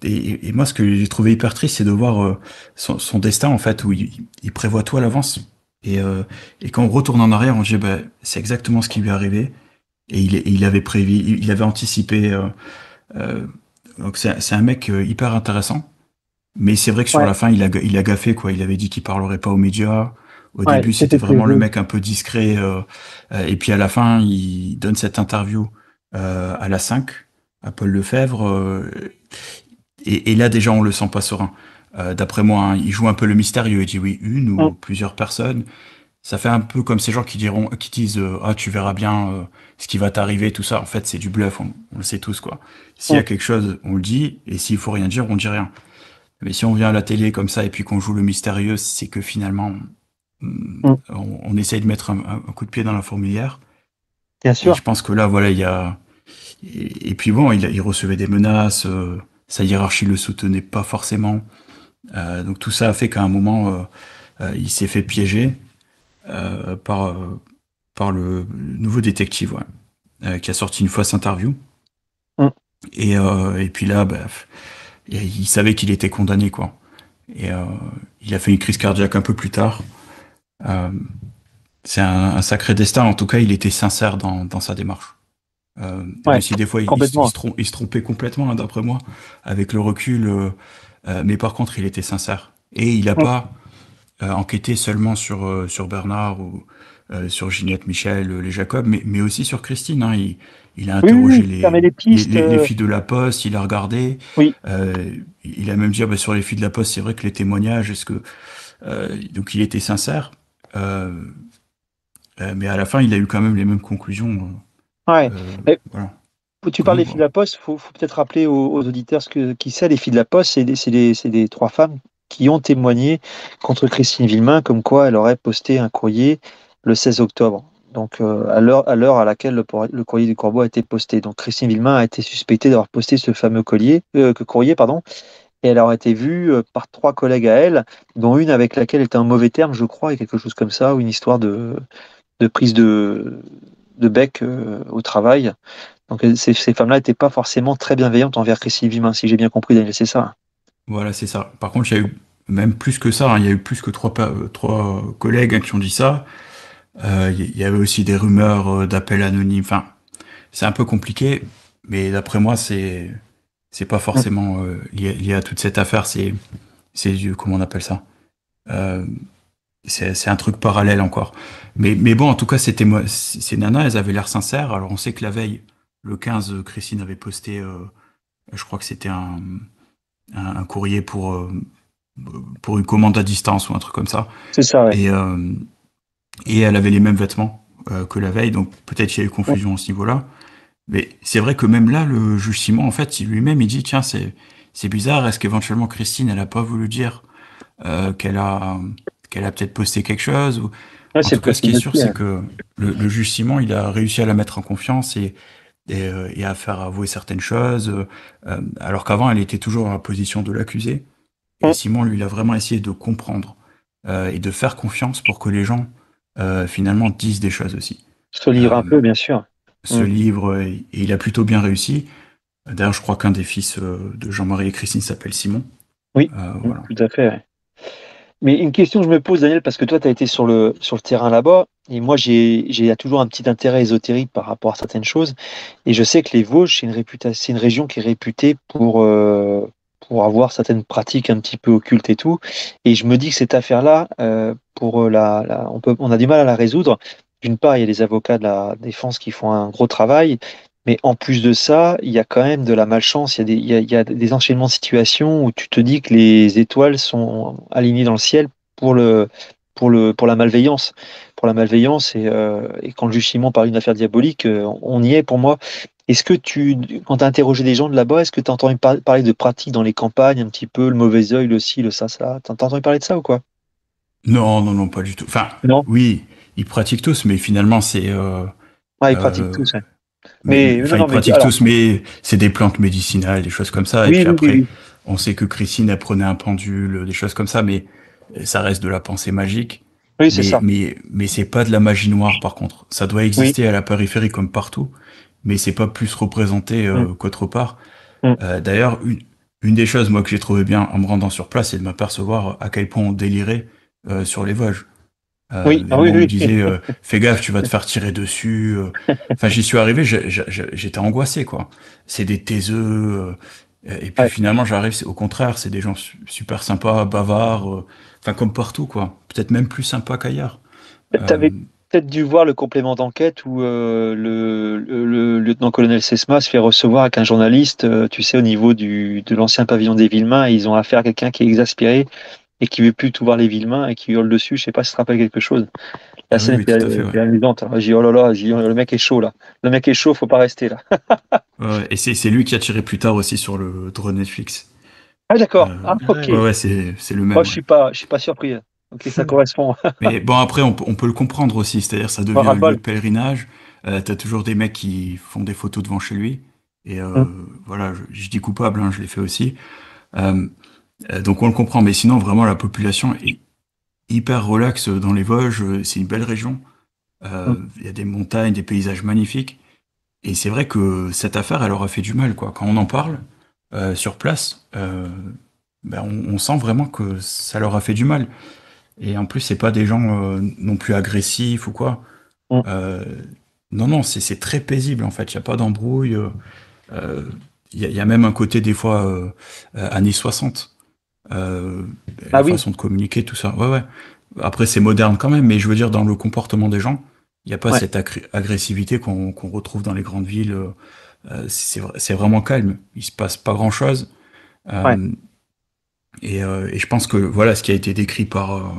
et, moi, ce que j'ai trouvé hyper triste, c'est de voir son, destin, en fait, où il, prévoit tout à l'avance. Et, quand on retourne en arrière, on se dit, bah, c'est exactement ce qui lui est arrivé. Et il, il avait prévu, il, avait anticipé. donc, c'est un mec hyper intéressant. Mais c'est vrai que sur la fin, il a, il a gaffé, quoi. Il avait dit qu'il parlerait pas aux médias. Au début, c'était vraiment le mec un peu discret. Euh, euh, et puis à la fin, il donne cette interview euh, à la 5, à Paul Lefebvre. et, là, déjà, on le sent pas serein. D'après moi, hein, il joue un peu le mystérieux. Il dit oui, une ou plusieurs personnes. Ça fait un peu comme ces gens qui diront, qui disent ah tu verras bien ce qui va t'arriver, tout ça. En fait, c'est du bluff. On, le sait tous quoi. S'il y a quelque chose, on le dit. Et s'il faut rien dire, on dit rien. Mais si on vient à la télé comme ça et puis qu'on joue le mystérieux, c'est que finalement, Mm. Mm. on, essaye de mettre un, coup de pied dans la fourmilière. Bien sûr. je pense que là, voilà, il y a. Et, puis bon, il, recevait des menaces, euh, sa hiérarchie le soutenait pas forcément. Euh, donc tout ça a fait qu'à un moment, euh, il s'est fait piéger par, par le nouveau détective, qui a sorti une fois cette interview. Mm. Et, puis là, bah, il savait qu'il était condamné, quoi. Et il a fait une crise cardiaque un peu plus tard. Euh, c'est un, sacré destin. En tout cas, il était sincère dans, sa démarche. Euh, même si des fois il, se, trompait complètement, hein, d'après moi, avec le recul. Euh, mais par contre, il était sincère et il n'a pas enquêté seulement sur sur Bernard ou sur Ginette Michel, les Jacob, mais, aussi sur Christine. Hein. il, a interrogé les, filles de la poste, il a regardé. Oui. il a même dit ah, bah, sur les filles de la poste, c'est vrai que les témoignages, est-ce que donc il était sincère. Euh, euh, mais à la fin, il a eu quand même les mêmes conclusions. Hein. Ouais. Euh, voilà. Tu parles des filles de la poste, il faut, peut-être rappeler aux, auditeurs ce que, qui c'est, les filles de la poste, c'est des, des, trois femmes qui ont témoigné contre Christine Villemain, comme quoi elle aurait posté un courrier le 16 octobre, donc à l'heure à, à, laquelle le, courrier du corbeau a été posté. Donc Christine Villemain a été suspectée d'avoir posté ce fameux collier, que courrier pardon, et elle aurait été vue euh, par trois collègues à elle, dont une avec laquelle elle était en mauvais terme, je crois, et quelque chose comme ça, ou une histoire de, prise de, bec euh, au travail. Donc euh, ces, femmes-là n'étaient pas forcément très bienveillantes envers Chrissy Vimin, si j'ai bien compris, Daniel, c'est ça. Hein voilà, c'est ça. Par contre, il y a eu même plus que ça, hein. il y a eu plus que trois, collègues hein, qui ont dit ça. Il y, y avait aussi des rumeurs d'appels anonymes. Enfin, c'est un peu compliqué, mais d'après moi, c'est c'est pas forcément euh, Il lié, a à toute cette affaire, c'est, c'est comment on appelle ça euh, c'est, un truc parallèle encore. Mais, mais bon, en tout cas, c'était ces nanas, elles avaient l'air sincères. Alors on sait que la veille, le 15, Christine avait posté, euh, je crois que c'était un, un, courrier pour, pour une commande à distance ou un truc comme ça. C'est ça, et, et elle avait les mêmes vêtements que la veille, donc peut-être qu'il y a eu confusion à ce niveau-là. Mais c'est vrai que même là, le juge Simon, en fait, lui-même, il dit tiens, c'est c'est bizarre. Est-ce qu'éventuellement Christine, elle n'a pas voulu dire euh, qu'elle a qu'elle a peut-être posté quelque chose ou... Ah, en tout cas, ce qui est sûr, c'est hein. que le, le, juge Simon, il a réussi à la mettre en confiance et, et, euh, à faire avouer certaines choses, euh, alors qu'avant, elle était toujours en position de l'accuser. Et hein. Simon, lui, il a vraiment essayé de comprendre et de faire confiance pour que les gens, finalement, disent des choses aussi. Se livre un peu, bien sûr ce mm. livre et, il a plutôt bien réussi. D'ailleurs, je crois qu'un des fils euh, de Jean-Marie et Christine s'appelle Simon. Oui, euh, mm, tout à fait. Mais une question que je me pose, Daniel, parce que toi, tu as été sur le, sur le terrain là-bas, et moi, j'ai toujours un petit intérêt ésotérique par rapport à certaines choses, et je sais que les Vosges, c'est une, région qui est réputée pour, euh, pour avoir certaines pratiques un petit peu occultes et tout, et je me dis que cette affaire-là, pour la, on, peut, on a du mal à la résoudre, d'une part, il y a les avocats de la défense qui font un gros travail, mais en plus de ça, il y a quand même de la malchance, il y a des, il des enchaînements de situations où tu te dis que les étoiles sont alignées dans le ciel pour le, pour, le, pour la malveillance. Pour la malveillance, et, euh, quand le jugement parle d'une affaire diabolique, euh, on y est pour moi. Est-ce que tu, quand tu as interrogé des gens de là-bas, est-ce que tu as entendu parler de pratiques dans les campagnes, un petit peu, le mauvais oeil, le ci, le ça, ça as entendu parler de ça ou quoi Non, non, non, pas du tout. Enfin, non. oui, ils pratiquent tous, mais finalement, c'est. Euh, ils pratiquent euh, tous. Hein. Mais, ils pratiquent tous, mais c'est des plantes médicinales, des choses comme ça. et puis après, on sait que Christine apprenait un pendule, des choses comme ça, mais ça reste de la pensée magique. Oui, c'est ça. Mais, mais c'est pas de la magie noire, par contre. Ça doit exister à la périphérie comme partout, mais c'est pas plus représenté euh, mm. qu'autre part. Mm. D'ailleurs, une, des choses, moi, que j'ai trouvé bien en me rendant sur place, c'est de m'apercevoir à quel point on délirait sur les Vosges. Euh, oui, ah, oui, Me disait, euh, *laughs* fais gaffe, tu vas te faire tirer dessus. Euh. Enfin, j'y suis arrivé, j'étais angoissé, quoi. C'est des taiseux. et puis finalement, j'arrive, au contraire, c'est des gens super sympas, bavards. Enfin, comme partout, quoi. Peut-être même plus sympa qu'ailleurs. avais peut-être dû voir le complément d'enquête où le, le, lieutenant-colonel Sesma se fait recevoir avec un journaliste, tu sais, au niveau du, de l'ancien pavillon des Villemains, ils ont affaire à quelqu'un qui est exaspéré et qui veut plus tout voir les mains et qui hurle dessus. Je sais pas si ça te rappelle quelque chose. La ah scène était, amusante. J'ai dit, oh là là, oh, le mec est chaud là. Le mec est chaud, faut pas rester là. *laughs* et c'est lui qui a tiré plus tard aussi sur le drone Netflix. Ah d'accord. Euh, ah, ouais, c'est le même. Moi, je suis pas, je suis pas surpris. Ok, ça *laughs* correspond. *laughs* Mais bon, après, on, on peut le comprendre aussi. C'est-à-dire, ça devient un lieu de pèlerinage. Tu euh, T'as toujours des mecs qui font des photos devant chez lui. Et euh, hum. voilà, je, dis coupable, hein, je l'ai fait aussi. Euh, donc on le comprend, mais sinon vraiment la population est hyper relaxe dans les Vosges. C'est une belle région. Euh, mm. Il y a des montagnes, des paysages magnifiques. Et c'est vrai que cette affaire, elle a fait du mal. Quoi. Quand on en parle euh, sur place, ben, on, sent vraiment que ça leur a fait du mal. Et en plus, c'est pas des gens non plus agressifs ou quoi. Mm. non, non, c'est très paisible en fait. Il n'y a pas d'embrouille. Il y, y, a même un côté des fois années 60 euh, ah la façon de communiquer, tout ça. Ouais, ouais. Après, c'est moderne quand même, mais je veux dire, dans le comportement des gens, il n'y a pas cette agressivité qu'on retrouve dans les grandes villes. Euh, euh, c'est vraiment calme, il ne se passe pas grand-chose. et, et, je pense que voilà, ce qui a été décrit par,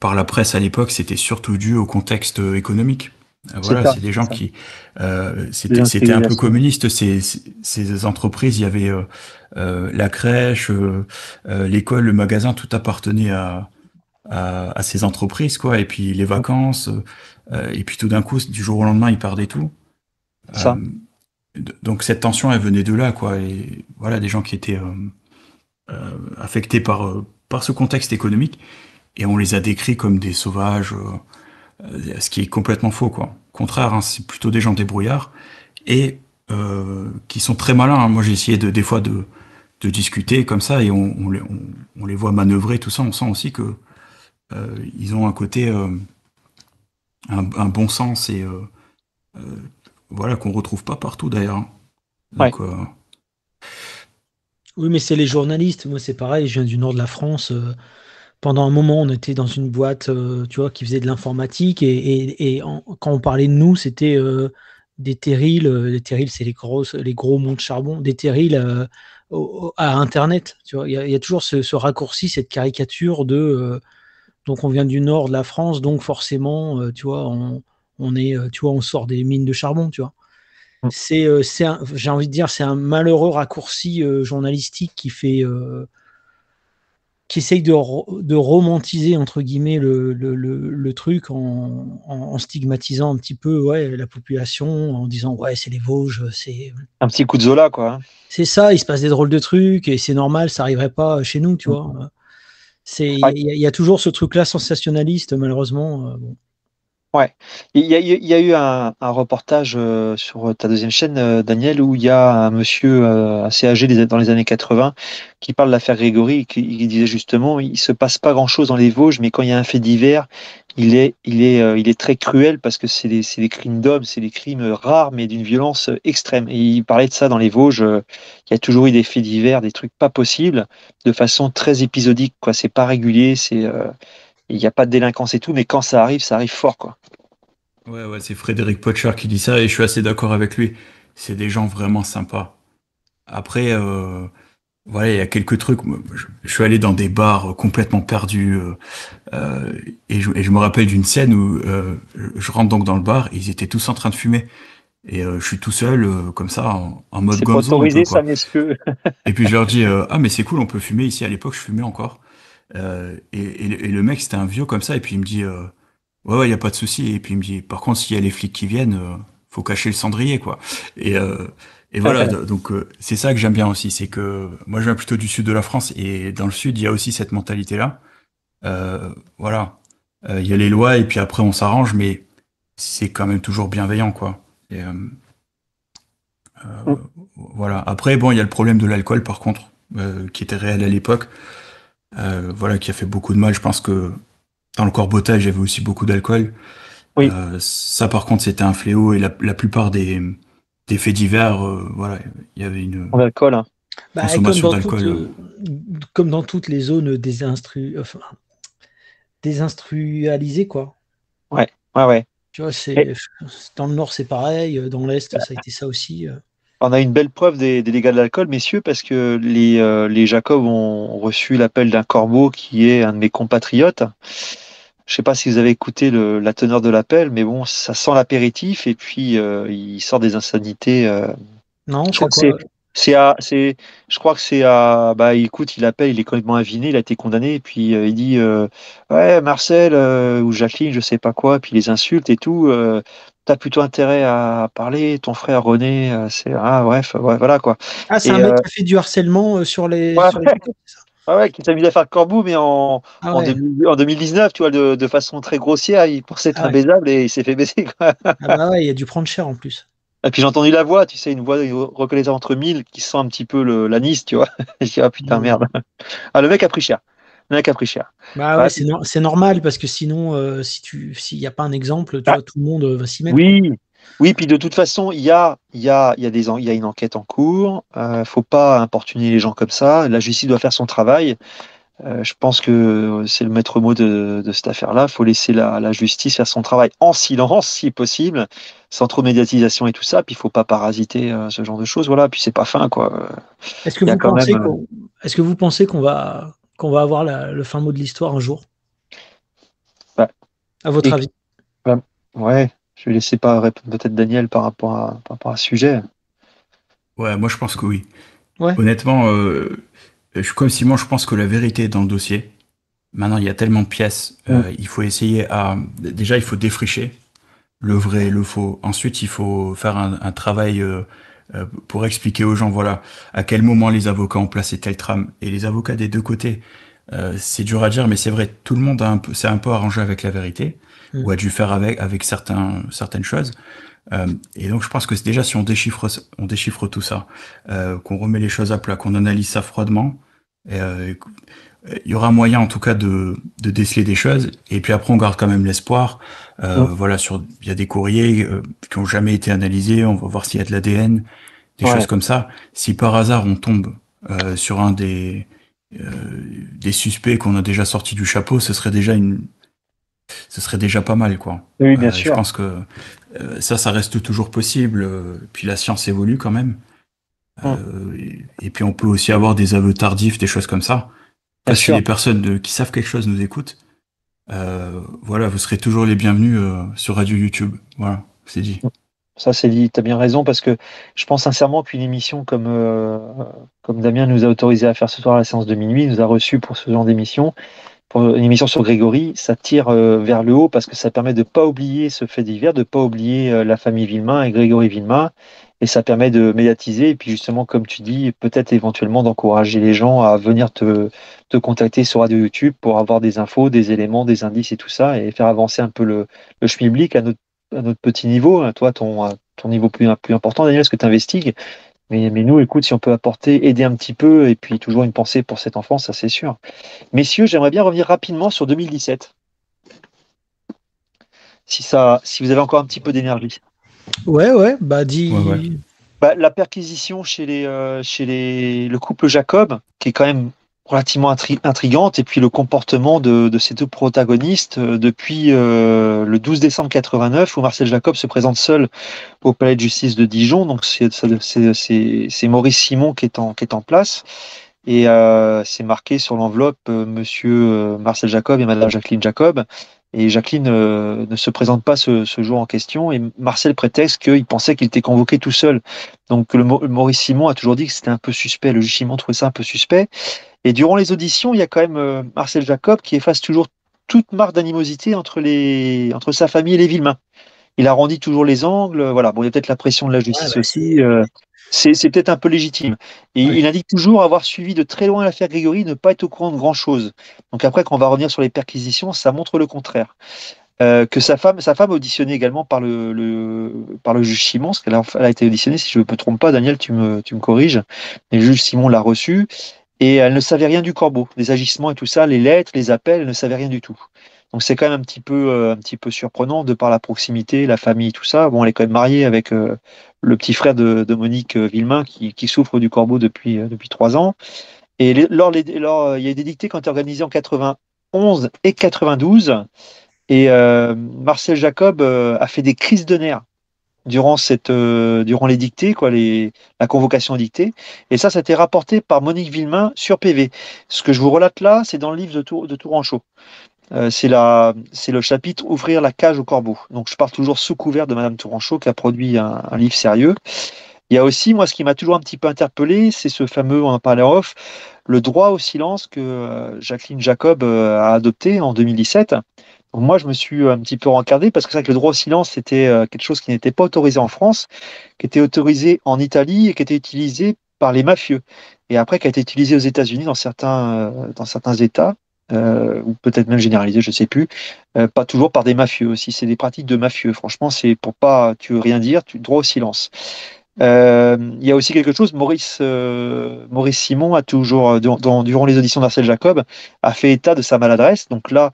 par la presse à l'époque, c'était surtout dû au contexte économique. Ah, voilà, c'est des gens qui, euh, c'était un peu communiste. Ces, ces entreprises, il y avait euh, euh, la crèche, l'école, le magasin, tout appartenait à, à, ces entreprises, quoi. Et puis les vacances, et puis tout d'un coup, du jour au lendemain, ils partaient tout. donc cette tension, elle venait de là, quoi. Et voilà, des gens qui étaient affectés par par ce contexte économique, et on les a décrits comme des sauvages. Euh, ce qui est complètement faux, quoi. Au contraire, hein, c'est plutôt des gens débrouillards et euh, qui sont très malins. Hein. Moi, j'ai essayé des fois de, discuter comme ça et on, les, voit manœuvrer, tout ça. On sent aussi qu'ils euh, ont un côté, un, bon sens et voilà qu'on retrouve pas partout d'ailleurs. Hein. Oui, mais c'est les journalistes. Moi, c'est pareil. Je viens du nord de la France pendant un moment, on était dans une boîte, euh, tu vois, qui faisait de l'informatique et, quand on parlait de nous, c'était euh, des terrils. Euh, les terrils, c'est les grosses, les gros monts de charbon. Des terrils à Internet. il y, a toujours ce, raccourci, cette caricature de. donc, on vient du nord de la France, donc forcément, tu vois, on, est, tu vois, on sort des mines de charbon, tu vois. Mm. C'est, j'ai envie de dire, c'est un malheureux raccourci journalistique qui fait qui essaye de, romantiser entre guillemets le, truc en, en, stigmatisant un petit peu ouais, la population, en disant ouais c'est les Vosges, c'est un petit coup de Zola quoi. Hein. C'est ça, il se passe des drôles de trucs et c'est normal, ça arriverait pas chez nous, tu mm. vois. C'est il y, a toujours ce truc là sensationnaliste malheureusement. Euh, bon. Ouais, il y a, eu un, reportage euh, sur ta deuxième chaîne, euh, Daniel, où il y a un monsieur euh, assez âgé dans les années 80 qui parle de l'affaire Grégory, et qui disait justement, il se passe pas grand-chose dans les Vosges, mais quand il y a un fait divers, il est, il est, il est très cruel parce que c'est des, crimes d'hommes, c'est des crimes rares, mais d'une violence extrême. Et il parlait de ça dans les Vosges. Il y a toujours eu des faits divers, des trucs pas possibles, de façon très épisodique. Quoi, c'est pas régulier, c'est il n'y a pas de délinquance et tout, mais quand ça arrive, ça arrive fort, quoi. Ouais, ouais, c'est Frédéric Potcher qui dit ça et je suis assez d'accord avec lui. C'est des gens vraiment sympas. Après, euh, voilà, il y a quelques trucs. Je, suis allé dans des bars complètement perdus euh, euh, et, je, me rappelle d'une scène où je rentre donc dans le bar et ils étaient tous en train de fumer. Et je suis tout seul, comme ça, en, mode gonzo. et puis je leur dis, ah mais c'est cool, on peut fumer ici. À l'époque, je fumais encore. Euh, et, le mec, c'était un vieux comme ça. Et puis il me dit, euh, ouais, ouais, y a pas de souci. Et puis il me dit, par contre, s'il y a les flics qui viennent, euh, faut cacher le cendrier, quoi. Et, euh, voilà. donc c'est ça que j'aime bien aussi, c'est que moi, je viens plutôt du sud de la France. Et dans le sud, il y a aussi cette mentalité-là. voilà. Il y a les lois et puis après, on s'arrange, mais c'est quand même toujours bienveillant, quoi. Et, euh, mm. voilà. Après, bon, il y a le problème de l'alcool, par contre, qui était réel à l'époque. Euh, voilà, qui a fait beaucoup de mal. Je pense que dans le corbotage, il y avait aussi beaucoup d'alcool. Euh, ça, par contre, c'était un fléau et la, la plupart des, des, faits divers, euh, voilà, il y avait une hein. bah, consommation d'alcool. Comme, dans toutes les zones désinstru... désinstrualisées, quoi. Ouais, ouais, ouais. Tu vois, dans le nord, c'est pareil. Dans l'est, ça a été ça aussi. On a une belle preuve des, dégâts de l'alcool, messieurs, parce que les, euh, les Jacobs ont reçu l'appel d'un corbeau qui est un de mes compatriotes. Je ne sais pas si vous avez écouté la teneur de l'appel, mais bon, ça sent l'apéritif et puis euh, il sort des insanités. Euh. Non, je crois que c'est à, c'est, je crois que c'est à, bah écoute, il appelle, il est complètement aviné, il a été condamné, et puis il dit, ouais Marcel ou Jacqueline, je sais pas quoi, puis les insultes et tout t'as plutôt intérêt à parler, ton frère René, euh, c'est. Ah, bref, voilà quoi. Ah, c'est un mec euh, qui a fait du harcèlement euh, sur les. Ouais. Sur les... Ah ouais, qui à faire Corbeau, mais en, ah en, 2019, tu vois, de, façon très grossière, il pensait être ah et il s'est fait baisser, Quoi. Ah bah ouais, il a dû prendre cher en plus. Et puis j'ai entendu la voix, tu sais, une voix reconnaissable entre mille qui sent un petit peu la l'anis, tu vois. *laughs* je dis, ah putain, mmh. merde. Ah, le mec a pris cher. Bah, bah c'est, normal parce que sinon, euh, si tu s'il n'y a pas un exemple, ah. tout le monde euh, va s'y mettre. Oui, oui. Puis de toute façon, il y a, y, y, a y a une enquête en cours. ne euh, faut pas importuner les gens comme ça. La justice doit faire son travail. je pense que c'est le maître mot de, cette affaire-là. Il faut laisser la, justice faire son travail en silence, si possible, sans trop médiatisation et tout ça. Puis il ne faut pas parasiter ce genre de choses. Voilà. Puis c'est pas fin, quoi. Est-ce que, vous pensez qu'on va qu'on va avoir le fin mot de l'histoire un jour bah, À votre avis bah, Ouais, je vais laisser pas répondre peut-être Daniel par rapport, à, par rapport ce sujet. Ouais, moi je pense que oui. Honnêtement, euh, je suis comme Simon, je pense que la vérité est dans le dossier. Maintenant, il y a tellement de pièces, euh, il faut essayer à. Déjà, il faut défricher le vrai le faux. Ensuite, il faut faire un, travail. Euh, euh, pour expliquer aux gens, voilà, à quel moment les avocats ont placé telle tram. Et les avocats des deux côtés, euh, c'est dur à dire, mais c'est vrai, tout le monde a un peu, s'est un peu arrangé avec la vérité, mm. ou a dû faire avec, avec certains, certaines choses. Euh, et donc, je pense que c'est déjà si on déchiffre, on déchiffre tout ça, qu'on remet les choses à plat, qu'on analyse ça froidement, et, euh, il y aura moyen en tout cas de, de, déceler des choses. Et puis après, on garde quand même l'espoir. Euh, Voilà, sur il y a des courriers euh, qui ont jamais été analysés. On va voir s'il y a de l'ADN, des choses comme ça. Si par hasard on tombe euh, sur un des euh, des suspects qu'on a déjà sorti du chapeau, ce serait déjà une, ce serait déjà pas mal, quoi. Oui, bien sûr. Je pense que ça, ça reste toujours possible. Puis la science évolue quand même. et puis on peut aussi avoir des aveux tardifs, des choses comme ça. Parce que les personnes qui savent quelque chose nous écoutent, euh, voilà, vous serez toujours les bienvenus euh, sur Radio YouTube. Voilà, c'est dit. Ça, c'est dit. Tu as bien raison parce que je pense sincèrement qu'une émission comme, euh, comme Damien nous a autorisé à faire ce soir la séance de minuit, nous a reçu pour ce genre d'émission, pour une émission sur Grégory, ça tire vers le haut parce que ça permet de ne pas oublier ce fait divers, de ne pas oublier la famille Villemain et Grégory Villemain et ça permet de médiatiser et puis justement comme tu dis peut-être éventuellement d'encourager les gens à venir te, te contacter sur Radio YouTube pour avoir des infos, des éléments, des indices et tout ça et faire avancer un peu le, le public à notre, petit niveau, hein. toi ton, ton niveau plus, plus important Daniel, ce que tu investigues. Mais, mais, nous, écoute, si on peut apporter, aider un petit peu, et puis toujours une pensée pour cette enfance, ça c'est sûr. Messieurs, j'aimerais bien revenir rapidement sur 2017. Si, ça, si vous avez encore un petit peu d'énergie. Ouais, ouais, bah dis. Bah, la perquisition chez, les, euh, chez les, le couple Jacob, qui est quand même relativement intrigante, et puis le comportement de, ces deux protagonistes euh, depuis euh, le 12 décembre 89, où Marcel Jacob se présente seul au palais de justice de Dijon. Donc c'est Maurice Simon qui est en, qui est en place. Et c'est marqué sur l'enveloppe Monsieur Marcel Jacob et Madame Jacqueline Jacob. Et Jacqueline euh, ne se présente pas ce, jour en question. Et Marcel prétexte qu'il pensait qu'il était convoqué tout seul. Donc le, Maurice Simon a toujours dit que c'était un peu suspect. Le juge trouvait ça un peu suspect. Et durant les auditions, il y a quand même euh, Marcel Jacob qui efface toujours toute marque d'animosité entre, les, entre sa famille et les Villemains. Il arrondit toujours les angles. Voilà. Bon, il y a peut-être la pression de la justice bah, aussi. Euh, c'est peut-être un peu légitime. il indique toujours avoir suivi de très loin l'affaire Grégory, ne pas être au courant de grand-chose. Donc après, quand on va revenir sur les perquisitions, ça montre le contraire. Euh, que sa femme, sa femme auditionnée également par le, par le juge Simon, parce qu'elle a, été auditionnée, si je ne me trompe pas, Daniel, tu me, tu me corriges, le juge Simon l'a reçue, et elle ne savait rien du corbeau, des agissements et tout ça, les lettres, les appels, elle ne savait rien du tout. Donc c'est quand même un petit peu euh, un petit peu surprenant de par la proximité, la famille, tout ça. Bon, elle est quand même mariée avec euh, le petit frère de, Monique euh, Villemain qui, souffre du corbeau depuis depuis trois ans. Et lors, lors, il y a eu des dictées qui ont été organisées en 91 et 92. Et Marcel Jacob a fait des crises de nerfs durant cette durant les dictées quoi les la convocation dictée et ça ça a été rapporté par Monique Villemain sur PV ce que je vous relate là c'est dans le livre de Tour de Tourangeau euh, la, c'est le chapitre Ouvrir la cage au corbeau. Donc je pars toujours sous couvert de Madame Touranchot qui a produit un, livre sérieux. Il y a aussi, moi, ce qui m'a toujours un petit peu interpellé, c'est ce fameux, un en off, le droit au silence que euh, Jacqueline Jacob euh, a adopté en 2017. moi, je me suis un petit peu rencardé parce que c'est vrai que le droit au silence, c'était quelque chose qui n'était pas autorisé en France, qui était autorisé en Italie et qui était utilisé par les mafieux. Et après, qui a été utilisé aux États-Unis dans dans certains États. Euh, ou peut-être même généralisé, je ne sais plus, euh, pas toujours par des mafieux aussi. C'est des pratiques de mafieux. Franchement, c'est pour pas, tu rien dire, tu droit au silence. Euh, il y a aussi quelque chose, Maurice, Maurice Simon a toujours, durant les auditions d'Arcel Jacob, a fait état de sa maladresse. Donc là,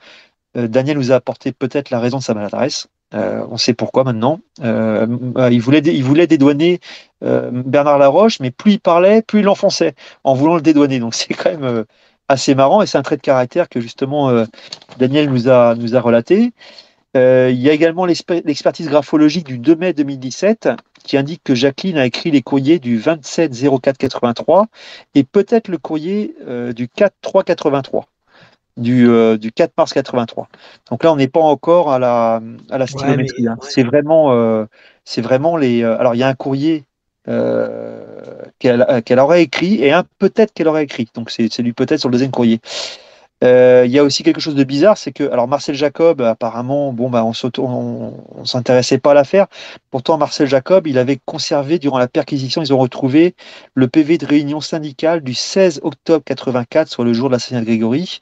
Daniel nous a apporté peut-être la raison de sa maladresse. on sait pourquoi maintenant. il, voulait il voulait dédouaner Bernard Laroche, mais plus il parlait, plus il l'enfonçait en voulant le dédouaner. Donc *laughs* c'est quand même assez marrant et c'est un trait de caractère que justement euh, Daniel nous a, nous a relaté. Euh, il y a également l'expertise graphologique du 2 mai 2017 qui indique que Jacqueline a écrit les courriers du 27 04 83 et peut-être le courrier euh, du 4 3 83 du, du 4 mars 83. Donc là, on n'est pas encore à la, à la hein. C'est vraiment, c'est vraiment les. alors, il y a un courrier euh, euh, qu'elle aurait écrit et un peut-être qu'elle aurait écrit. Donc c'est du peut-être sur le deuxième courrier. Euh, il y a aussi quelque chose de bizarre, c'est que alors Marcel Jacob, apparemment, bon bah on s'intéressait pas à l'affaire. Pourtant Marcel Jacob, il avait conservé durant la perquisition, ils ont retrouvé le PV de réunion syndicale du 16 octobre 84, soit le jour de la de Grégory,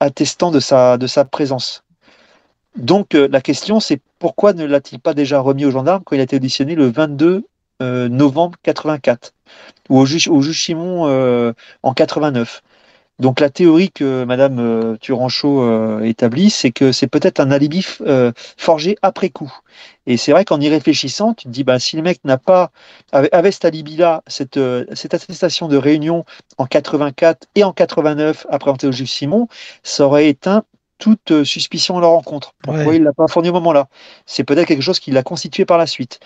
attestant de sa de sa présence. Donc euh, la question, c'est pourquoi ne l'a-t-il pas déjà remis aux gendarmes quand il a été auditionné le 22 euh, novembre 84 ou au juge, au juge Simon euh, en 89. Donc la théorie que Madame euh, Turanchot établit, c'est que c'est peut-être un alibi forgé après coup. Et c'est vrai qu'en y réfléchissant, tu te dis, bah, si le mec n'a pas, avait, cet alibi-là, cette, cette, attestation de réunion en 84 et en 89, après au juge Simon, ça aurait éteint toute suspicion à leur rencontre. Pourquoi il ne l'a pas fourni au moment-là C'est peut-être quelque chose qui l'a constitué par la suite.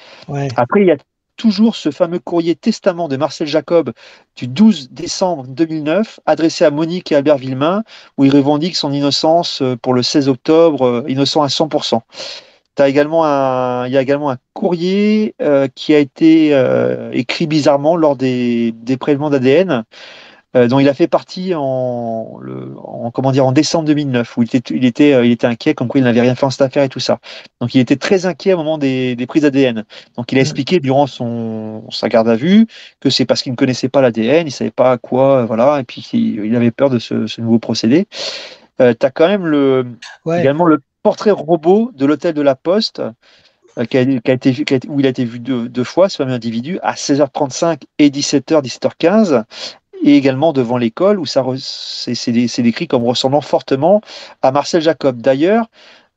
Après, il y a toujours ce fameux courrier testament de Marcel Jacob du 12 décembre 2009, adressé à Monique et Albert Villemain, où il revendique son innocence euh, pour le 16 octobre, euh, innocent à 100%. également il y a également un courrier euh, qui a été écrit bizarrement lors des, des prélèvements d'ADN euh, dont il a fait partie en, comment dire en décembre 2009 où il était il était euh, il était inquiet comme quoi il n'avait rien fait en cette affaire et tout ça. Donc il était très inquiet au moment des, des prises d'ADN. Donc il a mm. expliqué durant son sa garde à vue que c'est parce qu'il ne connaissait pas l'ADN, il savait pas à quoi euh, voilà et puis il avait peur de ce, nouveau procédé. tu as quand même le également le portrait robot de l'hôtel de la Poste où il a été vu deux, fois, ce fameux individu, à 16h35 et 17 17h15, et également devant l'école où ça c'est décrit comme ressemblant fortement à Marcel Jacob. D'ailleurs,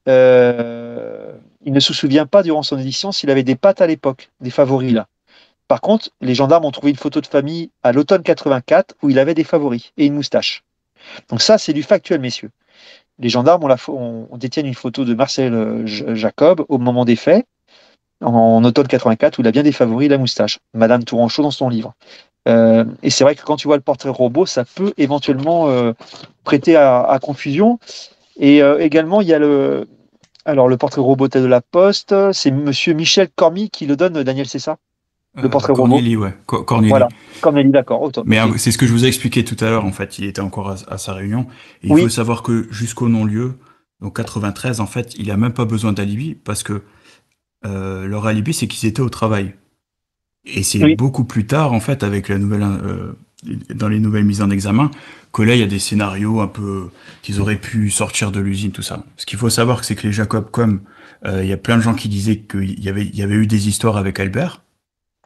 euh, il ne se souvient pas durant son édition s'il avait des pattes à l'époque, des favoris là. Par contre, les gendarmes ont trouvé une photo de famille à l'automne 84 où il avait des favoris et une moustache. Donc ça, c'est du factuel, messieurs. Les gendarmes ont, détiennent une photo de Marcel euh, Jacob au moment des faits, en, automne 84, où il a bien des favoris et la moustache. Madame Touranchot dans son livre. Euh, et c'est vrai que quand tu vois le portrait robot, ça peut éventuellement euh, prêter à, confusion. Et euh, également, il y a le, alors, le portrait robot de la Poste. C'est monsieur Michel Cormy qui le donne, Daniel, c'est ça le portrait robot. Ouais. oui, Voilà. d'accord. Mais c'est ce que je vous ai expliqué tout à l'heure. En fait, il était encore à, sa réunion. Et il faut savoir que jusqu'au non-lieu, donc 93, en fait, il a même pas besoin d'alibi parce que leur alibi, c'est qu'ils étaient au travail. Et c'est beaucoup plus tard, en fait, avec la nouvelle, euh, dans les nouvelles mises en examen, que là, il y a des scénarios un peu qu'ils auraient pu sortir de l'usine, tout ça. Ce qu'il faut savoir, c'est que les comme... Euh, il y a plein de gens qui disaient qu'il y avait, il y avait eu des histoires avec Albert.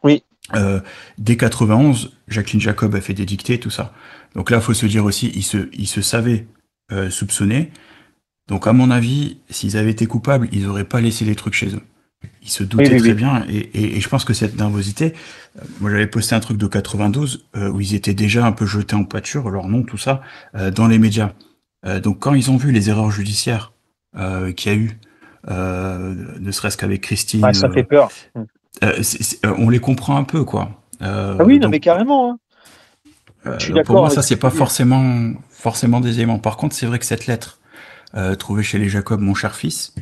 Oui. Euh, dès 91, Jacqueline Jacob a fait des dictées, tout ça. Donc là, il faut se dire aussi, ils se, ils se savaient euh, soupçonnés. Donc à mon avis, s'ils avaient été coupables, ils n'auraient pas laissé les trucs chez eux. Il se doutaient très bien, et, je pense que cette nervosité, euh, moi j'avais posté un truc de 92 euh, où ils étaient déjà un peu jetés en pâture, leur nom, tout ça, euh, dans les médias. donc quand ils ont vu les erreurs judiciaires qu'il y a eu, ne serait-ce qu'avec Christine, ça fait peur. on les comprend un peu, quoi. ah oui, non mais carrément. Hein. pour moi, ça c'est pas forcément forcément des éléments. Par contre, c'est vrai que cette lettre trouvée chez les Jacob, mon cher fils.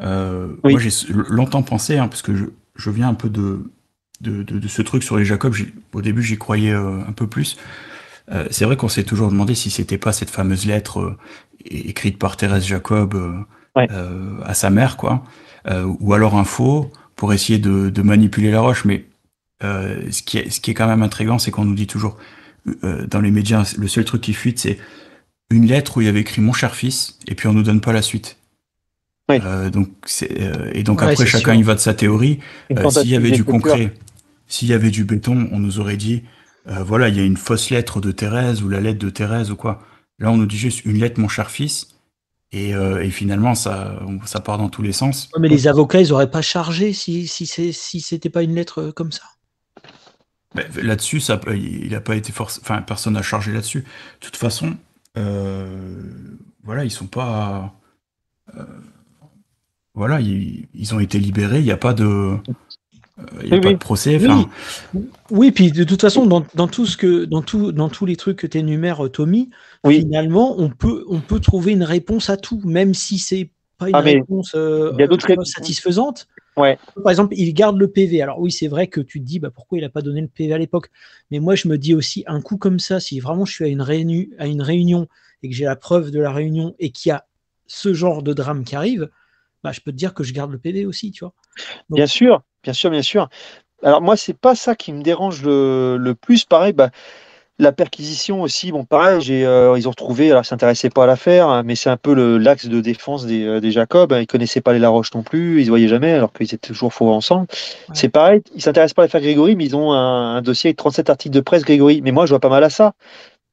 Euh, Moi, j'ai longtemps pensé, hein, parce que je, je, viens un peu de, de, de, de, ce truc sur les Jacobs. Au début, j'y croyais euh, un peu plus. Euh, c'est vrai qu'on s'est toujours demandé si c'était pas cette fameuse lettre euh, écrite par Thérèse Jacob euh, à sa mère, quoi, ou alors un faux pour essayer de, de manipuler la roche. Mais ce, qui est, ce qui est quand même intrigant, c'est qu'on nous dit toujours dans les médias, le seul truc qui fuite, c'est une lettre où il y avait écrit mon cher fils, et puis on nous donne pas la suite. Euh, donc euh, et donc après chacun il y va de sa théorie. Euh, s'il y avait du concret, s'il y avait du béton, on nous aurait dit voilà il y a une fausse lettre de Thérèse ou la lettre de Thérèse ou quoi. Là on nous dit juste une lettre mon cher fils. Et, finalement, ça, ça part dans tous les sens. mais les avocats, ils n'auraient pas chargé si, si, si c'était pas une lettre comme ça. Bah, là-dessus, ça, il a pas été force Enfin, personne n'a chargé là-dessus. De toute façon, voilà, ils sont pas. Euh, voilà, ils, ont été libérés, il n'y a pas de. Euh, procès. Oui. puis de toute façon, dans, tout ce que, dans, tout, dans tous les trucs que tu énumères, euh, Tommy, finalement, on peut, on peut trouver une réponse à tout, même si c'est pas une ah, réponse euh, satisfaisante. Ouais. Par exemple, il garde le PV. Alors oui, c'est vrai que tu te dis bah, pourquoi il n'a pas donné le PV à l'époque. Mais moi, je me dis aussi, un coup comme ça, si vraiment je suis à une, à une réunion et que j'ai la preuve de la réunion et qu'il y a ce genre de drame qui arrive, bah, je peux te dire que je garde le PV aussi, tu vois. bien sûr, bien sûr, bien sûr. Alors moi, c'est pas ça qui me dérange le, plus. Pareil, bah, la perquisition aussi, bon, pareil, euh, ils ont retrouvé, alors ils ne s'intéressaient pas à l'affaire, hein, mais c'est un peu l'axe de défense des, euh, Jacobs. Hein. ils ne connaissaient pas les Laroches non plus, ils ne voyaient jamais, alors qu'ils étaient toujours faux ensemble. C'est pareil, ils ne s'intéressent pas à l'affaire Grégory, mais ils ont un, dossier avec 37 articles de presse Grégory. Mais moi, je vois pas mal à ça.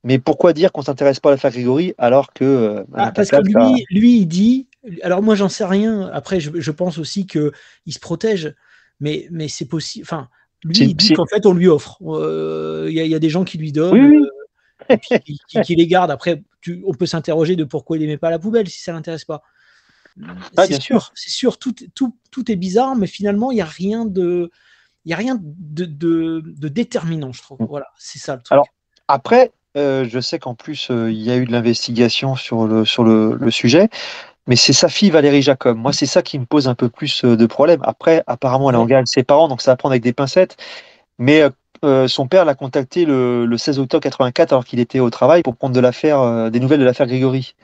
Mais pourquoi dire qu'on ne s'intéresse pas à l'affaire Grégory alors que. Euh, ah, parce que lui, lui, il dit alors moi j'en sais rien. Après, je, pense aussi qu'il se protège, mais, mais c'est possible. Enfin, lui, il dit qu'en fait, on lui offre. Euh, il y, a des gens qui lui donnent, euh, qui, les gardent. Après, on peut s'interroger de pourquoi il les met pas à la poubelle si ça l'intéresse pas. Ah, c'est sûr, c'est sûr. Tout, tout, est bizarre, mais finalement, il n'y a rien de, il a rien de, de, déterminant, je trouve. Mm. Voilà, c'est ça le truc. Alors après, euh, je sais qu'en plus, il y a eu de l'investigation sur le, sur le, le sujet. Mais c'est sa fille Valérie Jacob. Moi, c'est ça qui me pose un peu plus euh, de problèmes. Après, apparemment, elle engage en ses parents, donc ça va prendre avec des pincettes. Mais euh, euh, son père l'a contacté le, 16 octobre 1984, alors qu'il était au travail pour prendre de des nouvelles de l'affaire Grégory.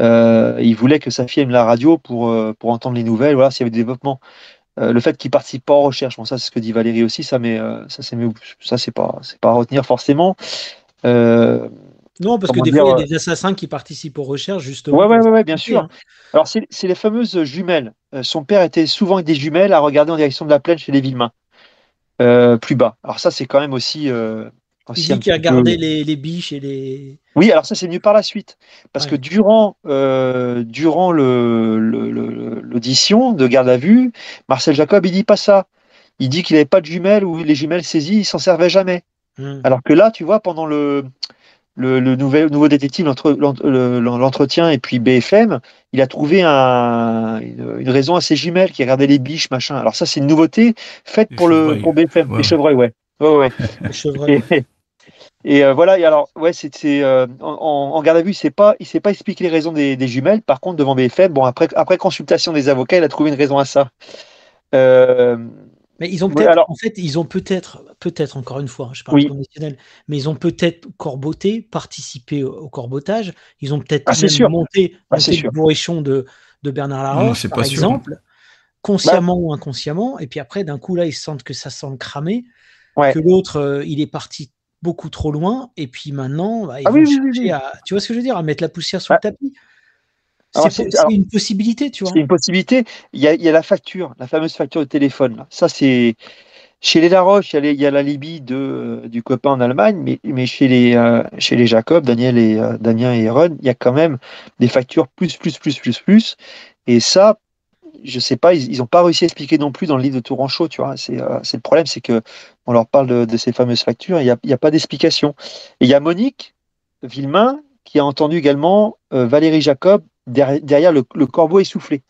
il voulait que sa fille aime la radio pour, pour entendre les nouvelles, voilà, s'il y avait des développements. le fait qu'il participe pas aux recherches, ça c'est ce que dit Valérie aussi, ça mais ça c'est ça c'est pas c'est pas à retenir forcément. Euh, non, parce que des fois, il y a euh, des assassins qui participent aux recherches, justement. Oui, ouais, ouais, bien sûr. Hein. Alors, c'est les fameuses jumelles. Euh, son père était souvent avec des jumelles à regarder en direction de la plaine chez les Villemains, euh, plus bas. Alors, ça, c'est quand même aussi. Euh, il dit qu'il les, les, biches et les. Oui, alors ça, c'est mieux par la suite. Parce que durant, durant l'audition de garde à vue, Marcel Jacob, il dit pas ça. Il dit qu'il n'avait pas de jumelles ou les jumelles saisies, il s'en servait jamais. Hmm. Alors que là, tu vois, pendant le le, nouveau détective, l'entretien et puis BFM, il a trouvé une, raison à ses jumelles qui regardaient les biches, machin. Alors ça, c'est une nouveauté faite pour, le, pour BFM. Les chevreuils, ouais. ouais. *laughs* Et, euh, voilà, alors, ouais, c'est euh, en, garde à vue, il pas, il ne s'est pas expliqué les raisons des, jumelles. Par contre, devant BFM, bon, après, après consultation des avocats, il a trouvé une raison à ça. Euh, mais ils ont peut-être, en fait, ils ont peut-être, peut-être encore une fois, hein, je parle oui. professionnel, mais ils ont peut-être corboté, participé au, corbotage. Ils ont peut-être ah, monté, ah, le bourrichon de, de Bernard Larocque, par exemple, consciemment ou inconsciemment. Et puis après, d'un coup, là, ils sentent que ça sent le cramer, que l'autre, euh, il est parti beaucoup trop loin. Et puis maintenant, bah, ah tu vois ce que je veux dire, à mettre la poussière sur le tapis c'est une possibilité, tu vois. C'est une possibilité. Il y, a, la facture, la fameuse facture de téléphone. Ça, c'est. Chez les Laroche, il y a, la Libye de, du copain en Allemagne, mais, mais chez, les, euh, chez les Jacob, Daniel et, euh, Daniel et Aaron, il y a quand même des factures plus, plus, plus, plus, plus. Et ça, je sais pas, ils n'ont pas réussi à expliquer non plus dans le livre de Tourancheau, tu vois. Euh, c'est le problème, c'est que on leur parle de, ces fameuses factures, il n'y a, a, pas d'explication. Et il y a Monique Villemain qui a entendu également Valérie Jacob derrière, le, corbeau essoufflé.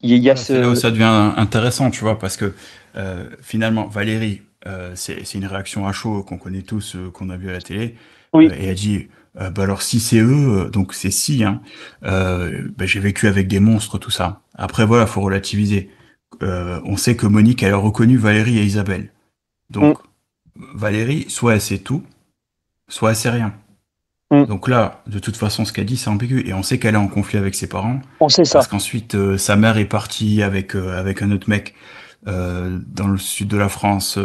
Il y là où ça devient intéressant, tu vois, parce que euh, finalement, Valérie, euh, c'est une réaction à chaud qu'on connaît tous, euh, qu'on a vu à la télé, et elle dit bah alors si c'est eux, donc c'est si, hein, bah, j'ai vécu avec des monstres, tout ça. Après, voilà, faut relativiser. on sait que Monique, a reconnu Valérie et Isabelle. Donc, mm. Valérie, soit elle sait tout, soit elle sait rien. Mm. Donc là, de toute façon, ce qu'elle dit, c'est ambigu. Et on sait qu'elle est en conflit avec ses parents. On sait ça. Parce qu'ensuite, euh, sa mère est partie avec, euh, avec un autre mec euh, dans le sud de la France.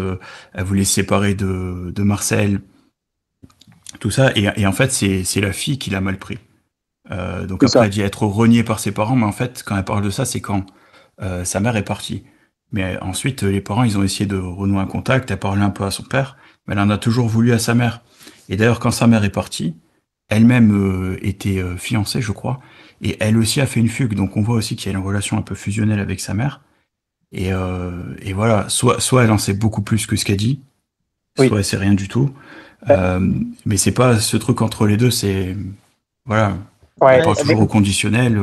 elle voulait se séparer de, de Marcel. Tout ça. Et, en fait, c'est la fille qui l'a mal pris. donc après, elle dit être reniée par ses parents. Mais en fait, quand elle parle de ça, c'est quand sa mère est partie. Mais ensuite, les parents, ils ont essayé de renouer un contact. Elle parlait un peu à son père. Mais elle en a toujours voulu à sa mère. Et d'ailleurs, quand sa mère est partie, elle-même euh, était euh, fiancée, je crois, et elle aussi a fait une fugue. Donc on voit aussi qu'elle a une relation un peu fusionnelle avec sa mère. Et, euh, voilà, soit, elle en sait beaucoup plus que ce qu'elle dit, soit elle sait rien du tout. mais c'est pas ce truc entre les deux, c'est voilà. toujours au conditionnel.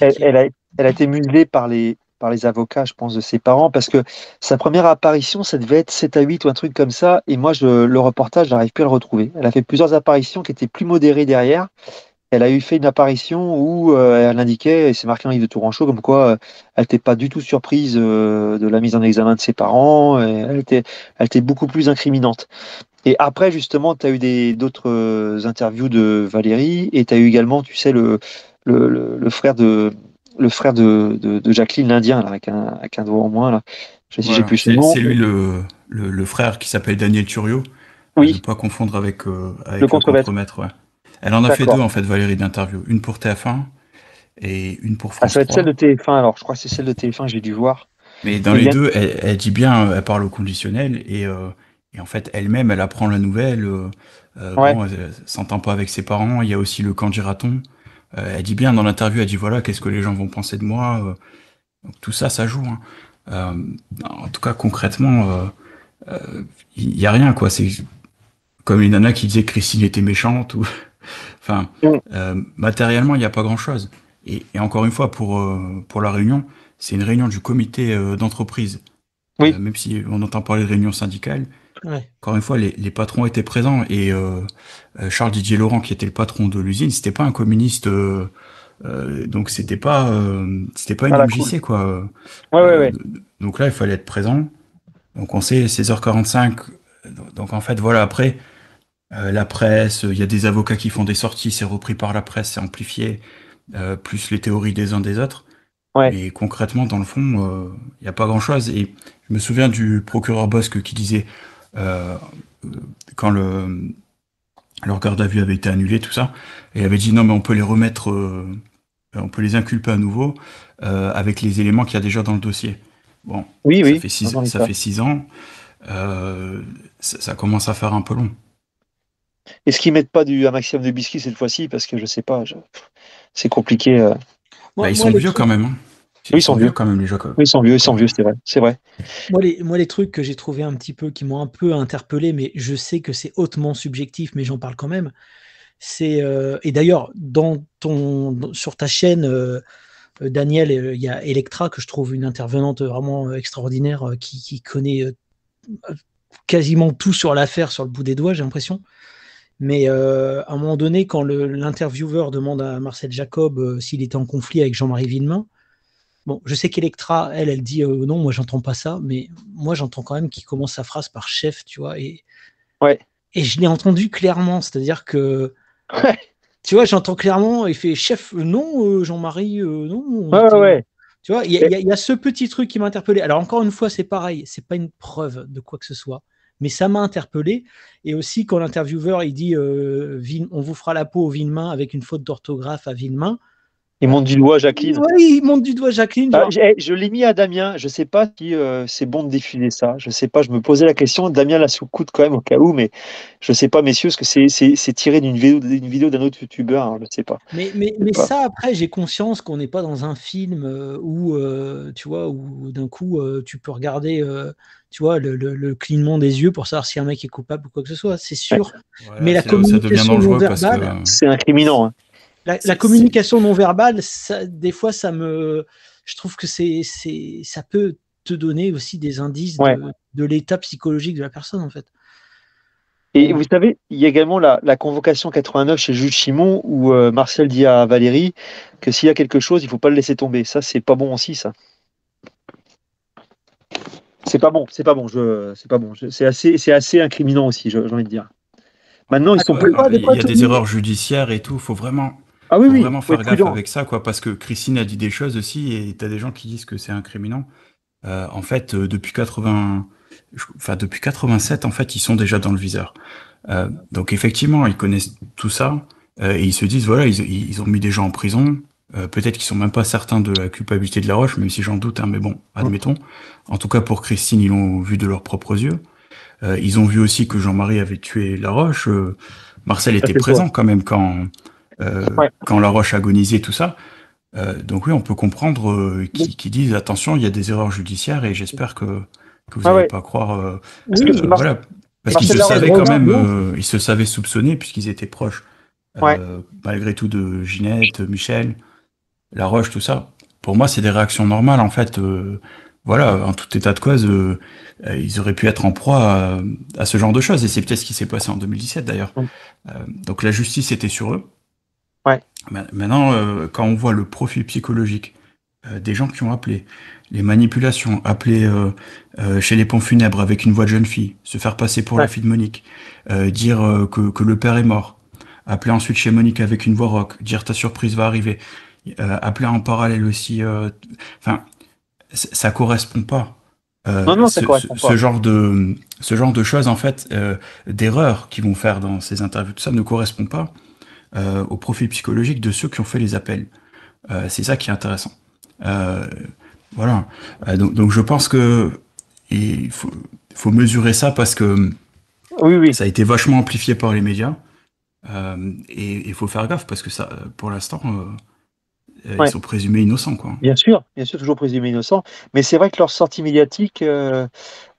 Elle, a, elle, a, été muselée par les par les avocats, je pense, de ses parents, parce que sa première apparition, ça devait être 7 à 8 ou un truc comme ça, et moi, je, le reportage, j'arrive plus à le retrouver. Elle a fait plusieurs apparitions qui étaient plus modérées derrière. Elle a eu fait une apparition où euh, elle indiquait, et c'est marqué en livre de Tourancho, comme quoi euh, elle n'était pas du tout surprise euh, de la mise en examen de ses parents, elle, était, elle était beaucoup plus incriminante. Et après, justement, tu as eu d'autres interviews de Valérie, et tu as eu également, tu sais, le, le frère de, le frère de, de, Jacqueline, l'Indien, avec un, avec un doigt au moins. Là. Je sais voilà, plus C'est lui le, le, frère qui s'appelle Daniel Turio. Oui. Ne pas confondre avec, euh, le Contre ouais. Elle en a fait deux, en fait, Valérie, d'interview. Une pour TF1 et une pour France. Ah, ça va être celle de TF1, alors je crois que c'est celle de TF1, j'ai dû voir. Mais dans les deux, elle, dit bien, euh, elle parle au conditionnel et, euh, et en fait, elle-même, elle apprend la nouvelle. Euh, ne s'entend pas avec ses parents. Il y a aussi le candidaton euh, elle dit bien dans l'interview, elle dit voilà, qu'est-ce que les gens vont penser de moi. Euh. tout ça, ça joue. Hein. Euh, en tout cas, concrètement, il y a rien quoi. C'est comme une nana qui disait que Christine était méchante ou *laughs* enfin matériellement il n'y a pas grand chose et, encore une fois pour pour la réunion c'est une réunion du comité d'entreprise même si on entend parler de réunion syndicale encore une fois, les, patrons étaient présents et euh, euh, Charles Didier Laurent, qui était le patron de l'usine, c'était pas un communiste, euh, donc c'était pas c'était pas une MJC ah, quoi. Ouais, ouais, ouais. Donc là, il fallait être présent. Donc on sait 16h45. Donc en fait, voilà après la presse, il y a des avocats qui font des sorties, c'est repris par la presse, c'est amplifié, plus les théories des uns des autres. Ouais. Et concrètement, dans le fond, il n'y a pas grand-chose. Et je me souviens du procureur Bosque qui disait euh, quand le, leur garde à vue avait été annulée, tout ça, et avait dit non mais on peut les remettre, euh, euh, on peut les inculper à nouveau avec les éléments qu'il y a déjà dans le dossier. Bon, oui, ça, fait six, ça, fait ans, ça, commence à faire un peu long. Est-ce qu'ils mettent pas du, un maximum de biscuits cette fois-ci Parce que je sais pas, c'est compliqué. Bah, ils sont vieux quand même. Hein. Ils, ils sont vieux quand même les Jacob. Ils sont vieux, ils sont vieux, c'est vrai, Moi les, trucs que j'ai trouvé un petit peu qui m'ont un peu interpellé, mais je sais que c'est hautement subjectif, mais j'en parle quand même. C'est euh, et d'ailleurs dans ton sur ta chaîne euh, euh, Daniel, il y a Electra que je trouve une intervenante vraiment extraordinaire qui, connaît quasiment tout sur l'affaire sur le bout des doigts, j'ai l'impression. Mais à un moment donné, quand l'intervieweur demande à Marcel Jacob s'il était en conflit avec Jean-Marie Villemain, Bon, je sais qu'Electra, elle, elle dit euh, non, moi j'entends pas ça, mais moi j'entends quand même qu'il commence sa phrase par chef, tu vois. Et, et je l'ai entendu clairement, c'est-à-dire que. Tu vois, j'entends clairement, il fait chef, non, euh, Jean-Marie, euh, non. Ouais, ouais. Tu vois, il y, a ce petit truc qui m'a interpellé. Alors, encore une fois, c'est pareil, c'est pas une preuve de quoi que ce soit, mais ça m'a interpellé. Et aussi, quand l'intervieweur, il dit on vous fera la peau au Villemain avec une faute d'orthographe à Villemain. Il monte du doigt Jacqueline. Oui, il monte du doigt Jacqueline. Ah, eh, je l'ai mis à Damien. Je ne sais pas si euh, c'est bon de défiler ça. Je sais pas. Je me posais la question. Damien l'a sous coute quand même au cas où, mais je ne sais pas, messieurs, parce que c'est tiré d'une vidéo d'un autre youtubeur. Hein, je sais pas. Mais, ça, après, j'ai conscience qu'on n'est pas dans un film euh, où, euh, tu vois, où d'un coup, tu peux regarder tu vois, le, le, clignement des yeux pour savoir si un mec est coupable ou quoi que ce soit, c'est sûr. mais la communication c'est incriminant. Hein. La, communication non verbale, des fois, ça me, je trouve que c'est, ça peut te donner aussi des indices de, l'état psychologique de la personne, en fait. Et vous savez, il y a également la, convocation 89 chez Jules chimon où euh, Marcel dit à Valérie que s'il y a quelque chose, il ne faut pas le laisser tomber. Ça, c'est pas bon aussi, ça. C'est pas bon, c'est pas bon. Je, c'est pas bon. c'est assez, c'est assez incriminant aussi, j'ai envie de dire. Maintenant, ils ah, sont. Bah, il y a des, erreurs judiciaires et tout. Il Faut vraiment. Ah oui, faut Vraiment faire gaffe avec ça, quoi, parce que Christine a dit des choses aussi, et t'as des gens qui disent que c'est incriminant. Euh, en fait, euh, depuis 80, enfin depuis 87, en fait, ils sont déjà dans le viseur. Euh, donc effectivement, ils connaissent tout ça euh, et ils se disent voilà, ils, ils, ont mis des gens en prison. Euh, peut-être qu'ils sont même pas certains de la culpabilité de la Roche, même si j'en doute. Hein, mais bon, admettons. En tout cas, pour Christine, ils l'ont vu de leurs propres yeux. ils ont vu aussi que Jean-Marie avait tué la Roche. Marcel était présent quand même quand euh, quand La Roche agonisait tout ça. Euh, donc oui, on peut comprendre euh, qu'ils disent attention, il y a des erreurs judiciaires et j'espère que, vous ah n'allez pas croire. parce qu'ils se savaient quand même, ils se savaient soupçonnés puisqu'ils étaient proches. malgré tout de Ginette, Michel, La Roche, tout ça. Pour moi, c'est des réactions normales en fait. voilà, en tout état de cause, ils auraient pu être en proie à, à ce genre de choses. Et c'est peut-être ce qui s'est passé en 2017 d'ailleurs. Hum. donc la justice était sur eux. Maintenant, euh, quand on voit le profil psychologique euh, des gens qui ont appelé, les manipulations, appeler euh, chez les ponts funèbres avec une voix de jeune fille, se faire passer pour la fille de Monique, dire que, le père est mort, appeler ensuite chez Monique avec une voix rock, dire ta surprise va arriver, appeler en parallèle aussi, enfin, ça correspond pas. non, non, ce, ce, genre de ce genre de choses en fait d'erreurs qu'ils vont faire dans ces interviews ça ne correspond pas euh, au profil psychologique de ceux qui ont fait les appels. Euh, c'est ça qui est intéressant. Euh, voilà. Donc, donc, je pense que il faut, faut, mesurer ça parce que oui, oui. ça a été vachement amplifié par les médias. et il faut faire gaffe parce que ça, pour l'instant, ils sont présumés innocents. Quoi. Bien sûr, bien sûr, toujours présumés innocents. Mais c'est vrai que leur sortie médiatique,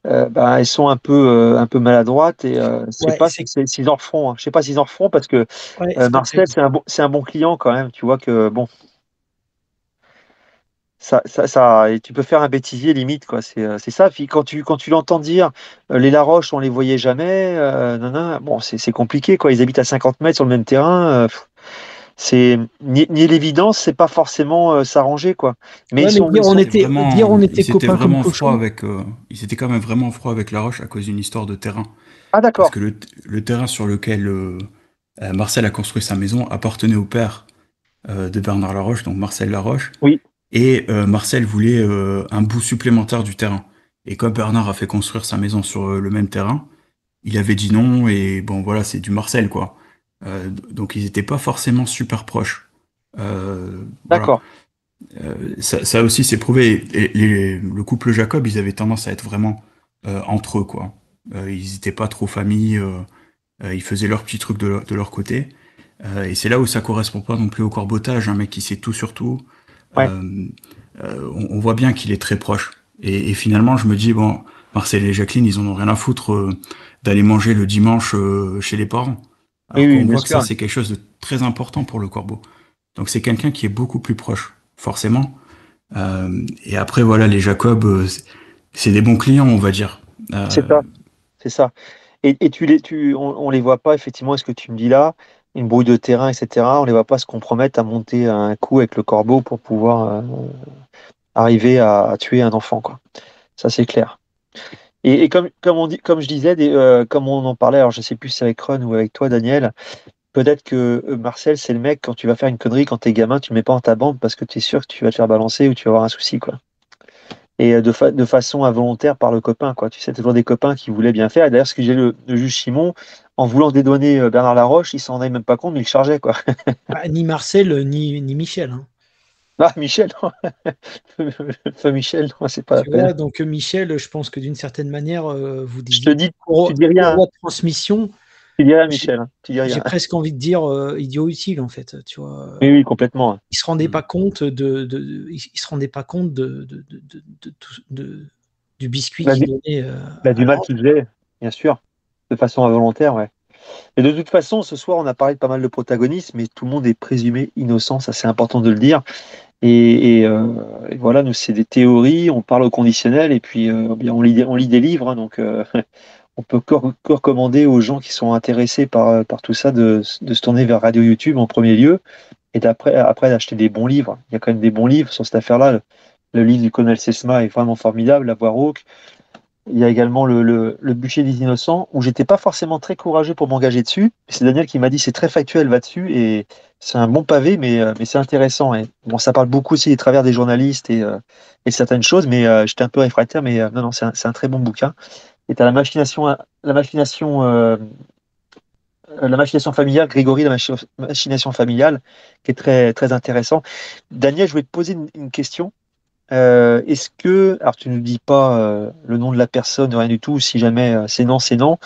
elles euh, bah, sont un peu, euh, un peu maladroites et euh, pas s'ils en font. Hein. Je sais pas s'ils en font parce que euh, Marcel, c'est un, bon, client quand même. Tu vois que bon, ça, ça, et tu peux faire un bêtisier limite quoi. C'est ça. quand tu, quand tu l'entends dire, les Laroches on les voyait jamais. Non, non, bon, c'est compliqué quoi. Ils habitent à 50 mètres sur le même terrain c'est nier, l'évidence, c'est pas forcément euh, s'arranger quoi. Mais, on était, on était, copains comme froid avec, euh, ils étaient quand même vraiment froid avec La à cause d'une histoire de terrain. Ah d'accord. Parce que le, terrain sur lequel euh, Marcel a construit sa maison appartenait au père de Bernard Laroche, donc Marcel Laroche. Oui. Et Marcel voulait un bout supplémentaire du terrain. Et comme Bernard a fait construire sa maison sur le même terrain, il avait dit non et bon voilà c'est du Marcel quoi. Euh, donc ils n'étaient pas forcément super proches. Euh, D'accord. Euh, ça, aussi s'est prouvé. le couple Jacob, ils avaient tendance à être vraiment entre eux, quoi. ils n'étaient pas trop famille. ils faisaient leurs petits trucs de, leur, côté. et c'est là où ça correspond pas non plus au corbotage. un hein, mec qui sait tout sur tout. On, voit bien qu'il est très proche. Et, finalement, je me dis bon, Marcel et Jacqueline, ils en ont rien à foutre d'aller manger le dimanche chez les parents oui, voit que ça, c'est quelque chose de très important pour le corbeau. Donc c'est quelqu'un qui est beaucoup plus proche, forcément. Euh, et après, voilà, les Jacob, euh, c'est des bons clients, on va dire. Euh, c'est ça, c'est ça. Et, tu les, tu, on, les voit pas effectivement. Est-ce que tu me dis là une brouille de terrain, etc. On les voit pas se compromettre à monter un coup avec le corbeau pour pouvoir arriver à, tuer un enfant, quoi. Ça c'est clair. Et, comme, comme, on dit, comme je disais, euh, comme on en parlait, alors je ne sais plus si c'est avec Ron ou avec toi, Daniel, peut-être que euh, Marcel, c'est le mec, quand tu vas faire une connerie, quand es gamin, tu ne mets pas en ta bande parce que tu es sûr que tu vas te faire balancer ou tu vas avoir un souci. quoi. Et euh, de, façon involontaire par le copain. quoi. Tu sais, toujours des copains qui voulaient bien faire. Et d'ailleurs, ce que j'ai le, juge Simon, en voulant dédouaner Bernard Laroche, il s'en est même pas compte, mais il chargeait. quoi. Ah, ni Marcel, ni, Michel. Hein. Ah, Michel, non. *laughs* Michel, non, c'est pas. Voilà, donc Michel, je pense que d'une certaine manière, euh, vous dites. pour, tu dis rien. la transmission. Tu dis Michel. Hein. Tu J'ai presque envie de dire euh, idiot utile, en fait. Tu vois. Oui, oui, complètement. Il se rendait mm. pas compte de, de il se rendait pas compte de, de, de du biscuit bah, qu'il donnait. Euh, bah, du mal qu'il faisait, bien sûr, de façon involontaire, ouais. Mais de toute façon, ce soir, on a parlé de pas mal de protagonistes, mais tout le monde est présumé innocent, ça c'est important de le dire. Et, euh, voilà, nous, c'est des théories, on parle au conditionnel, et puis euh, eh on, lit, on, lit, des livres, hein, donc euh, *laughs* on peut que recommander aux gens qui sont intéressés par, tout ça de, se tourner vers Radio YouTube en premier lieu, et d'après, après d'acheter des bons livres. Il y a quand même des bons livres sur cette affaire-là. Le, livre du colonel Sesma est vraiment formidable, La Voix Rauque. Il y a également le, le, le bûcher des innocents, où j'étais pas forcément très courageux pour m'engager dessus. C'est Daniel qui m'a dit c'est très factuel, va dessus, et c'est un bon pavé, mais, euh, mais c'est intéressant. Et hein. bon, ça parle beaucoup aussi des travers des journalistes et, euh, certaines choses, mais euh, j'étais un peu réfractaire, mais non, non, c'est un, un, très bon bouquin. Et tu la machination, hein, la machination la machination familiale, Grégory, la machination familiale, qui est très, très intéressant. Daniel, je voulais te poser une question. Euh, est-ce que, alors tu ne dis pas euh, le nom de la personne, rien du tout, si jamais euh, c'est non, c'est non,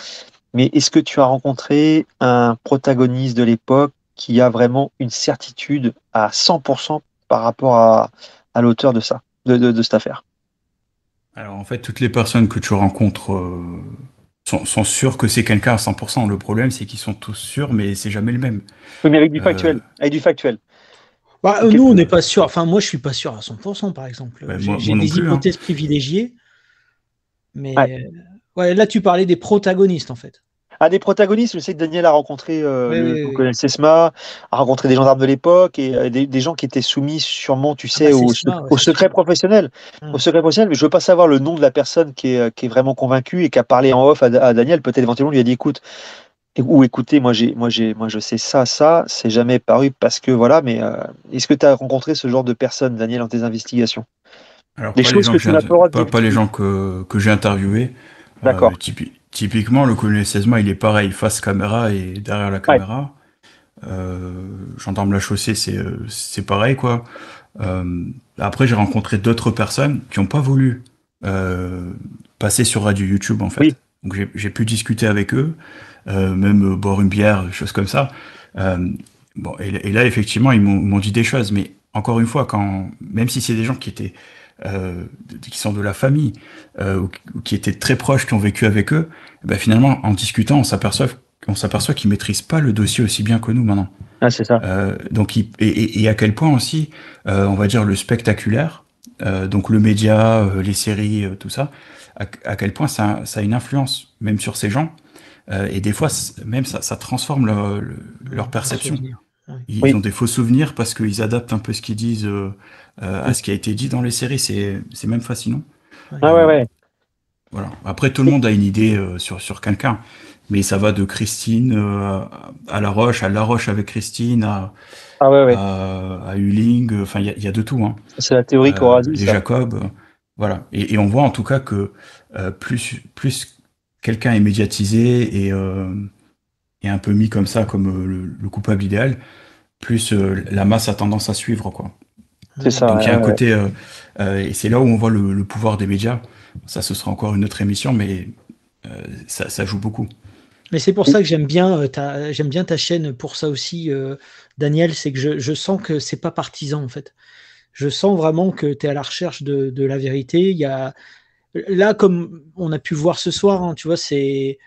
mais est-ce que tu as rencontré un protagoniste de l'époque qui a vraiment une certitude à 100% par rapport à, l'auteur de ça, de, cette affaire Alors en fait, toutes les personnes que tu rencontres sont, sont, sûres que c'est quelqu'un à 100%. Le problème, c'est qu'ils sont tous sûrs, mais c'est jamais le même. Oui, mais du factuel. Avec du factuel. Bah, nous, on n'est pas sûr. Enfin, moi, je suis pas sûr à 100%, par exemple. Bah, j'ai des hein. hypothèses privilégiées. Mais là, tu parlais des protagonistes, en fait. Ah, des protagonistes, je sais que Daniel a rencontré euh, le colonel a rencontré des gendarmes de l'époque et euh, des, gens qui étaient soumis sûrement, tu ah, sais, bah, au, secret professionnel. Hmm. Au secret professionnel, mais je veux pas savoir le nom de la personne qui est, euh, vraiment convaincue et qui a parlé en off à, à Daniel. Peut-être éventuellement lui a dit écoute, ou écoutez, moi j'ai, moi j'ai, moi je sais ça, ça, c'est jamais paru parce que voilà. Mais euh, est-ce que tu as rencontré ce genre de personnes, Daniel, dans tes investigations pas les gens que, j'ai interviewés. Euh, D'accord. typiquement, le colonel 16 il est pareil, face caméra et derrière la caméra. Euh, j'entends Euh, la chaussée, c'est pareil quoi. après, j'ai rencontré d'autres personnes qui n'ont pas voulu passer sur radio YouTube en fait. Donc j'ai pu discuter avec eux, euh, même euh, boire une bière, choses comme ça. Euh, bon, et, là, effectivement, ils m'ont dit des choses, mais encore une fois, quand, même si c'est des gens qui étaient, qui sont de la famille ou, qui étaient très proches, qui ont vécu avec eux, eh ben, finalement, en discutant, on s'aperçoit qu'ils s'aperçoit qu'ils maîtrisent pas le dossier aussi bien que nous maintenant. Ah, c'est ça. donc, et, à quel point aussi, on va dire le spectaculaire, donc le média, les séries, tout ça, à, quel point ça, a une influence, même sur ces gens. Euh, et des fois, même ça, transforme leur perception. Ils ont des faux souvenirs parce qu'ils adaptent un peu ce qu'ils disent euh, euh, à ce qui a été dit dans les séries. C'est même fascinant. Ah ouais, ouais. Voilà. Après, tout le monde a une idée sur, sur quelqu'un. Mais ça va de Christine à La Roche, à La Roche avec Christine, à, ah Uling. Enfin, il y, a de tout. Hein. C'est la théorie qu'on dit. Les Jacob. Voilà. Et, on voit en tout cas que euh, plus, plus quelqu'un est médiatisé euh, et, un peu mis comme ça, comme euh, le, coupable idéal, plus la masse a tendance à suivre. quoi. C'est ça. Donc il y un côté. et c'est là où on voit le, pouvoir des médias. Ça, ce sera encore une autre émission, mais ça, joue beaucoup. Mais c'est pour ça que j'aime bien, ta, bien ta chaîne pour ça aussi, Daniel, c'est que je, je sens que c'est pas partisan en fait je sens vraiment que tu es à la recherche de, la vérité. Il y là, comme on a pu voir ce soir, hein, tu vois, c'est.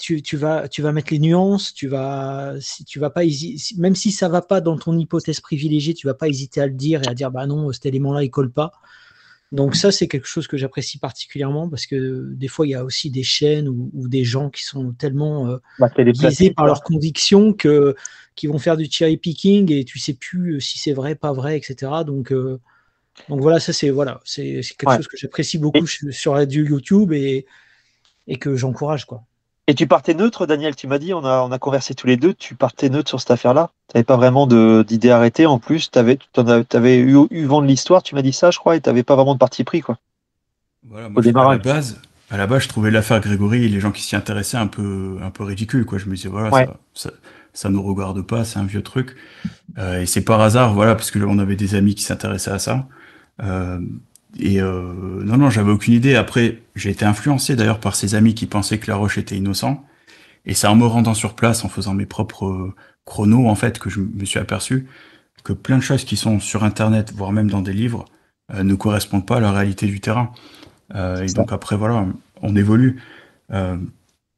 Tu, vas, tu vas mettre les nuances, tu vas, si tu vas pas même si ça va pas dans ton hypothèse privilégiée, tu vas pas hésiter à le dire et à dire bah non, cet élément-là il colle pas. Donc ça c'est quelque chose que j'apprécie particulièrement parce que des fois il y a aussi des chaînes ou, des gens qui sont tellement euh, bah, visés par leurs convictions que qui vont faire du cherry picking et tu sais plus euh, si c'est vrai, pas vrai, etc. Donc, euh, donc voilà, ça c'est voilà, c'est quelque chose que j'apprécie beaucoup sur du YouTube et, et que j'encourage quoi. Et tu partais neutre, Daniel, tu m'as dit, on a, on a conversé tous les deux, tu partais neutre sur cette affaire-là. Tu n'avais pas vraiment d'idée arrêtée. En plus, tu avais, avais, eu, eu vent de l'histoire, tu m'as dit ça, je crois, et tu n'avais pas vraiment de parti pris. Quoi. Au démarrage. À la, base, à la base, je trouvais l'affaire Grégory et les gens qui s'y intéressaient un peu, un peu ridicule. Quoi. Je me disais, voilà, ça, ça ça nous regarde pas, c'est un vieux truc. Euh, et c'est par hasard, voilà, parce que on avait des amis qui s'intéressaient à ça. Euh, et euh, non, non, j'avais aucune idée. Après, j'ai été influencé d'ailleurs par ces amis qui pensaient que La Roche était innocent. Et c'est en me rendant sur place, en faisant mes propres chronos, en fait, que je me suis aperçu que plein de choses qui sont sur Internet, voire même dans des livres, ne correspondent pas à la réalité du terrain. et donc après, voilà, on évolue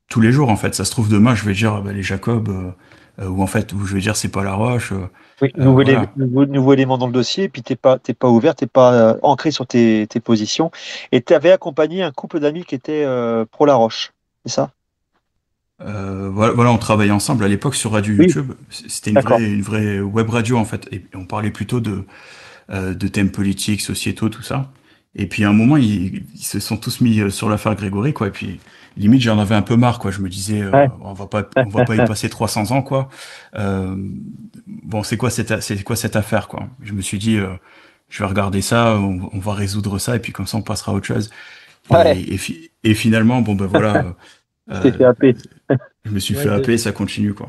tous les jours en fait. Ça se trouve demain, je vais dire, ah ben, les Jacob, euh, ou en fait, je veux dire, c'est pas la roche. Euh, oui, euh, nouveau, élément, dans le dossier, et puis t'es pas, pas ouvert, t'es pas ancré sur tes, positions. Et tu avais accompagné un couple d'amis qui était pro la roche, c'est ça voilà, on travaillait ensemble à l'époque sur Radio YouTube. C'était une vraie, web radio en fait. Et on parlait plutôt de, de thèmes politiques, sociétaux, tout ça. Et puis à un moment, ils, ils se sont tous mis sur l'affaire Grégory, quoi. Et puis limite j'en avais un peu marre quoi je me disais euh, on va pas on va pas y passer 300 ans quoi euh, bon c'est quoi cette c'est quoi cette affaire quoi je me suis dit euh, je vais regarder ça on, va résoudre ça et puis comme ça on passera à autre chose et, finalement bon ben voilà *laughs* je me suis fait happer ça continue quoi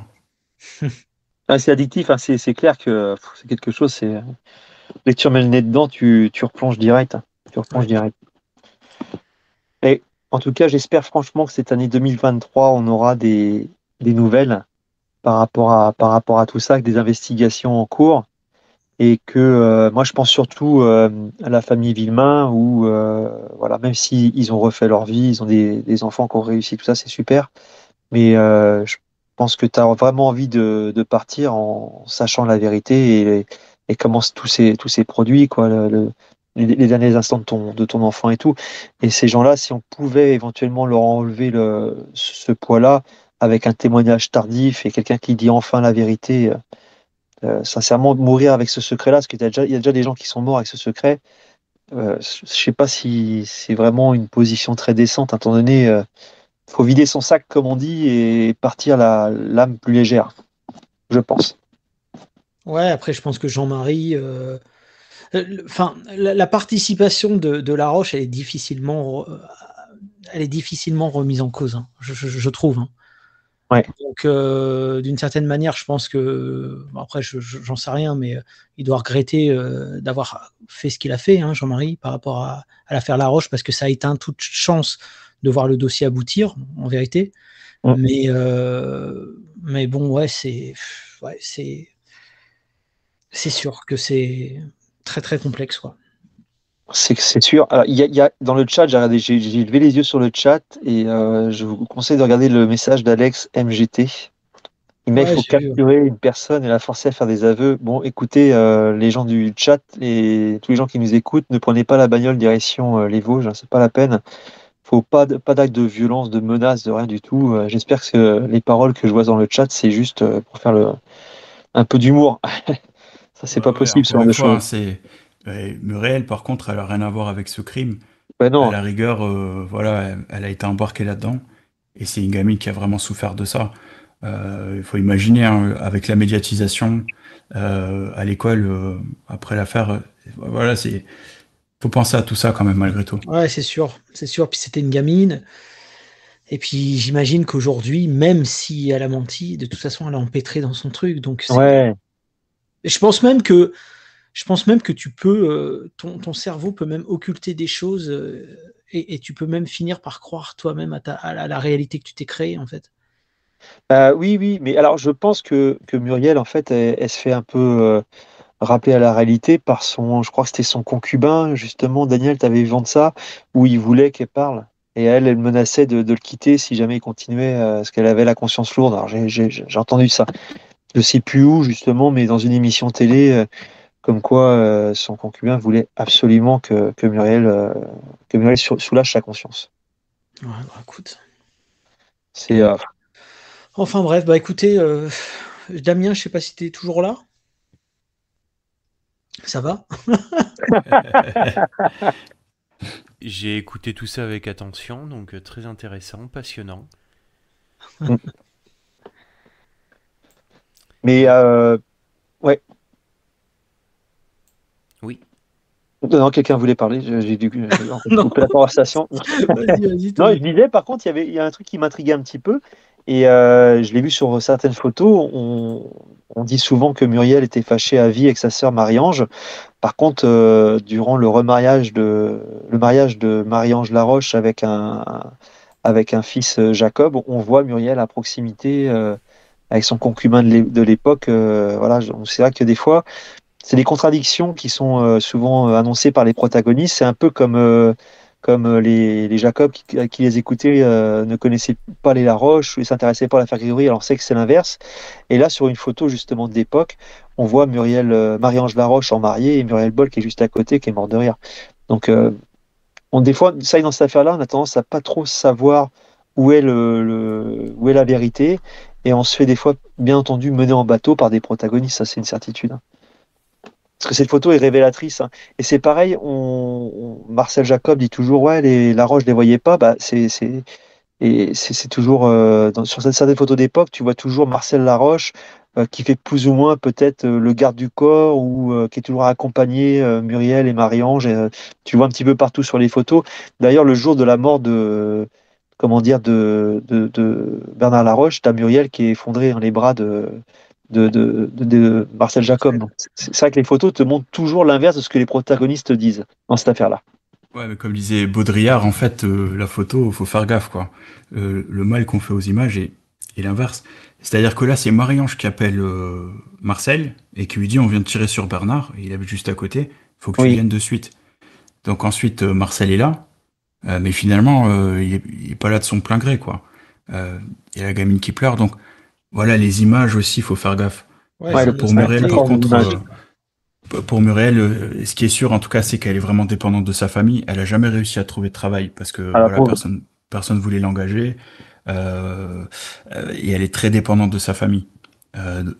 *laughs* ah, c'est addictif hein. c'est clair que c'est quelque chose c'est dès que tu remets le nez dedans tu, tu replonges direct hein. tu replonges direct en tout cas, j'espère franchement que cette année 2023, on aura des, nouvelles par rapport, à, par rapport à tout ça, que des investigations en cours. Et que euh, moi, je pense surtout euh, à la famille Villemain, où, euh, voilà, même s'ils ils ont refait leur vie, ils ont des, enfants qui ont réussi, tout ça, c'est super. Mais je pense que tu as vraiment envie de, partir en sachant la vérité et, et comment tous ces, tous ces produits, quoi, les, derniers instants de ton, de ton enfant et tout. Et ces gens-là, si on pouvait éventuellement leur enlever le, ce poids-là avec un témoignage tardif et quelqu'un qui dit enfin la vérité, euh, euh, sincèrement, mourir avec ce secret-là, parce qu'il y, a déjà, déjà des gens qui sont morts avec ce secret, euh, je ne sais pas si c'est vraiment une position très décente, étant donné, euh, faut vider son sac, comme on dit, et partir l'âme plus légère, je pense. Ouais, après, je pense que Jean-Marie, euh, enfin, la, participation de, de, La Roche, elle est difficilement, euh, elle est difficilement remise en cause, hein. je, trouve. Hein. Donc, euh, d'une certaine manière, je pense que, après, j'en sais rien, mais il doit regretter d'avoir fait ce qu'il a fait, hein, Jean-Marie, par rapport à, à l'affaire Laroche, parce que ça a éteint toute chance de voir le dossier aboutir, en vérité. Mais, mais bon, ouais, c'est, ouais, c'est, c'est sûr que c'est, très très complexe. Quoi. C'est sûr. Euh, Alors, il y, a, dans le chat, j'ai levé les yeux sur le chat et euh, je vous conseille de regarder le message d'Alex MGT. Il faut capturer une personne et la forcer à faire des aveux. Bon, écoutez, euh, les gens du chat et tous les gens qui nous écoutent, ne prenez pas la bagnole direction les Vosges, hein, c'est pas la peine. Faut pas, pas d'acte de violence, de menace, de rien du tout. J'espère que les paroles que je vois dans le chat, c'est juste pour faire le, un peu d'humour. *laughs* Ça, c'est pas possible, sur le choix. Muriel, par contre, elle a rien à voir avec ce crime. Bah non. À la rigueur, euh, voilà, elle, a été embarquée là-dedans. Et c'est une gamine qui a vraiment souffert de ça. Euh, il faut imaginer, hein, avec la médiatisation euh, à l'école, après l'affaire, voilà, c'est. Faut penser à tout ça quand même, malgré tout. Ouais, c'est sûr. C'est sûr. Puis c'était une gamine. Et puis j'imagine qu'aujourd'hui, même si elle a menti, de toute façon, elle a empêtré dans son truc. Donc je pense même que je pense même que tu peux, euh, ton, cerveau peut même occulter des choses euh, et, tu peux même finir par croire toi-même à, la, réalité que tu t'es créée en fait. Bah, oui, oui, mais alors je pense que, Muriel, en fait, elle, se fait un peu euh, rappeler à la réalité par son, je crois que c'était son concubin, justement, Daniel, t'avais vu ça, où il voulait qu'elle parle. Et elle, elle menaçait de, le quitter si jamais il continuait, parce qu'elle avait la conscience lourde. Alors j'ai entendu ça je sais plus où justement, mais dans une émission télé, euh, comme quoi euh, son concubin voulait absolument que, Muriel, que Muriel euh, soulage sa conscience. Bah, C'est. Enfin bref, bah écoutez, Damien, je sais pas si tu es toujours là. Ça va *laughs* J'ai écouté tout ça avec attention, donc très intéressant, passionnant. Mm. Mais euh, ouais. Oui. Non, quelqu'un voulait parler, j'ai dû euh, *laughs* couper la conversation. *laughs* non, je disais, par contre, il y avait y a un truc qui m'intriguait un petit peu, et euh, je l'ai vu sur certaines photos. On, dit souvent que Muriel était fâché à vie avec sa sœur Marie-Ange. Par contre, durant le remariage de le mariage de Marie-Ange Laroche avec un, avec un fils Jacob, on voit Muriel à proximité. Euh, avec son concubin de l'époque. Euh, voilà, c'est là que des fois, c'est des contradictions qui sont euh, souvent euh, annoncées par les protagonistes. C'est un peu comme comme les, les Jacob qui, qui les écoutaient ne connaissaient pas les Laroche ou ne s'intéressaient pas à l'affaire Grégory. Alors sait que c'est l'inverse. Et là, sur une photo justement d'époque, on voit Muriel Marie-Ange Laroche en mariée et Muriel Boll qui est juste à côté, qui est mort de rire. Donc on, des fois, ça dans cette affaire-là, on a tendance à pas trop savoir où est, le, où est la vérité et on se fait des fois, bien entendu, mener en bateau par des protagonistes, ça c'est une certitude. Parce que cette photo est révélatrice. Hein. Et c'est pareil, on, Marcel Jacob dit toujours, ouais, les, la roche, ne les voyaient pas. Bah, c'est, et c'est toujours, euh, dans, sur certaines photos d'époque, tu vois toujours Marcel Laroche, euh, qui fait plus ou moins peut-être euh, le garde du corps ou qui est toujours accompagné Muriel et Marie-Ange. tu vois un petit peu partout sur les photos. D'ailleurs, le jour de la mort de, comment dire, de, Bernard Laroche, t'as Muriel qui est effondré dans hein, les bras de, Marcel Jacob. C'est vrai que les photos te montrent toujours l'inverse de ce que les protagonistes disent dans cette affaire-là. Ouais, mais comme disait Baudrillard, en fait, euh, la photo, faut faire gaffe, quoi. Euh, le mal qu'on fait aux images est, l'inverse. C'est-à-dire que là, c'est Marie-Ange qui appelle euh, Marcel et qui lui dit on vient de tirer sur Bernard, il est juste à côté, faut que tu viennes de suite. Donc ensuite, Marcel est là, euh, mais finalement, euh, il, est, pas là de son plein gré, quoi. Euh, il y a la gamine qui pleure, donc voilà les images aussi, il faut faire gaffe. Ouais, pour Muriel, par contre, pour Muriel, ce qui est sûr en tout cas, c'est qu'elle est vraiment dépendante de sa famille. Elle a jamais réussi à trouver de travail parce que ah, personne personne voulait l'engager et elle est très dépendante de sa famille.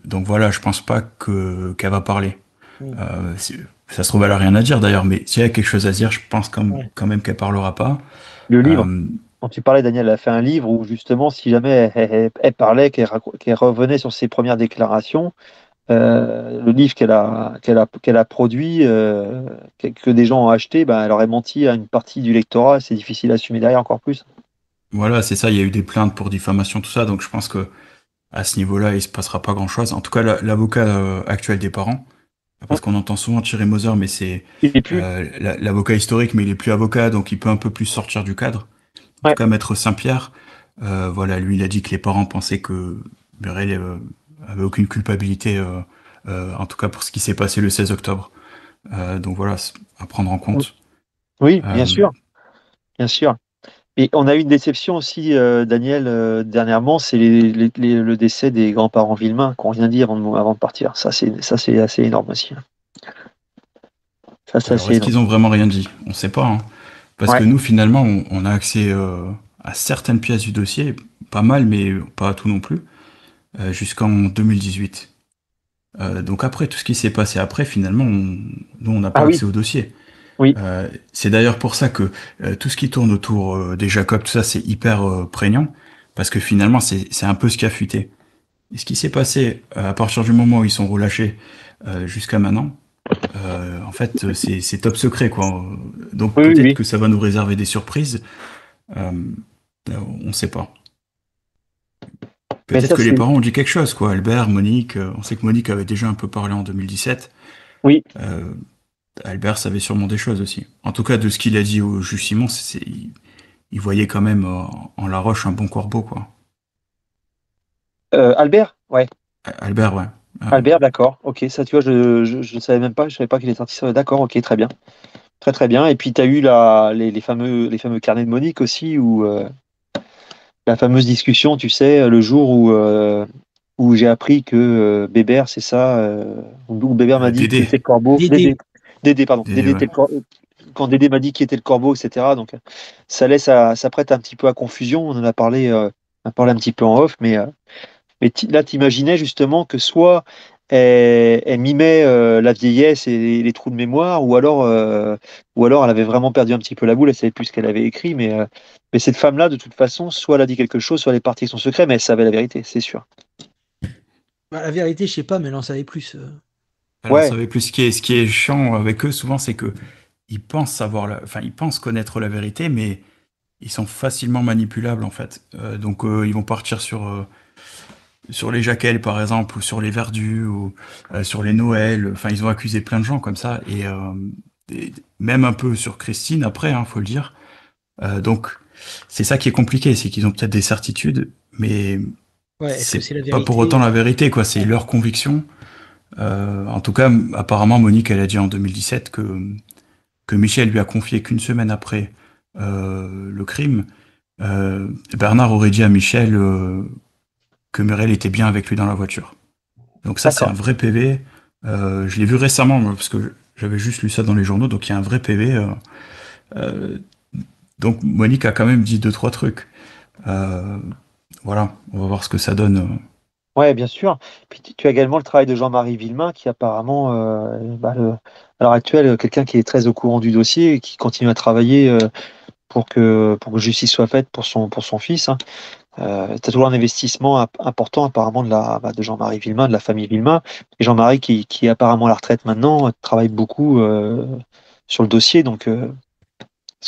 donc voilà, je pense pas que qu'elle va parler. Euh, ça se trouve, elle a rien à dire d'ailleurs, mais si elle a quelque chose à dire, je pense quand, même qu'elle parlera pas. Le livre. Euh, quand tu parlais, Daniel, elle a fait un livre où justement, si jamais elle, parlait, qu'elle revenait sur ses premières déclarations, euh, le livre qu'elle a, produit, que, des gens ont acheté, ben, elle aurait menti à une partie du lectorat. C'est difficile à assumer derrière encore plus. Voilà, c'est ça. Il y a eu des plaintes pour diffamation, tout ça. Donc je pense que à ce niveau-là, il se passera pas grand-chose. En tout cas, l'avocat actuel des parents parce qu'on entend souvent Thierry Moser, mais c'est euh, l'avocat historique, mais il est plus avocat, donc il peut un peu plus sortir du cadre. En tout cas, Maître Saint-Pierre, euh, voilà, lui, il a dit que les parents pensaient que Burel euh, avait aucune culpabilité, en tout cas pour ce qui s'est passé le 16 octobre. donc voilà, à prendre en compte. Oui, bien sûr. Bien sûr. Et on a eu une déception aussi, euh, Daniel, euh, dernièrement, c'est le décès des grands-parents Villemain qu'on vient dit avant de, partir. Ça, c'est, assez énorme aussi. Hein. Ça, c'est est-ce qu'ils ont vraiment rien dit On ne sait pas. Hein. Parce que nous, finalement, on, a accès euh, à certaines pièces du dossier, pas mal, mais pas à tout non plus, jusqu'en 2018. donc après, tout ce qui s'est passé après, finalement, nous, on n'a pas ah accès au dossier. Euh, c'est d'ailleurs pour ça que euh, tout ce qui tourne autour euh, des Jacob, tout ça, c'est hyper prégnant, parce que finalement, c'est un peu ce qui a fuité. Et ce qui s'est passé à partir du moment où ils sont relâchés jusqu'à maintenant, en fait, c'est top secret, quoi. Donc peut-être que ça va nous réserver des surprises. on ne sait pas. Peut-être que les parents ont dit quelque chose, quoi. Albert, Monique, on sait que Monique avait déjà un peu parlé en 2017. Oui. Albert savait sûrement des choses aussi. En tout cas, de ce qu'il a dit au juge il, voyait quand même euh, en, La Roche un bon corbeau, quoi. Euh, Albert, ouais. Euh, Albert, ouais. Albert, d'accord. Ok, ça, tu vois, je, ne savais même pas, je savais pas qu'il était sorti. D'accord, ok, très bien, très très bien. Et puis, tu as eu les, fameux, les fameux carnets de Monique aussi, ou la fameuse discussion, tu sais, le jour où où j'ai appris que Bébert, c'est ça, où Bébert m'a dit que c'était Corbeau. Dédé, pardon. Dédé, Quand Dédé m'a dit qui était le corbeau, etc. Donc, ça laisse, prête un petit peu à confusion. On en a parlé, euh, un petit peu en off, mais, euh, mais là, t'imaginais justement que soit elle, mimait euh, la vieillesse et les, trous de mémoire, ou alors, ou alors elle avait vraiment perdu un petit peu la boule, elle savait plus ce qu'elle avait écrit, mais, mais cette femme-là, de toute façon, soit elle a dit quelque chose, soit elle est partie avec son secret, mais elle savait la vérité, c'est sûr. Bah, la vérité, je sais pas, mais elle en savait plus plus ce qui est, ce qui est chiant avec eux souvent, c'est que ils pensent savoir, enfin ils pensent connaître la vérité, mais ils sont facilement manipulables en fait. Euh, donc euh, ils vont partir sur euh, sur les jacquelles par exemple, ou sur les Verdus, ou sur les Noëls. Enfin ils ont accusé plein de gens comme ça et, même un peu sur Christine après, il hein, faut le dire. donc c'est ça qui est compliqué, c'est qu'ils ont peut-être des certitudes, mais ouais, c'est pas pour autant la vérité quoi. C'est leur conviction. Euh, en tout cas, apparemment, Monique, elle a dit en 2017 que, que Michel lui a confié qu'une semaine après euh, le crime, euh, Bernard aurait dit à Michel que Muriel était bien avec lui dans la voiture. Donc ça, c'est un vrai PV. je l'ai vu récemment, parce que j'avais juste lu ça dans les journaux, donc il y a un vrai PV. donc Monique a quand même dit deux, trois trucs. voilà, on va voir ce que ça donne. Oui, bien sûr. Puis tu as également le travail de Jean-Marie Villemain, qui apparemment, euh, bah, à l'heure actuelle, euh, quelqu'un qui est très au courant du dossier et qui continue à travailler euh, pour que pour que justice soit faite pour son pour son fils. Hein. tu as toujours un investissement important apparemment de la bah, de Jean-Marie Villemain, de la famille Villemain. Et Jean-Marie qui, est apparemment à la retraite maintenant, travaille beaucoup sur le dossier. Donc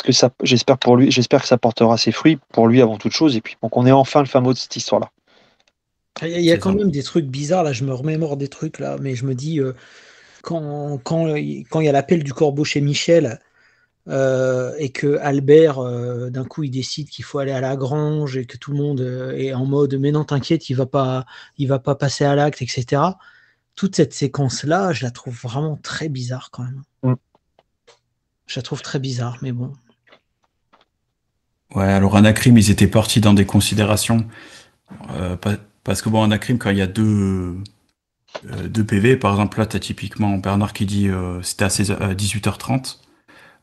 que ça j'espère pour lui, j'espère que ça portera ses fruits pour lui avant toute chose. Et puis donc on est enfin le fameux de cette histoire-là. Il y a quand même des trucs bizarres, là, je me remémore des trucs, là, mais je me dis, euh, quand, euh, quand, il y a l'appel du corbeau chez Michel, euh, et que Albert, d'un coup, il décide qu'il faut aller à la grange, et que tout le monde est en mode, mais non, t'inquiète, il va pas, va pas passer à l'acte, etc. Toute cette séquence-là, je la trouve vraiment très bizarre, quand même. Mm. Je la trouve très bizarre, mais bon. Ouais, alors Anacrim, ils étaient partis dans des considérations. pas parce que bon, en crime quand il y a deux, euh, deux PV, par exemple, là, tu as typiquement Bernard qui dit euh, c'était à 18h30.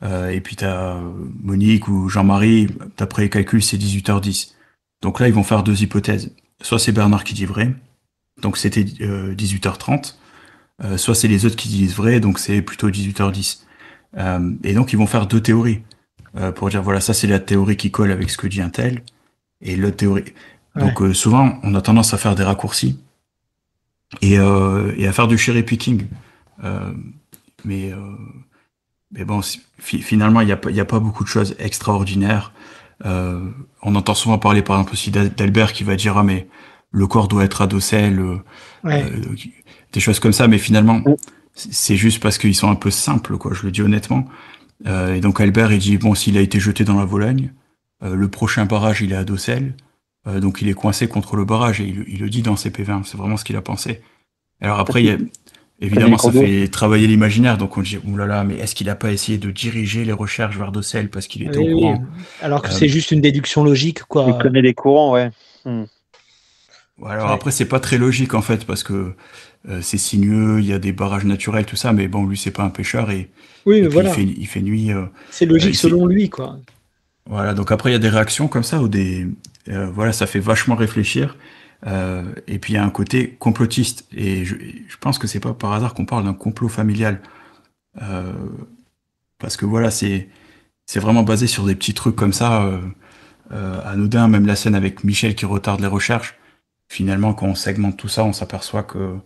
Euh, et puis tu as Monique ou Jean-Marie, d'après les calculs, c'est 18h10. Donc là, ils vont faire deux hypothèses. Soit c'est Bernard qui dit vrai, donc c'était 18h30. soit c'est les autres qui disent vrai, donc c'est plutôt 18h10. et donc ils vont faire deux théories pour dire voilà, ça c'est la théorie qui colle avec ce que dit un tel. Et l'autre théorie. Donc euh, souvent, on a tendance à faire des raccourcis et, euh, à faire du cherry picking. Euh, mais, bon, finalement, il n'y a, a, pas beaucoup de choses extraordinaires. on entend souvent parler, par exemple, aussi d'Albert qui va dire ah mais le corps doit être à le, des choses comme ça. Mais finalement, c'est juste parce qu'ils sont un peu simples, quoi. Je le dis honnêtement. et donc Albert, il dit bon, s'il a été jeté dans la Vologne, le prochain barrage, il est à dossel. Euh, donc il est coincé contre le barrage et il, le dit dans ses 20 C'est vraiment ce qu'il a pensé. Alors après, évidemment, ça fait travailler l'imaginaire. Donc on dit, oulala, oh mais est-ce qu'il n'a pas essayé de diriger les recherches vers Docel parce qu'il était au courant Alors que euh, c'est juste une déduction logique, quoi. Il connaît les courants, ouais. Hmm. Alors après, c'est pas très logique en fait parce que euh, c'est sinueux, il y a des barrages naturels, tout ça, mais bon, lui c'est pas un pêcheur et, il, fait, nuit. c'est logique selon lui quoi. Voilà, donc après, il y a des réactions comme ça, ou des. Euh, voilà, ça fait vachement réfléchir. Euh, et puis, il y a un côté complotiste. Et je, pense que c'est pas par hasard qu'on parle d'un complot familial. Euh, parce que voilà, c'est c'est vraiment basé sur des petits trucs comme ça, anodins. Même la scène avec Michel qui retarde les recherches. Finalement, quand on segmente tout ça, on s'aperçoit que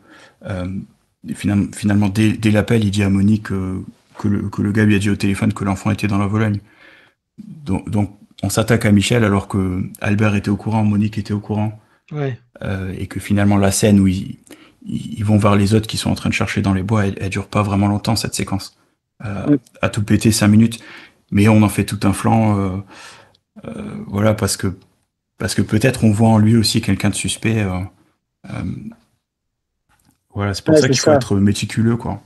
finalement, dès, dès l'appel, il dit à Monique que le, que le gars lui a dit au téléphone que l'enfant était dans la Vologne donc, on s'attaque à Michel alors que Albert était au courant, Monique était au courant. Euh, et que finalement la scène où ils, vont voir les autres qui sont en train de chercher dans les bois, elle, elle dure pas vraiment longtemps cette séquence. Euh, À tout péter cinq minutes, mais on en fait tout un flanc. Euh, euh, voilà parce que parce que peut-être on voit en lui aussi quelqu'un de suspect. voilà, c'est pour ça qu'il faut être méticuleux quoi.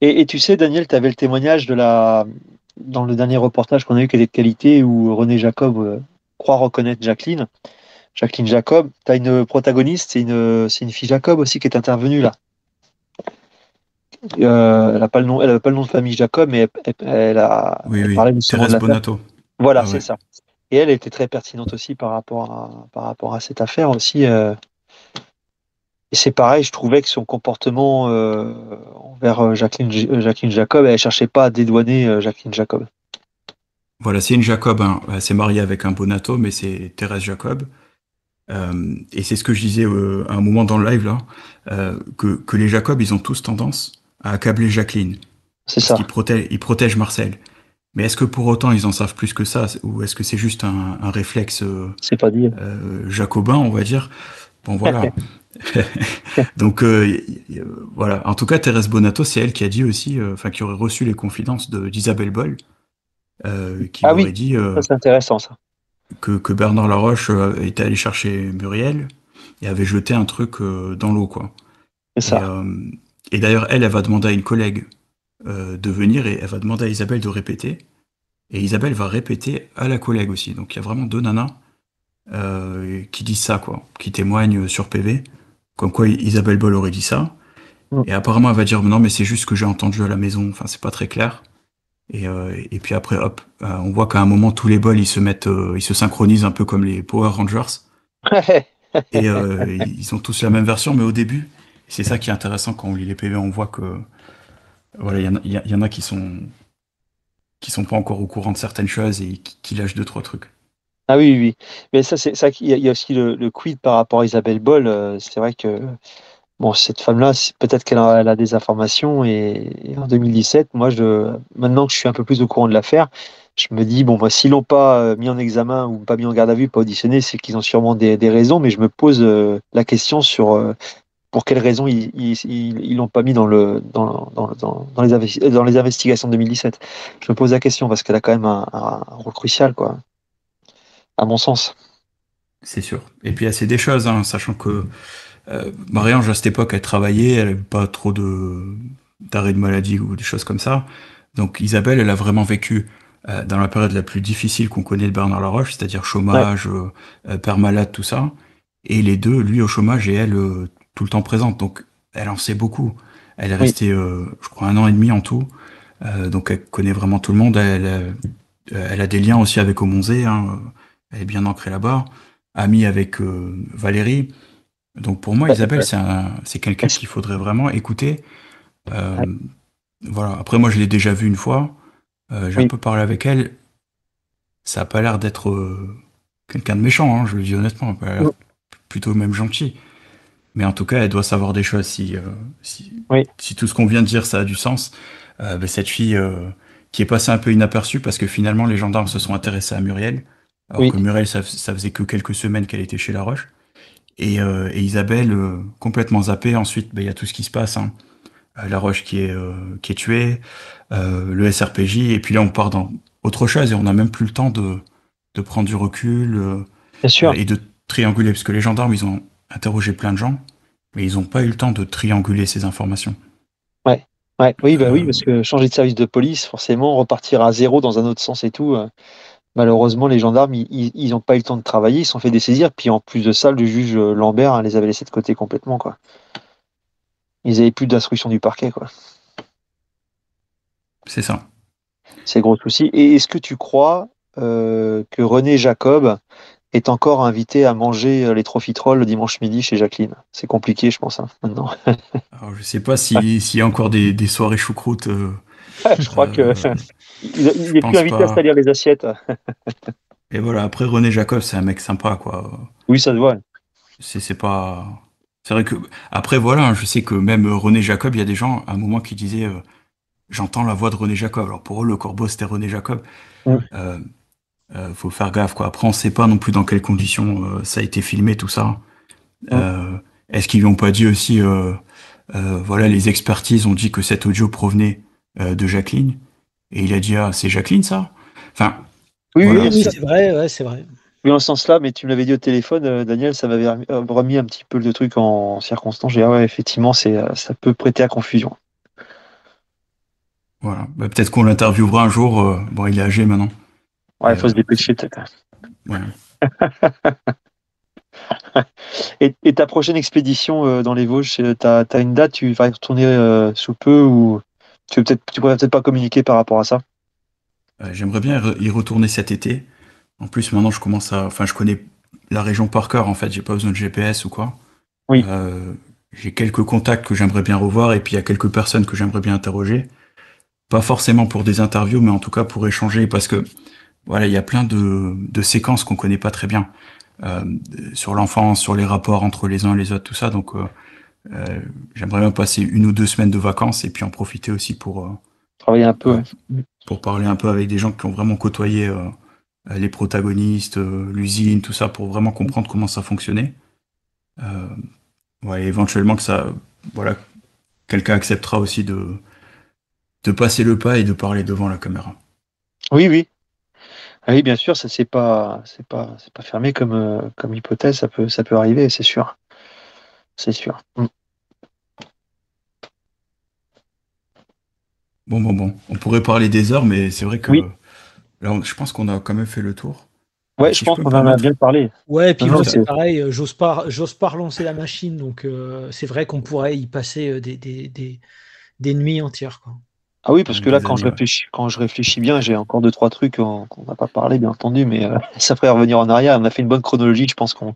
Et, et, tu sais, Daniel, tu avais le témoignage de la dans le dernier reportage qu'on a eu qui est de qualité où René Jacob euh, croit reconnaître Jacqueline. Jacqueline Jacob, tu as une protagoniste, c'est une, fille Jacob aussi qui est intervenue là. Euh, elle n'a pas, le nom, elle pas le nom de famille Jacob, mais elle, a parlé Thérèse Bonato. Voilà, ah c'est ça. Et elle était très pertinente aussi par rapport à, cette affaire aussi. Euh, et c'est pareil, je trouvais que son comportement euh, envers euh, euh, Jacqueline, Jacob, elle ne cherchait pas à dédouaner Jacqueline Jacob. Voilà, c'est une Jacob. Hein. Elle s'est mariée avec un Bonato, mais c'est Thérèse Jacob. et c'est ce que je disais un moment dans le live là, que, les Jacobs, ils ont tous tendance à accabler Jacqueline. C'est ça. Ils protègent, Marcel. Mais est-ce que pour autant ils en savent plus que ça, ou est-ce que c'est juste un, réflexe jacobin, on va dire Bon voilà. *laughs* *laughs* Donc euh, euh, voilà, en tout cas, Thérèse Bonato, c'est elle qui a dit aussi, euh, enfin, qui aurait reçu les confidences d'Isabelle Boll, qui ah aurait dit intéressant, ça. Que, Bernard Laroche était allé chercher Muriel et avait jeté un truc dans l'eau, quoi. Et, d'ailleurs, elle, elle va demander à une collègue de venir et elle va demander à Isabelle de répéter. Et Isabelle va répéter à la collègue aussi. Donc il y a vraiment deux nanas qui disent ça, quoi, qui témoignent sur PV. Comme quoi Isabelle Boll aurait dit ça. Mm. Et apparemment, elle va dire non, mais c'est juste ce que j'ai entendu à la maison. Enfin, c'est pas très clair. Et, euh, puis après, hop, euh, on voit qu'à un moment, tous les bols, ils se mettent, euh, ils se synchronisent un peu comme les Power Rangers. et ils ont tous la même version, mais au début, c'est ça qui est intéressant quand on lit les PV, on voit que voilà, il y, en a qui sont qui sont pas encore au courant de certaines choses et qui, qui lâchent deux trois trucs. Ah oui, oui. Mais ça, c'est ça il y a aussi le, quid par rapport à Isabelle Boll. Euh, c'est vrai que bon, cette femme-là, peut-être qu'elle a, des informations. Et, en 2017, moi, je, maintenant que je suis un peu plus au courant de l'affaire, je me dis, bon, bah, s'ils l'ont pas euh, mis en examen ou pas mis en garde à vue, pas auditionné, c'est qu'ils ont sûrement des, raisons. Mais je me pose euh, la question sur pour quelles raisons ils, ne l'ont pas mis dans le dans, les dans les investigations de 2017. Je me pose la question parce qu'elle a quand même un, un rôle crucial, quoi à mon sens. C'est sûr. Et puis, assez des choses, hein, sachant que euh, Marie-Ange, à cette époque, elle travaillait, elle n'avait pas trop de d'arrêt de maladie ou des choses comme ça. Donc, Isabelle, elle a vraiment vécu euh, dans la période la plus difficile qu'on connaît de Bernard Laroche, c'est-à-dire chômage, euh, père malade, tout ça. Et les deux, lui au chômage et elle tout le temps présente. Donc, elle en sait beaucoup. Elle est restée, je crois, un an et demi en tout. donc, elle connaît vraiment tout le monde. Elle, a des liens aussi avec Omonzé. Hein, est bien ancrée là-bas, amie avec euh, Valérie. Donc pour moi, Isabelle, c'est quelqu'un qu'il faudrait vraiment écouter. Euh, voilà. Après, moi, je l'ai déjà vue une fois. Euh, j'ai un peu parlé avec elle. Ça n'a pas l'air d'être quelqu'un de méchant, hein, je le dis honnêtement. plutôt même gentil. Mais en tout cas, elle doit savoir des choses. Si, si, tout ce qu'on vient de dire, ça a du sens. Ben, cette fille qui est passée un peu inaperçue parce que finalement, les gendarmes se sont intéressés à Muriel. Alors que Muriel, ça, faisait que quelques semaines qu'elle était chez La Roche. Et, euh, Isabelle, euh, complètement zappée. Ensuite, bah, il y a tout ce qui se passe. Hein. Euh, La Roche qui est, qui est tuée, le SRPJ. Et puis là, on part dans autre chose et on n'a même plus le temps de, prendre du recul et de trianguler. Parce que les gendarmes, ils ont interrogé plein de gens, mais ils n'ont pas eu le temps de trianguler ces informations. Ouais. Ouais, oui, bah oui, parce que changer de service de police, forcément, repartir à zéro dans un autre sens et tout, malheureusement, les gendarmes, ils n'ont pas eu le temps de travailler, ils se sont fait saisirs, Puis en plus de ça, le juge euh, Lambert hein, les avait laissés de côté complètement. Quoi. Ils n'avaient plus d'instruction du parquet. quoi. C'est ça. C'est gros souci. Et est-ce que tu crois euh, que René Jacob est encore invité à manger euh, les trolls le dimanche midi chez Jacqueline C'est compliqué, je pense, hein, *laughs* je ne sais pas s'il y a encore des, soirées choucroute. *laughs* je crois que. Il, n'est est plus invité à salir les assiettes. Et voilà, après René Jacob, c'est un mec sympa, quoi. Oui, ça se voit. C'est pas. C'est vrai que. Après, voilà, hein, je sais que même René Jacob, il y a des gens à un moment qui disaient euh, J'entends la voix de René Jacob. Alors pour eux, le corbeau, c'était René Jacob. Mm. Euh, euh, faut faire gaffe, quoi. Après, on ne sait pas non plus dans quelles conditions ça a été filmé, tout ça. Mm. Est-ce qu'ils lui ont pas dit aussi Voilà, les expertises ont dit que cet audio provenait de Jacqueline. Et il a dit, ah, c'est Jacqueline, ça Enfin. Oui, oui, c'est vrai, c'est vrai. Oui, en ce sens-là, mais tu me l'avais dit au téléphone, euh, Daniel, ça m'avait euh, remis un petit peu le truc en circonstance. J'ai dit, ah ouais, effectivement, euh, ça peut prêter à confusion. Voilà. Bah, peut-être qu'on l'interviewera un jour. bon, il est âgé maintenant. Ouais, il faut se dépêcher, peut-être. *laughs* et, ta prochaine expédition dans les Vosges, tu as, une date Tu vas y retourner sous peu ou tu ne pourrais peut-être pas communiquer par rapport à ça euh, J'aimerais bien y retourner cet été. En plus, maintenant, je commence à. Enfin, je connais la région par cœur, en fait. J'ai pas besoin de GPS ou quoi. Oui. Euh, j'ai quelques contacts que j'aimerais bien revoir et puis il y a quelques personnes que j'aimerais bien interroger. Pas forcément pour des interviews, mais en tout cas pour échanger parce que voilà, il y a plein de, séquences qu'on connaît pas très bien euh, sur l'enfance, sur les rapports entre les uns et les autres, tout ça. Donc, euh, j'aimerais bien passer une ou deux semaines de vacances et puis en profiter aussi pour euh, travailler un peu, pour parler un peu avec des gens qui ont vraiment côtoyé euh, les protagonistes, l'usine, tout ça, pour vraiment comprendre comment ça fonctionnait. ouais, éventuellement que ça, voilà, quelqu'un acceptera aussi de de passer le pas et de parler devant la caméra. Oui, oui, ah oui, bien sûr, ça c'est pas c'est pas c'est pas fermé comme comme hypothèse, ça peut ça peut arriver, c'est sûr c'est sûr. Mm. Bon, bon, bon. On pourrait parler des heures, mais c'est vrai que je pense qu'on a quand même fait le tour. Ouais, je pense qu'on en a bien parlé. Ouais, et puis ah moi, c'est pareil, euh, j'ose pas, pas relancer la machine, donc euh, c'est vrai qu'on pourrait y passer euh, des, des, nuits entières. Quoi. Ah oui, parce que là, quand je, réfléchis, quand je réfléchis bien, j'ai encore deux, trois trucs qu'on n'a pas parlé, bien entendu, mais euh, *laughs* ça ferait revenir en arrière. On a fait une bonne chronologie. Je pense qu'on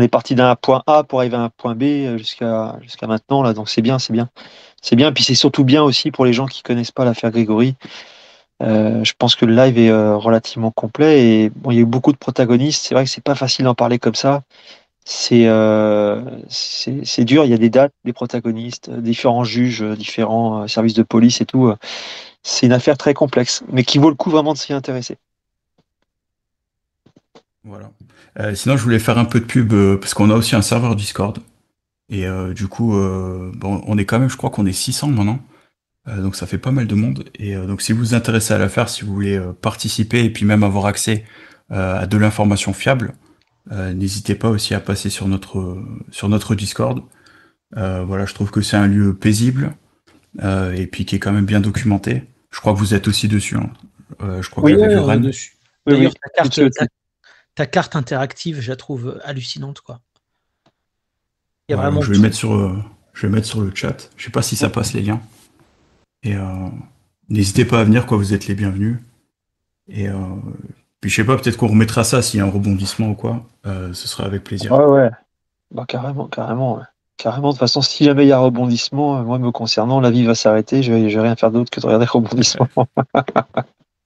est parti d'un point A pour arriver à un point B euh, jusqu'à maintenant. Là, donc c'est bien, c'est bien. C'est bien. Puis c'est surtout bien aussi pour les gens qui connaissent pas l'affaire Grégory. Euh, je pense que le live est relativement complet et il y a eu beaucoup de protagonistes. C'est vrai que c'est pas facile d'en parler comme ça. Euh, c'est c'est dur. Il y a des dates, des protagonistes, différents juges, euh, différents euh, services de police et tout. C'est une affaire très complexe, mais qui vaut le coup vraiment de s'y intéresser. Voilà. sinon, je voulais faire un peu de pub parce qu'on a aussi un serveur Discord. Et du coup, on est quand même, je crois qu'on est 600 maintenant. donc ça fait pas mal de monde. Et donc si vous vous intéressez à l'affaire, si vous voulez participer et puis même avoir accès à de l'information fiable, euh, n'hésitez pas aussi à passer sur notre, sur notre Discord. Euh, voilà, je trouve que c'est un lieu paisible euh, et puis qui est quand même bien documenté. Je crois que vous êtes aussi dessus. Hein. je crois que vous êtes Dessus. ta, carte, interactive, je la trouve hallucinante. Quoi. je, vais mettre sur, je vais mettre sur le chat. Je ne sais pas si ça passe les liens. Et n'hésitez pas à venir, quoi, vous êtes les bienvenus. Et puis je sais pas, peut-être qu'on remettra ça s'il y a un rebondissement ou quoi. Euh, ce sera avec plaisir. Ouais, ouais. Bah, carrément, carrément. Carrément, de toute façon, si jamais il y a un rebondissement, euh, moi me concernant, la vie va s'arrêter, je vais, vais rien faire d'autre que de regarder rebondissement.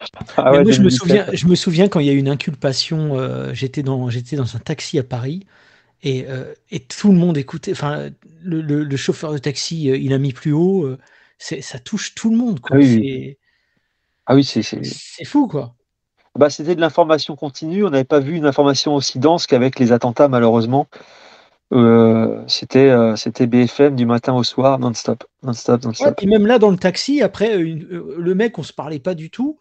je me, souviens, quand il y a eu une inculpation, euh, j'étais dans, dans un taxi à Paris. Et, tout le monde écoutait. Enfin, le, chauffeur de taxi, il a mis plus haut. ça touche tout le monde. Ah, ah oui, c'est fou, quoi. Bah, c'était de l'information continue. On n'avait pas vu une information aussi dense qu'avec les attentats, malheureusement. Euh, c'était euh, c'était BFM du matin au soir non-stop non-stop et même là dans le taxi après euh, le mec on se parlait pas du tout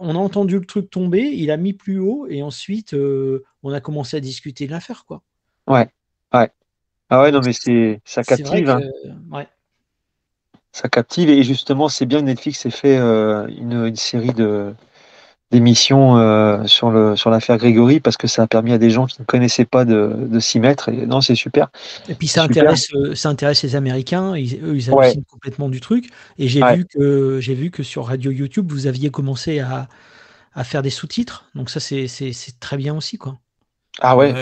on a entendu le truc tomber il a mis plus haut et ensuite on a commencé à discuter de l'affaire quoi ouais ouais ah ouais non mais c'est ça captive hein. ça captive et justement c'est bien Netflix ait fait une, série de l'émission euh, sur le sur l'affaire Grégory parce que ça a permis à des gens qui ne connaissaient pas de, de s'y mettre et non c'est super et puis ça intéresse euh, ça intéresse les Américains eux ils ouais. complètement du truc et j'ai vu que j'ai vu que sur Radio YouTube vous aviez commencé à, à faire des sous-titres donc ça c'est très bien aussi quoi ah ouais.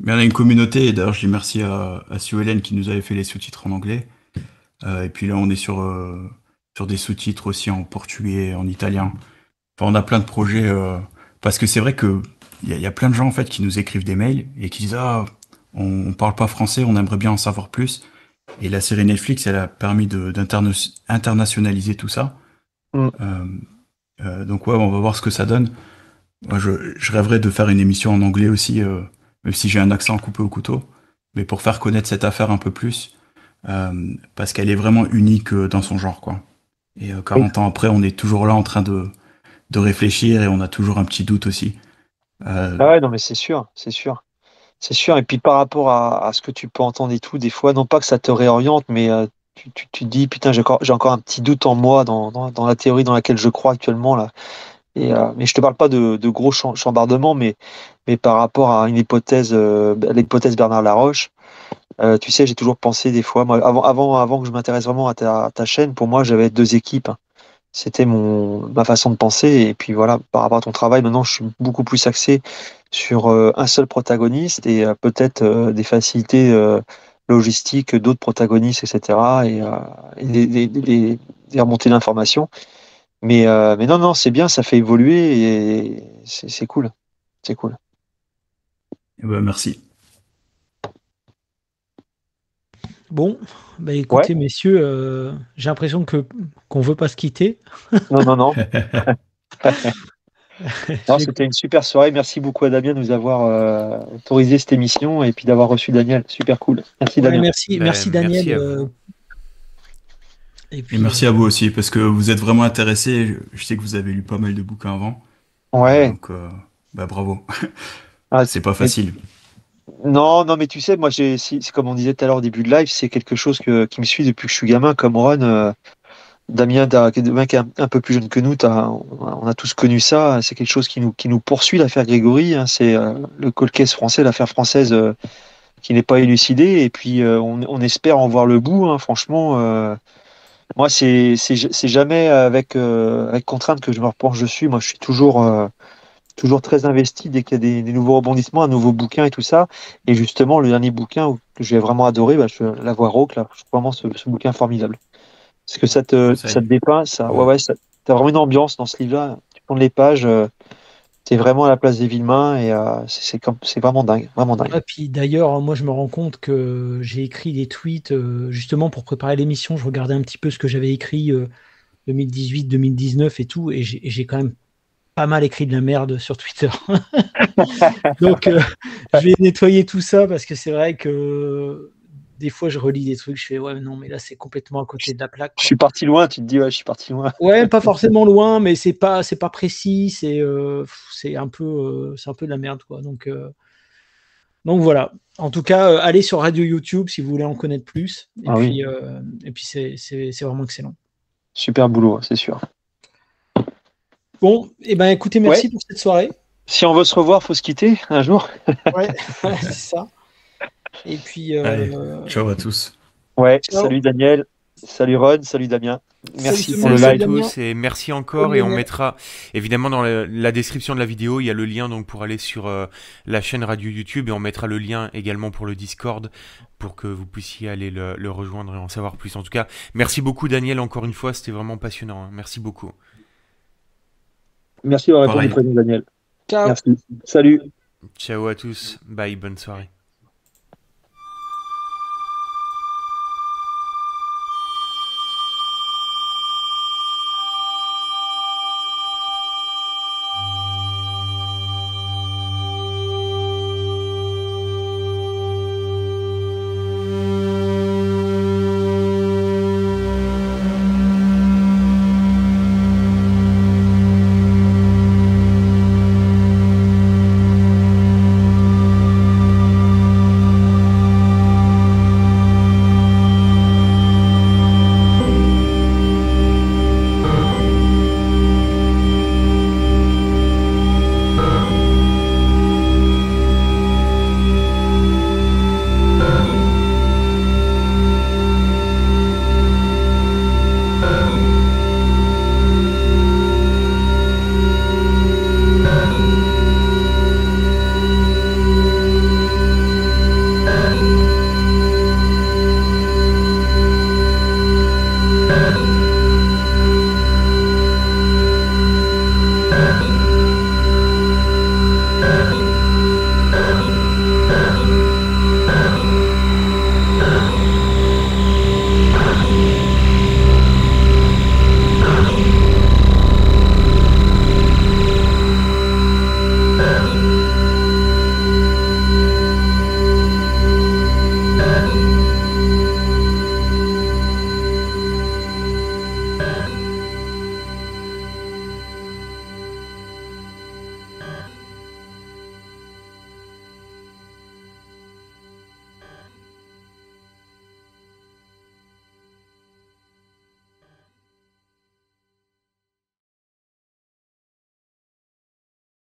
mais on a une communauté et d'ailleurs je dis merci à, à Sue Hélène qui nous avait fait les sous-titres en anglais euh, et puis là on est sur sur des sous-titres aussi en portugais en italien on a plein de projets euh, parce que c'est vrai que il y, a plein de gens en fait qui nous écrivent des mails et qui disent ah on, parle pas français, on aimerait bien en savoir plus. Et la série Netflix, elle a permis d'internationaliser tout ça. Mm. Euh, euh, donc ouais, on va voir ce que ça donne. Moi, je, rêverais de faire une émission en anglais aussi, même si j'ai un accent coupé au couteau, mais pour faire connaître cette affaire un peu plus, parce qu'elle est vraiment unique dans son genre, quoi. Et 40 ans après, on est toujours là en train de, de réfléchir et on a toujours un petit doute aussi. Euh, ah non, mais c'est sûr, c'est sûr. C'est sûr. Et puis par rapport à, ce que tu peux entendre et tout, des fois, non pas que ça te réoriente, mais euh, tu, tu, dis, putain, j'ai encore, un petit doute en moi dans, la théorie dans laquelle je crois actuellement. là. Et, euh, mais je te parle pas de, gros chambardements, mais, mais par rapport à une hypothèse, l'hypothèse Bernard Laroche, tu sais, j'ai toujours pensé des fois, avant, avant, avant que je m'intéresse vraiment à ta, chaîne, pour moi, j'avais deux équipes. Hein. C'était mon ma façon de penser. Et puis voilà, par rapport à ton travail, maintenant, je suis beaucoup plus axé sur euh, un seul protagoniste et euh, peut-être euh, des facilités logistiques d'autres protagonistes, etc. Et, remonter des, Mais, mais non, non, c'est bien, ça fait évoluer et c'est cool. C'est cool. Eh ben, merci. Bon, bah, écoutez, messieurs, euh, j'ai l'impression que qu'on veut pas se quitter. Non, non, *laughs* non. c'était une super soirée. Merci beaucoup à Damien de nous avoir euh, autorisé cette émission et puis d'avoir reçu Daniel. Super cool. Merci Daniel. Ben, merci, Daniel. Merci euh, et, merci à vous aussi parce que vous êtes vraiment intéressé. Je sais que vous avez lu pas mal de bouquins avant. Ouais. Donc, bah, bravo. Ah, *laughs* c'est pas facile. Non, non, mais tu sais, moi, c'est, comme on disait tout à l'heure au début de live, c'est quelque chose qui me suit depuis que je suis gamin, comme Ron. Euh, Damien, qui est un, peu plus jeune que nous, on a tous connu ça. C'est quelque chose qui nous, qui nous poursuit, l'affaire Grégory. Hein, c'est euh, le colquès français, l'affaire française euh, qui n'est pas élucidée. Et puis, on, espère en voir le bout. Hein, franchement, moi, c'est, jamais avec, avec contrainte que je me Je suis. Moi, je suis toujours toujours très investi dès qu'il y a des, nouveaux rebondissements, un nouveau bouquin et tout ça. Et justement, le dernier bouquin que j'ai vraiment adoré, bah, La Voix Rauque, là, je trouve vraiment ce, bouquin formidable. Parce que ça te, ça te dépeint, ouais, ouais, t'as vraiment une ambiance dans ce livre-là. Tu prends les pages, tu euh, t'es vraiment à la place des Villemains et euh, c'est, c'est, vraiment dingue, vraiment dingue. Et puis d'ailleurs, moi je me rends compte que j'ai écrit des tweets euh, justement pour préparer l'émission. Je regardais un petit peu ce que j'avais écrit 2018, 2019 et tout, et j'ai, quand même pas mal écrit de la merde sur Twitter. *laughs* Donc, euh, je vais nettoyer tout ça parce que c'est vrai que des fois, je relis des trucs, je fais ouais, non, mais là, c'est complètement à côté de la plaque. Je suis parti loin, tu te dis, ouais, je suis parti loin. ouais, pas forcément loin, mais c'est pas, c'est pas précis, c'est, euh, c'est un peu, euh, c'est un peu de la merde, quoi. Donc, donc voilà. En tout cas, allez sur Radio YouTube si vous voulez en connaître plus. Et ah puis, et puis c'est vraiment excellent. Super boulot, hein, c'est sûr. Bon, et eh ben écoutez, merci pour cette soirée. Si on veut se revoir, faut se quitter un jour. *laughs* c'est ça. Et puis. Euh, ciao à tous. Ouais, salut Daniel. Salut Rod, salut Damien. Merci salut, pour le live. et merci encore. et on mettra évidemment dans la, description de la vidéo, il y a le lien donc pour aller sur euh, la chaîne radio YouTube et on mettra le lien également pour le Discord pour que vous puissiez aller le, rejoindre et en savoir plus. En tout cas, merci beaucoup Daniel encore une fois, c'était vraiment passionnant. Hein. Merci beaucoup. Merci d'avoir répondu, Daniel. Ciao. Merci. Salut. Ciao à tous. Bye. Bonne soirée.